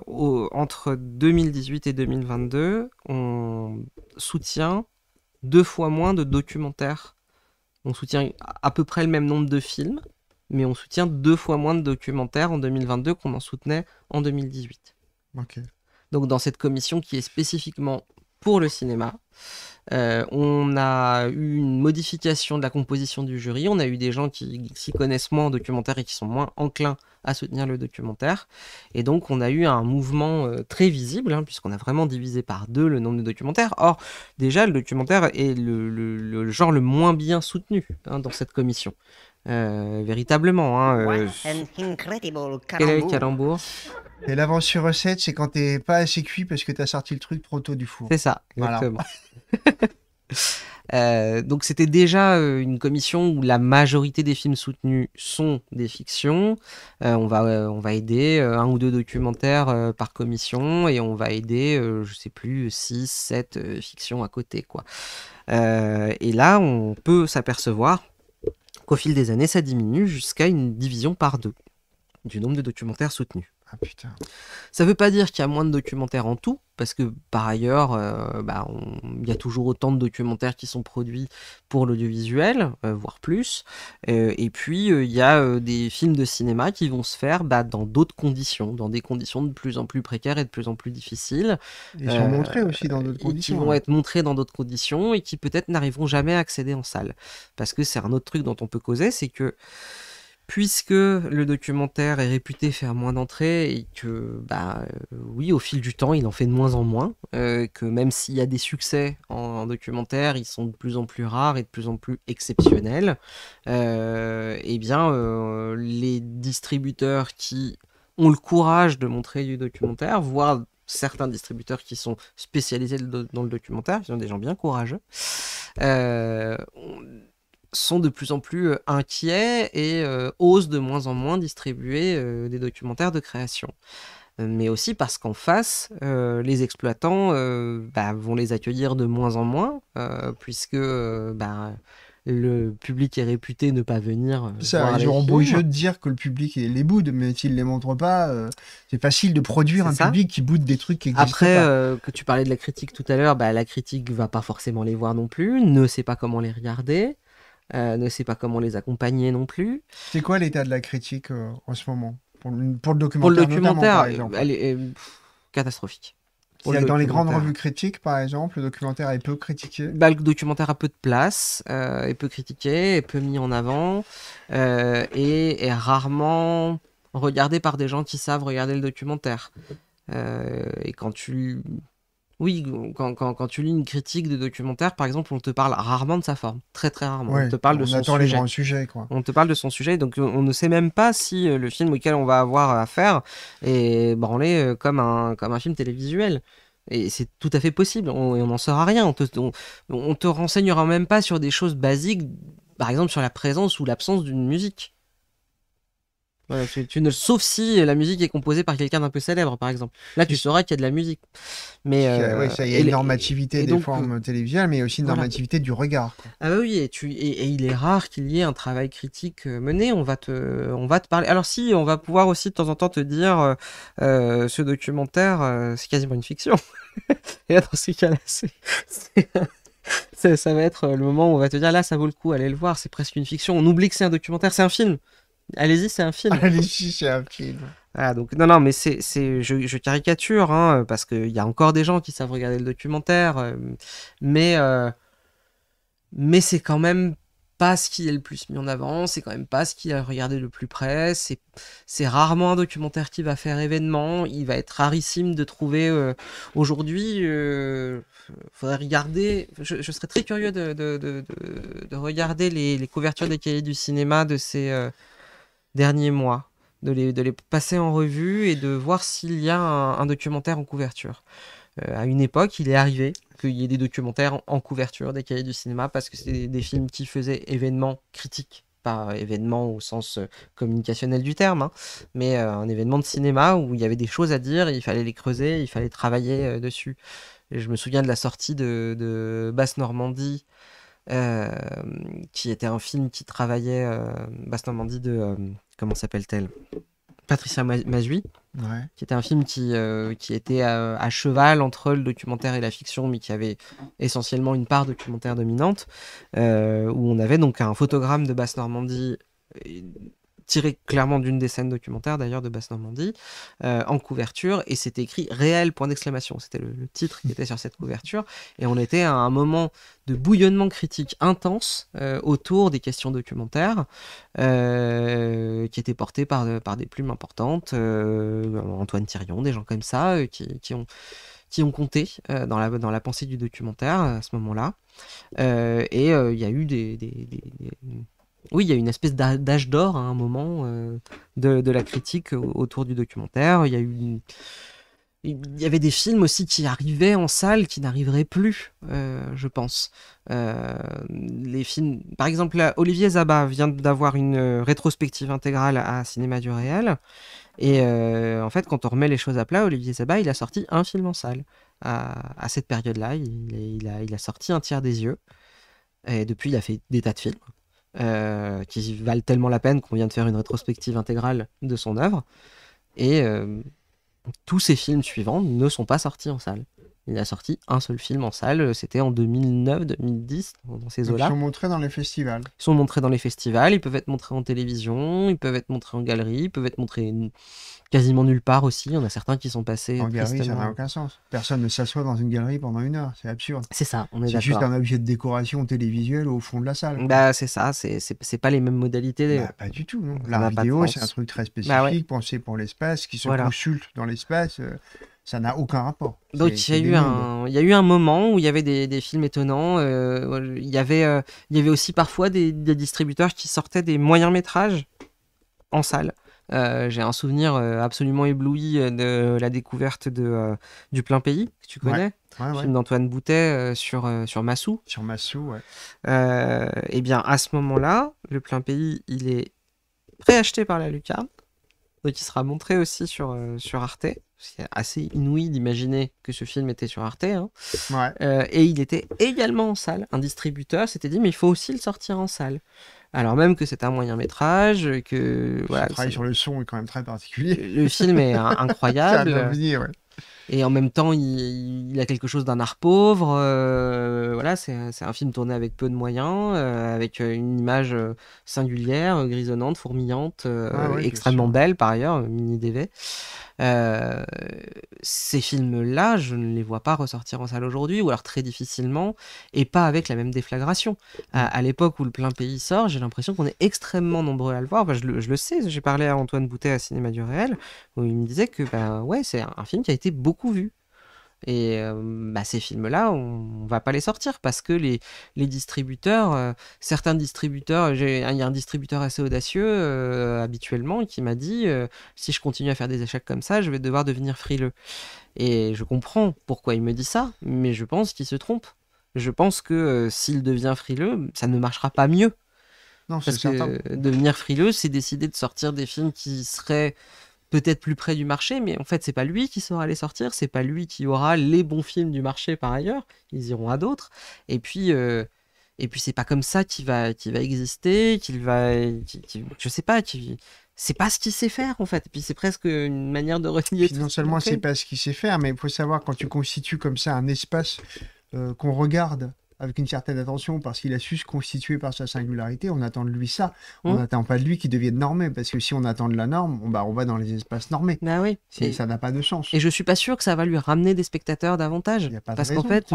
entre 2018 et 2022, on soutient deux fois moins de documentaires. On soutient à peu près le même nombre de films, mais on soutient deux fois moins de documentaires en 2022 qu'on en soutenait en 2018. Donc dans cette commission qui est spécifiquement pour le cinéma, euh, on a eu une modification de la composition du jury, on a eu des gens qui s'y connaissent moins en documentaire et qui sont moins enclins à soutenir le documentaire. Et donc, on a eu un mouvement euh, très visible, hein, puisqu'on a vraiment divisé par deux le nombre de documentaires. Or, déjà, le documentaire est le, genre le moins bien soutenu hein, dans cette commission. Euh, véritablement. Hein, euh, Quel Et l'avance sur recette, c'est quand t'es pas assez cuit parce que t'as sorti le truc trop tôt du four. C'est ça, exactement. Euh, donc c'était déjà euh, une commission où la majorité des films soutenus sont des fictions. Euh, on, va, on va aider un ou deux documentaires par commission et on va aider, je sais plus, 6, 7 fictions à côté. Quoi. et là, on peut s'apercevoir qu'au fil des années, ça diminue jusqu'à une division par deux du nombre de documentaires soutenus. Ah putain. Ça veut pas dire qu'il y a moins de documentaires en tout, parce que par ailleurs, euh, bah, il y a toujours autant de documentaires qui sont produits pour l'audiovisuel, euh, voire plus. Euh, et puis, il y a des films de cinéma qui vont se faire bah, dans d'autres conditions, dans des conditions de plus en plus précaires et de plus en plus difficiles. Et sont montrés aussi dans d'autres conditions. qui vont être montrés dans d'autres conditions et qui peut-être n'arriveront jamais à accéder en salle. Parce que c'est un autre truc dont on peut causer, c'est que puisque le documentaire est réputé faire moins d'entrées et que, bah euh, oui, au fil du temps, il en fait de moins en moins, euh, que même s'il y a des succès en, documentaire, ils sont de plus en plus rares et de plus en plus exceptionnels, euh, eh bien, les distributeurs qui ont le courage de montrer du documentaire, voire certains distributeurs qui sont spécialisés dans le documentaire, qui sont des gens bien courageux, sont de plus en plus euh, inquiets et euh, osent de moins en moins distribuer euh, des documentaires de création. Mais aussi parce qu'en face, les exploitants bah, vont les accueillir de moins en moins, puisque bah, le public est réputé ne pas venir. C'est un genre beau jeu de dire que le public les boude, mais ne les montre pas, c'est facile de produire un public qui boude des trucs qui existent Après, pas. Après, que tu parlais de la critique tout à l'heure, bah, la critique va pas forcément les voir non plus, ne sait pas comment les regarder. Euh, ne sait pas comment les accompagner non plus. C'est quoi l'état de la critique euh, en ce moment pour, le documentaire Pour le documentaire, elle est, catastrophique. dans les grandes revues critiques, par exemple, le documentaire est peu critiqué. Bah, le documentaire a peu de place, euh, est peu critiqué, est peu mis en avant, et est rarement regardé par des gens qui savent regarder le documentaire. et quand tu oui, quand, tu lis une critique de documentaire, par exemple, on te parle rarement de sa forme, très très rarement. on te parle de son sujet. On te parle de son sujet, donc on ne sait même pas si euh, le film auquel on va avoir affaire est branlé euh, comme un, comme un film télévisuel. Et c'est tout à fait possible, on, et on n'en saura rien. On ne on te renseignera même pas sur des choses basiques, par exemple sur la présence ou l'absence d'une musique tu, ne, sauf si la musique est composée par quelqu'un d'un peu célèbre, par exemple. Là, tu sauras qu'il y a de la musique. Mais il y a une normativité des formes télévisuelles, mais aussi une normativité du regard. Ah bah oui, et, il est rare qu'il y ait un travail critique euh, mené. On va te, on va te parler. Alors si, on va pouvoir aussi de temps en temps te dire, euh, euh, ce documentaire, c'est quasiment une fiction. et dans ce cas-là, ça, va être le moment où on va te dire là, ça vaut le coup, allez le voir, c'est presque une fiction. On oublie que c'est un documentaire, c'est un film. Allez-y, c'est un film. Allez-y, c'est un film. Ah, donc, non, non, mais c'est, je, caricature, hein, parce qu'il y a encore des gens qui savent regarder le documentaire, euh, mais, euh, mais c'est quand même pas ce qui est le plus mis en avant, c'est quand même pas ce qui a regardé le plus près, c'est, c'est rarement un documentaire qui va faire événement, il va être rarissime de trouver euh, aujourd'hui, faudrait regarder, je, serais très curieux de, de, regarder les, les, couvertures des cahiers du cinéma de ces derniers mois, de les, de les passer en revue et de voir s'il y a un, documentaire en couverture. Euh, à une époque, il est arrivé qu'il y ait des documentaires en, couverture des cahiers du cinéma parce que c'est des, films qui faisaient événement critique, pas événement au sens euh, communicationnel du terme, hein, mais euh, un événement de cinéma où il y avait des choses à dire, il fallait les creuser, il fallait travailler dessus. je me souviens de la sortie de, de Basse Normandie euh, qui était un film qui travaillait euh, Basse Normandie de euh, comment s'appelle-t-elle Patricia Mazui, qui était un film qui, qui était à, cheval entre le documentaire et la fiction, mais qui avait essentiellement une part documentaire dominante, où on avait donc un photogramme de Basse-Normandie tiré clairement d'une des scènes documentaires d'ailleurs de Basse-Normandie, euh, en couverture, et c'était écrit réel, point d'exclamation. C'était le, titre qui était sur cette couverture, et on était à un moment de bouillonnement critique intense euh, autour des questions documentaires, euh, qui étaient portées par, par des plumes importantes, Antoine Thirion, des gens comme ça, qui, ont qui ont compté dans, la, dans la pensée du documentaire à ce moment-là. et il y a eu des, oui, il y a une espèce d'âge d'or hein, à un moment euh, de, la critique autour du documentaire. Il y Il y avait des films aussi qui arrivaient en salle qui n'arriveraient plus, euh, je pense. Euh, les films, par exemple, Olivier Zaba vient d'avoir une rétrospective intégrale à Cinéma du réel. Et en fait, quand on remet les choses à plat, Olivier Zaba, il a sorti un film en salle à, cette période-là. Il, a, il a sorti un tiers des yeux. Et depuis, il a fait des tas de films. Euh, qui valent tellement la peine qu'on vient de faire une rétrospective intégrale de son œuvre. Et euh, tous ses films suivants ne sont pas sortis en salle. Il a sorti un seul film en salle, c'était en 2009, 2010, dans ces eaux Ils sont montrés dans les festivals. Ils sont montrés dans les festivals, ils peuvent être montrés en télévision, ils peuvent être montrés en galerie, ils peuvent être montrés quasiment nulle part aussi. Il y a certains qui sont passés. En galerie, ça n'a aucun sens. Personne ne s'assoit dans une galerie pendant une heure, c'est absurde. C'est ça, on est, C'est juste un objet de décoration télévisuelle au fond de la salle. Bah, c'est ça, c'est pas les mêmes modalités. Bah, pas du tout. La vidéo, c'est un truc très bah spécifique, pensé pour l'espace, qui se consulte dans l'espace. Euh, ça n'a aucun rapport. Donc il y, a eu un, eu un moment où il y avait des, films étonnants. Euh, il, y avait, euh, y avait aussi parfois des, distributeurs qui sortaient des moyens métrages en salle. Euh, j'ai un souvenir absolument ébloui de la découverte de, du plein pays, que tu connais. film d'Antoine Boutet sur, sur Massou. Sur Massou, ouais. Eh bien, à ce moment-là, le plein pays, il est préacheté par la Lucarne. Donc, il sera montré aussi sur, sur Arte c'est assez inouï d'imaginer que ce film était sur Arte. Hein. Euh, et il était également en salle. Un distributeur s'était dit, mais il faut aussi le sortir en salle. Alors même que c'est un moyen métrage, que... le travail sur le son est quand même très particulier. Le film est incroyable. Et en même temps, il, a quelque chose d'un art pauvre. Euh, voilà, c'est un film tourné avec peu de moyens, euh, avec euh, une image singulière, grisonnante, fourmillante, ah extrêmement belle par ailleurs, mini DV. ces films-là, je ne les vois pas ressortir en salle aujourd'hui, ou alors très difficilement, et pas avec la même déflagration. À, mm. l'époque où le plein pays sort, j'ai l'impression qu'on est extrêmement nombreux à le voir. je, le, sais, j'ai parlé à Antoine Boutet à Cinéma du Réel, où il me disait que ben, ouais, c'est un film qui a été beaucoup vu Et euh, bah, ces films-là, on, va pas les sortir parce que les, distributeurs, euh, certains distributeurs, j'ai un distributeur assez audacieux euh, habituellement qui m'a dit si je continue à faire des échecs comme ça, je vais devoir devenir frileux. Et je comprends pourquoi il me dit ça, mais je pense qu'il se trompe. Je pense que s'il devient frileux, ça ne marchera pas mieux. Non, parce que devenir frileux, c'est décider de sortir des films qui seraient peut-être plus près du marché, mais en fait, c'est pas lui qui saura les sortir, c'est pas lui qui aura les bons films du marché par ailleurs. Ils iront à d'autres. Et puis, euh, et puis c'est pas comme ça qu'il va, va exister, qu'il va, je sais pas, c'est pas ce qu'il sait faire en fait. Et puis c'est presque une manière de renier. non seulement c'est pas ce qu'il sait faire, mais il faut savoir quand tu constitues comme ça un espace euh, qu'on regarde avec une certaine attention parce qu'il a su se constituer par sa singularité. On attend de lui ça. On mmh. n'attend pas de lui qu'il devienne normé parce que si on attend de la norme, on, bah, on va dans les espaces normés. Bah oui. ça n'a pas de sens. Et je suis pas sûr que ça va lui ramener des spectateurs davantage. parce qu'en fait,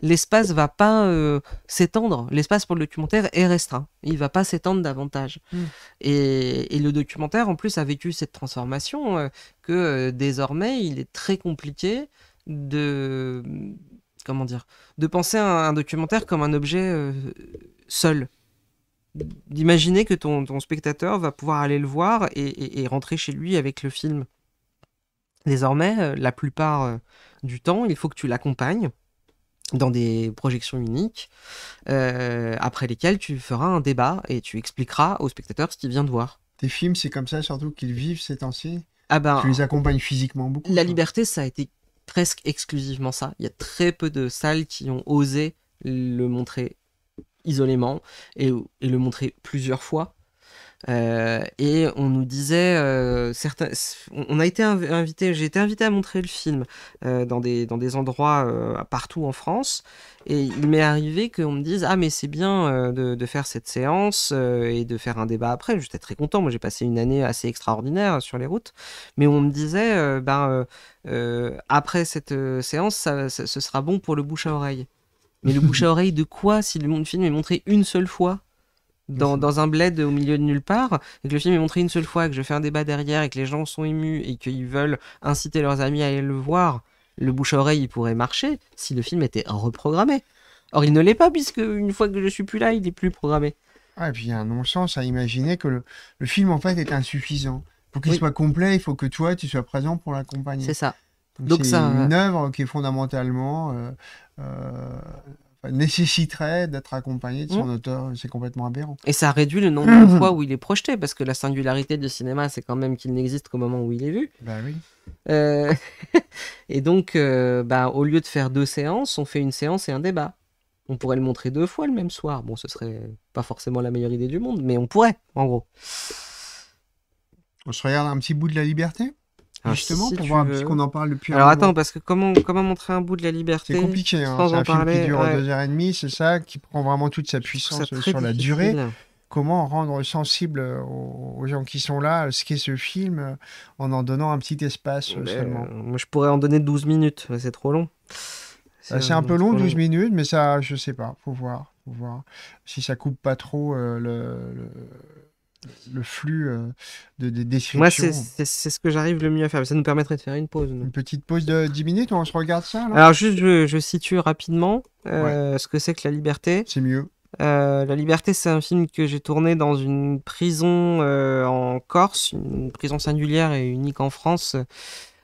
l'espace va pas euh, s'étendre. L'espace pour le documentaire est restreint. Il va pas s'étendre davantage. Mmh. Et, le documentaire, en plus, a vécu cette transformation euh, que euh, désormais, il est très compliqué de comment dire, de penser à un, documentaire comme un objet euh, seul. D'imaginer que ton, spectateur va pouvoir aller le voir et, rentrer chez lui avec le film. Désormais, euh, la plupart euh, du temps, il faut que tu l'accompagnes dans des projections uniques, après lesquelles tu feras un débat et tu expliqueras au spectateur ce qu'il vient de voir. Tes films, c'est comme ça, surtout qu'ils vivent ces temps-ci. Ah ben, tu les accompagnes physiquement beaucoup. La liberté, ça a été presque exclusivement ça. Il y a très peu de salles qui ont osé le montrer isolément et, et le montrer plusieurs fois euh, et on nous disait, euh, on a été invité, j'ai été invité à montrer le film euh, dans, des, dans des endroits partout en France, et il m'est arrivé qu'on me dise ah mais c'est bien de, faire cette séance et de faire un débat après. J'étais très content, moi j'ai passé une année assez extraordinaire sur les routes, mais on me disait ben après cette séance ce sera bon pour le bouche à oreille. Mais le bouche à oreille de quoi si le film est montré une seule fois dans, un bled au milieu de nulle part, et que le film est montré une seule fois, que je fais un débat derrière, et que les gens sont émus, et qu'ils veulent inciter leurs amis à aller le voir, le bouche-oreille pourrait marcher si le film était reprogrammé. Or, il ne l'est pas, puisque une fois que je suis plus là, il n'est plus programmé. Ah, et puis il y a un non-sens à imaginer que le, le, film, en fait, est insuffisant. Pour qu'il soit complet, il faut que toi, tu sois présent pour l'accompagner. C'est ça. Donc, c'est une euh, œuvre qui est fondamentalement euh, euh, nécessiterait d'être accompagné de son mm. auteur. C'est complètement aberrant. Et ça réduit le nombre de fois où il est projeté, parce que la singularité du cinéma, c'est quand même qu'il n'existe qu'au moment où il est vu. Bah oui. Euh, et donc, euh, bah, au lieu de faire deux séances, on fait une séance et un débat. On pourrait le montrer deux fois le même soir. Bon, ce serait pas forcément la meilleure idée du monde, mais on pourrait, en gros. On se regarde un petit bout de la liberté ah, justement, pour voir qu'on en parle depuis Alors attends, parce que comment, comment montrer un bout de la liberté C'est compliqué, hein, c'est un film qui dure deux heures et demie, c'est ça, qui prend vraiment toute sa puissance sur la durée. Comment rendre sensible euh, aux gens qui sont là ce qu'est ce film euh, en en donnant un petit espace euh, ben, seulement Moi, je pourrais en donner 12 minutes, mais c'est trop long. Bah, c'est un peu long, 12 minutes, mais ça, je sais pas, faut voir, faut voir. Si ça coupe pas trop le le flux euh, de, des descriptions. Moi, c'est ce que j'arrive le mieux à faire. Ça nous permettrait de faire une pause. Une petite pause de 10 minutes, on se regarde ça Alors, juste, je, je situe rapidement euh, ce que c'est que la liberté. C'est mieux. Euh, la liberté, c'est un film que j'ai tourné dans une prison en Corse, une prison singulière et unique en France.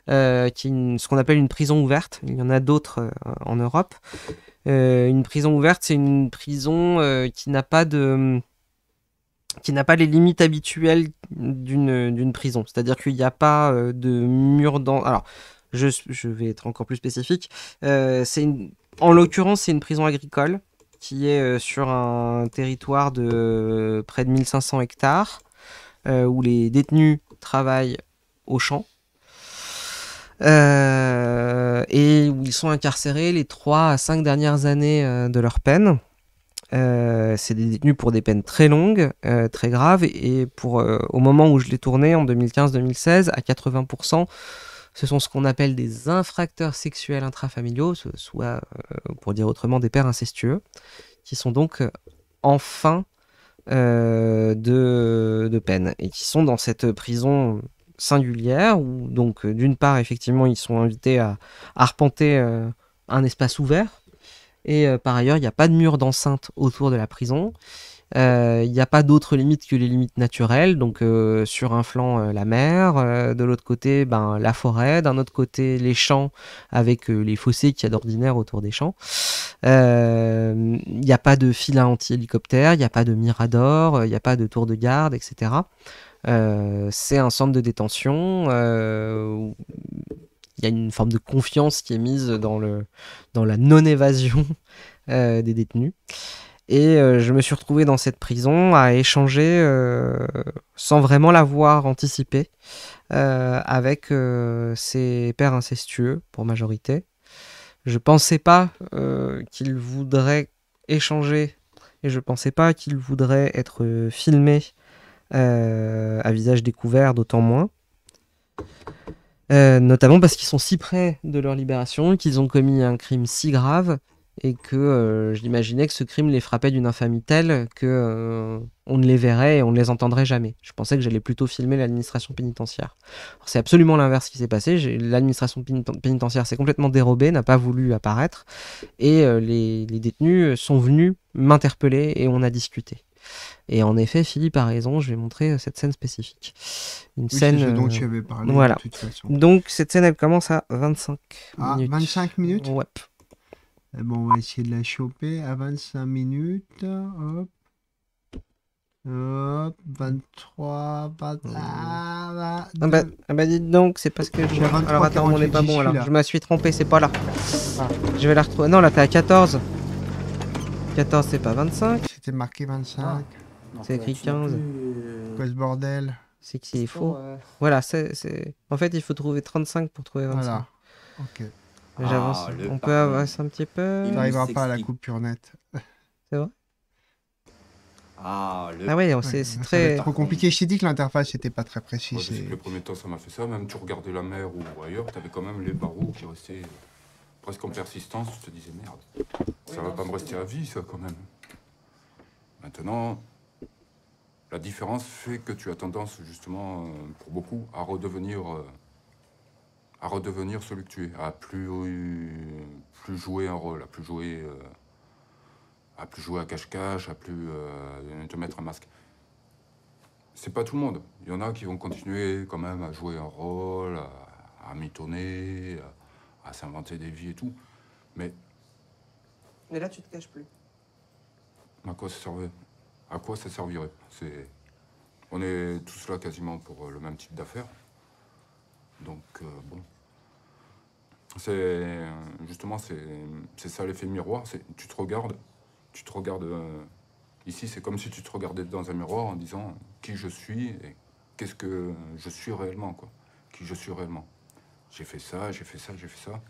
qui est ce qu'on appelle une prison ouverte. Il y en a d'autres en Europe. une prison ouverte, c'est une prison qui n'a pas de qui n'a pas les limites habituelles d'une prison. C'est-à-dire qu'il n'y a pas euh, de mur dans... Alors, je, vais être encore plus spécifique. Euh, en l'occurrence, c'est une prison agricole qui est euh, sur un territoire de près de 1500 hectares où les détenus travaillent au champs. et où ils sont incarcérés les 3 à 5 dernières années de leur peine. Euh, c'est des détenus pour des peines très longues, euh, très graves, et pour, euh, au moment où je l'ai tourné, en 2015-2016, à 80%, ce sont ce qu'on appelle des infracteurs sexuels intrafamiliaux, soit, pour dire autrement, des pères incestueux, qui sont donc enfin de, de, peine, et qui sont dans cette prison singulière, où donc d'une part, effectivement, ils sont invités à arpenter un espace ouvert, et euh, par ailleurs, il n'y a pas de mur d'enceinte autour de la prison. Euh, il n'y a pas d'autres limites que les limites naturelles. Donc, euh, sur un flanc, la mer, de l'autre côté, ben, la forêt, d'un autre côté, les champs avec les fossés qu'il y a d'ordinaire autour des champs. Il n'y a pas de fil à anti-hélicoptère, il n'y a pas de mirador, il n'y a pas de tour de garde, etc. c'est un centre de détention euh, il y a une forme de confiance qui est mise dans, le, dans la non-évasion euh, des détenus. Et euh, je me suis retrouvé dans cette prison à échanger euh, sans vraiment l'avoir anticipé avec ses pères incestueux pour majorité. Je pensais pas qu'ils voudraient échanger et je pensais pas qu'ils voudraient être filmés à visage découvert, d'autant moins. Euh, notamment parce qu'ils sont si près de leur libération, qu'ils ont commis un crime si grave, et que euh, j'imaginais que ce crime les frappait d'une infamie telle que euh, on ne les verrait et on ne les entendrait jamais. Je pensais que j'allais plutôt filmer l'administration pénitentiaire. C'est absolument l'inverse qui s'est passé. L'administration pénitentiaire s'est complètement dérobée, n'a pas voulu apparaître, et les, détenus sont venus m'interpeller et on a discuté. Et en effet, Philippe a raison, je vais montrer euh, cette scène spécifique. Une scène. dont euh, tu avais parlé. Voilà. Donc, cette scène, elle commence à 25 ah, 25 minutes Ouais. Eh bon, on va essayer de la choper à 25 minutes. Hop. Hop, 23, 23. Ah bah, ah bah, dites donc, c'est parce que je. alors attends, on n'est pas bon alors. Je me suis trompé, c'est pas là. Ah. Je vais la retrouver. Non, là t'es à 14. 14, c'est pas 25. C'était marqué 25. Ah. C'est euh, écrit 15. Quoi ce bordel C'est qu'il est faux. Voilà, c'est. En fait, il faut trouver 35 pour trouver 25. Voilà. Ok. J'avance. Ah, on peut avancer un petit peu. Il n'arrivera pas à la coupure nette. C'est vrai ah, le... ah ouais, c'est très... Trop compliqué, je dit que l'interface n'était pas très précise. le premier temps ça m'a fait ça, même tu regardais la mer ou ailleurs, t'avais quand même les barreaux qui restaient... Euh, presque en persistance, je te disais merde. Ça va pas me rester à vie, ça, quand même. Maintenant, la différence fait que tu as tendance, justement, euh, pour beaucoup, à redevenir. Euh, à redevenir celui que tu es, à plus, plus jouer un rôle, à plus jouer. Euh, à plus jouer à cache-cache, à plus te mettre un masque. C'est pas tout le monde. Il y en a qui vont continuer quand même à jouer un rôle, à, à mitonner, à à s'inventer des vies et tout. Mais. Mais là, tu te caches plus. À quoi ça servait À quoi ça servirait C'est. On est tous là quasiment pour euh, le même type d'affaires. Donc, euh, bon. C'est. Justement, c'est ça l'effet miroir. Tu te regardes. Tu te regardes. Euh, ici, c'est comme si tu te regardais dans un miroir en disant qui je suis et qu'est-ce que je suis réellement, quoi. Qui je suis réellement. J'ai fait ça, j'ai fait ça, j'ai fait ça.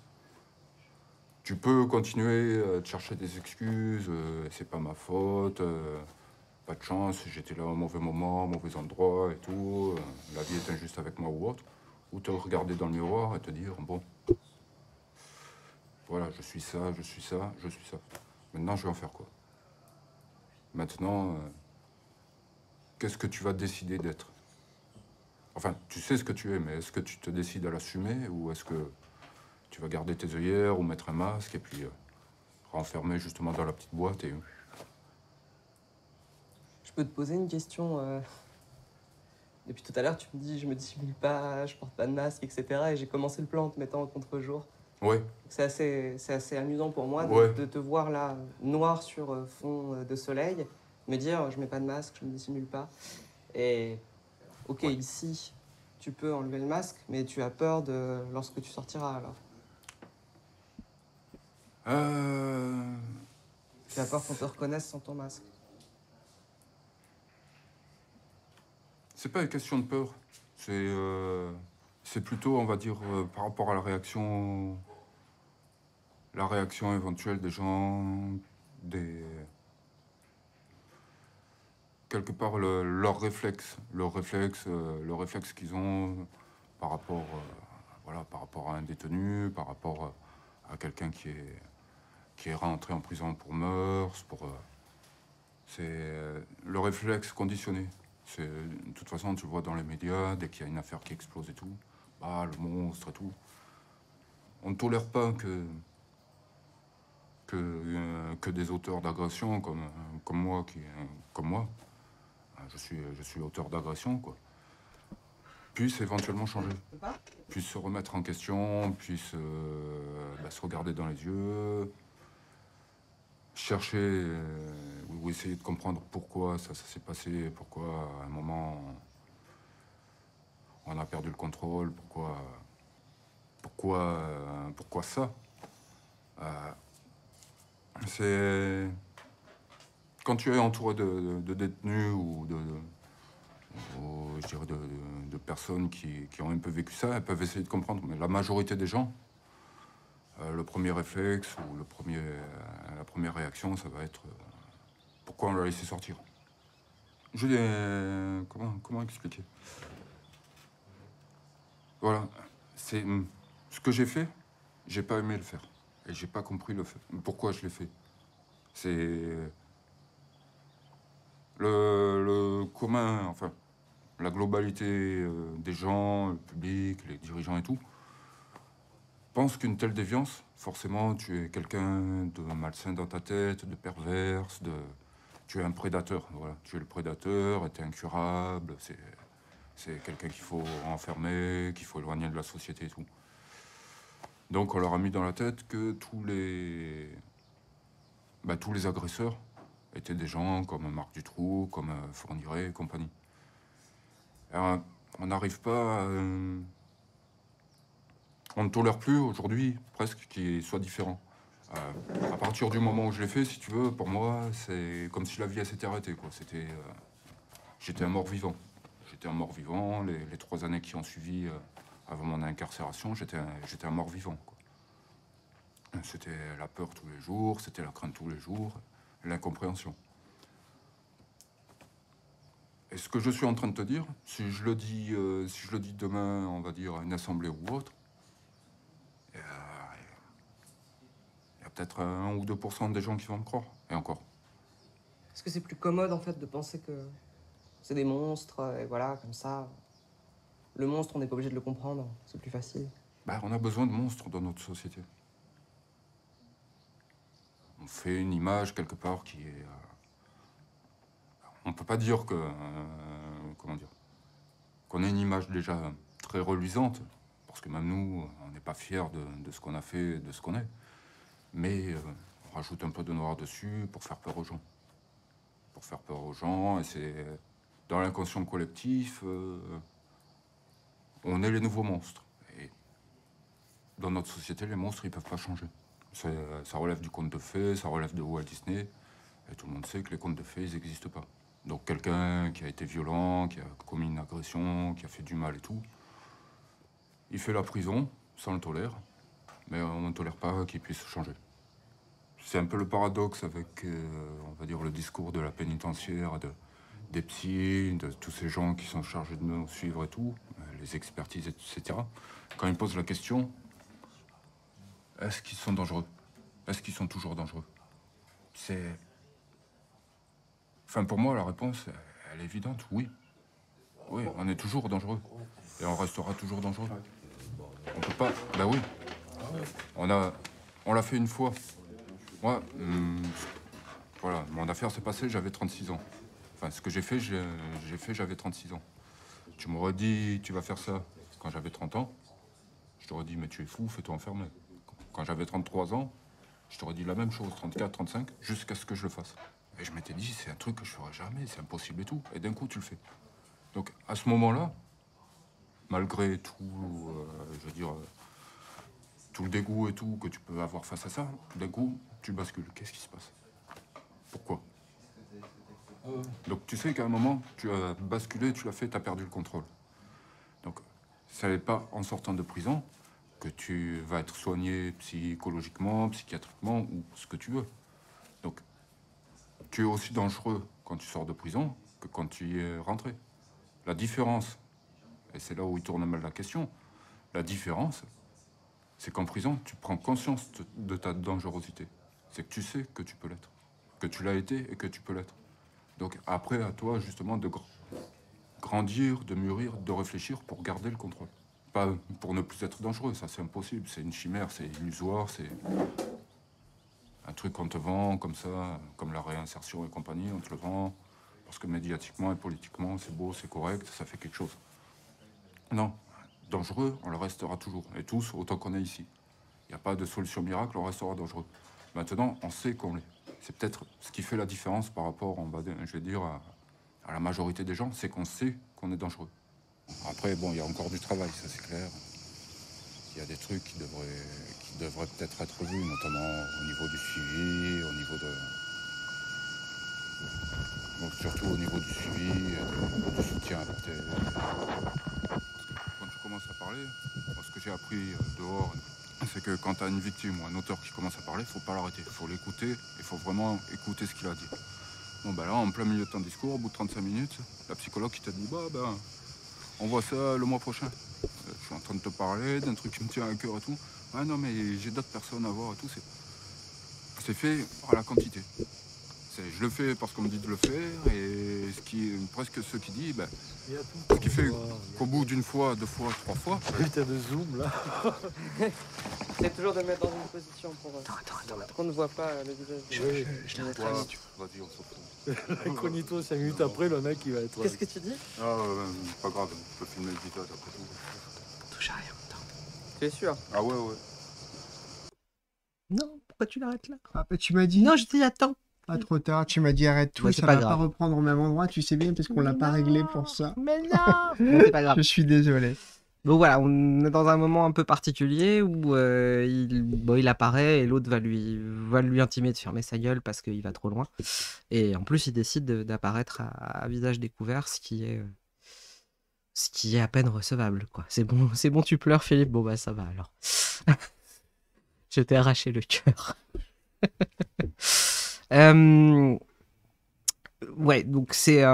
Tu peux continuer à euh, te chercher des excuses, euh, c'est pas ma faute, euh, pas de chance, j'étais là au mauvais moment, au mauvais endroit et tout, la vie est injuste avec moi ou autre. Ou te regarder dans le miroir et te dire, bon, voilà, je suis ça, je suis ça, je suis ça. Maintenant, je vais en faire quoi Maintenant, qu'est-ce que tu vas décider d'être Enfin, tu sais ce que tu es, mais est-ce que tu te décides à l'assumer ou est-ce que tu vas garder tes œillères ou mettre un masque et puis euh, renfermer justement dans la petite boîte et... Je peux te poser une question euh, Depuis tout à l'heure, tu me dis, je me dissimule pas, je porte pas de masque, etc. Et j'ai commencé le plan en te mettant en contre-jour. Oui. C'est assez, c'est assez amusant pour moi de, te voir là, noir sur euh, fond de soleil, me dire, je mets pas de masque, je me dissimule pas. Et ok, ici, tu peux enlever le masque, mais tu as peur de lorsque tu sortiras alors euh, Tu as peur qu'on te reconnaisse sans ton masque. C'est pas une question de peur. C'est euh, c'est plutôt, on va dire, euh, par rapport à la réaction, la réaction éventuelle des gens, des quelque part leur réflexe, leur réflexe, euh, le réflexe qu'ils ont par rapport, euh, voilà, par rapport à un détenu, par rapport euh, à quelqu'un qui est, qui est rentré en prison pour mœurs, pour c'est le réflexe conditionné. C'est de toute façon tu vois dans les médias dès qu'il y a une affaire qui explose et tout, bah le monstre et tout. On ne tolère pas que que, que, des auteurs d'agression comme, comme, moi, qui, comme moi je suis, je suis auteur d'agression, quoi. Puisse éventuellement changer. Puisse se remettre en question, puisse euh, bah, se regarder dans les yeux, chercher euh, ou, essayer de comprendre pourquoi ça, s'est passé, pourquoi à un moment on a perdu le contrôle, pourquoi, pourquoi, euh, pourquoi ça. C'est quand tu es entouré de, détenus ou de, de oh, personnes qui, ont un peu vécu ça, elles peuvent essayer de comprendre. Mais la majorité des gens, euh, le premier réflexe ou euh, la première réaction, ça va être euh, pourquoi on l'a laissé sortir Je Comment, comment expliquer Voilà. C'est hum, ce que j'ai fait, j'ai pas aimé le faire. Et j'ai pas compris le fait. Pourquoi je l'ai fait C'est le, commun, enfin, la globalité euh, des gens, le public, les dirigeants et tout, pense qu'une telle déviance, forcément, tu es quelqu'un de malsain dans ta tête, de perverse, de... tu es un prédateur. Voilà. Tu es le prédateur, tu es incurable, c'est quelqu'un qu'il faut enfermer, qu'il faut éloigner de la société et tout. Donc on leur a mis dans la tête que tous les, bah, tous les agresseurs étaient des gens comme Marc Dutroux, comme euh, Fourniret et compagnie. on n'arrive pas euh, On ne tolère plus aujourd'hui presque qu'il soit différent. Euh, à partir du moment où je l'ai fait, si tu veux, pour moi, c'est comme si la vie s'était arrêtée. Quoi. C'était, J'étais un mort-vivant. J'étais un mort-vivant. Les, trois années qui ont suivi avant mon incarcération, j'étais j'étais un mort-vivant. C'était la peur tous les jours, c'était la crainte tous les jours l'incompréhension. Et ce que je suis en train de te dire, si je le dis, euh, si je le dis demain, on va dire, à une assemblée ou autre, il y a peut-être un ou 2% des gens qui vont me croire, et encore. Est-ce que c'est plus commode, en fait, de penser que c'est des monstres, euh, et voilà, comme ça Le monstre, on n'est pas obligé de le comprendre, c'est plus facile. Bah, on a besoin de monstres dans notre société on fait une image quelque part qui est. Euh, on ne peut pas dire que. Euh, comment dire Qu'on ait une image déjà très reluisante, parce que même nous, on n'est pas fiers de, ce qu'on a fait, de ce qu'on est. Mais euh, on rajoute un peu de noir dessus pour faire peur aux gens. Pour faire peur aux gens, et c'est. Dans l'inconscient collectif, on est les nouveaux monstres. Et dans notre société, les monstres, ils peuvent pas changer. Euh, ça, relève du conte de fées, ça relève de Walt Disney. Et tout le monde sait que les contes de fées, ils n'existent pas. Donc quelqu'un qui a été violent, qui a commis une agression, qui a fait du mal et tout, il fait la prison, ça on le tolère, mais on ne tolère pas qu'il puisse changer. C'est un peu le paradoxe avec, euh, on va dire, le discours de la pénitentiaire, de, des psys, de tous ces gens qui sont chargés de nous suivre et tout, les expertises, etc. Quand ils posent la question, est-ce qu'ils sont dangereux Est-ce qu'ils sont toujours dangereux C'est... Enfin, pour moi, la réponse, elle est évidente, oui. Oui, on est toujours dangereux. Et on restera toujours dangereux. On peut pas... Ben oui. On a... On l'a fait une fois. Moi, hmm, voilà, mon affaire s'est passée, j'avais 36 ans. Enfin, ce que j'ai fait, j'ai fait, j'avais 36 ans. Tu m'aurais dit, tu vas faire ça quand j'avais 30 ans. Je t'aurais dit, mais tu es fou, fais-toi enfermer. Quand j'avais 33 ans, je t'aurais dit la même chose, 34, 35, jusqu'à ce que je le fasse. Et je m'étais dit, c'est un truc que je ferai jamais, c'est impossible et tout. Et d'un coup, tu le fais. Donc à ce moment-là, malgré tout, euh, je veux dire, euh, tout le dégoût et tout que tu peux avoir face à ça, d'un coup, tu bascules. Qu'est-ce qui se passe Pourquoi euh. Donc tu sais qu'à un moment, tu as basculé, tu l'as fait, tu as perdu le contrôle. Donc ça n'est pas en sortant de prison que tu vas être soigné psychologiquement, psychiatriquement ou ce que tu veux. Donc, tu es aussi dangereux quand tu sors de prison que quand tu y es rentré. La différence, et c'est là où il tourne mal la question, la différence, c'est qu'en prison, tu prends conscience de ta dangerosité. C'est que tu sais que tu peux l'être, que tu l'as été et que tu peux l'être. Donc après, à toi justement de grandir, de mûrir, de réfléchir pour garder le contrôle pour ne plus être dangereux, ça c'est impossible, c'est une chimère, c'est illusoire, c'est un truc qu'on te vend comme ça, comme la réinsertion et compagnie, on te le vend parce que médiatiquement et politiquement c'est beau, c'est correct, ça fait quelque chose. Non, dangereux, on le restera toujours, et tous autant qu'on est ici. Il n'y a pas de solution miracle, on restera dangereux. Maintenant, on sait qu'on l'est. C'est peut-être ce qui fait la différence par rapport, on va, je vais dire, à la majorité des gens, c'est qu'on sait qu'on est dangereux. Après, bon, il y a encore du travail, ça c'est clair. Il y a des trucs qui devraient, peut-être être vus, notamment au niveau du suivi, au niveau de. surtout au niveau du suivi, euh, du soutien Quand tu commences à parler, ce que j'ai appris euh, dehors, c'est que quand tu as une victime ou un auteur qui commence à parler, il faut pas l'arrêter, il faut l'écouter, il faut vraiment écouter ce qu'il a dit. Bon ben là, en plein milieu de ton discours, au bout de 35 minutes, la psychologue qui t'a dit bah ben on voit ça le mois prochain. Euh, je suis en train de te parler d'un truc qui me tient à cœur et tout. Ah non, mais j'ai d'autres personnes à voir et tout. C'est fait à la quantité. Je le fais parce qu'on me dit de le faire et ce qui, est presque ben, ce qui dit, ben, ce qui fait qu'au bout d'une fois, deux fois, trois fois. Putain de zoom là C'est toujours de mettre dans une position pour, euh, attends, attends, attends, qu'on ne voit pas le visage. Je, je, Vas-y, on s'en Incognito, 5 minutes après, le mec, qui va être. Qu'est-ce que tu dis Ah, pas grave, je peux filmer le visage après tout. Touche à rien, putain. T'es sûr Ah ouais, ouais. Non, pourquoi tu l'arrêtes là Ah, bah, tu m'as dit. Non, je dis attends. Pas trop tard, tu m'as dit arrête tout, ça va pas reprendre au même endroit, tu sais bien, parce qu'on l'a pas réglé pour ça. Mais non C'est pas grave. Je suis désolé. Donc voilà, on est dans un moment un peu particulier où euh, il, apparaît et l'autre va lui, va lui intimer de fermer sa gueule parce qu'il va trop loin. Et en plus, il décide d'apparaître à, visage découvert, ce qui est, ce qui est à peine recevable. quoi. C'est bon, c'est bon, tu pleures, Philippe. Bon bah ça va alors. Je t'ai arraché le cœur. Euh, ouais, donc c'est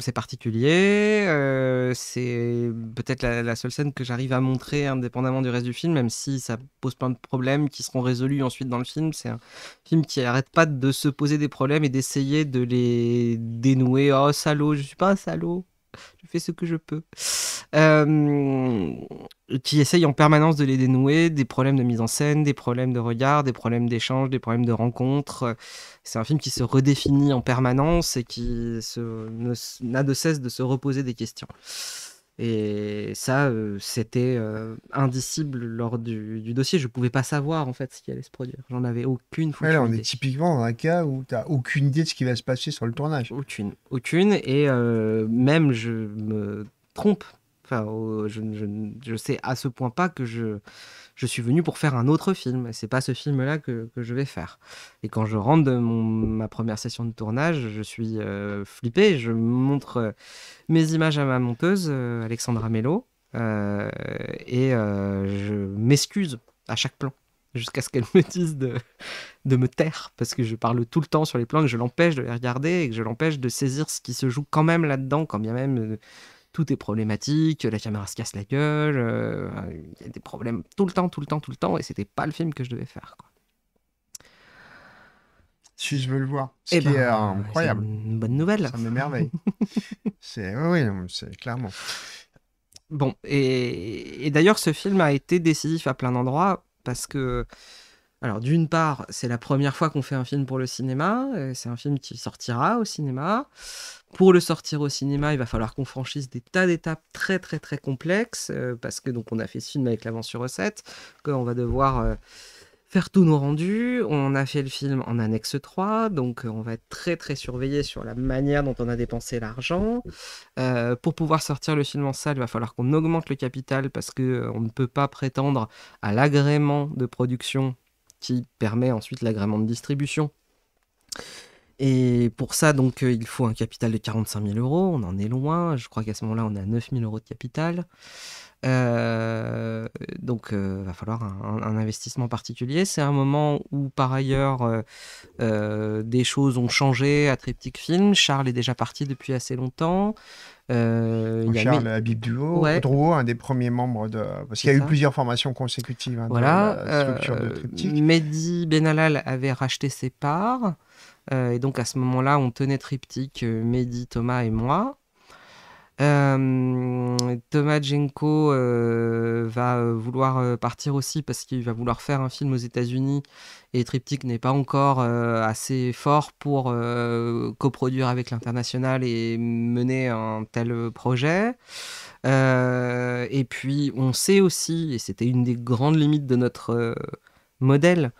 c'est particulier. Euh, c'est peut-être la, seule scène que j'arrive à montrer indépendamment du reste du film, même si ça pose plein de problèmes qui seront résolus ensuite dans le film. C'est un film qui n'arrête pas de se poser des problèmes et d'essayer de les dénouer. Oh salaud, je suis pas un salaud je fais ce que je peux. Euh, qui essaye en permanence de les dénouer, des problèmes de mise en scène, des problèmes de regard, des problèmes d'échange, des problèmes de rencontre. C'est un film qui se redéfinit en permanence et qui n'a de cesse de se reposer des questions. Et ça, euh, c'était euh, indicible lors du, dossier. Je ne pouvais pas savoir en fait ce qui allait se produire. J'en avais aucune foutue on est typiquement dans un cas où tu n'as aucune idée de ce qui va se passer sur le tournage. Aucune. Aucune. Et euh, même, je me trompe. Enfin, je, je, je sais à ce point pas que je je suis venu pour faire un autre film. Et c'est pas ce film-là que, je vais faire. Et quand je rentre de mon, ma première session de tournage, je suis euh, flippé. Je montre euh, mes images à ma monteuse, euh, Alexandra Mello, et je m'excuse à chaque plan jusqu'à ce qu'elle me dise de, de, me taire, parce que je parle tout le temps sur les plans, que je l'empêche de les regarder et que je l'empêche de saisir ce qui se joue quand même là-dedans, quand bien même tout est problématique, la caméra se casse la gueule, euh, il y a des problèmes tout le temps, tout le temps, tout le temps, et c'était pas le film que je devais faire. Si je veux le voir, ce eh qui ben, est euh, incroyable. C'est une bonne nouvelle. Ça m'émerveille. c'est oui, c'est clairement. Bon, et, et d'ailleurs, ce film a été décisif à plein d'endroits parce que alors d'une part, c'est la première fois qu'on fait un film pour le cinéma, euh, c'est un film qui sortira au cinéma. Pour le sortir au cinéma, il va falloir qu'on franchisse des tas d'étapes très très très complexes, euh, parce que donc on a fait ce film avec l'avance sur recette, qu'on va devoir euh, faire tous nos rendus. On a fait le film en annexe 3, donc euh, on va être très très surveillé sur la manière dont on a dépensé l'argent. pour pouvoir sortir le film en salle, il va falloir qu'on augmente le capital, parce que on ne peut pas prétendre à l'agrément de production qui permet ensuite l'agrément de distribution. Et pour ça, donc, euh, il faut un capital de 45 000 euros. On en est loin. Je crois qu'à ce moment-là, on a à 9 000 euros de capital. Euh, donc, il euh, va falloir un, investissement particulier. C'est un moment où, par ailleurs, des choses ont changé à Triptych Film. Charles est déjà parti depuis assez longtemps. Charles Habib un des premiers membres de. Parce qu'il y a eu plusieurs formations consécutives hein, dans la structure de Triptych. Mehdi Benalal avait racheté ses parts. Euh, et donc à ce moment-là, on tenait triptyque, euh, Mehdi, Thomas et moi. Euh, Thomas Jenko va vouloir partir aussi parce qu'il va vouloir faire un film aux États-Unis et Triptych n'est pas encore assez fort pour coproduire avec l'international et mener un tel projet. et puis on sait aussi, et c'était une des grandes limites de notre modèle,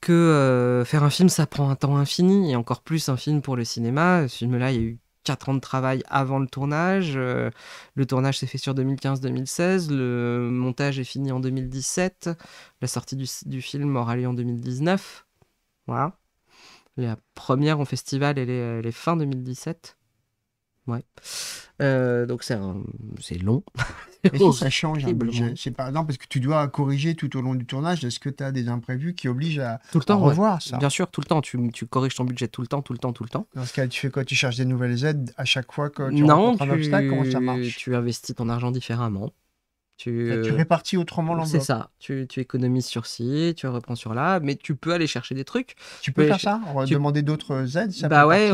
que euh, faire un film, ça prend un temps infini, et encore plus un film pour le cinéma. Ce film-là, il y a eu 4 ans de travail avant le tournage. Euh, le tournage s'est fait sur 2015-2016, le montage est fini en 2017, la sortie du, film aura lieu en 2019. Voilà. La première en festival, elle est fin 2017. Ouais. Euh, donc c'est long. ça change un budget C'est pas non parce que tu dois corriger tout au long du tournage. Est-ce que tu as des imprévus qui obligent à, tout le temps, revoir ça Bien sûr, tout le temps. Tu, tu, corriges ton budget tout le temps, tout le temps, tout le temps. Dans ce cas, tu fais quoi Tu cherches des nouvelles aides à chaque fois que tu non, un obstacle Comment ça marche Tu investis ton argent différemment. Bah, tu, répartis autrement l'endroit C'est ça. Tu, économises sur ci, tu reprends sur là, mais tu peux aller chercher des trucs. Tu peux faire ça On va Demander d'autres aides Bah ouais,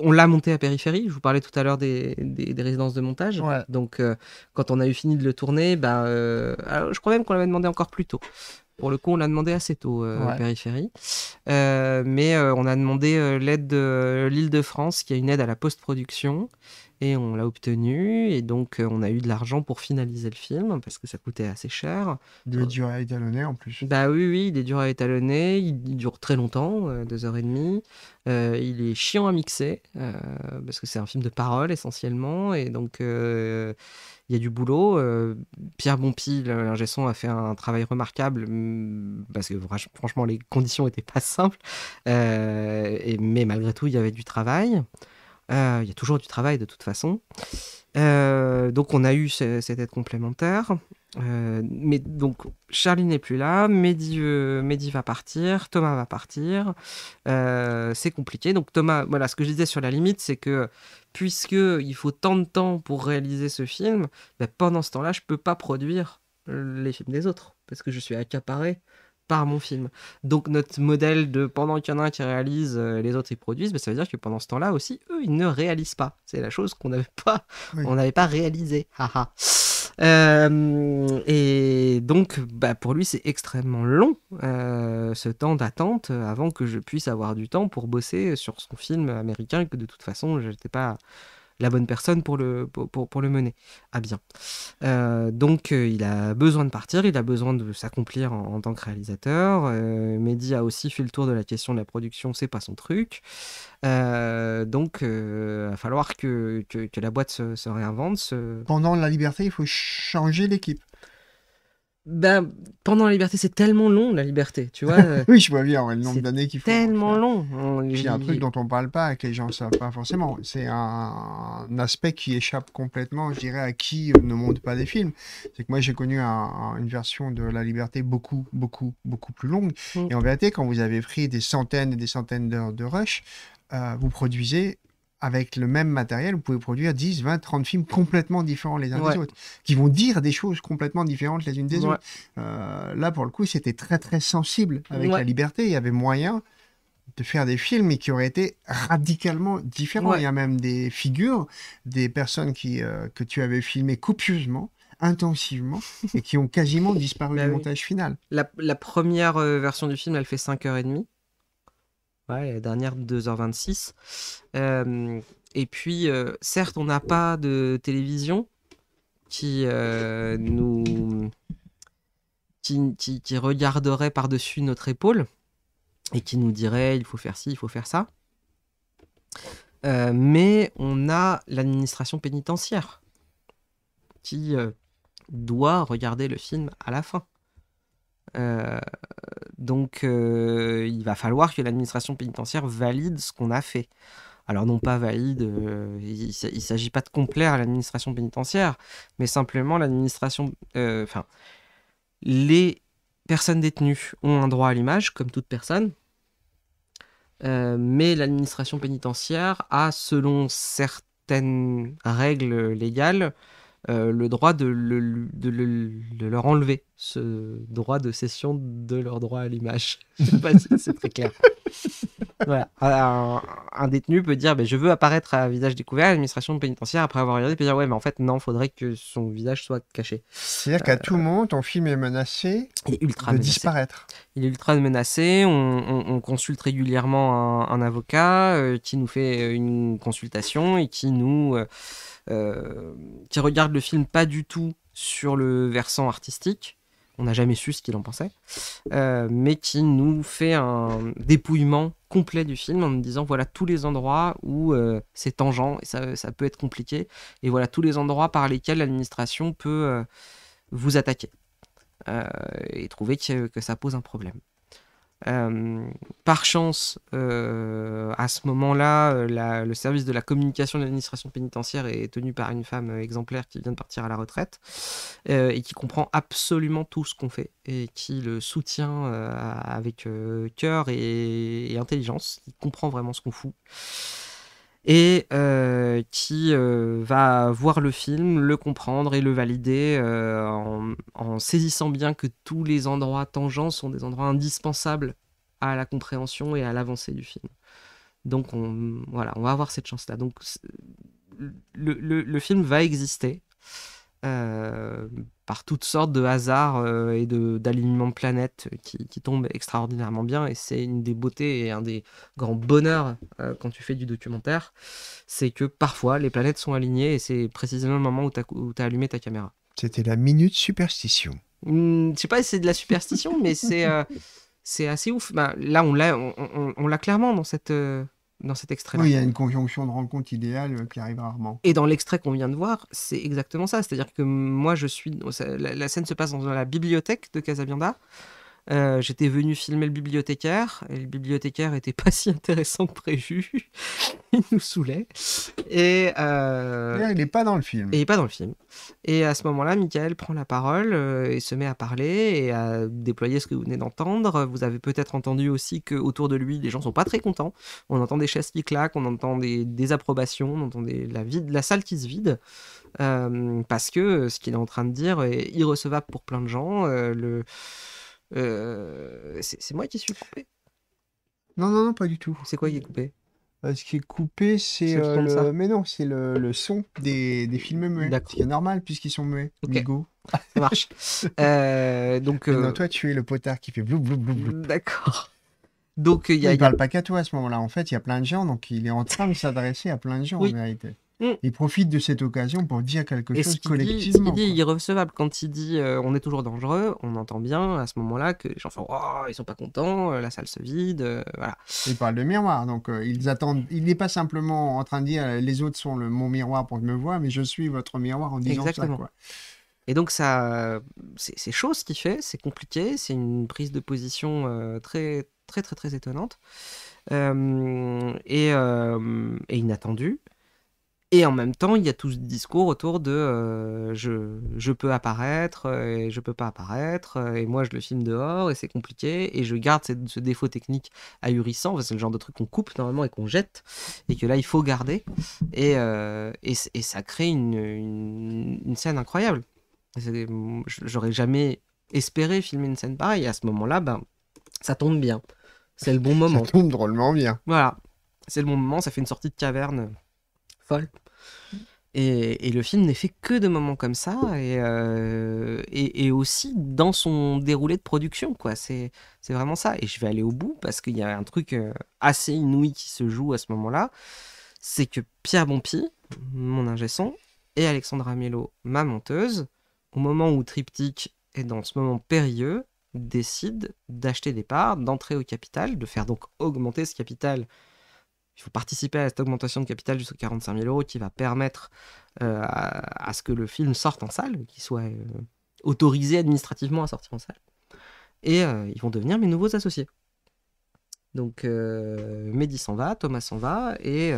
on l'a monté à périphérie. Je vous parlais tout à l'heure des, résidences de montage. Donc, euh, quand on a eu fini de le tourner, bah, euh, je crois même qu'on l'avait demandé encore plus tôt. Pour le coup, on l'a demandé assez tôt euh, à périphérie. mais on a demandé l'aide de l'Île-de-France, qui a une aide à la post-production. Et on l'a obtenu, et donc euh, on a eu de l'argent pour finaliser le film, parce que ça coûtait assez cher. Il est dur à étalonner en plus. Bah oui, oui, il est dur à étalonner, il dure très longtemps, euh, deux heures et demie. Euh, il est chiant à mixer, parce que c'est un film de parole essentiellement, et donc il y a du boulot. Pierre Bonpi, l'ingé a fait un travail remarquable, parce que franchement les conditions n'étaient pas simples, et, mais malgré tout il y avait du travail. Euh, il y a toujours du travail de toute façon. Euh, donc on a eu cette aide complémentaire. Euh, mais donc Charlie n'est plus là, Mehdi, va partir, Thomas va partir, c'est compliqué. Donc Thomas, voilà, ce que je disais sur la limite, c'est que puisque faut tant de temps pour réaliser ce film, ben pendant ce temps-là, je ne peux pas produire les films des autres parce que je suis accaparé par mon film. Donc notre modèle de pendant qu'il y en a un qui réalise, euh, les autres ils produisent, bah, ça veut dire que pendant ce temps-là aussi, eux, ils ne réalisent pas. C'est la chose qu'on n'avait pas, on pas réalisé. Euh, et donc, bah, pour lui, c'est extrêmement long euh, ce temps d'attente avant que je puisse avoir du temps pour bosser sur son film américain que de toute façon, je n'étais pas, la bonne personne pour le, pour, le mener à ah bien. Euh, donc euh, il a besoin de partir, il a besoin de s'accomplir en, tant que réalisateur. Euh, Mehdi a aussi fait le tour de la question de la production, c'est pas son truc. donc il va falloir que, la boîte se, réinvente. Pendant la liberté, il faut changer l'équipe. Ben pendant la liberté, c'est tellement long, la liberté, tu vois. Euh, oui, je vois bien le nombre d'années qu'il faut. tellement long. Hein, il y a un truc dont on parle pas, que les gens ne savent pas forcément. C'est un, aspect qui échappe complètement, je dirais, à qui ne monte pas des films. C'est que moi, j'ai connu une version de la liberté beaucoup, beaucoup, beaucoup plus longue. Mm. Et en vérité, quand vous avez pris des centaines et des centaines d'heures de rush, euh, vous produisez avec le même matériel, vous pouvez produire 10, 20, 30 films complètement différents les uns des autres, qui vont dire des choses complètement différentes les unes des autres. Euh, là, pour le coup, c'était très, très sensible avec la liberté. Il y avait moyen de faire des films qui auraient été radicalement différents. Il y a même des figures, des personnes qui, euh, que tu avais filmées copieusement, intensivement et qui ont quasiment disparu bah du montage final. La, première euh, version du film, elle fait 5h30 la dernière 2h26. et puis, euh, certes, on n'a pas de télévision qui euh, nous. qui regarderait par-dessus notre épaule et qui nous dirait il faut faire ci, il faut faire ça. Euh, mais on a l'administration pénitentiaire qui doit regarder le film à la fin. Euh, donc, euh, il va falloir que l'administration pénitentiaire valide ce qu'on a fait. Alors, non pas valide, euh, il ne s'agit pas de complaire à l'administration pénitentiaire, mais simplement l'administration. Enfin, les personnes détenues ont un droit à l'image, comme toute personne. mais l'administration pénitentiaire a, selon certaines règles légales, euh, le droit de, de, le, leur enlever ce droit de cession de leur droit à l'image. pas c'est très clair. un, détenu peut dire mais ben, Je veux apparaître à visage découvert à l'administration pénitentiaire après avoir regardé, peut dire Ouais, mais en fait, non, faudrait que son visage soit caché. C'est-à-dire qu'à euh, tout moment, ton film est menacé de disparaître. Il est ultra menacé. On, consulte régulièrement un, avocat euh, qui nous fait euh, une consultation et qui nous. qui regarde le film pas du tout sur le versant artistique on n'a jamais su ce qu'il en pensait, euh, mais qui nous fait un dépouillement complet du film en nous disant voilà tous les endroits où euh, c'est tangent et ça, peut être compliqué, et voilà tous les endroits par lesquels l'administration peut euh, vous attaquer et trouver que, ça pose un problème. Euh, par chance, euh, à ce moment-là, euh, le service de la communication de l'administration pénitentiaire est tenu par une femme exemplaire qui vient de partir à la retraite et qui comprend absolument tout ce qu'on fait et qui le soutient avec cœur et, intelligence, qui comprend vraiment ce qu'on fout et euh, qui euh, va voir le film, le comprendre et le valider euh, en, saisissant bien que tous les endroits tangents sont des endroits indispensables à la compréhension et à l'avancée du film. Donc on, voilà, on va avoir cette chance-là. Donc le, film va exister par toutes sortes de hasards euh, et d'alignements de, planètes euh, qui, qui, tombent extraordinairement bien. Et c'est une des beautés et un des grands bonheurs euh, quand tu fais du documentaire, c'est que parfois les planètes sont alignées et c'est précisément le moment où tu as, allumé ta caméra. C'était la minute superstition. Je mmh, je sais pas si c'est de la superstition, mais c'est c'est assez ouf. Bah, là, on l'a on, clairement dans cette, dans cet extrait Oui, il y a une conjonction de rencontres idéale euh, qui arrive rarement. Et dans l'extrait qu'on vient de voir, c'est exactement ça. C'est-à-dire que moi, je suis. La, scène se passe dans la bibliothèque de Casabianda. Euh, j'étais venu filmer le bibliothécaire, et le bibliothécaire était pas si intéressant que prévu. il nous saoulait. Et, euh, il n'est pas dans le film. Et il pas dans le film. Et à ce moment-là, Michael prend la parole euh, et se met à parler et à déployer ce que vous venez d'entendre. Vous avez peut-être entendu aussi que autour de lui, les gens sont pas très contents. On entend des chaises qui claquent, on entend des désapprobations, on entend la, la salle qui se vide. parce que ce qu'il est en train de dire est irrecevable pour plein de gens. le, euh, c'est moi qui suis coupé. Non, non, non, pas du tout. C'est quoi qui est coupé euh, Ce qui est coupé, c'est euh, le... Mais non, c'est le, le, son des, des films muets. Ce normal puisqu'ils sont muets. Ok, Ça marche. donc, non, toi, tu es le potard qui fait blou blou blou blou. D'accord. Donc, il y a, il parle pas qu'à toi à ce moment-là. En fait, il y a plein de gens, donc il est en train de s'adresser à plein de gens en vérité. Il mm. profite de cette occasion pour dire quelque chose Il collectivement. Dit, il qu'il irrecevable quand il dit euh, on est toujours dangereux, on entend bien à ce moment-là que les gens font oh, ils sont pas contents, euh, la salle se vide, euh, voilà. Il parle de miroir, donc ils attendent. Il n'est pas simplement en train de dire les autres sont le mon miroir pour que je me vois, mais je suis votre miroir en disant ça. Quoi. Et donc ça, c'est chaud ce qu'il fait, c'est compliqué, c'est une prise de position très très très très étonnante et, et inattendue. Et en même temps, il y a tout ce discours autour de euh, je, je, peux apparaître euh, et je peux pas apparaître, euh, et moi je le filme dehors et c'est compliqué, et je garde ce défaut technique ahurissant, c'est le genre de truc qu'on coupe normalement et qu'on jette, et que là il faut garder, et, et, ça crée une, scène incroyable. J'aurais jamais espéré filmer une scène pareille, et à ce moment-là, ben, ça tombe bien. C'est le bon moment. Ça tombe drôlement bien. Voilà, c'est le bon moment, ça fait une sortie de caverne et, le film n'est fait que de moments comme ça, et, euh, aussi dans son déroulé de production, quoi. C'est vraiment ça. Et je vais aller au bout parce qu'il y a un truc euh, assez inouï qui se joue à ce moment-là. C'est que Pierre Bompi mon ingé son, et Alexandra Mello, ma monteuse, au moment où Triptyque est dans ce moment périlleux, décide d'acheter des parts, d'entrer au capital, de faire donc augmenter ce capital il faut participer à cette augmentation de capital jusqu'à 45 000 euros qui va permettre euh, à, ce que le film sorte en salle, qu'il soit euh, autorisé administrativement à sortir en salle. Et euh, ils vont devenir mes nouveaux associés. Donc Mehdi s'en va, Thomas s'en va, et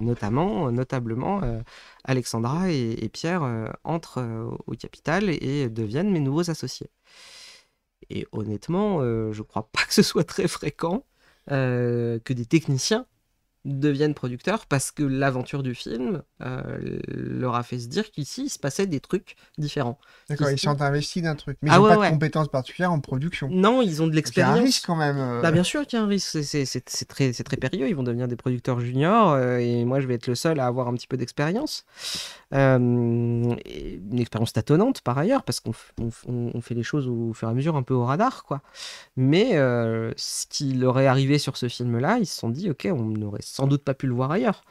notamment, notablement, Alexandra et, Pierre entrent au capital et deviennent mes nouveaux associés. Et honnêtement, je crois pas que ce soit très fréquent. que des techniciens deviennent producteurs parce que l'aventure du film euh, leur a fait se dire qu'ici il se passait des trucs différents. D'accord, ils, sont investis d'un truc, mais ah ils n'ont pas de compétences particulières en production. Non, ils ont de l'expérience. Il y a un risque quand même. Euh. Bah, bien sûr qu'il y a un risque, c'est très, très périlleux. Ils vont devenir des producteurs juniors euh, et moi je vais être le seul à avoir un petit peu d'expérience. Euh, une expérience tâtonnante par ailleurs, parce qu'on fait les choses au, fur et à mesure un peu au radar. quoi. Mais euh, ce qui leur est arrivé sur ce film-là, ils se sont dit, ok, on n'aurait sans doute pas pu le voir ailleurs.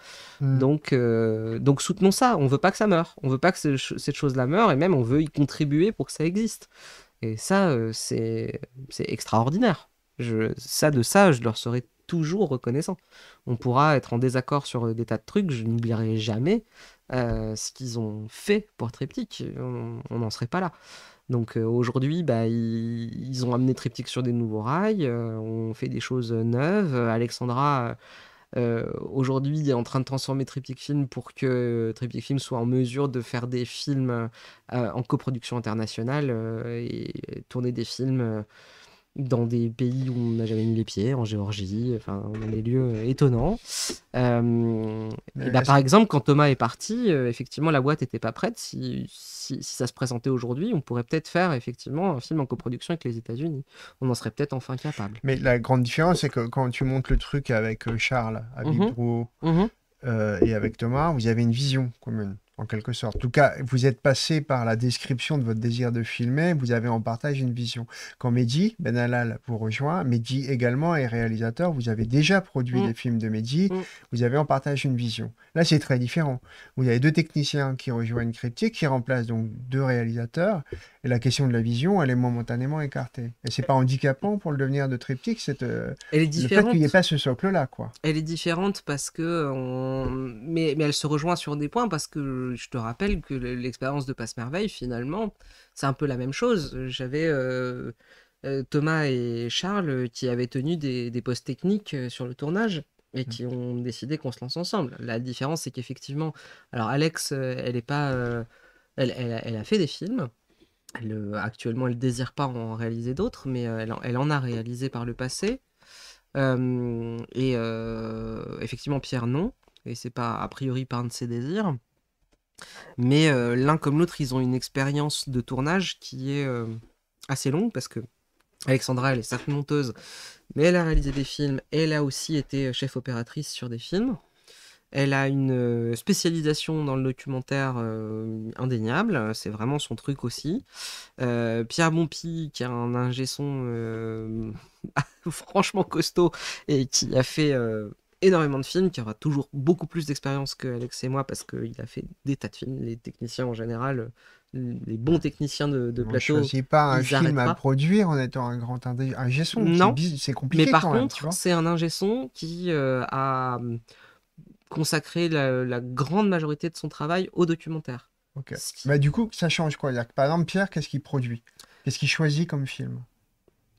Hmm. Donc, euh, donc soutenons ça, on veut pas que ça meure, on veut pas que cette chose-là meure, et même on veut y contribuer pour que ça existe. Et ça, c'est extraordinaire. Je, ça, de ça, je leur serai toujours reconnaissant. On pourra être en désaccord sur des tas de trucs, je n'oublierai jamais, euh, ce qu'ils ont fait pour Triptych, on n'en serait pas là. Donc euh, aujourd'hui, bah, ils, ont amené Triptych sur des nouveaux rails, euh, on fait des choses neuves. Alexandra, aujourd'hui, est en train de transformer Triptych Film pour que Triptych Film soit en mesure de faire des films en coproduction internationale et tourner des films dans des pays où on n'a jamais mis les pieds, en Géorgie, enfin, a des lieux euh, étonnants. Euh, bah, par exemple, quand Thomas est parti, euh, effectivement, la boîte n'était pas prête. Si, ça se présentait aujourd'hui, on pourrait peut-être faire effectivement un film en coproduction avec les États-Unis. On en serait peut-être enfin capable. Mais la grande différence, c'est que quand tu montes le truc avec Charles, avec mm mhm. et avec Thomas, vous avez une vision commune en quelque sorte. En tout cas, vous êtes passé par la description de votre désir de filmer, vous avez en partage une vision. Quand Mehdi Benalal vous rejoint, Mehdi également est réalisateur, vous avez déjà produit mm. des films de Mehdi, mm. vous avez en partage une vision. Là, c'est très différent. Vous avez deux techniciens qui rejoignent Cryptique, qui remplacent donc deux réalisateurs, et la question de la vision, elle est momentanément écartée. Et c'est pas handicapant pour le devenir de Cryptic, c'est euh, le fait qu'il n'y ait pas ce socle-là, quoi. Elle est différente parce que on... mais, mais elle se rejoint sur des points parce que je, te rappelle que l'expérience de Passe-Merveille, finalement, c'est un peu la même chose. J'avais euh, euh, Thomas et Charles euh, qui avaient tenu des, postes techniques sur le tournage et mmh. qui ont décidé qu'on se lance ensemble. La différence, c'est qu'effectivement, alors Alex, elle est pas, elle, a fait des films. actuellement, elle désire pas en réaliser d'autres, mais elle, en a réalisé par le passé. et effectivement, Pierre non, et c'est pas a priori par un de ses désirs. Mais euh, l'un comme l'autre, ils ont une expérience de tournage qui est euh, assez longue parce que Alexandra, elle est certes monteuse, mais elle a réalisé des films. Elle a aussi été chef opératrice sur des films. Elle a une euh, spécialisation dans le documentaire indéniable, c'est vraiment son truc aussi. Pierre Bompi, qui a un ingé son franchement costaud et qui a fait énormément de films, qui aura toujours beaucoup plus d'expérience que Alex et moi parce qu'il a fait des tas de films. Les techniciens en général, euh, les bons techniciens de, de plateau. On pas un film à produire en étant un grand ingéson. ingé son. Non, c'est compliqué. Mais par contre, c'est un ingé qui euh, a hum, consacré la, grande majorité de son travail au documentaire. Ok. Bah, du coup, ça change quoi Par exemple, Pierre, qu'est-ce qu'il produit Qu'est-ce qu'il choisit comme film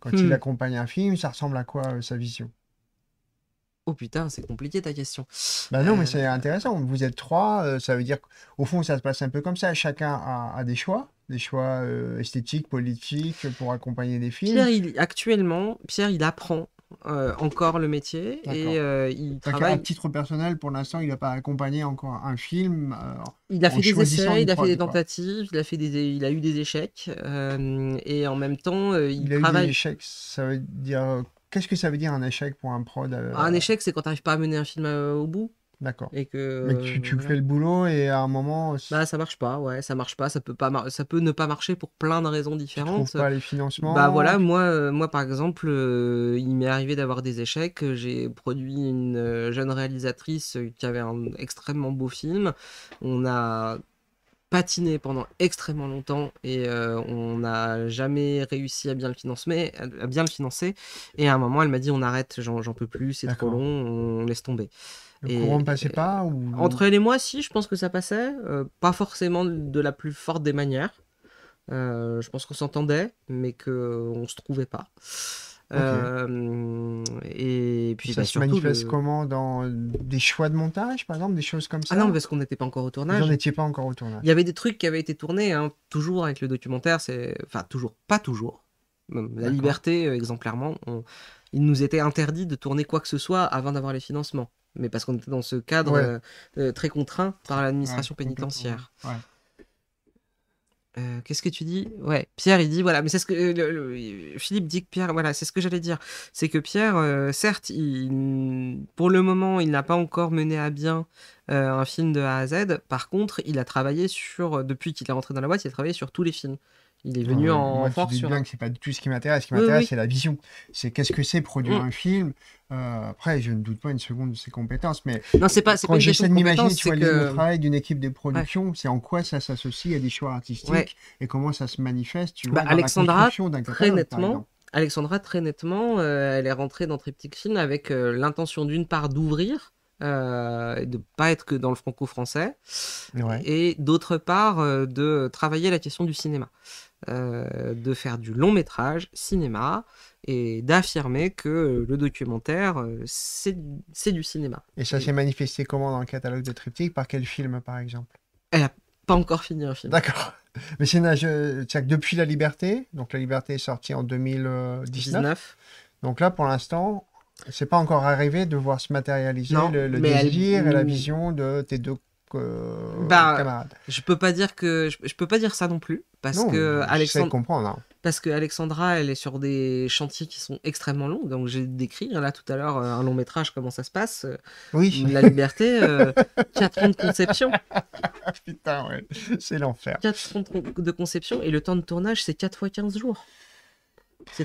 Quand il hmm. accompagne un film, ça ressemble à quoi euh, sa vision Oh putain, c'est compliqué ta question. Bah non, mais euh, c'est intéressant. Vous êtes trois, euh, ça veut dire qu'au fond, ça se passe un peu comme ça. Chacun a, des choix, des choix euh, esthétiques, politiques, pour accompagner des films. actuellement, Pierre, il apprend encore le métier et il travaille. À titre personnel, pour l'instant, il n'a pas accompagné encore un film. il a fait des essais, il a fait des tentatives, il a fait il a eu des échecs et en même temps, il, il a Eu des échecs, ça veut dire Qu'est-ce que ça veut dire un échec pour un prod euh, ah, Un échec, c'est quand tu n'arrives pas à mener un film euh, au bout. D'accord. Et que. tu, fais le boulot et à un moment. Bah ça marche pas, ouais, ça marche pas, ça peut pas, ça peut ne pas marcher pour plein de raisons différentes. Tu pas les financements. Bah voilà, moi, euh, moi par exemple, il m'est arrivé d'avoir des échecs. J'ai produit une jeune réalisatrice qui avait un extrêmement beau film. On a patiné pendant extrêmement longtemps et euh, on n'a jamais réussi à bien le financer. À bien le financer. Et à un moment, elle m'a dit on arrête, j'en peux plus, c'est trop long, on laisse tomber. Le courant ne passait pas Entre elle et moi, si, je pense que ça passait. Euh, pas forcément de la plus forte des manières. Euh, je pense qu'on s'entendait, mais que on se trouvait pas. Euh, et puis ça bah, se manifeste comment dans des choix de montage par exemple des choses comme ça ah non parce qu'on n'était pas encore au tournage pas encore au tournage il y avait des trucs qui avaient été tournés hein, toujours avec le documentaire c'est enfin toujours pas toujours la liberté euh, exemplairement on... il nous était interdit de tourner quoi que ce soit avant d'avoir les financements mais parce qu'on était dans ce cadre euh, très contraint par l'administration pénitentiaire. Euh, qu'est-ce que tu dis Ouais, Pierre, il dit voilà, mais c'est ce que euh, Philippe dit que Pierre, voilà, c'est ce que j'allais dire, c'est que Pierre, euh, certes, pour le moment, il n'a pas encore mené à bien un film de A à Z. Par contre, il a travaillé sur depuis qu'il est rentré dans la boîte, il a travaillé sur tous les films. Il est venu en force. Sur... bien que c'est pas du tout ce qui m'intéresse. Ce qui m'intéresse, c'est la vision. C'est qu'est-ce que c'est produire mm. un film. Euh, après, je ne doute pas une seconde de ses compétences, mais non, c'est pas, quand j'essaie de m'imaginer, tu vois, le travail d'une équipe de production, c'est en quoi ça s'associe à des choix artistiques et comment ça se manifeste. Tu bah, Alexandra, très nettement. Alexandra, très nettement, elle est rentrée dans Triptych Film avec euh, l'intention d'une part d'ouvrir euh, de pas être que dans le franco-français, et d'autre part euh, de travailler la question du cinéma. Euh, de faire du long métrage cinéma et d'affirmer que le documentaire, euh, c'est du cinéma. Et ça s'est manifesté comment dans le catalogue de Triptyque Par quel film, par exemple Elle a pas encore fini un film. D'accord. Mais c'est depuis La Liberté, donc La Liberté est sortie en 2019. Donc là, pour l'instant, c'est pas encore arrivé de voir se matérialiser le, désir et la vision de tes deux euh, bah, je peux pas dire que je, peux pas dire ça non plus hein. parce que Alexandra, elle est sur des chantiers qui sont extrêmement longs. Donc j'ai décrit hein, là tout à l'heure euh, un long métrage comment ça se passe. Euh, oui. La liberté, 4 ans de conception. Putain, ouais, c'est l'enfer. 4 ans de conception et le temps de tournage c'est 4 fois 15 jours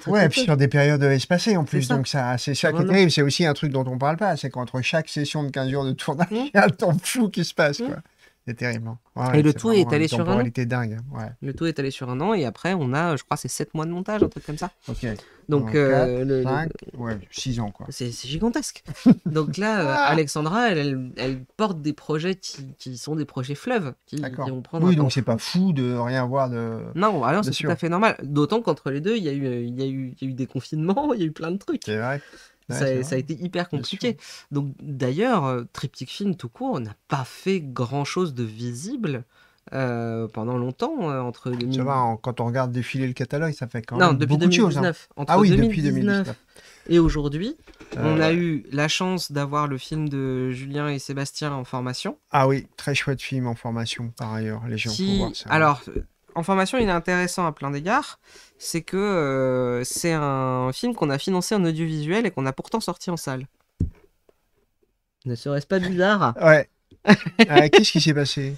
ouais, puis sur des périodes euh, espacées en plus. Donc ça, c'est ça qui est terrible. C'est aussi un truc dont on parle pas. C'est qu'entre chaque session de 15 jours de tournage, mmh. il y a le temps fou qui se passe. Mmh. Quoi. C'est terrible. Hein. et le tour est allé sur un an. dingue. Ouais. Le tout est allé sur un an et après on a, je crois, c'est 7 mois de montage, un truc comme ça. Donc, euh, ouais, 6 ans quoi. C'est gigantesque. Donc là, euh, ah Alexandra, elle, elle, porte des projets qui, qui sont des projets fleuves. Qui, oui, donc c'est pas fou de rien voir de. Non, ah c'est tout à fait normal. D'autant qu'entre les deux, il y, eu, il, y eu, il y a eu des confinements, il y a eu plein de trucs. C'est vrai. Ça, a été hyper compliqué. Donc d'ailleurs, euh, Triptych Film tout court n'a pas fait grand-chose de visible. Euh, pendant longtemps, euh, entre Ça ah, quand on regarde défiler le catalogue, ça fait quand même depuis beaucoup de choses. Hein. ah oui, depuis 2019. Et aujourd'hui, on a eu la chance d'avoir le film de Julien et Sébastien en formation. Ah oui, très chouette film en formation, par ailleurs, les gens qui... voir ça. Alors, en formation, il est intéressant à plein d'égards. C'est que euh, c'est un film qu'on a financé en audiovisuel et qu'on a pourtant sorti en salle. Ne serait-ce pas bizarre Ouais. Euh, qu'est-ce qui s'est passé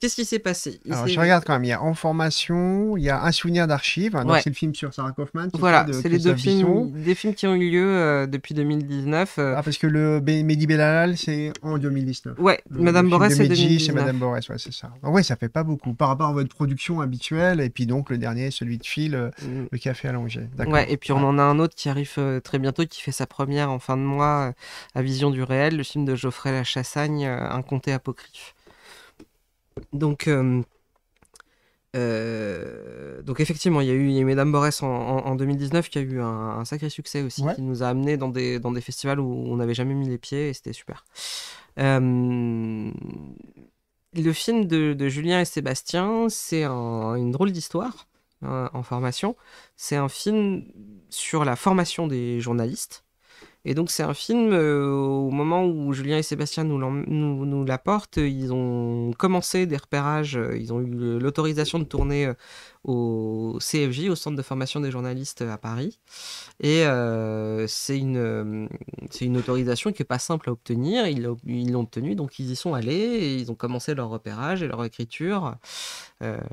Qu'est-ce qui s'est passé Alors, Je regarde quand même, il y a En formation, il y a Un souvenir d'archives, c'est le film sur Sarah Kaufman. Voilà, c'est les deux films, des films qui ont eu lieu euh, depuis 2019. Euh. Ah, parce que le Mehdi Belalal, c'est en 2019. Ouais, Madame Borès, c'est 2019. c'est Madame Borès, ouais, c'est ça. ouais, ça fait pas beaucoup par rapport à votre production habituelle, et puis donc le dernier, celui de Phil, euh, mm. Le Café allongé. Ouais, et puis on en a un autre qui arrive très bientôt, qui fait sa première en fin de mois à Vision du réel, le film de Geoffrey Lachassagne, Un comté apocryphe. Donc, euh, euh, donc effectivement, il y a eu, il y a Mesdames en, 2019 qui a eu un, sacré succès aussi, qui nous a amené dans des, dans des festivals où on n'avait jamais mis les pieds et c'était super. Euh, le film de, Julien et Sébastien, c'est une drôle d'histoire hein, en formation. C'est un film sur la formation des journalistes. Et donc c'est un film, euh, au moment où Julien et Sébastien nous, nous, l'apportent, ils ont commencé des repérages, euh, ils ont eu l'autorisation de tourner euh, au CFJ, au Centre de formation des journalistes à Paris. Et c'est une, une autorisation qui n'est pas simple à obtenir, ils l'ont obtenue, donc ils y sont allés, et ils ont commencé leur repérage et leur écriture,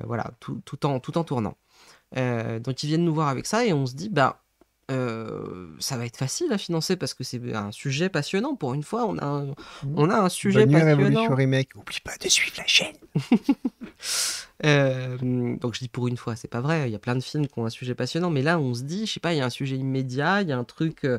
voilà, tout, en, tout en tournant. donc ils viennent nous voir avec ça et on se dit, bah euh, ça va être facile à financer parce que c'est un sujet passionnant. Pour une fois, on a un, mmh. on a un sujet Bonne passionnant. Révolution Remake, oublie pas de suivre la chaîne. Euh, donc je dis pour une fois, c'est pas vrai. Il y a plein de films qui ont un sujet passionnant, mais là on se dit, je sais pas, il y a un sujet immédiat, il y a un truc euh,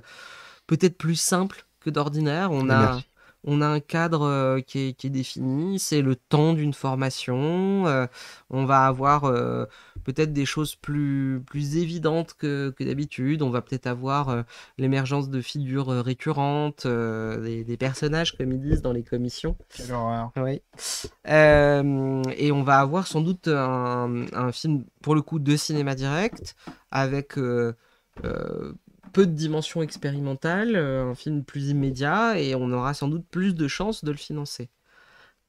peut-être plus simple que d'ordinaire. On a, on a un cadre euh, qui est, défini, c'est le temps d'une formation, euh, on va avoir euh, peut-être des choses plus, plus évidentes que, d'habitude, on va peut-être avoir l'émergence de figures récurrentes, des, personnages comme ils disent dans les commissions. Quelle Oui. et on va avoir sans doute un, film, pour le coup, de cinéma direct, avec peu de dimension expérimentale, euh, un film plus immédiat, et on aura sans doute plus de chances de le financer.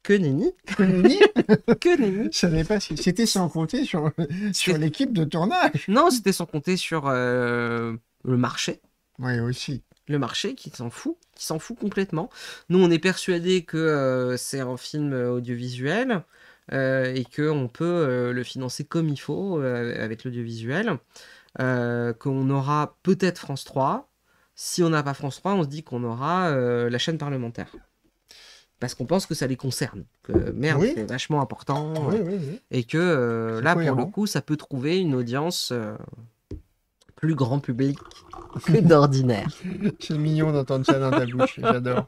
Que nenni Que nenni Que nenni Ça n'est pas C'était sans compter sur, sur l'équipe de tournage Non, c'était sans compter sur euh, le marché. Oui, aussi. Le marché qui s'en fout, qui s'en fout complètement. Nous, on est persuadé que euh, c'est un film audiovisuel et et on peut le financer comme il faut avec l'audiovisuel. Euh, qu'on aura peut-être France 3. Si on n'a pas France 3, on se dit qu'on aura euh, la chaîne parlementaire parce qu'on pense que ça les concerne, que merde, c'est vachement important, euh, et que là, pour le coup, ça peut trouver une audience plus grand public que d'ordinaire. c'est mignon d'entendre ça dans ta bouche, j'adore.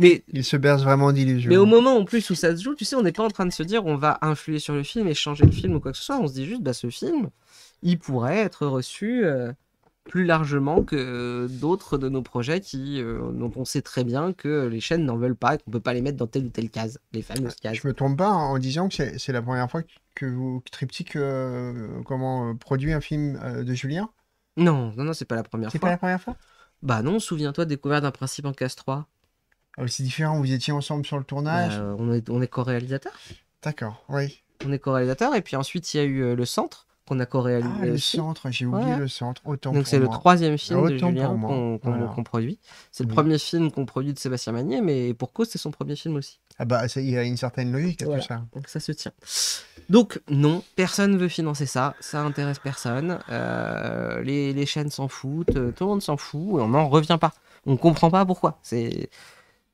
Mais il se berce vraiment d'illusions. Mais au moment en plus où ça se joue, tu sais, on n'est pas en train de se dire on va influer sur le film et changer le film ou quoi que ce soit, on se dit juste, bah ce film, il pourrait être reçu euh, plus largement que euh, d'autres de nos projets qui, donc euh, dont on sait très bien que les chaînes n'en veulent pas, qu'on ne peut pas les mettre dans telle ou telle case, les fameuses ah, cases. Je me trompe pas hein, en disant que c'est la première fois que vous que comment, produit un film de Julien Non, non, non, c'est pas la première fois. C'est pas la première fois Bah non, souviens-toi, découvert d'un principe en case 3. Ah, c'est différent, vous étiez ensemble sur le tournage bah, On est, on est co-réalisateur. D'accord, oui. On est co-réalisateur, et puis ensuite il y a eu le centre qu'on a coréalisé. Ah, le centre, j'ai oublié le centre. Autant Donc c'est le troisième film de Julien qu'on produit. C'est le premier film qu'on produit de Sébastien Magnier, mais pour cause, c'est son premier film aussi. Ah bah, il y a une certaine logique à tout ça. Donc ça se tient. Donc non, personne veut financer ça, ça intéresse personne. Euh, les, chaînes s'en foutent, euh, tout le monde s'en fout, et on n'en revient pas. On ne comprend pas pourquoi. C'est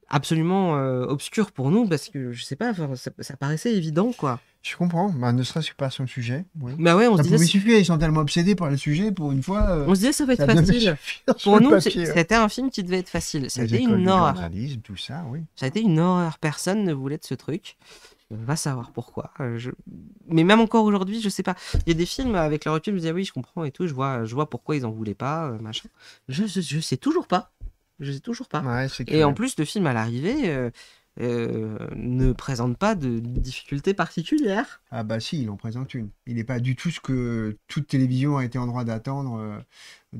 absolument euh, obscur pour nous parce que je sais pas, ça, ça paraissait évident quoi. Je comprends, bah, ne serait-ce que pas son sujet. Bah ouais, on ça se disait. ils sont tellement obsédés par le sujet, pour une fois. Euh, on se disait, ça va être facile. Pour nous, c'était un film qui devait être facile. Ça a été une horreur. tout ça, Ça a été une horreur. Personne ne voulait de ce truc. On euh, va savoir pourquoi. Euh, je... Mais même encore aujourd'hui, je sais pas. Il y a des films avec la recul, je me disais, oui, je comprends et tout, je vois, je vois pourquoi ils en voulaient pas, machin. Je, je, sais toujours pas. Je sais toujours pas. et en plus, le film à l'arrivée. Euh, ne présente pas de difficultés particulières. Ah bah si, il en présente une. Il n'est pas du tout ce que toute télévision a été en droit d'attendre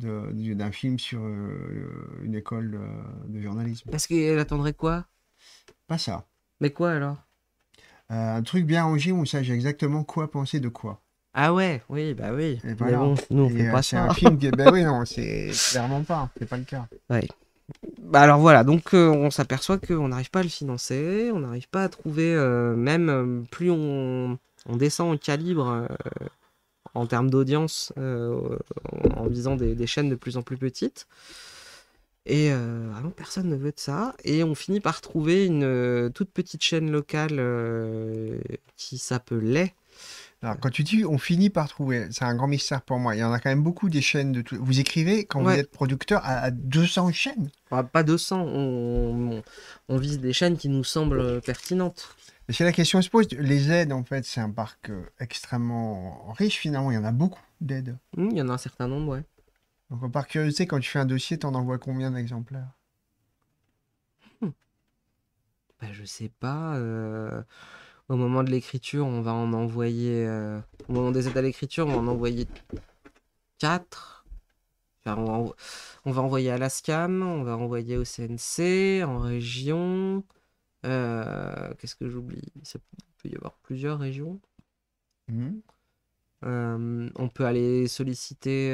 euh, d'un film sur euh, une école de journalisme. Parce qu'elle attendrait quoi Pas ça. Mais quoi alors Un truc bien rangé où on sache exactement quoi penser de quoi. Ah ouais, oui, bah oui. Mais bon, nous on fait pas ça. C'est un film qui, bah oui, non, c'est clairement pas, c'est pas le cas. Ouais. Bah, alors voilà, donc euh, on s'aperçoit qu'on n'arrive pas à le financer, on n'arrive pas à trouver, euh, même euh, plus on, descend en calibre en termes d'audience en visant des, des, chaînes de plus en plus petites. Et vraiment personne ne veut de ça. Et on finit par trouver une toute petite chaîne locale qui s'appelait alors, quand tu dis on finit par trouver, c'est un grand mystère pour moi. Il y en a quand même beaucoup des chaînes de tout... Vous écrivez, quand vous êtes producteur, à 200 chaînes ah, Pas 200, on... vise des chaînes qui nous semblent euh, pertinentes. C'est la question se pose, les aides, en fait, c'est un parc euh, extrêmement riche finalement. Il y en a beaucoup d'aides. Mmh, il y en a un certain nombre, ouais. Donc, euh, par curiosité, quand tu fais un dossier, tu en envoies combien d'exemplaires Je hmm. ben, Je sais pas. Au moment de l'écriture, on va en envoyer. Euh, au moment des aides à l'écriture, on va en envoyer 4. on, va envoyer à la SCAM, on va envoyer au CNC, en région. Euh, qu'est-ce que j'oublie Il peut y avoir plusieurs régions. Mmh. Euh, on peut aller solliciter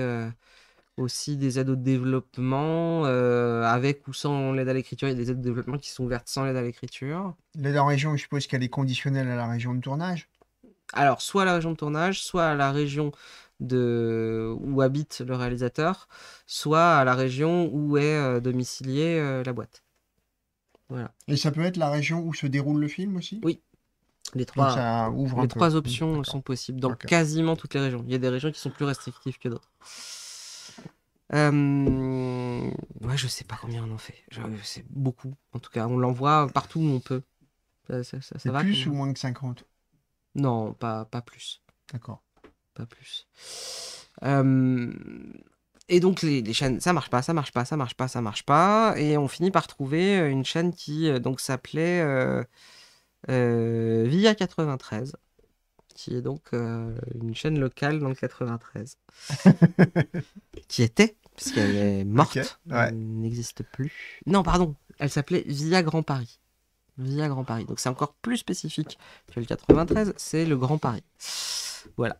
aussi des aides au développement, euh, avec ou sans l'aide à l'écriture. Il y a des aides au développement qui sont ouvertes sans l'aide à l'écriture. L'aide en région, je suppose qu'elle est conditionnelle à la région de tournage Alors, soit à la région de tournage, soit à la région de... où habite le réalisateur, soit à la région où est euh, domiciliée euh, la boîte. Voilà. Et ça peut être la région où se déroule le film aussi Oui. Les trois, les trois options sont possibles dans quasiment toutes les régions. Il y a des régions qui sont plus restrictives que d'autres. Euh... Ouais, je sais pas combien on en fait. C'est beaucoup. En tout cas, on l'envoie partout où on peut. Ça, va, plus ou moins que 50 Non, pas, pas plus. D'accord. Pas plus. Euh... Et donc les, les, chaînes, ça marche pas, ça marche pas, ça marche pas, ça marche pas. Et on finit par trouver euh, une chaîne qui euh, donc s'appelait euh, euh Via 93, qui est donc une chaîne locale dans le 93, qui était qu'elle est morte, elle n'existe plus. Non, pardon, elle s'appelait Via Grand Paris. Via Grand Paris. Donc c'est encore plus spécifique que le 93, c'est le Grand Paris. Voilà.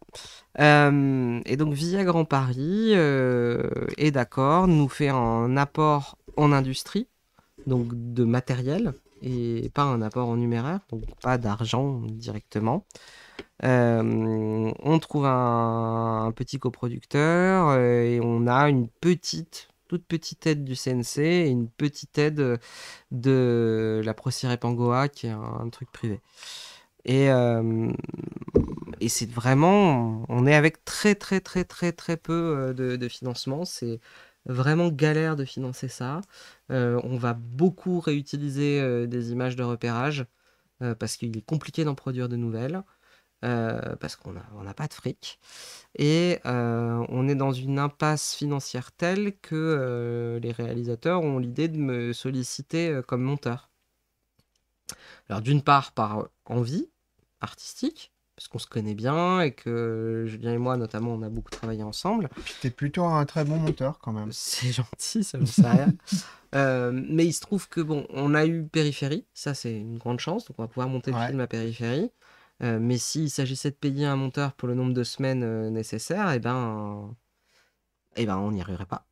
Euh, et donc Via Grand Paris euh, est d'accord, nous fait un apport en industrie, donc de matériel, et pas un apport en numéraire, donc pas d'argent directement. Euh, on trouve un, petit coproducteur euh, et on a une petite, toute petite aide du CNC et une petite aide de la Prociré Pangoa, qui est un, truc privé. Euh, et, c'est vraiment, on est avec très très très très très peu de financement. C'est vraiment galère de financer ça. on va beaucoup réutiliser des images de repérage parce qu'il est compliqué d'en produire de nouvelles. Euh, parce qu'on n'a a pas de fric. Et euh, on est dans une impasse financière telle que euh, les réalisateurs ont l'idée de me solliciter comme monteur. Alors d'une part par envie artistique, parce qu'on se connaît bien et que Julien et moi notamment on a beaucoup travaillé ensemble. Tu es plutôt un très bon monteur quand même. C'est gentil, ça me sert mais il se trouve que bon, on a eu Périphérie, ça c'est une grande chance, donc on va pouvoir monter le film à Périphérie. Euh, mais s'il s'agissait de payer un monteur pour le nombre de semaines euh, nécessaires, eh ben, eh ben, on n'y arriverait pas.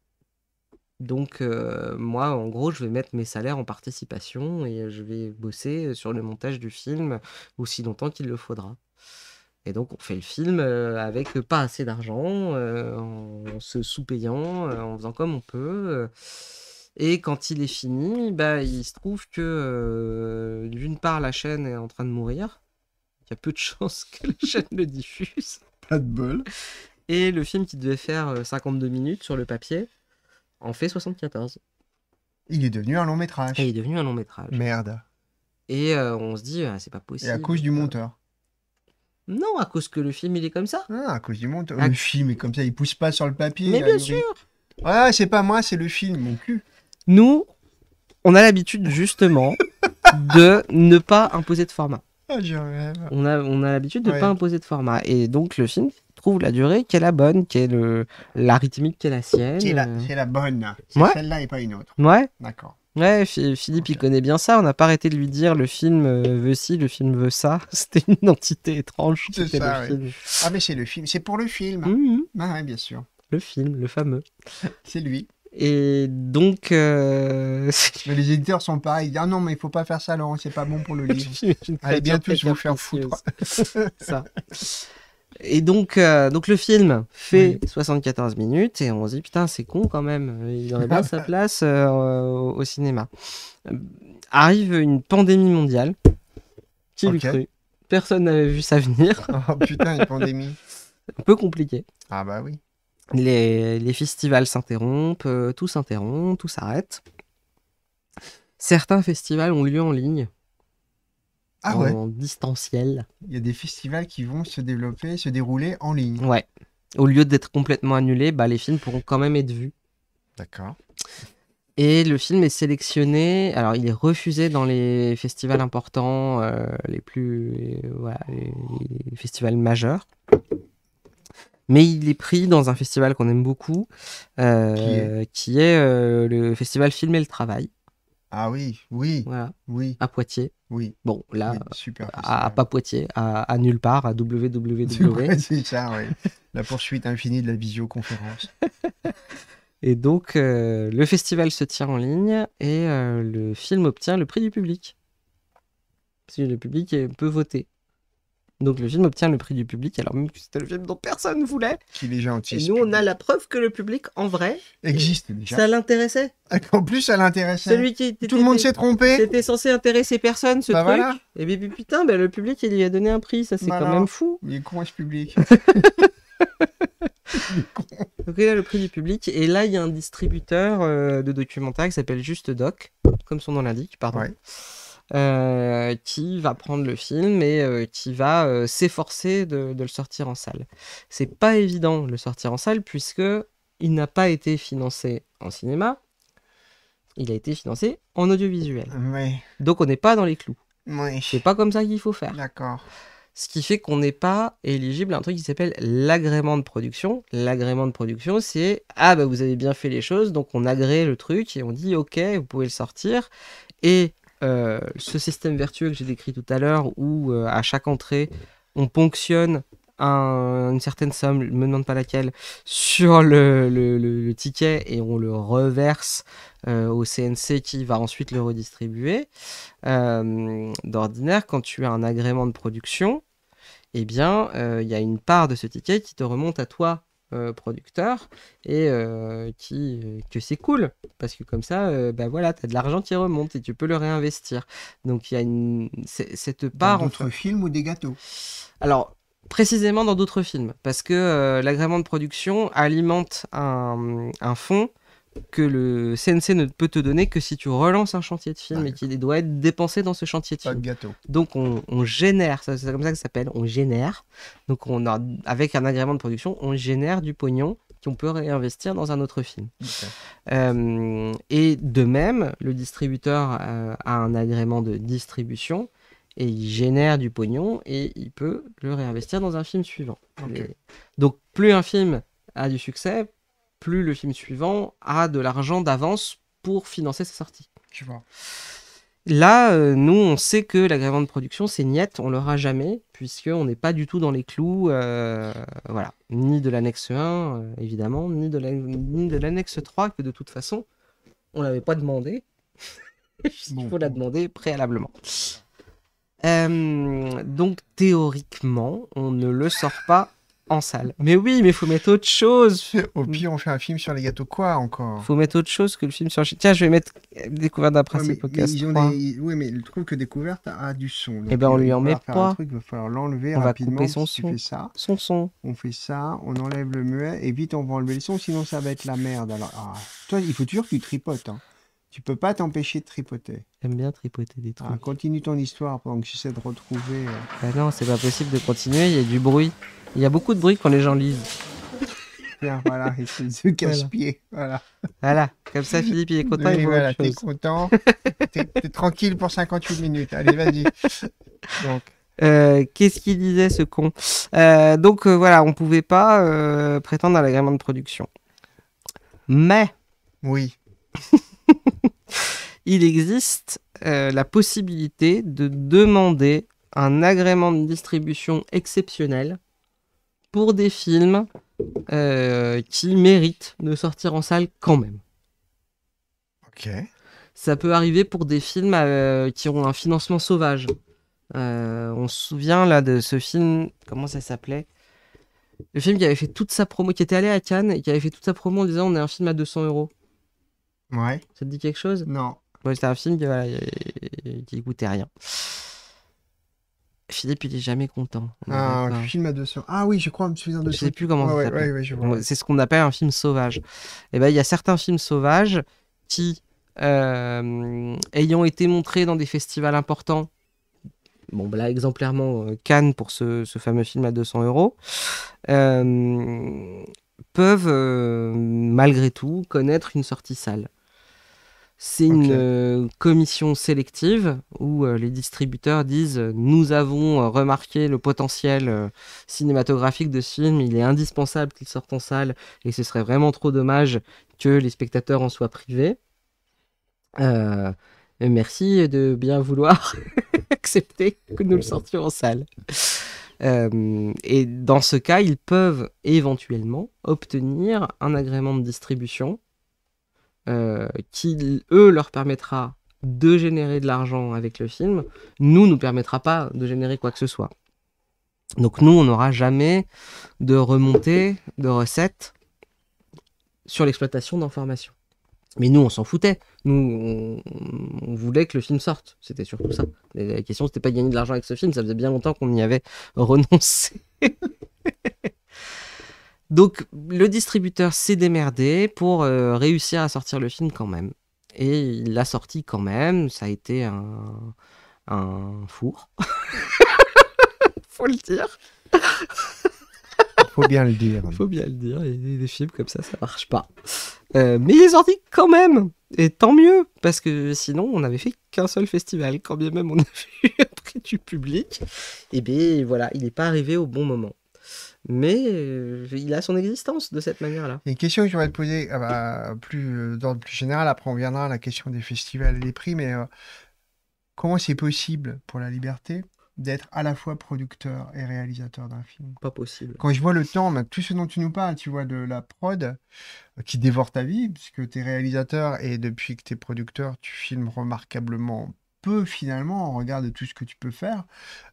Donc, euh, moi, en gros, je vais mettre mes salaires en participation et je vais bosser sur le montage du film aussi longtemps qu'il le faudra. Et donc, on fait le film avec pas assez d'argent, en se sous-payant, en faisant comme on peut. Et quand il est fini, bah, il se trouve que d'une part, la chaîne est en train de mourir, il y a peu de chances que la chaîne le diffuse. Pas de bol. Et le film qui devait faire 52 euh, minutes sur le papier en fait 74. Il est devenu un long métrage. Et il est devenu un long métrage. Merde. Et euh, on se dit, ah, c'est pas possible. Et à cause du monteur. Non, à cause que le film il est comme ça. Ah, à cause du monteur. Le film est comme ça, il pousse pas sur le papier. Mais bien sûr. Ouais, c'est pas moi, c'est le film, mon cul. Nous, on a l'habitude justement de ne pas imposer de format. on a, on a l'habitude de ne pas imposer de format. Et donc, le film trouve la durée qui est la bonne, qui est la rythmique qui est la sienne. C'est euh. la, bonne. celle-là et pas une autre. Ouais. D'accord. Ouais, Philippe, il connaît bien ça. On n'a pas arrêté de lui dire le film euh, veut ci, le film veut ça. C'était une entité étrange. Ah, mais c'est le film. C'est pour le film. Mmh. Ah, bien sûr. Le film, le fameux. c'est lui. Et donc. Euh, les éditeurs sont pareils. disent, ah non, mais il faut pas faire ça, Laurent, c'est pas bon pour le livre. Allez, bien vais vous faire foutre. ça. Et donc, euh, donc le film fait 74 minutes et on se dit putain c'est con quand même, il aurait bien sa place euh, au, cinéma. Arrive une pandémie mondiale, qui cru Personne n'avait vu ça venir. oh putain une pandémie. Un peu compliqué. Ah bah oui les, festivals s'interrompent, euh, tout s'interrompt, tout s'arrête. Certains festivals ont lieu en ligne. Ah en, distanciel. Il y a des festivals qui vont se développer, se dérouler en ligne. Ouais. Au lieu d'être complètement annulés, bah, les films pourront quand même être vus. D'accord. Et le film est sélectionné, alors il est refusé dans les festivals importants, euh, les plus. les, festivals majeurs mais il est pris dans un festival qu'on aime beaucoup, euh, qui est, euh, le festival Film et le Travail. Ah oui, oui, oui. À Poitiers. Oui. Bon, là, super à, pas Poitiers, à, nulle part, à www. C'est ça, oui. la poursuite infinie de la visioconférence. et donc, euh, le festival se tient en ligne et le film obtient le prix du public. Parce que le public peut voter. Donc le film obtient le prix du public, alors même que c'était le film dont personne ne voulait. Qui est gentil. Et nous, on a la preuve que le public, en vrai, existe Ça l'intéressait. Ah, en plus, ça l'intéressait. Celui qui tout le monde s'est trompé. C'était censé intéresser personne, ce bah, truc. Et puis putain, ben, le public, il lui a donné un prix, ça c'est bah, quand même fou. Il est con, ce public. Donc il a le prix du public et là il y a un distributeur euh, de documentaires qui s'appelle Juste Doc, comme son nom l'indique, pardon. Euh, qui va prendre le film et euh, qui va euh, s'efforcer de, le sortir en salle. C'est pas évident de le sortir en salle puisque il n'a pas été financé en cinéma, il a été financé en audiovisuel. Donc on n'est pas dans les clous. Oui. C'est pas comme ça qu'il faut faire. D'accord. Ce qui fait qu'on n'est pas éligible à un truc qui s'appelle l'agrément de production. L'agrément de production, c'est ah bah vous avez bien fait les choses, donc on agrée le truc et on dit ok, vous pouvez le sortir. Et euh, ce système vertueux que j'ai décrit tout à l'heure, où euh, à chaque entrée, on ponctionne une certaine somme, ne me demande pas laquelle, sur le, ticket et on le reverse euh, au CNC qui va ensuite le redistribuer. D'ordinaire, quand tu as un agrément de production, eh bien, il y a une part de ce ticket qui te remonte à toi euh, producteur et euh, qui euh, que c'est cool parce que comme ça bah voilà tu as de l'argent qui remonte et tu peux le réinvestir donc il y a une cette part entre... films ou des gâteaux alors précisément dans d'autres films parce que l'agrément de production alimente un, un fonds que le CNC ne peut te donner que si tu relances un chantier de film et qu'il doit être dépensé dans ce chantier de film. Pas de gâteau. Donc on, génère, c'est comme ça que ça s'appelle, on génère. Donc on avec un agrément de production, on génère du pognon qu'on peut réinvestir dans un autre film. Euh, et de même, le distributeur euh, a un agrément de distribution et il génère du pognon et il peut le réinvestir dans un film suivant. donc plus un film a du succès, plus le film suivant a de l'argent d'avance pour financer sa sortie. Tu vois. Là, euh, nous, on sait que l'agrément de production, c'est niette, on l'aura jamais, puisqu'on n'est pas du tout dans les clous, euh, voilà, ni de l'annexe 1, euh, évidemment, ni de, l'annexe 3, que de toute façon, on l'avait pas demandé. Il faut la demander préalablement. donc, théoriquement, on ne le sort pas en salle. Mais oui, mais faut mettre autre chose. Au pire, on fait un film sur les gâteaux quoi encore Faut mettre autre chose que le film sur. Tiens, je vais mettre découverte d'un principe podcast. Oui, mais le truc que découverte a du son. Eh ben, on lui en met pas. Un truc, il va falloir l'enlever rapidement. Va son son. ça. Son son. On fait ça, on enlève le muet et vite on va enlever le son, sinon ça va être la merde. Alors, ah, toi, il faut toujours que tu tripotes. Hein. Tu peux pas t'empêcher de tripoter. J'aime bien tripoter des ah, trucs. continue ton histoire pendant que j'essaie de retrouver. Ah non, c'est pas possible de continuer, il y a du bruit. Il y a beaucoup de bruit quand les gens lisent. Tiens, voilà, il se casse-pied. Voilà. Voilà, comme ça Philippe il est content, Oui, voilà, t'es content. t'es, tranquille pour 58 minutes. Allez, vas-y. Donc, euh, Qu'est-ce qu'il disait ce con euh, Donc voilà, on pouvait pas prétendre à l'agrément de production. Mais oui il existe euh, la possibilité de demander un agrément de distribution exceptionnel pour des films euh, qui méritent de sortir en salle quand même. Ok. Ça peut arriver pour des films euh, qui ont un financement sauvage. on se souvient là de ce film, comment ça s'appelait Le film qui avait fait toute sa promo, qui était allé à Cannes et qui avait fait toute sa promo en disant on est un film à 200 euros. Ouais. Ça te dit quelque chose Non c'était un film qui, voilà, qui goûtait rien. Philippe, il est jamais content. Ah, film à deux Ah oui, je crois, je suis de Je sais plus comment C'est ce qu'on appelle un film sauvage. Et eh ben, il y a certains films sauvages qui, euh, ayant été montrés dans des festivals importants, bon, bah là, exemplairement euh, Cannes pour ce, ce, fameux film à 200 euros, euh, peuvent malgré tout connaître une sortie sale. C'est une euh, commission sélective où euh, les distributeurs disent euh, Nous avons remarqué le potentiel cinématographique de ce film, il est indispensable qu'il sorte en salle et ce serait vraiment trop dommage que les spectateurs en soient privés. merci de bien vouloir accepter que nous le sortions en salle. et dans ce cas, ils peuvent éventuellement obtenir un agrément de distribution euh, qui, eux, leur permettra de générer de l'argent avec le film, nous, nous permettra pas de générer quoi que ce soit. Donc nous, on n'aura jamais de remontée de recettes sur l'exploitation d'informations. Mais nous, on s'en foutait. Nous, on, on, voulait que le film sorte. C'était surtout ça. La question, c'était pas de gagner de l'argent avec ce film. Ça faisait bien longtemps qu'on y avait renoncé. Donc le distributeur s'est démerdé pour euh, réussir à sortir le film quand même. Et il l'a sorti quand même, ça a été un, four. Faut le dire. Faut bien le dire. Faut bien le dire, des films comme ça, ça marche pas. Euh, mais il est sorti quand même et tant mieux, parce que sinon on n'avait fait qu'un seul festival, quand bien même on avait eu prix du public. Et eh bien voilà, il n'est pas arrivé au bon moment mais euh, il a son existence de cette manière-là. Une question que je posée te ah poser bah, plus, euh, dans le plus général, après on viendra à la question des festivals et des prix, mais euh, comment c'est possible pour la liberté d'être à la fois producteur et réalisateur d'un film Pas possible. Quand je vois le temps, tout ce dont tu nous parles, tu vois, de la prod qui dévore ta vie, puisque tu es réalisateur et depuis que tu es producteur, tu filmes remarquablement finalement, en regard de tout ce que tu peux faire,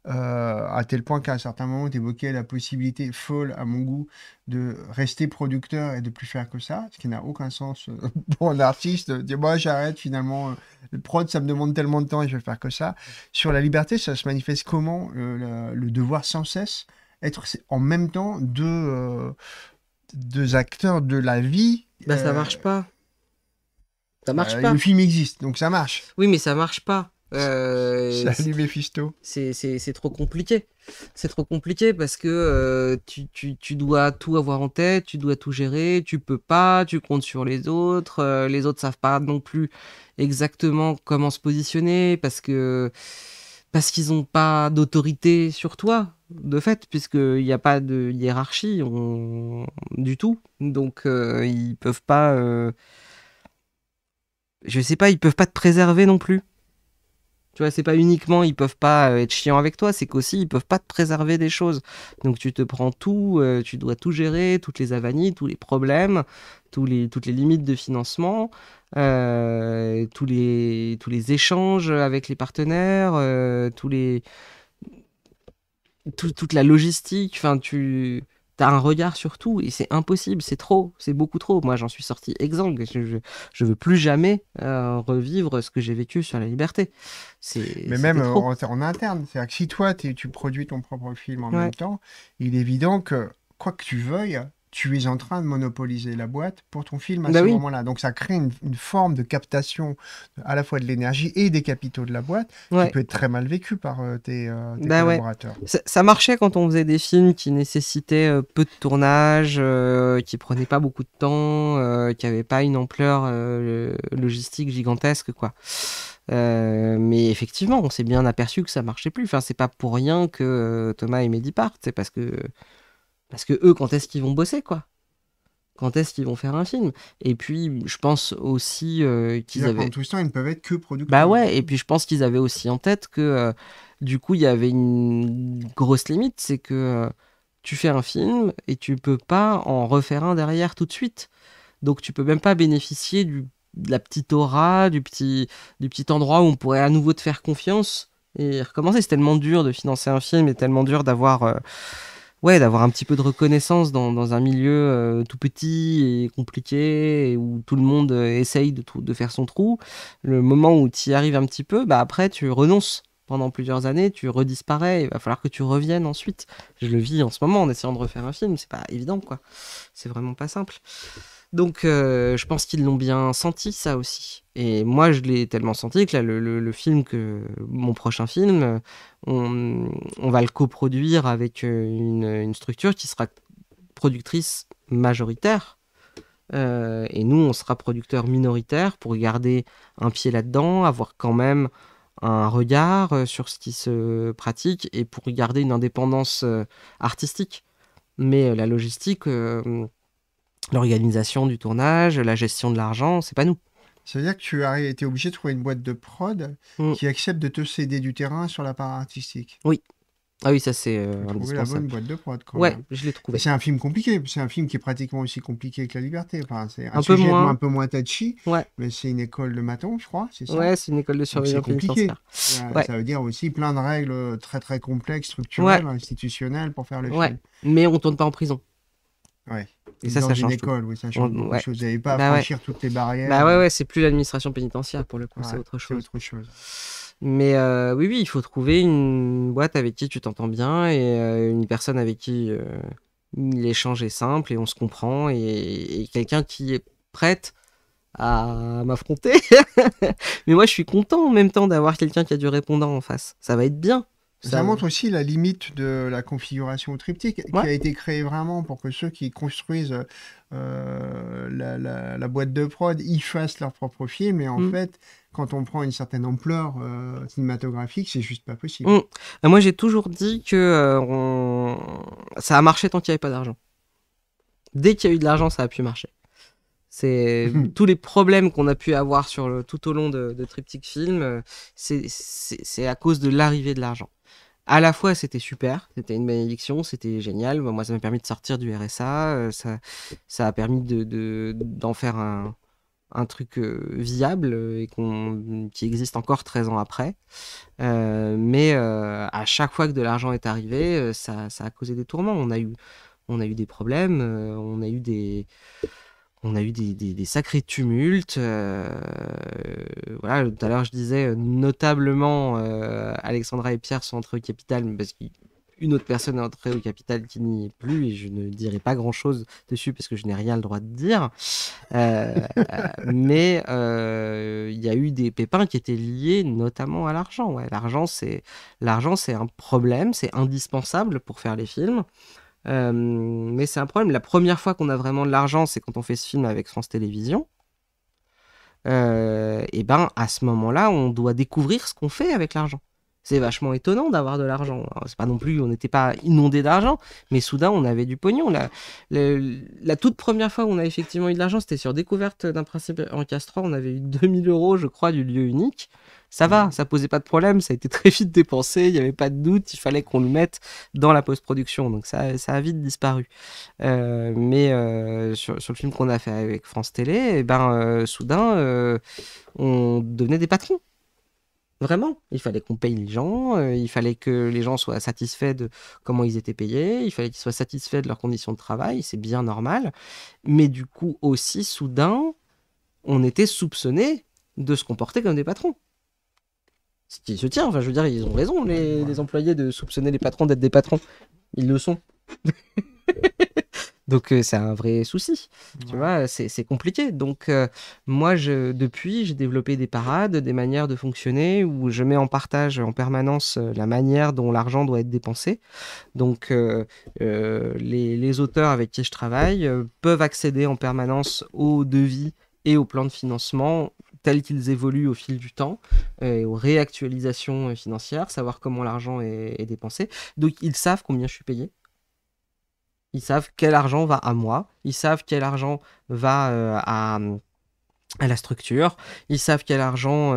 euh, à tel point qu'à un certain moment, tu évoquais la possibilité folle, à mon goût, de rester producteur et de plus faire que ça, ce qui n'a aucun sens euh, pour un artiste. moi, bah, j'arrête finalement, euh, le prod, ça me demande tellement de temps et je vais faire que ça. Sur la liberté, ça se manifeste comment le, devoir sans cesse être en même temps deux, deux acteurs de la vie. Bah, ça marche pas. Ça marche bah, pas. Le film existe, donc ça marche. Oui, mais ça marche pas. Euh, c'est trop compliqué. C'est trop compliqué parce que euh, tu, dois tout avoir en tête, tu dois tout gérer, tu peux pas, tu comptes sur les autres, euh, les autres savent pas non plus exactement comment se positionner parce que parce qu'ils n'ont pas d'autorité sur toi de fait puisqu'il n'y a pas de hiérarchie du tout donc euh, ils peuvent pas je sais pas ils peuvent pas te préserver non plus tu vois, c'est pas uniquement ils peuvent pas euh, être chiants avec toi, c'est qu'aussi ils peuvent pas te préserver des choses. Donc tu te prends tout, euh, tu dois tout gérer, toutes les avanies, tous les problèmes, tous les, toutes les limites de financement, euh, tous, les, tous les échanges avec les partenaires, tous les, toute la logistique. Enfin, tu t'as un regard sur tout et c'est impossible, c'est trop, c'est beaucoup trop. Moi, j'en suis sorti exemple, Je, veux plus jamais euh, revivre ce que j'ai vécu sur la liberté. C'est mais même En, interne, c'est-à-dire que si toi tu produis ton propre film en même temps, il est évident que quoi que tu veuilles, tu es en train de monopoliser la boîte pour ton film à bah ce moment-là. Donc ça crée une, forme de captation à la fois de l'énergie et des capitaux de la boîte qui peut être très mal vécu par euh, tes, euh, bah collaborateurs. Ça, marchait quand on faisait des films qui nécessitaient euh, peu de tournage, qui prenaient pas beaucoup de temps, qui n'avaient pas une ampleur logistique gigantesque, quoi. mais effectivement, on s'est bien aperçu que ça marchait plus. Enfin, c'est pas pour rien que Thomas et Mehdi partent. C'est parce que parce que eux, quand est-ce qu'ils vont bosser, quoi quand est-ce qu'ils vont faire un film Et puis, je pense aussi euh, qu'ils avaient. tout ce ils ne peuvent être que producteurs. Bah ouais, et puis je pense qu'ils avaient aussi en tête que, euh, du coup, il y avait une grosse limite c'est que euh, tu fais un film et tu peux pas en refaire un derrière tout de suite. Donc, tu peux même pas bénéficier du, de la petite aura, du petit, du petit endroit où on pourrait à nouveau te faire confiance et recommencer. C'est tellement dur de financer un film et tellement dur d'avoir ouais, d'avoir un petit peu de reconnaissance dans, un milieu euh, tout petit et compliqué où tout le monde euh, essaye de, faire son trou. Le moment où tu y arrives un petit peu, bah après, tu renonces pendant plusieurs années, tu redisparais, il va falloir que tu reviennes ensuite. Je le vis en ce moment en essayant de refaire un film, c'est pas évident quoi. C'est vraiment pas simple. Donc, euh, je pense qu'ils l'ont bien senti, ça aussi. Et moi, je l'ai tellement senti que là, le, film, que mon prochain film, on, va le coproduire avec euh, une, structure qui sera productrice majoritaire. Euh, et nous, on sera producteur minoritaire pour garder un pied là-dedans, avoir quand même un regard sur ce qui se pratique et pour garder une indépendance artistique. Mais la logistique, l'organisation du tournage, la gestion de l'argent, c'est pas nous. Ça veut dire que tu as été obligé de trouver une boîte de prod mm. qui accepte de te céder du terrain sur la part artistique. Oui. Ah oui, ça c'est euh, la bonne boîte de prod. Ouais, je l'ai trouvé. C'est un film compliqué. C'est un film qui est pratiquement aussi compliqué que La Liberté. c'est un, peu moins... un peu moins touchy. Mais c'est une école de maton, je crois. C'est ça. c'est une école de surveillance compliqué. Ça, ça veut dire aussi plein de règles très très complexes, structurelles, institutionnelles pour faire le film. Mais on tourne pas en prison. Ouais. ça, dans ça une école, oui, ça change. Vous n'avez pas à bah franchir toutes les barrières. Bah ouais, ouais, c'est plus l'administration pénitentiaire pour le coup, c'est autre chose. autre chose. Mais euh, oui, oui, il faut trouver une boîte avec qui tu t'entends bien et euh, une personne avec qui euh, l'échange est simple et on se comprend et, et quelqu'un qui est prête à m'affronter. Mais moi, je suis content en même temps d'avoir quelqu'un qui a du répondant en face. Ça va être bien. Ça, montre aussi la limite de la configuration triptyque qui a été créée vraiment pour que ceux qui construisent euh, la, boîte de prod y fassent leur propre film. Et en mm. fait, quand on prend une certaine ampleur euh, cinématographique, c'est juste pas possible. Mm. Moi, j'ai toujours dit que euh, ça a marché tant qu'il n'y avait pas d'argent. Dès qu'il y a eu de l'argent, ça a pu marcher. C'est tous les problèmes qu'on a pu avoir sur tout au long de, de Triptych Film, c'est à cause de l'arrivée de l'argent à la fois c'était super, c'était une bénédiction, c'était génial. Moi, ça m'a permis de sortir du RSA, euh, ça, ça a permis d'en de, d'en faire un, truc euh, viable euh, et qu'on qui existe encore 13 ans après. mais à chaque fois que de l'argent est arrivé, ça, ça, a causé des tourments. On a eu, on a eu des problèmes, on a eu des on a eu des, sacrés tumultes. Euh, voilà, tout à l'heure je disais notablement euh, Alexandra et Pierre sont entrés au capital parce qu'une autre personne est entrée au capital qui n'y est plus et je ne dirai pas grand chose dessus parce que je n'ai rien le droit de dire. Euh, mais il y a eu des pépins qui étaient liés notamment à l'argent. l'argent c'est l'argent c'est un problème, c'est indispensable pour faire les films. Euh, mais c'est un problème. La première fois qu'on a vraiment de l'argent, c'est quand on fait ce film avec France Télévisions. Euh, et ben à ce moment-là, on doit découvrir ce qu'on fait avec l'argent. C'est vachement étonnant d'avoir de l'argent. C'est pas non plus, on n'était pas inondé d'argent, mais soudain on avait du pognon. La, la, toute première fois où on a effectivement eu de l'argent, c'était sur découverte d'un principe en On avait eu 2000 euros, je crois, du lieu unique ça va, ça posait pas de problème, ça a été très vite dépensé, il n'y avait pas de doute, il fallait qu'on le mette dans la post-production, donc ça, a vite disparu. Euh, mais euh, sur, le film qu'on a fait avec France Télé, eh ben, euh, soudain, on devenait des patrons. Vraiment, il fallait qu'on paye les gens, il fallait que les gens soient satisfaits de comment ils étaient payés, il fallait qu'ils soient satisfaits de leurs conditions de travail, c'est bien normal. Mais du coup aussi, soudain, on était soupçonné de se comporter comme des patrons ce qui se tient. Enfin, je veux dire, ils ont raison, les, employés, de soupçonner les patrons d'être des patrons. Ils le sont. Donc euh, c'est un vrai souci, tu vois, c'est compliqué. Donc euh, moi, je, depuis, j'ai développé des parades, des manières de fonctionner où je mets en partage en permanence euh, la manière dont l'argent doit être dépensé. Donc les, auteurs avec qui je travaille peuvent accéder en permanence aux devis et aux plans de financement tels qu'ils évoluent au fil du temps et euh, aux réactualisations euh, financières, savoir comment l'argent est, dépensé. Donc ils savent combien je suis payé. Ils savent quel argent va à moi. Ils savent quel argent va euh, à, la structure. Ils savent quel argent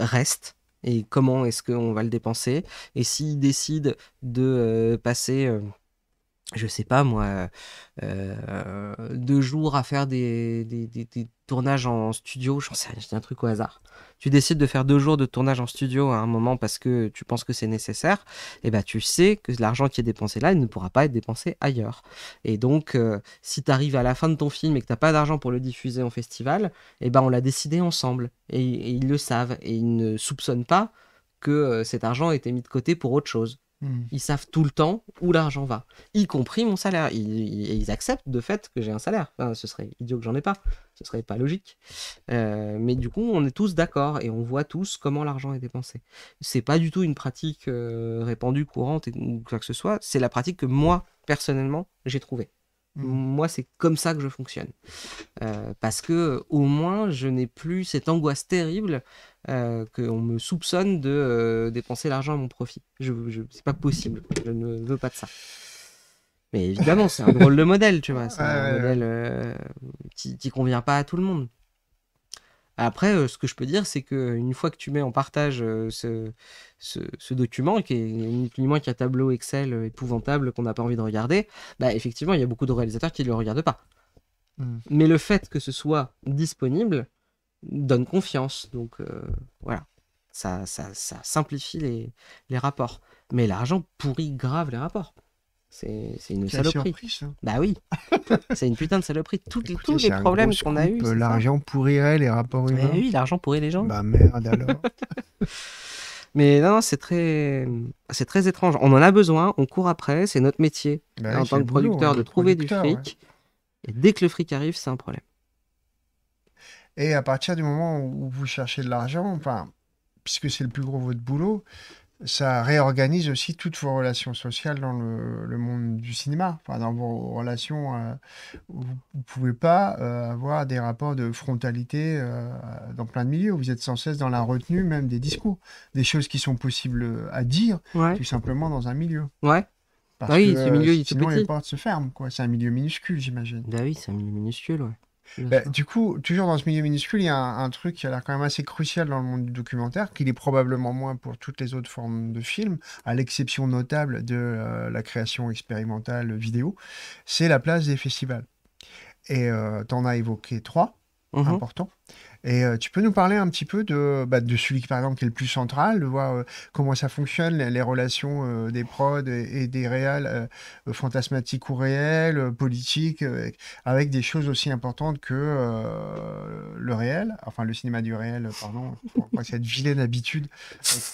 reste et comment est-ce qu'on va le dépenser. Et s'ils décident de passer, je sais pas moi, deux jours à faire des, des, tournage en studio, j'en sais rien, c'est un truc au hasard. Tu décides de faire deux jours de tournage en studio à un moment parce que tu penses que c'est nécessaire, et eh bah, ben, tu sais que l'argent qui est dépensé là, il ne pourra pas être dépensé ailleurs. Et donc, euh, si tu arrives à la fin de ton film et que tu pas d'argent pour le diffuser en festival, et eh bah, ben, on l'a décidé ensemble. Et, et, ils le savent. Et ils ne soupçonnent pas que euh, cet argent a été mis de côté pour autre chose. Hmm. Ils savent tout le temps où l'argent va, y compris mon salaire. Ils, ils acceptent de fait que j'ai un salaire. ce serait idiot que j'en ai pas. Ce serait pas logique. Euh, mais du coup, on est tous d'accord et on voit tous comment l'argent est dépensé. C'est pas du tout une pratique euh, répandue, courante ou quoi que ce soit. C'est la pratique que moi, personnellement, j'ai trouvée. Mmh. Moi, c'est comme ça que je fonctionne. Euh, parce que au moins, je n'ai plus cette angoisse terrible euh, qu'on me soupçonne de euh, dépenser l'argent à mon profit. Je, je c'est pas possible. Je ne veux pas de ça. Mais évidemment, c'est un drôle de modèle, tu vois. C'est un modèle qui, qui convient pas à tout le monde. Après, euh, ce que je peux dire, c'est qu'une fois que tu mets en partage euh, ce, document, qui est uniquement qu'un tableau Excel euh, épouvantable qu'on n'a pas envie de regarder, bah, effectivement, il y a beaucoup de réalisateurs qui ne le regardent pas. Mmh. Mais le fait que ce soit disponible donne confiance. Donc voilà, ça, simplifie les, les rapports. Mais l'argent pourrit grave les rapports. C'est une saloperie. Surprise, hein. Bah oui, c'est une putain de saloperie. tous les problèmes qu'on a eu. L'argent pourrirait les rapports humains. Mais oui, l'argent pourrit les gens. Bah merde alors. Mais non, non c'est très, c'est très étrange. On en a besoin, on court après, c'est notre métier bah en tant que producteur hein, de trouver du fric. Et dès que le fric arrive, c'est un problème. Et à partir du moment où vous cherchez de l'argent, enfin, puisque c'est le plus gros de votre boulot, ça réorganise aussi toutes vos relations sociales dans le, monde du cinéma. dans vos relations, euh, vous ne pouvez pas euh, avoir des rapports de frontalité euh, dans plein de milieux. Vous êtes sans cesse dans la retenue même des discours, des choses qui sont possibles à dire, tout simplement dans un milieu. Ouais. Parce ah oui, que, ce milieu, il sinon, les portes se ferment. C'est un milieu minuscule, j'imagine. Bah oui, c'est un milieu minuscule, ouais. Bah, du coup, toujours dans ce milieu minuscule, il y a un, truc qui a l'air quand même assez crucial dans le monde du documentaire, qu'il est probablement moins pour toutes les autres formes de films, à l'exception notable de euh, la création expérimentale vidéo, c'est la place des festivals. Et euh, tu en as évoqué trois, mm-hmm. importants. Et euh, tu peux nous parler un petit peu de, celui bah, de celui, par exemple, qui est le plus central, de voir euh, comment ça fonctionne, les, relations euh, des prods et, des réels fantasmatiques ou réels, politiques, avec des choses aussi importantes que le réel, enfin le cinéma du réel, pardon, cette vilaine habitude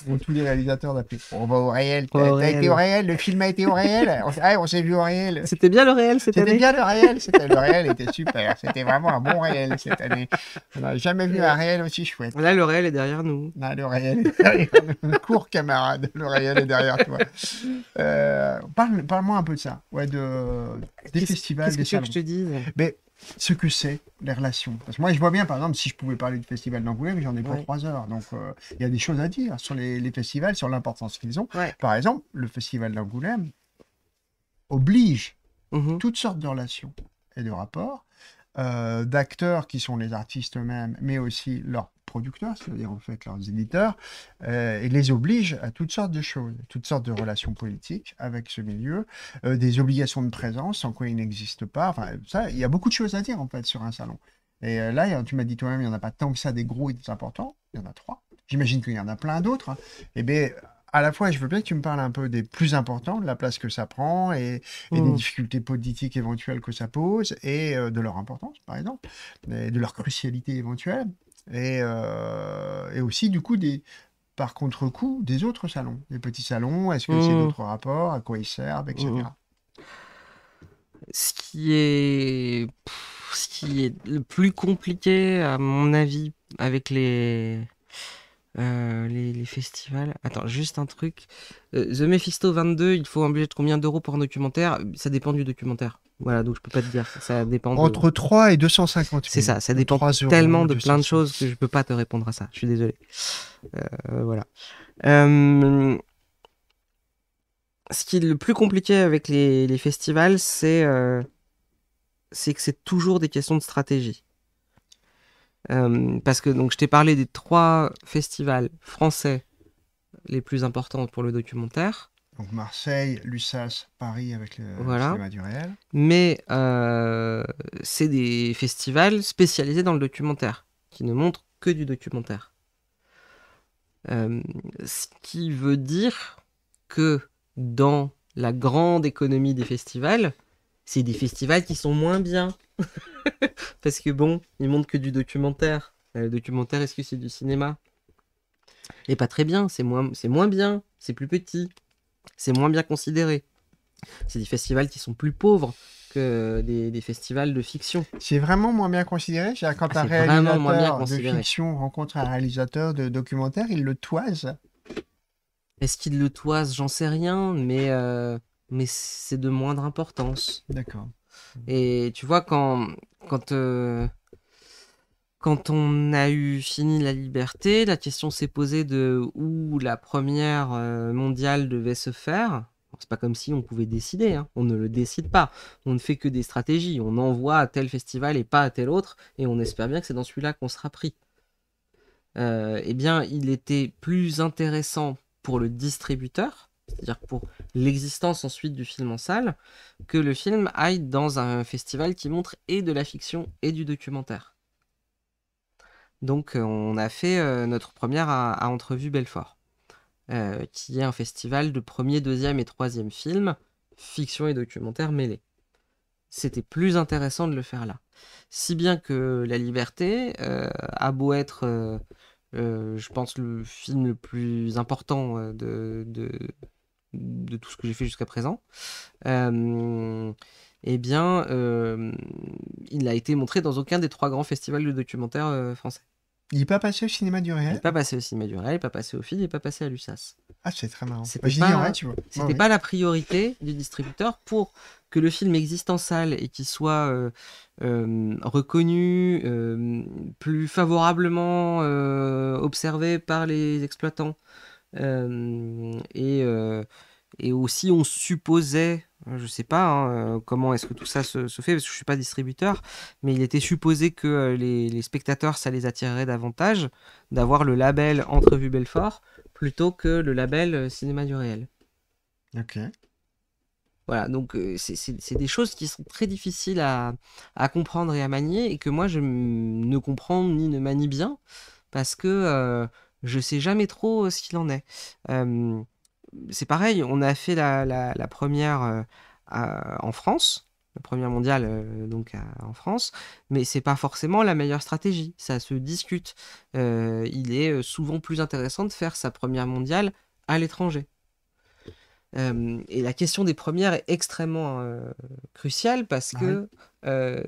pour tous les réalisateurs d'appeler. On va au réel, t'as été au réel, le film a été au réel, on, ah, on s'est vu au réel. C'était bien le réel cette année. C'était bien le réel, le réel était super, c'était vraiment un bon réel cette année. jamais jamais à réel aussi chouette. Là, le réel est derrière nous. le réel est derrière nous. court camarade, le réel est derrière toi. Euh, parle-moi un peu de ça, ouais, de, des festivals, des que je te dis Mais, ce que c'est les relations. Parce que moi, je vois bien, par exemple, si je pouvais parler du festival d'Angoulême, j'en ai pour trois heures. Donc, euh, il y a des choses à dire sur les, festivals, sur l'importance qu'ils ont. Par exemple, le festival d'Angoulême oblige mhm. toutes sortes de relations et de rapports euh, d'acteurs qui sont les artistes eux-mêmes, mais aussi leurs producteurs, c'est-à-dire en fait leurs éditeurs, euh, et les oblige à toutes sortes de choses, toutes sortes de relations politiques avec ce milieu, euh, des obligations de présence sans quoi il n'existe pas. Enfin, ça, il y a beaucoup de choses à dire en fait sur un salon. Et là, tu m'as dit toi-même, il n'y en a pas tant que ça des gros et des importants. Il y en a trois. J'imagine qu'il y en a plein d'autres. et hein. Eh bien, à la fois, je veux bien que tu me parles un peu des plus importants, de la place que ça prend et, des mmh. difficultés politiques éventuelles que ça pose et euh, de leur importance, par exemple, de leur crucialité éventuelle. Euh, et, aussi, du coup, des, par contre-coup, des autres salons, des petits salons, est-ce que c'est mmh. d'autres rapports, à quoi ils servent, etc. Mmh. Ce qui est. ce qui est le plus compliqué, à mon avis, avec les euh, les, festivals. Attends, juste un truc. Euh, The Mephisto 22, il faut un budget de combien d'euros pour un documentaire Ça dépend du documentaire. Voilà, donc je peux pas te dire. Ça dépend. Entre 3 et 250. C'est ça, ça euh, dépend tellement de plein de choses que je peux pas te répondre à ça. Je suis désolé. voilà. Ce qui est le plus compliqué avec les, les festivals, c'est c'est que c'est toujours des questions de stratégie. Euh, parce que donc je t'ai parlé des trois festivals français les plus importants pour le documentaire. Donc Marseille, Lussas, Paris avec le voilà. cinéma du réel. Mais euh, c'est des festivals spécialisés dans le documentaire, qui ne montrent que du documentaire. Euh, ce qui veut dire que dans la grande économie des festivals, c'est des festivals qui sont moins bien parce que bon, ils montre que du documentaire. Euh, le documentaire, est-ce que c'est du cinéma Et pas très bien, c'est moins, moins bien, c'est plus petit, c'est moins bien considéré. C'est des festivals qui sont plus pauvres que des, festivals de fiction. C'est vraiment moins bien considéré. quand ah, un réalisateur de fiction rencontre un réalisateur de documentaire, il le toise. Est-ce qu'il le toise J'en sais rien, mais, euh, mais c'est de moindre importance. D'accord. Et tu vois, euh, quand, on a eu fini la liberté, la question s'est posée de où la première euh, mondiale devait se faire. C'est pas comme si on pouvait décider, hein. on ne le décide pas. On ne fait que des stratégies, on envoie à tel festival et pas à tel autre, et on espère bien que c'est dans celui-là qu'on sera pris. Euh, eh bien, il était plus intéressant pour le distributeur c'est-à-dire pour l'existence ensuite du film en salle, que le film aille dans un festival qui montre et de la fiction et du documentaire. Donc euh, on a fait euh, notre première à, Entrevue Belfort, euh, qui est un festival de premier, deuxième et troisième film, fiction et documentaire mêlés. C'était plus intéressant de le faire là. Si bien que La Liberté a beau être, je pense, le film le plus important de, de tout ce que j'ai fait jusqu'à présent, euh, eh bien, euh, il n'a été montré dans aucun des trois grands festivals de documentaires euh, français. Il n'est pas passé au cinéma du réel Il n'est pas passé au cinéma du réel, il n'est pas passé au film, il n'est pas passé à l'USAS. Ah, c'est très marrant. C'était bah, pas, la priorité du distributeur pour que le film existe en salle et qu'il soit reconnu plus favorablement observé par les exploitants et, et aussi, on supposait hein, je sais pas hein, comment est-ce que tout ça se, fait, parce que je suis pas distributeur, mais il était supposé que les, spectateurs, ça les attirerait davantage d'avoir le label Entrevue Belfort plutôt que le label Cinéma du réel. Ok. Voilà, donc c'est des choses qui sont très difficiles à, à, comprendre et à manier, et que moi je ne comprends ni ne manie bien, parce que je sais jamais trop euh, ce qu'il en est. c'est pareil, on a fait la, première euh, en France, la première mondiale euh, donc en France, mais c'est pas forcément la meilleure stratégie, ça se discute. il est souvent plus intéressant de faire sa première mondiale à l'étranger. Euh, et la question des premières est extrêmement euh, cruciale parce ah que euh,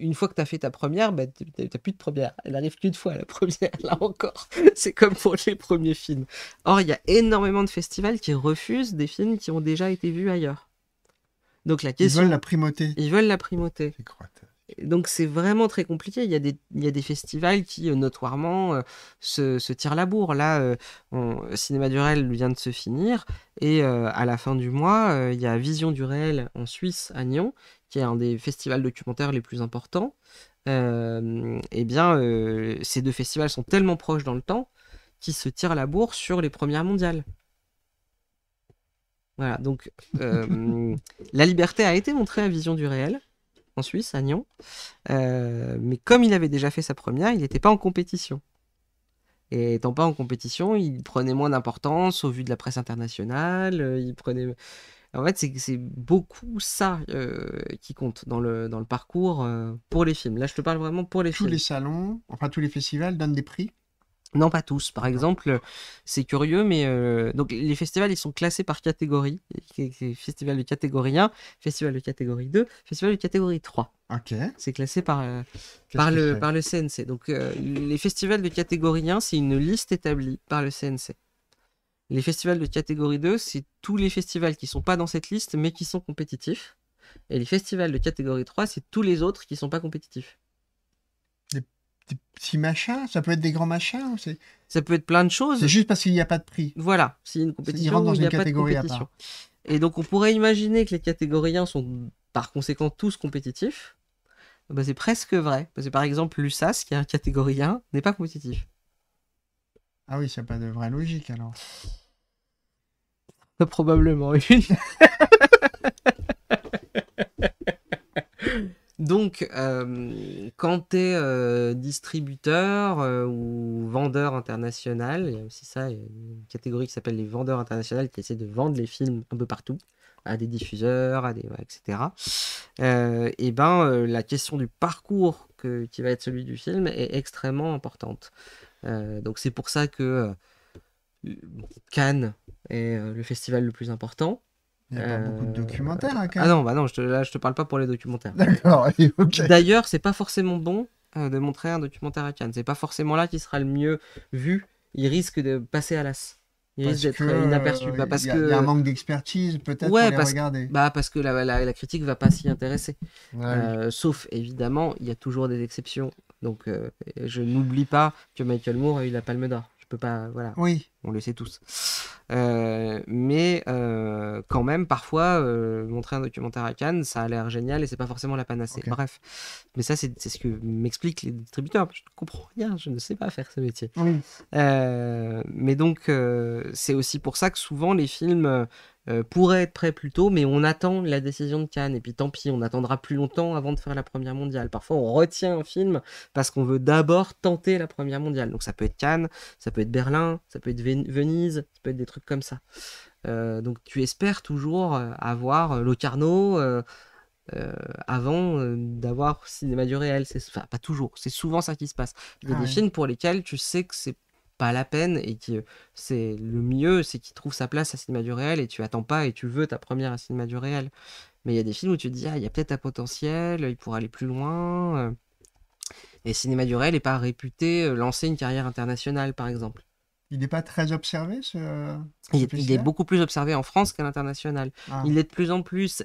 une fois que tu as fait ta première, bah, tu n'as plus de première. Elle arrive qu'une fois, la première, là encore. C'est comme pour les premiers films. Or, il y a énormément de festivals qui refusent des films qui ont déjà été vus ailleurs. Donc la question... Ils veulent la primauté. Ils veulent la primauté. C'est donc c'est vraiment très compliqué. Il y, a des, festivals qui euh, notoirement euh, se, tirent la bourre. Là, euh, Cinéma du réel vient de se finir et à la fin du mois, il y a Vision du réel en Suisse à Nyon, qui est un des festivals documentaires les plus importants. eh bien, ces deux festivals sont tellement proches dans le temps qu'ils se tirent la bourre sur les premières mondiales. Voilà, donc la liberté a été montrée à Vision du réel en Suisse, à Nyon. Euh, mais comme il avait déjà fait sa première, il n'était pas en compétition. Et étant pas en compétition, il prenait moins d'importance au vu de la presse internationale. Euh, il prenait. En fait, c'est beaucoup ça euh, qui compte dans le, dans le parcours pour les films. Là, je te parle vraiment pour les films. Tous les salons, enfin tous les festivals donnent des prix non, pas tous. Par exemple, c'est curieux, mais euh, donc les festivals, ils sont classés par catégorie. Festival de catégorie 1, festival de catégorie 2, festival de catégorie 3. C'est classé par, euh, par, le, par le CNC. Donc euh, les festivals de catégorie 1, c'est une liste établie par le CNC. Les festivals de catégorie 2, c'est tous les festivals qui ne sont pas dans cette liste, mais qui sont compétitifs. Et les festivals de catégorie 3, c'est tous les autres qui ne sont pas compétitifs des petits machins Ça peut être des grands machins Ça peut être plein de choses. C'est juste parce qu'il n'y a pas de prix. Voilà, c'est une compétition. Rentre dans une catégorie À part. Et donc on pourrait imaginer que les catégories sont par conséquent tous compétitifs. Bah, c'est presque vrai. Parce par exemple, l'USAS, qui est un catégorie n'est pas compétitif. Ah oui, ça n'a pas de vraie logique alors. Probablement une. Donc, euh, quand tu es euh, distributeur euh, ou vendeur international, il y a aussi ça, une catégorie qui s'appelle les vendeurs internationaux qui essaient de vendre les films un peu partout, à des diffuseurs, à des, etc. et ben, la question du parcours qui va être celui du film est extrêmement importante. donc, c'est pour ça que Cannes est le festival le plus important. Il n'y a pas beaucoup de euh, documentaires, à hein, Cannes. Ah non, bah non, je te, je te parle pas pour les documentaires. D'ailleurs, ce D'ailleurs, c'est pas forcément bon euh, de montrer un documentaire à Cannes. C'est pas forcément là qui sera le mieux vu. Il risque de passer à l'as. Il risque d'être euh, inaperçu. Bah, il y a, un manque d'expertise, peut-être, pour les regarder. Bah, parce que la, la, la critique va pas s'y intéresser. sauf, évidemment, il y a toujours des exceptions. Donc, je n'oublie pas que Michael Moore a eu la Palme d'Or. Je pas, voilà. Oui. On le sait tous. Euh, mais euh, quand même, parfois, euh, montrer un documentaire à Cannes, ça a l'air génial et c'est pas forcément la panacée. Bref. Mais ça, c'est ce que m'expliquent les distributeurs. Je ne comprends rien, je ne sais pas faire ce métier. Oui. mais donc, c'est aussi pour ça que souvent, les films euh, pourrait être prêt plus tôt, mais on attend la décision de Cannes. Et puis tant pis, on attendra plus longtemps avant de faire la première mondiale. Parfois, on retient un film parce qu'on veut d'abord tenter la première mondiale. Donc ça peut être Cannes, ça peut être Berlin, ça peut être Venise, ça peut être des trucs comme ça. Euh, donc tu espères toujours euh, avoir Locarno. Euh, avant d'avoir cinéma du réel. C'est pas toujours, c'est souvent ça qui se passe. Il y a ah des films pour lesquels tu sais que c'est pas la peine et qui c'est le mieux, c'est qu'il trouve sa place à cinéma du réel et tu attends pas et tu veux ta première à cinéma du réel. Mais il y a des films où tu te dis ah, il y a peut-être un potentiel, il pourra aller plus loin. Euh, et cinéma du réel n'est pas réputé euh, lancer une carrière internationale par exemple. Il n'est pas très observé il, est, beaucoup plus observé en France qu'à l'international. Ah. Il est de plus en plus.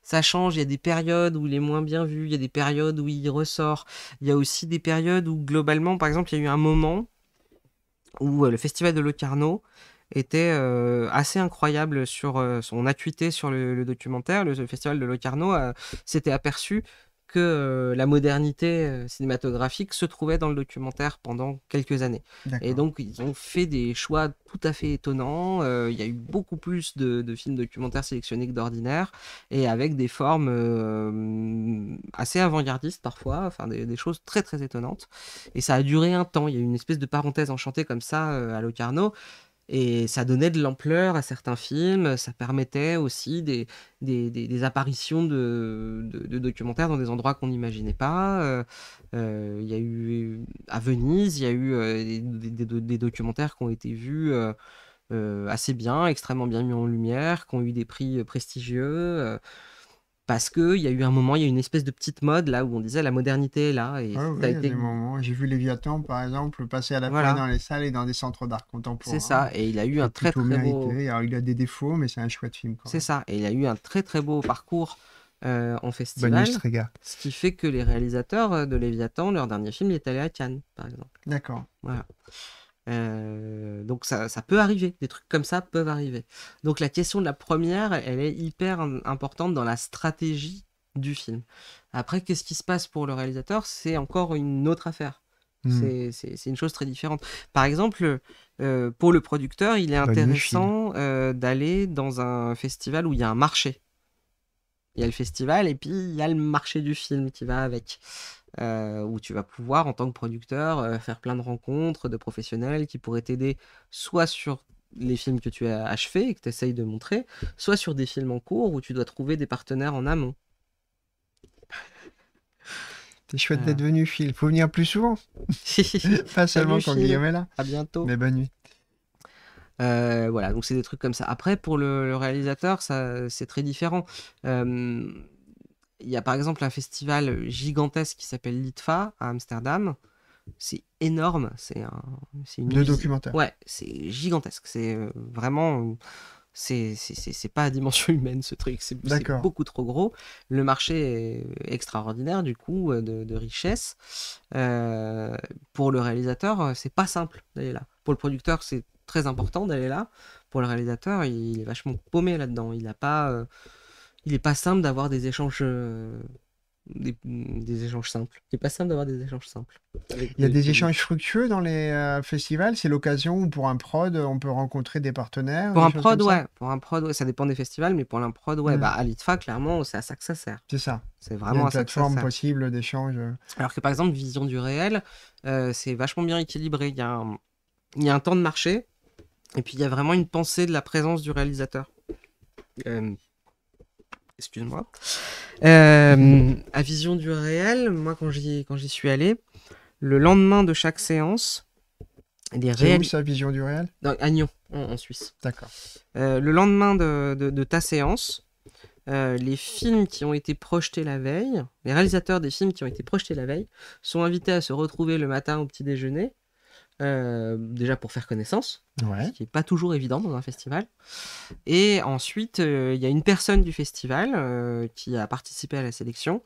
Ça change. Il y a des périodes où il est moins bien vu. Il y a des périodes où il ressort. Il y a aussi des périodes où globalement, par exemple, il y a eu un moment où euh, le festival de Locarno était euh, assez incroyable sur euh, son acuité sur le, documentaire. Le, festival de Locarno s'était aperçu la modernité cinématographique se trouvait dans le documentaire pendant quelques années. Et donc, ils ont fait des choix tout à fait étonnants. Il y a eu beaucoup plus de, films documentaires sélectionnés que d'ordinaire, et avec des formes assez avant-gardistes parfois, enfin des, des, choses très très étonnantes. Et ça a duré un temps. Il y a eu une espèce de parenthèse enchantée comme ça à Locarno et ça donnait de l'ampleur à certains films, ça permettait aussi des, apparitions de, documentaires dans des endroits qu'on n'imaginait pas. Euh, euh, il y a eu à Venise, il y a eu euh, des, documentaires qui ont été vus assez bien, extrêmement bien mis en lumière, qui ont eu des prix prestigieux parce qu'il y a eu un moment, il y a eu une espèce de petite mode là où on disait la modernité est là. Et ah ça oui, été... J'ai vu Léviathan par exemple passer à la voilà. dans les salles et dans des centres d'art contemporain. C'est ça, et il a eu un très très beau. Alors, il a des défauts, mais c'est un chouette film. C'est ça, et il a eu un très très beau parcours euh, en festival. Bonne ce qui fait que les réalisateurs euh, de Léviathan, leur dernier film, il est allé à Cannes par exemple. D'accord. Voilà. Euh, donc ça, ça, peut arriver, des trucs comme ça peuvent arriver. Donc la question de la première, elle est hyper importante dans la stratégie du film. Après, qu'est-ce qui se passe pour le réalisateur C'est encore une autre affaire. Mmh. C'est une chose très différente. Par exemple, euh, pour le producteur, il est bah, intéressant euh, d'aller dans un festival où il y a un marché. Il y a le festival et puis il y a le marché du film qui va avec. Euh, où tu vas pouvoir, en tant que producteur, euh, faire plein de rencontres de professionnels qui pourraient t'aider soit sur les films que tu as achevés et que tu essayes de montrer, soit sur des films en cours où tu dois trouver des partenaires en amont. C'est chouette d'être venu, Phil. Faut venir plus souvent. Pas seulement quand Guillaume est là. À bientôt. Mais bonne nuit. Euh, voilà, donc c'est des trucs comme ça. Après, pour le, réalisateur, ça, c'est très différent. Euh, il y a par exemple un festival gigantesque qui s'appelle Litfa à Amsterdam. C'est énorme, c'est un, documentaire. Ouais, c'est gigantesque, c'est euh, vraiment c'est pas à dimension humaine ce truc, c'est beaucoup trop gros. Le marché est extraordinaire du coup euh, de, richesse. Euh, pour le réalisateur, c'est pas simple d'aller là. Pour le producteur, c'est très important d'aller là. Pour le réalisateur, il est vachement paumé là-dedans. Il n'a pas il n'est pas simple d'avoir des échanges euh, des, échanges simples. Il n'est pas simple d'avoir des échanges simples. Il y a des, échanges fructueux dans les euh, festivals. C'est l'occasion où pour un prod, on peut rencontrer des partenaires. Pour, un, prod, ouais. pour un prod, Ça dépend des festivals, mais pour un prod, ouais. Mmh. à l'ITFA, clairement, c'est à ça que ça sert. C'est ça. C'est vraiment Il y a une plateforme possible d'échange. Euh. Alors que par exemple, Vision du réel, c'est vachement bien équilibré. Il y, a un... il y a un temps de marché, et puis il y a vraiment une pensée de la présence du réalisateur. Euh, excuse-moi. Euh, à Vision du réel, moi quand j'y quand j'y suis allé, le lendemain de chaque séance, des réels. Où ça, Vision du réel Dans, À Nyon, en, Suisse. D'accord. Euh, le lendemain de, ta séance, euh, les films qui ont été projetés la veille, les réalisateurs des films qui ont été projetés la veille, sont invités à se retrouver le matin au petit déjeuner euh, déjà pour faire connaissance, ce qui n'est pas toujours évident dans un festival. Et ensuite, euh, il y a une personne du festival euh, qui a participé à la sélection,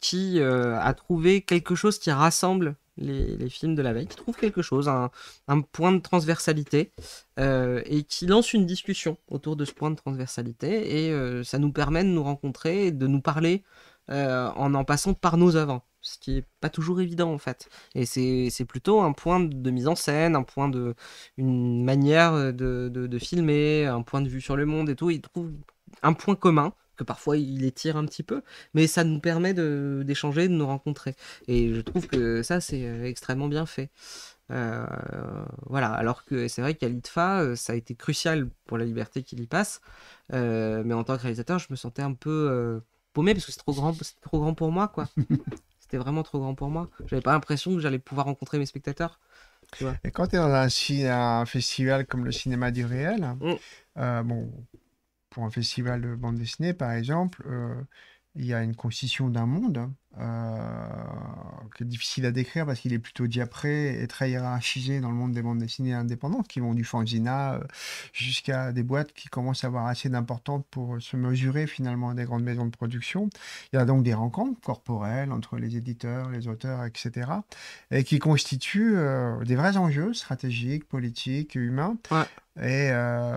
qui a trouvé quelque chose qui rassemble les, films de la veille, qui trouve quelque chose, un, point de transversalité, et qui lance une discussion autour de ce point de transversalité. Et ça nous permet de nous rencontrer, de nous parler en en passant par nos œuvres ce qui n'est pas toujours évident en fait. Et c'est plutôt un point de mise en scène, un point de. une manière euh, de, de, filmer, un point de vue sur le monde et tout. il trouve un point commun que parfois il étire un petit peu, mais ça nous permet d'échanger, de, nous rencontrer. Et je trouve que ça, c'est euh, extrêmement bien fait. Euh, voilà, alors que c'est vrai qu'à l'ITFA, ça a été crucial pour la liberté qu'il y passe, mais en tant que réalisateur, je me sentais un peu paumé parce que c'est trop grand, trop grand pour moi, quoi. c'était vraiment trop grand pour moi. J'avais pas l'impression que j'allais pouvoir rencontrer mes spectateurs. Et quand tu es dans un, un, festival comme le cinéma du réel, mm. euh, bon, pour un festival de bande dessinée par exemple, euh, il y a une constitution d'un monde hein. Euh, qui est difficile à décrire parce qu'il est plutôt diapré et très hiérarchisé dans le monde des bandes dessinées indépendantes qui vont du fanzina euh, jusqu'à des boîtes qui commencent à avoir assez d'importance pour se mesurer finalement à des grandes maisons de production. Il y a donc des rencontres corporelles entre les éditeurs, les auteurs, etc. et qui constituent euh, des vrais enjeux stratégiques, politiques, humains. Et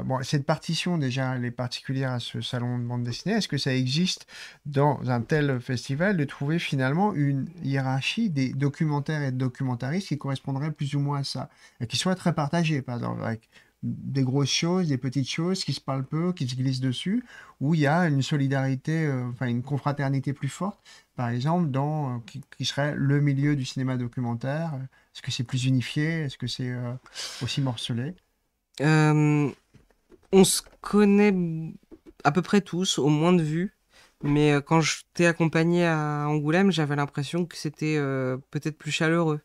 bon, cette partition, déjà, elle est particulière à ce salon de bande dessinée. Est-ce que ça existe dans un tel festival de trouver finalement une hiérarchie des documentaires et documentaristes qui correspondrait plus ou moins à ça, et qui soit très partagée, par exemple, avec des grosses choses, des petites choses qui se parlent peu, qui se glissent dessus, où il y a une solidarité, euh, enfin une confraternité plus forte, par exemple, dans, euh, qui, serait le milieu du cinéma documentaire. Est-ce que c'est plus unifié Est-ce que c'est euh, aussi morcelé On se connaît à peu près tous, au moins de vue. Mais euh, quand je t'ai accompagné à Angoulême, j'avais l'impression que c'était euh, peut-être plus chaleureux.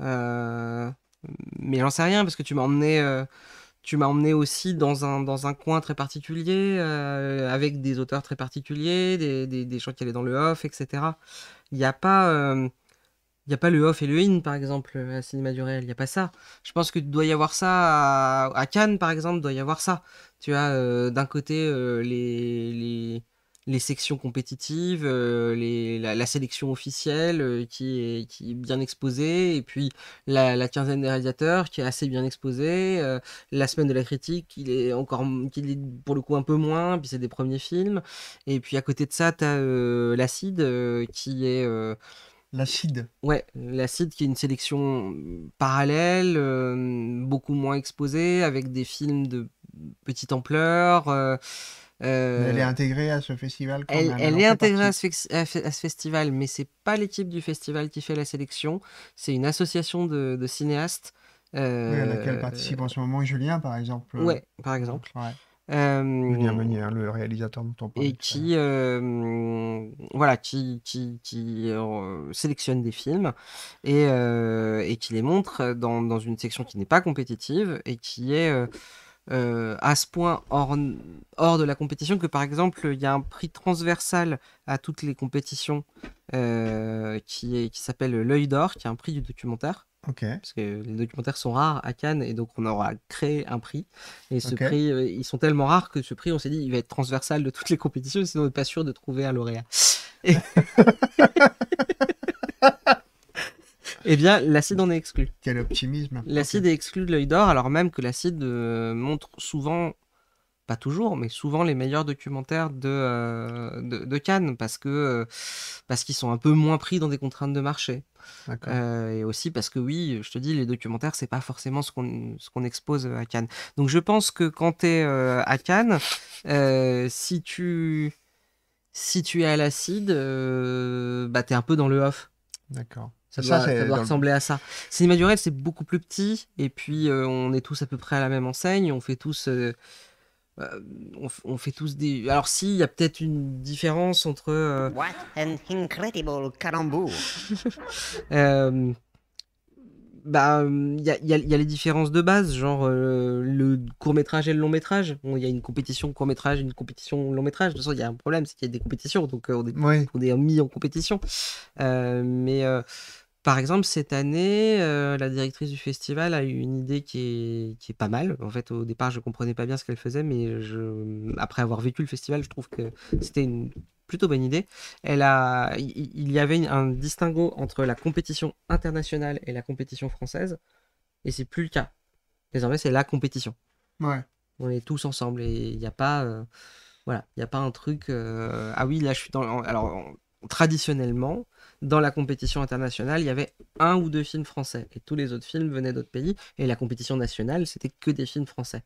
Euh, mais j'en sais rien parce que tu m'as emmené, emmené aussi dans un, dans un coin très particulier, avec des auteurs très particuliers, des, des, gens qui allaient dans le off, etc. Il n'y a pas. il a pas le off et le in, par exemple, à Cinéma du Réel. Il n'y a pas ça. Je pense que doit y avoir ça à, Cannes, par exemple, doit y avoir ça. Tu as d'un côté les les sections compétitives, euh, la, sélection officielle euh, qui, est, bien exposée, et puis la, quinzaine des réalisateurs qui est assez bien exposée, euh, la semaine de la critique qui est encore qui est pour le coup un peu moins, puis c'est des premiers films, et puis à côté de ça, tu as l'acide qui est... L'acide. Ouais, l'acide qui est une sélection mmh, parallèle, beaucoup moins exposée, avec des films de petite ampleur. Euh, elle est intégrée à ce festival Elle, est intégrée à ce, festival, mais c'est pas l'équipe du festival qui fait la sélection, c'est une association de, cinéastes. Euh, à laquelle participe en ce moment Julien, par exemple. Oui, par exemple. Euh, Julien Meunier, le réalisateur de Et qui, voilà, qui, qui, qui sélectionne des films et, et, qui les montre dans, dans une section qui n'est pas compétitive et qui est euh, à ce point hors, de la compétition que par exemple il y a un prix transversal à toutes les compétitions euh, qui, qui s'appelle l'œil d'or, qui est un prix du documentaire. Parce que les documentaires sont rares à Cannes et donc on aura créé un prix. Et ce prix, euh, ils sont tellement rares que ce prix, on s'est dit, il va être transversal de toutes les compétitions, sinon on n'est pas sûr de trouver un lauréat. Et... Eh bien, l'acide en est exclu. Quel optimisme. L'acide est exclu de l'œil d'or, alors même que l'acide euh, montre souvent, pas toujours, mais souvent les meilleurs documentaires de, euh, de, Cannes, parce que euh, parce qu'ils sont un peu moins pris dans des contraintes de marché. et aussi parce que oui, je te dis, les documentaires, c'est pas forcément ce qu'on ce expose à Cannes. Donc je pense que quand tu es à Cannes, si tu si es à l'acide, bah es un peu dans le off. D'accord. Ça, ressembler à ça. Cinéma du réel, c'est beaucoup plus petit, et puis euh, on est tous à peu près à la même enseigne, on fait tous... Euh, euh, on, fait tous des... Alors si, il y a peut-être une différence entre... What an incredible calembour bah, il y a, les différences de base, genre le court métrage et le long métrage. Il y a une compétition court métrage, une compétition long métrage. De toute façon, il y a un problème, c'est qu'il y a des compétitions, donc on, est, mis en compétition. mais par exemple, cette année, euh, la directrice du festival a eu une idée qui est, pas mal. En fait, au départ, je ne comprenais pas bien ce qu'elle faisait, mais après avoir vécu le festival, je trouve que c'était une plutôt bonne idée. il y avait un distinguo entre la compétition internationale et la compétition française, et c'est plus le cas. Désormais, c'est la compétition. Ouais. On est tous ensemble et il n'y a pas, euh, voilà, il n'y a pas un truc. Euh, ah oui, là, je suis dans. Alors, traditionnellement, dans la compétition internationale, il y avait un ou deux films français. Et tous les autres films venaient d'autres pays. Et la compétition nationale, c'était que des films français.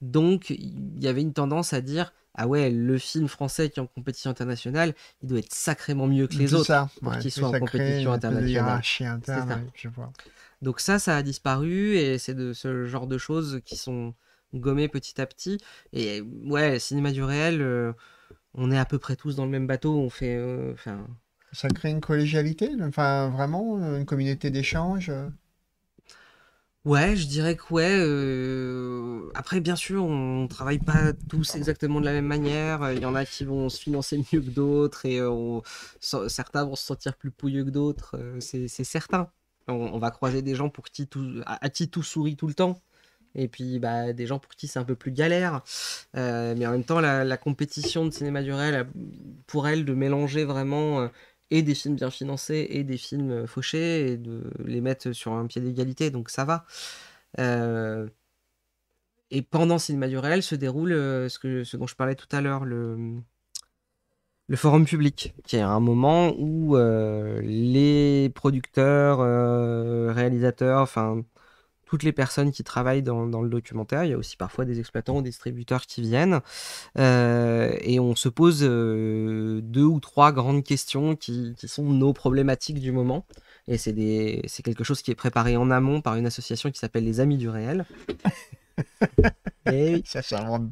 Donc, il y avait une tendance à dire Ah ouais, le film français qui est en compétition internationale, il doit être sacrément mieux que les autres pour qu'il soit en compétition internationale. ça. je vois. Donc, ça, ça a disparu et c'est de ce genre de choses qui sont gommées petit à petit. Et ouais, cinéma du réel, euh, on est à peu près tous dans le même bateau. On fait. Euh, enfin. Ça crée une collégialité, enfin vraiment euh, une communauté d'échange. Euh? Ouais, je dirais que ouais. Euh, après, bien sûr, on travaille pas tous exactement de la même manière. Il y en a qui vont se financer mieux que d'autres et certains vont se sentir plus pouilleux que d'autres. C'est certain. On, va croiser des gens pour qui tout, à, qui tout sourit tout le temps et puis bah, des gens pour qui c'est un peu plus galère. mais en même temps, la, compétition de cinéma du réel, pour elle, de mélanger vraiment et des films bien financés et des films euh, fauchés et de les mettre sur un pied d'égalité, donc ça va. Euh, et pendant Cinéma du réel se déroule euh, ce, que, ce dont je parlais tout à l'heure, le, forum public, qui est un moment où les producteurs, réalisateurs, enfin toutes les personnes qui travaillent dans, le documentaire. Il y a aussi parfois des exploitants ou distributeurs qui viennent. Euh, et on se pose euh, deux ou trois grandes questions qui, sont nos problématiques du moment. Et c'est quelque chose qui est préparé en amont par une association qui s'appelle les Amis du Réel. et, eh ça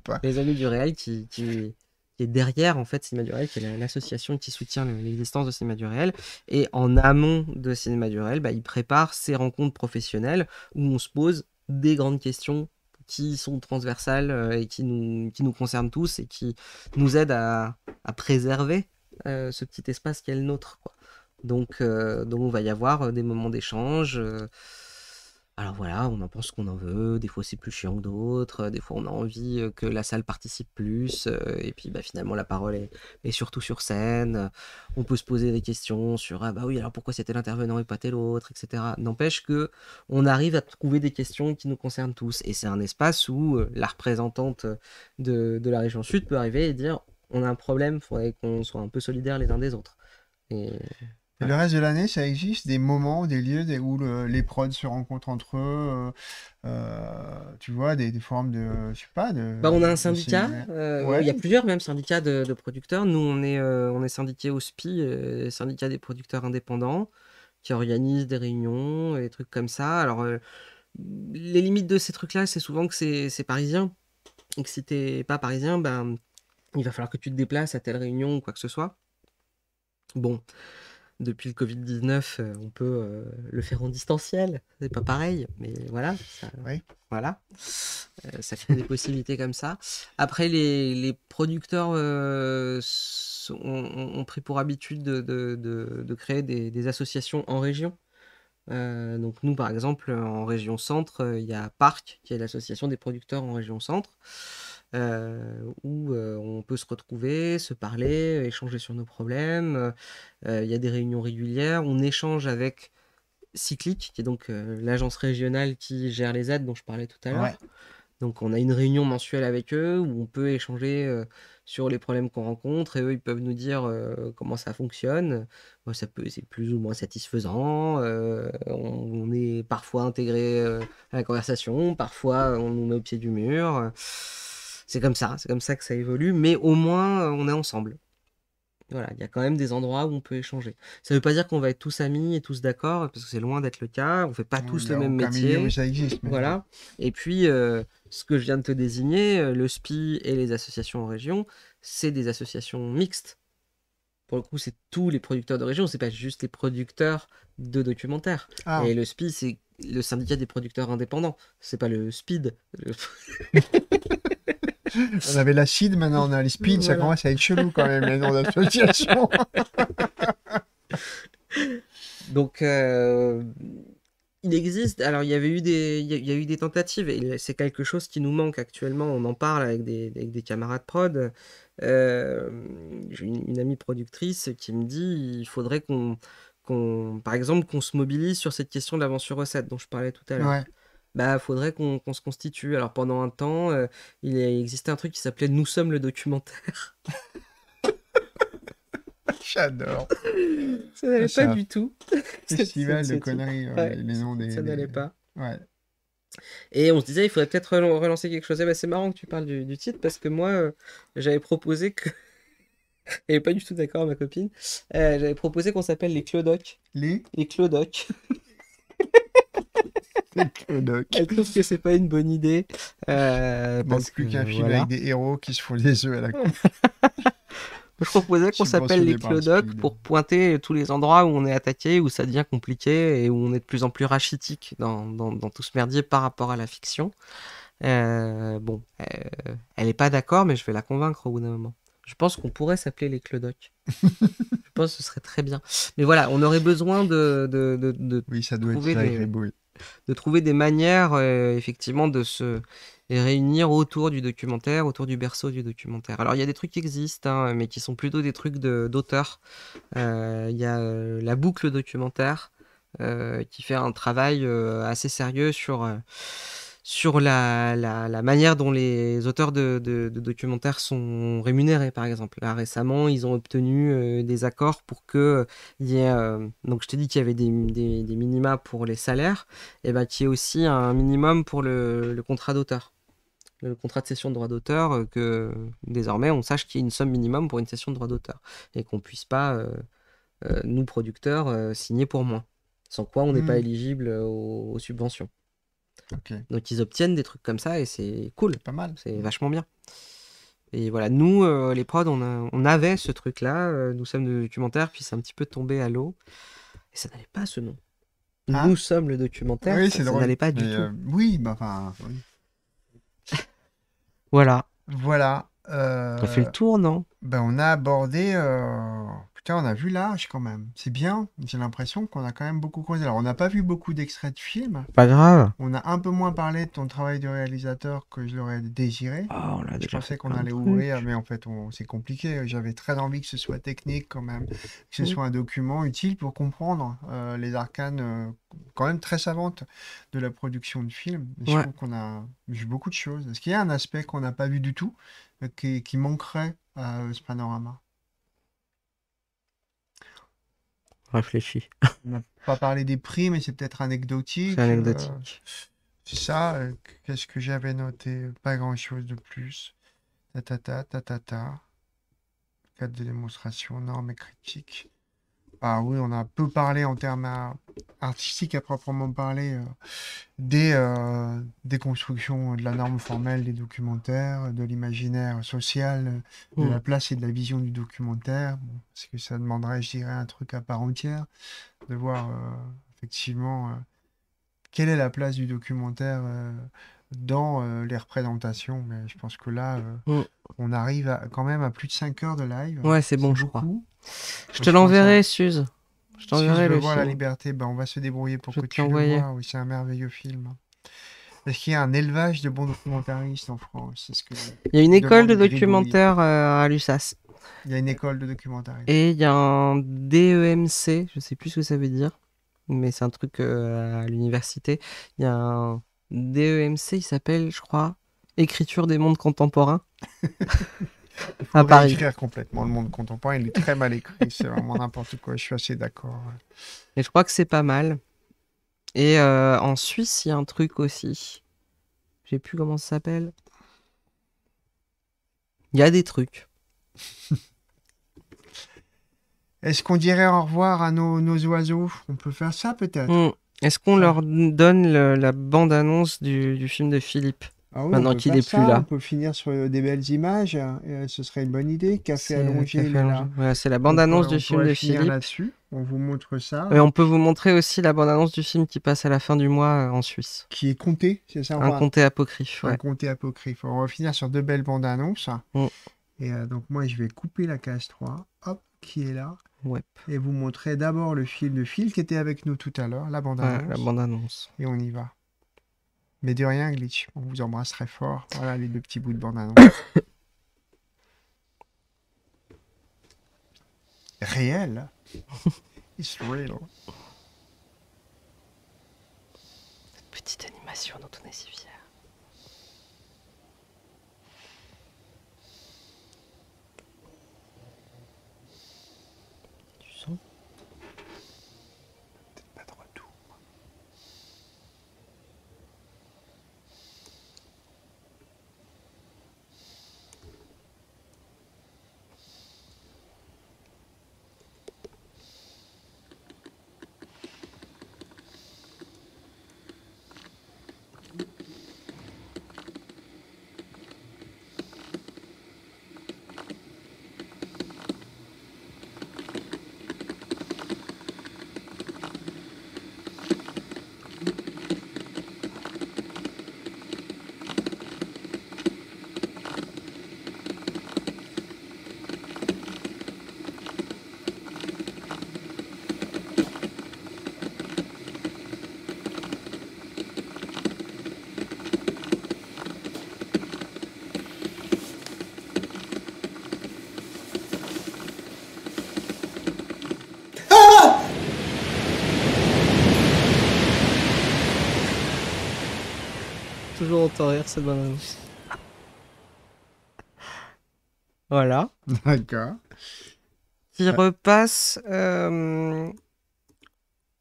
pas. Les Amis du Réel qui, qui qui est derrière en fait Cinéma du Réel, qui est l'association qui soutient l'existence de Cinéma du Réel. Et en amont de Cinéma du Réel, bah, il prépare ces rencontres professionnelles où on se pose des grandes questions qui sont transversales euh, et qui nous, qui nous concernent tous et qui nous aident à, à préserver euh, ce petit espace qui est le nôtre. Quoi. Donc, euh, donc, on va y avoir des moments d'échange. Alors voilà, on en pense qu'on en veut, des fois c'est plus chiant que d'autres, des fois on a envie euh, que la salle participe plus, euh, et puis bah, finalement la parole est, surtout sur scène, on peut se poser des questions sur ah bah oui alors pourquoi c'était l'intervenant et pas tel autre, etc. N'empêche qu'on arrive à trouver des questions qui nous concernent tous, et c'est un espace où euh, la représentante de, la région sud peut arriver et dire on a un problème, il faudrait qu'on soit un peu solidaires les uns des autres le reste de l'année, ça existe des moments, des lieux des, où les prods se rencontrent entre eux, euh, euh, tu vois, des, formes de, je sais pas, Bah, on a un syndicat. Euh, il y a plusieurs même syndicats de, producteurs. Nous, on est, syndiqués on est syndiqué au SPI, syndicat des producteurs indépendants, qui organise des réunions et des trucs comme ça. Alors, les limites de ces trucs-là, c'est souvent que c'est parisien et que si t'es pas parisien, ben, il va falloir que tu te déplaces à telle réunion ou quoi que ce soit. Bon depuis le Covid-19, euh, on peut euh, le faire en distanciel. C'est pas pareil, mais voilà. Ça, crée voilà. Euh, ça des possibilités comme ça. Après, les, producteurs ont, pris pour habitude de, créer des, des, associations en région. donc nous, par exemple, en région centre, il y a Parc, qui est l'association des producteurs en région centre. Euh, où euh, on peut se retrouver, se parler, échanger sur nos problèmes. Euh, il y a des réunions régulières. On échange avec Cyclic, qui est donc l'agence régionale qui gère les aides dont je parlais tout à l'heure. Donc on a une réunion mensuelle avec eux où on peut échanger sur les problèmes qu'on rencontre et eux ils peuvent nous dire comment ça fonctionne. Moi, ça peut c'est plus ou moins satisfaisant. on, on, est parfois intégré à la conversation, parfois on nous met au pied du mur c'est comme ça, c'est comme ça que ça évolue, mais au moins euh, on est ensemble. Voilà, il y a quand même des endroits où on peut échanger. Ça ne veut pas dire qu'on va être tous amis et tous d'accord, parce que c'est loin d'être le cas. On fait pas tous le même métier. Voilà. Et puis, euh, ce que je viens de te désigner, euh, le SPI et les associations en région, c'est des associations mixtes. Pour le coup, c'est tous les producteurs de région, c'est pas juste les producteurs de documentaires. Ah. Et le SPI, c'est le syndicat des producteurs indépendants. C'est pas le SPID. on avait l'acide, maintenant on a les speed, ça commence à être chelou quand même, les noms d'associations. Donc, euh, il existe. Alors, il y avait eu des, il y a eu des tentatives, et c'est quelque chose qui nous manque actuellement. On en parle avec des, camarades prod. Euh, j'ai une, amie productrice qui me dit il faudrait qu'on, par exemple, qu'on se mobilise sur cette question de l'aventure sur recette dont je parlais tout à l'heure bah faudrait qu'on se constitue. Alors pendant un temps, euh, il existait un truc qui s'appelait Nous sommes le documentaire. J'adore. ça n'allait ah, pas du tout. Festival de conneries, les noms des. Ça n'allait pas. Ouais. Et on se disait, il faudrait peut-être relancer quelque chose. Et eh bah, ben, c'est marrant que tu parles du, titre parce que moi, euh, j'avais proposé que. Elle n'est pas du tout d'accord, ma copine. Euh, j'avais proposé qu'on s'appelle les Clodocs. Les Les Clodocs. Je trouve que c'est pas une bonne idée. Euh, Il plus qu'un film avec des héros qui se font les yeux à la con. Je proposais qu'on s'appelle les clodocs pour pointer tous les endroits où on est attaqué, où ça devient compliqué et où on est de plus en plus rachitique dans, dans, tout ce merdier par rapport à la fiction. Euh, bon, euh, elle n'est pas d'accord, mais je vais la convaincre au bout d'un moment. Je pense qu'on pourrait s'appeler les clodocs. je pense que ce serait très bien. Mais voilà, on aurait besoin de, de, de, oui, ça doit être des de trouver des manières euh, effectivement de se réunir autour du documentaire, autour du berceau du documentaire. Alors il y a des trucs qui existent, hein, mais qui sont plutôt des trucs d'auteur. Euh, il y a euh, la boucle documentaire qui fait un travail assez sérieux sur sur la, manière dont les auteurs de, documentaires sont rémunérés, par exemple. récemment, ils ont obtenu euh, des accords pour que euh, il y euh, donc, je t'ai dit qu'il y avait des, minima pour les salaires, et ben qu'il y ait aussi un minimum pour le, contrat d'auteur. Le contrat de cession de droit d'auteur, que désormais on sache qu'il y a une somme minimum pour une cession de droit d'auteur et qu'on puisse pas, nous producteurs, signer pour moins. Sans quoi on n'est pas mmh. éligible aux subventions. Donc ils obtiennent des trucs comme ça et c'est cool. C'est pas mal. C'est vachement bien. Et voilà, nous, euh, les prods, on, avait ce truc-là. Euh, nous sommes le documentaire, puis c'est un petit peu tombé à l'eau. Et ça n'allait pas ce nom. Ah. Nous sommes le documentaire. Oui, ça, n'allait pas du tout. Euh, oui, bah enfin. voilà. Voilà. On fait le tour, non ben, On a abordé on a vu large quand même. C'est bien. J'ai l'impression qu'on a quand même beaucoup croisé. Alors, on n'a pas vu beaucoup d'extraits de films. Pas grave. On a un peu moins parlé de ton travail de réalisateur que je l'aurais désiré. Ah, je pensais qu'on allait ouvrir, mais en fait, on... c'est compliqué. J'avais très envie que ce soit technique quand même, que ce soit un document utile pour comprendre euh, les arcanes euh, quand même très savantes de la production de films. Je trouve qu'on a vu beaucoup de choses. Est-ce qu'il y a un aspect qu'on n'a pas vu du tout, euh, qui... qui manquerait à ce panorama Réfléchis. On n'a pas parlé des prix, mais c'est peut-être anecdotique. C'est euh, anecdotique. C'est ça, euh, qu'est-ce que j'avais noté Pas grand-chose de plus. Ta ta ta ta ta ta. Cadre de démonstration, normes et critiques. Ah oui, on a peu parlé en termes artistiques à proprement parler euh, euh, des, constructions de la norme formelle des documentaires, de l'imaginaire social, de la oh. place et de la vision du documentaire, parce que ça demanderait, je dirais, un truc à part entière, de voir euh, effectivement quelle est la place du documentaire dans euh, les représentations. Mais je pense que là, euh, mm. on arrive quand même à plus de 5 heures de live. Ouais, c'est bon, je crois. Je te l'enverrai, Suze. Je t'enverrai si le voir la liberté, ben, on va se débrouiller pour que tu le vois. Oui, c'est un merveilleux film. est-ce qu'il y a un élevage de bons documentaristes en France. Ce que il y a une école de documentaires euh, à l'USAS. Il y a une école de documentaire. Et il y a un DEMC, je sais plus ce que ça veut dire, mais c'est un truc à l'université. Il y a un DEMC, il s'appelle, je crois, Écriture des mondes contemporains. il faut à Paris. complètement le monde contemporain. Il est très mal écrit. c'est vraiment n'importe quoi. Je suis assez d'accord. Et je crois que c'est pas mal. Et euh, en Suisse, il y a un truc aussi. J'ai plus comment ça s'appelle. Il y a des trucs. Est-ce qu'on dirait au revoir à nos, nos oiseaux On peut faire ça peut-être hmm. Est-ce qu'on leur donne la bande-annonce du, film de Philippe ah oui, Maintenant qu'il n'est plus là. On peut finir sur euh, des belles images. Euh, ce serait une bonne idée. Café allongé. c'est la, bande-annonce du film de Philippe. là-dessus. On vous montre ça. Et on peut vous montrer aussi la bande-annonce du film qui passe à la fin du mois euh, en Suisse. Qui est compté, c'est ça Un comté apocryphe. Un compté apocryphe. On va finir sur deux belles bandes-annonces. Mm. Et donc, moi, je vais couper la case 3. Hop, qui est là. Et vous montrer d'abord le fil de fil qui était avec nous tout à l'heure, la bande-annonce. Et on y va. Mais de rien, Glitch. On vous embrasserait fort. Voilà les deux petits bouts de bande-annonce. Réel. It's real. Cette petite animation dont on est si fier. toujours autant rire cette bonne Voilà. D'accord. Qui repasse euh,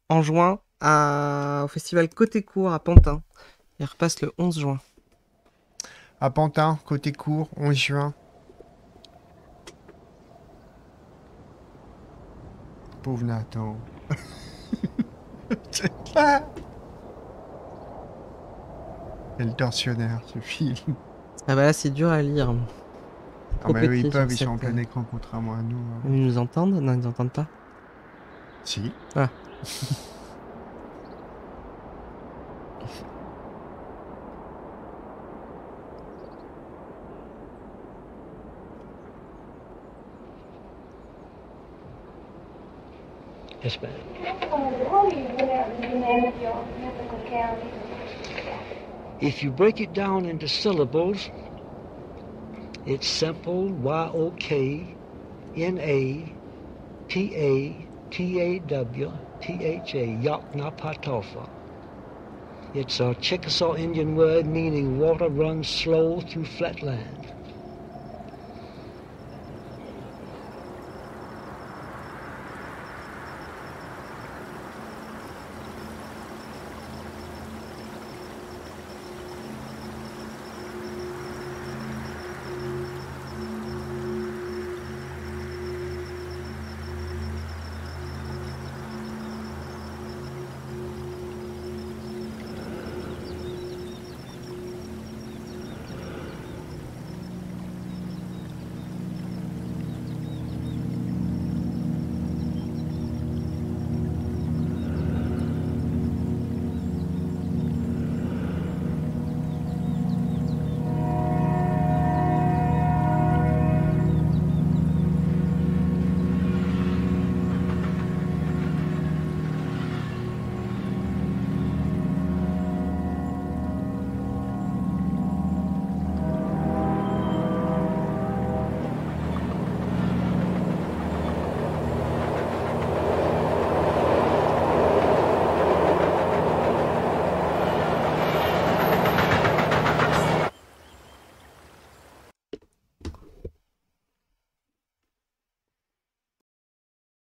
en juin à, au festival Côté Court à Pantin. Il repasse le 11 juin. À Pantin, Côté Court, 11 juin. Pauvre Nathan. Quel tortionnaire ce film. Ah bah là c'est dur à lire. Ah bah eux ils peuvent, ils sont en plein euh, écran contrairement à nous. Hein. Ils nous entendent Non ils nous entendent pas. Si. Ah. Espagne. If you break it down into syllables, it's simple y o k n a t a t a w t h a. Yaknapatofa. It's a Chickasaw Indian word meaning water runs slow through flatland."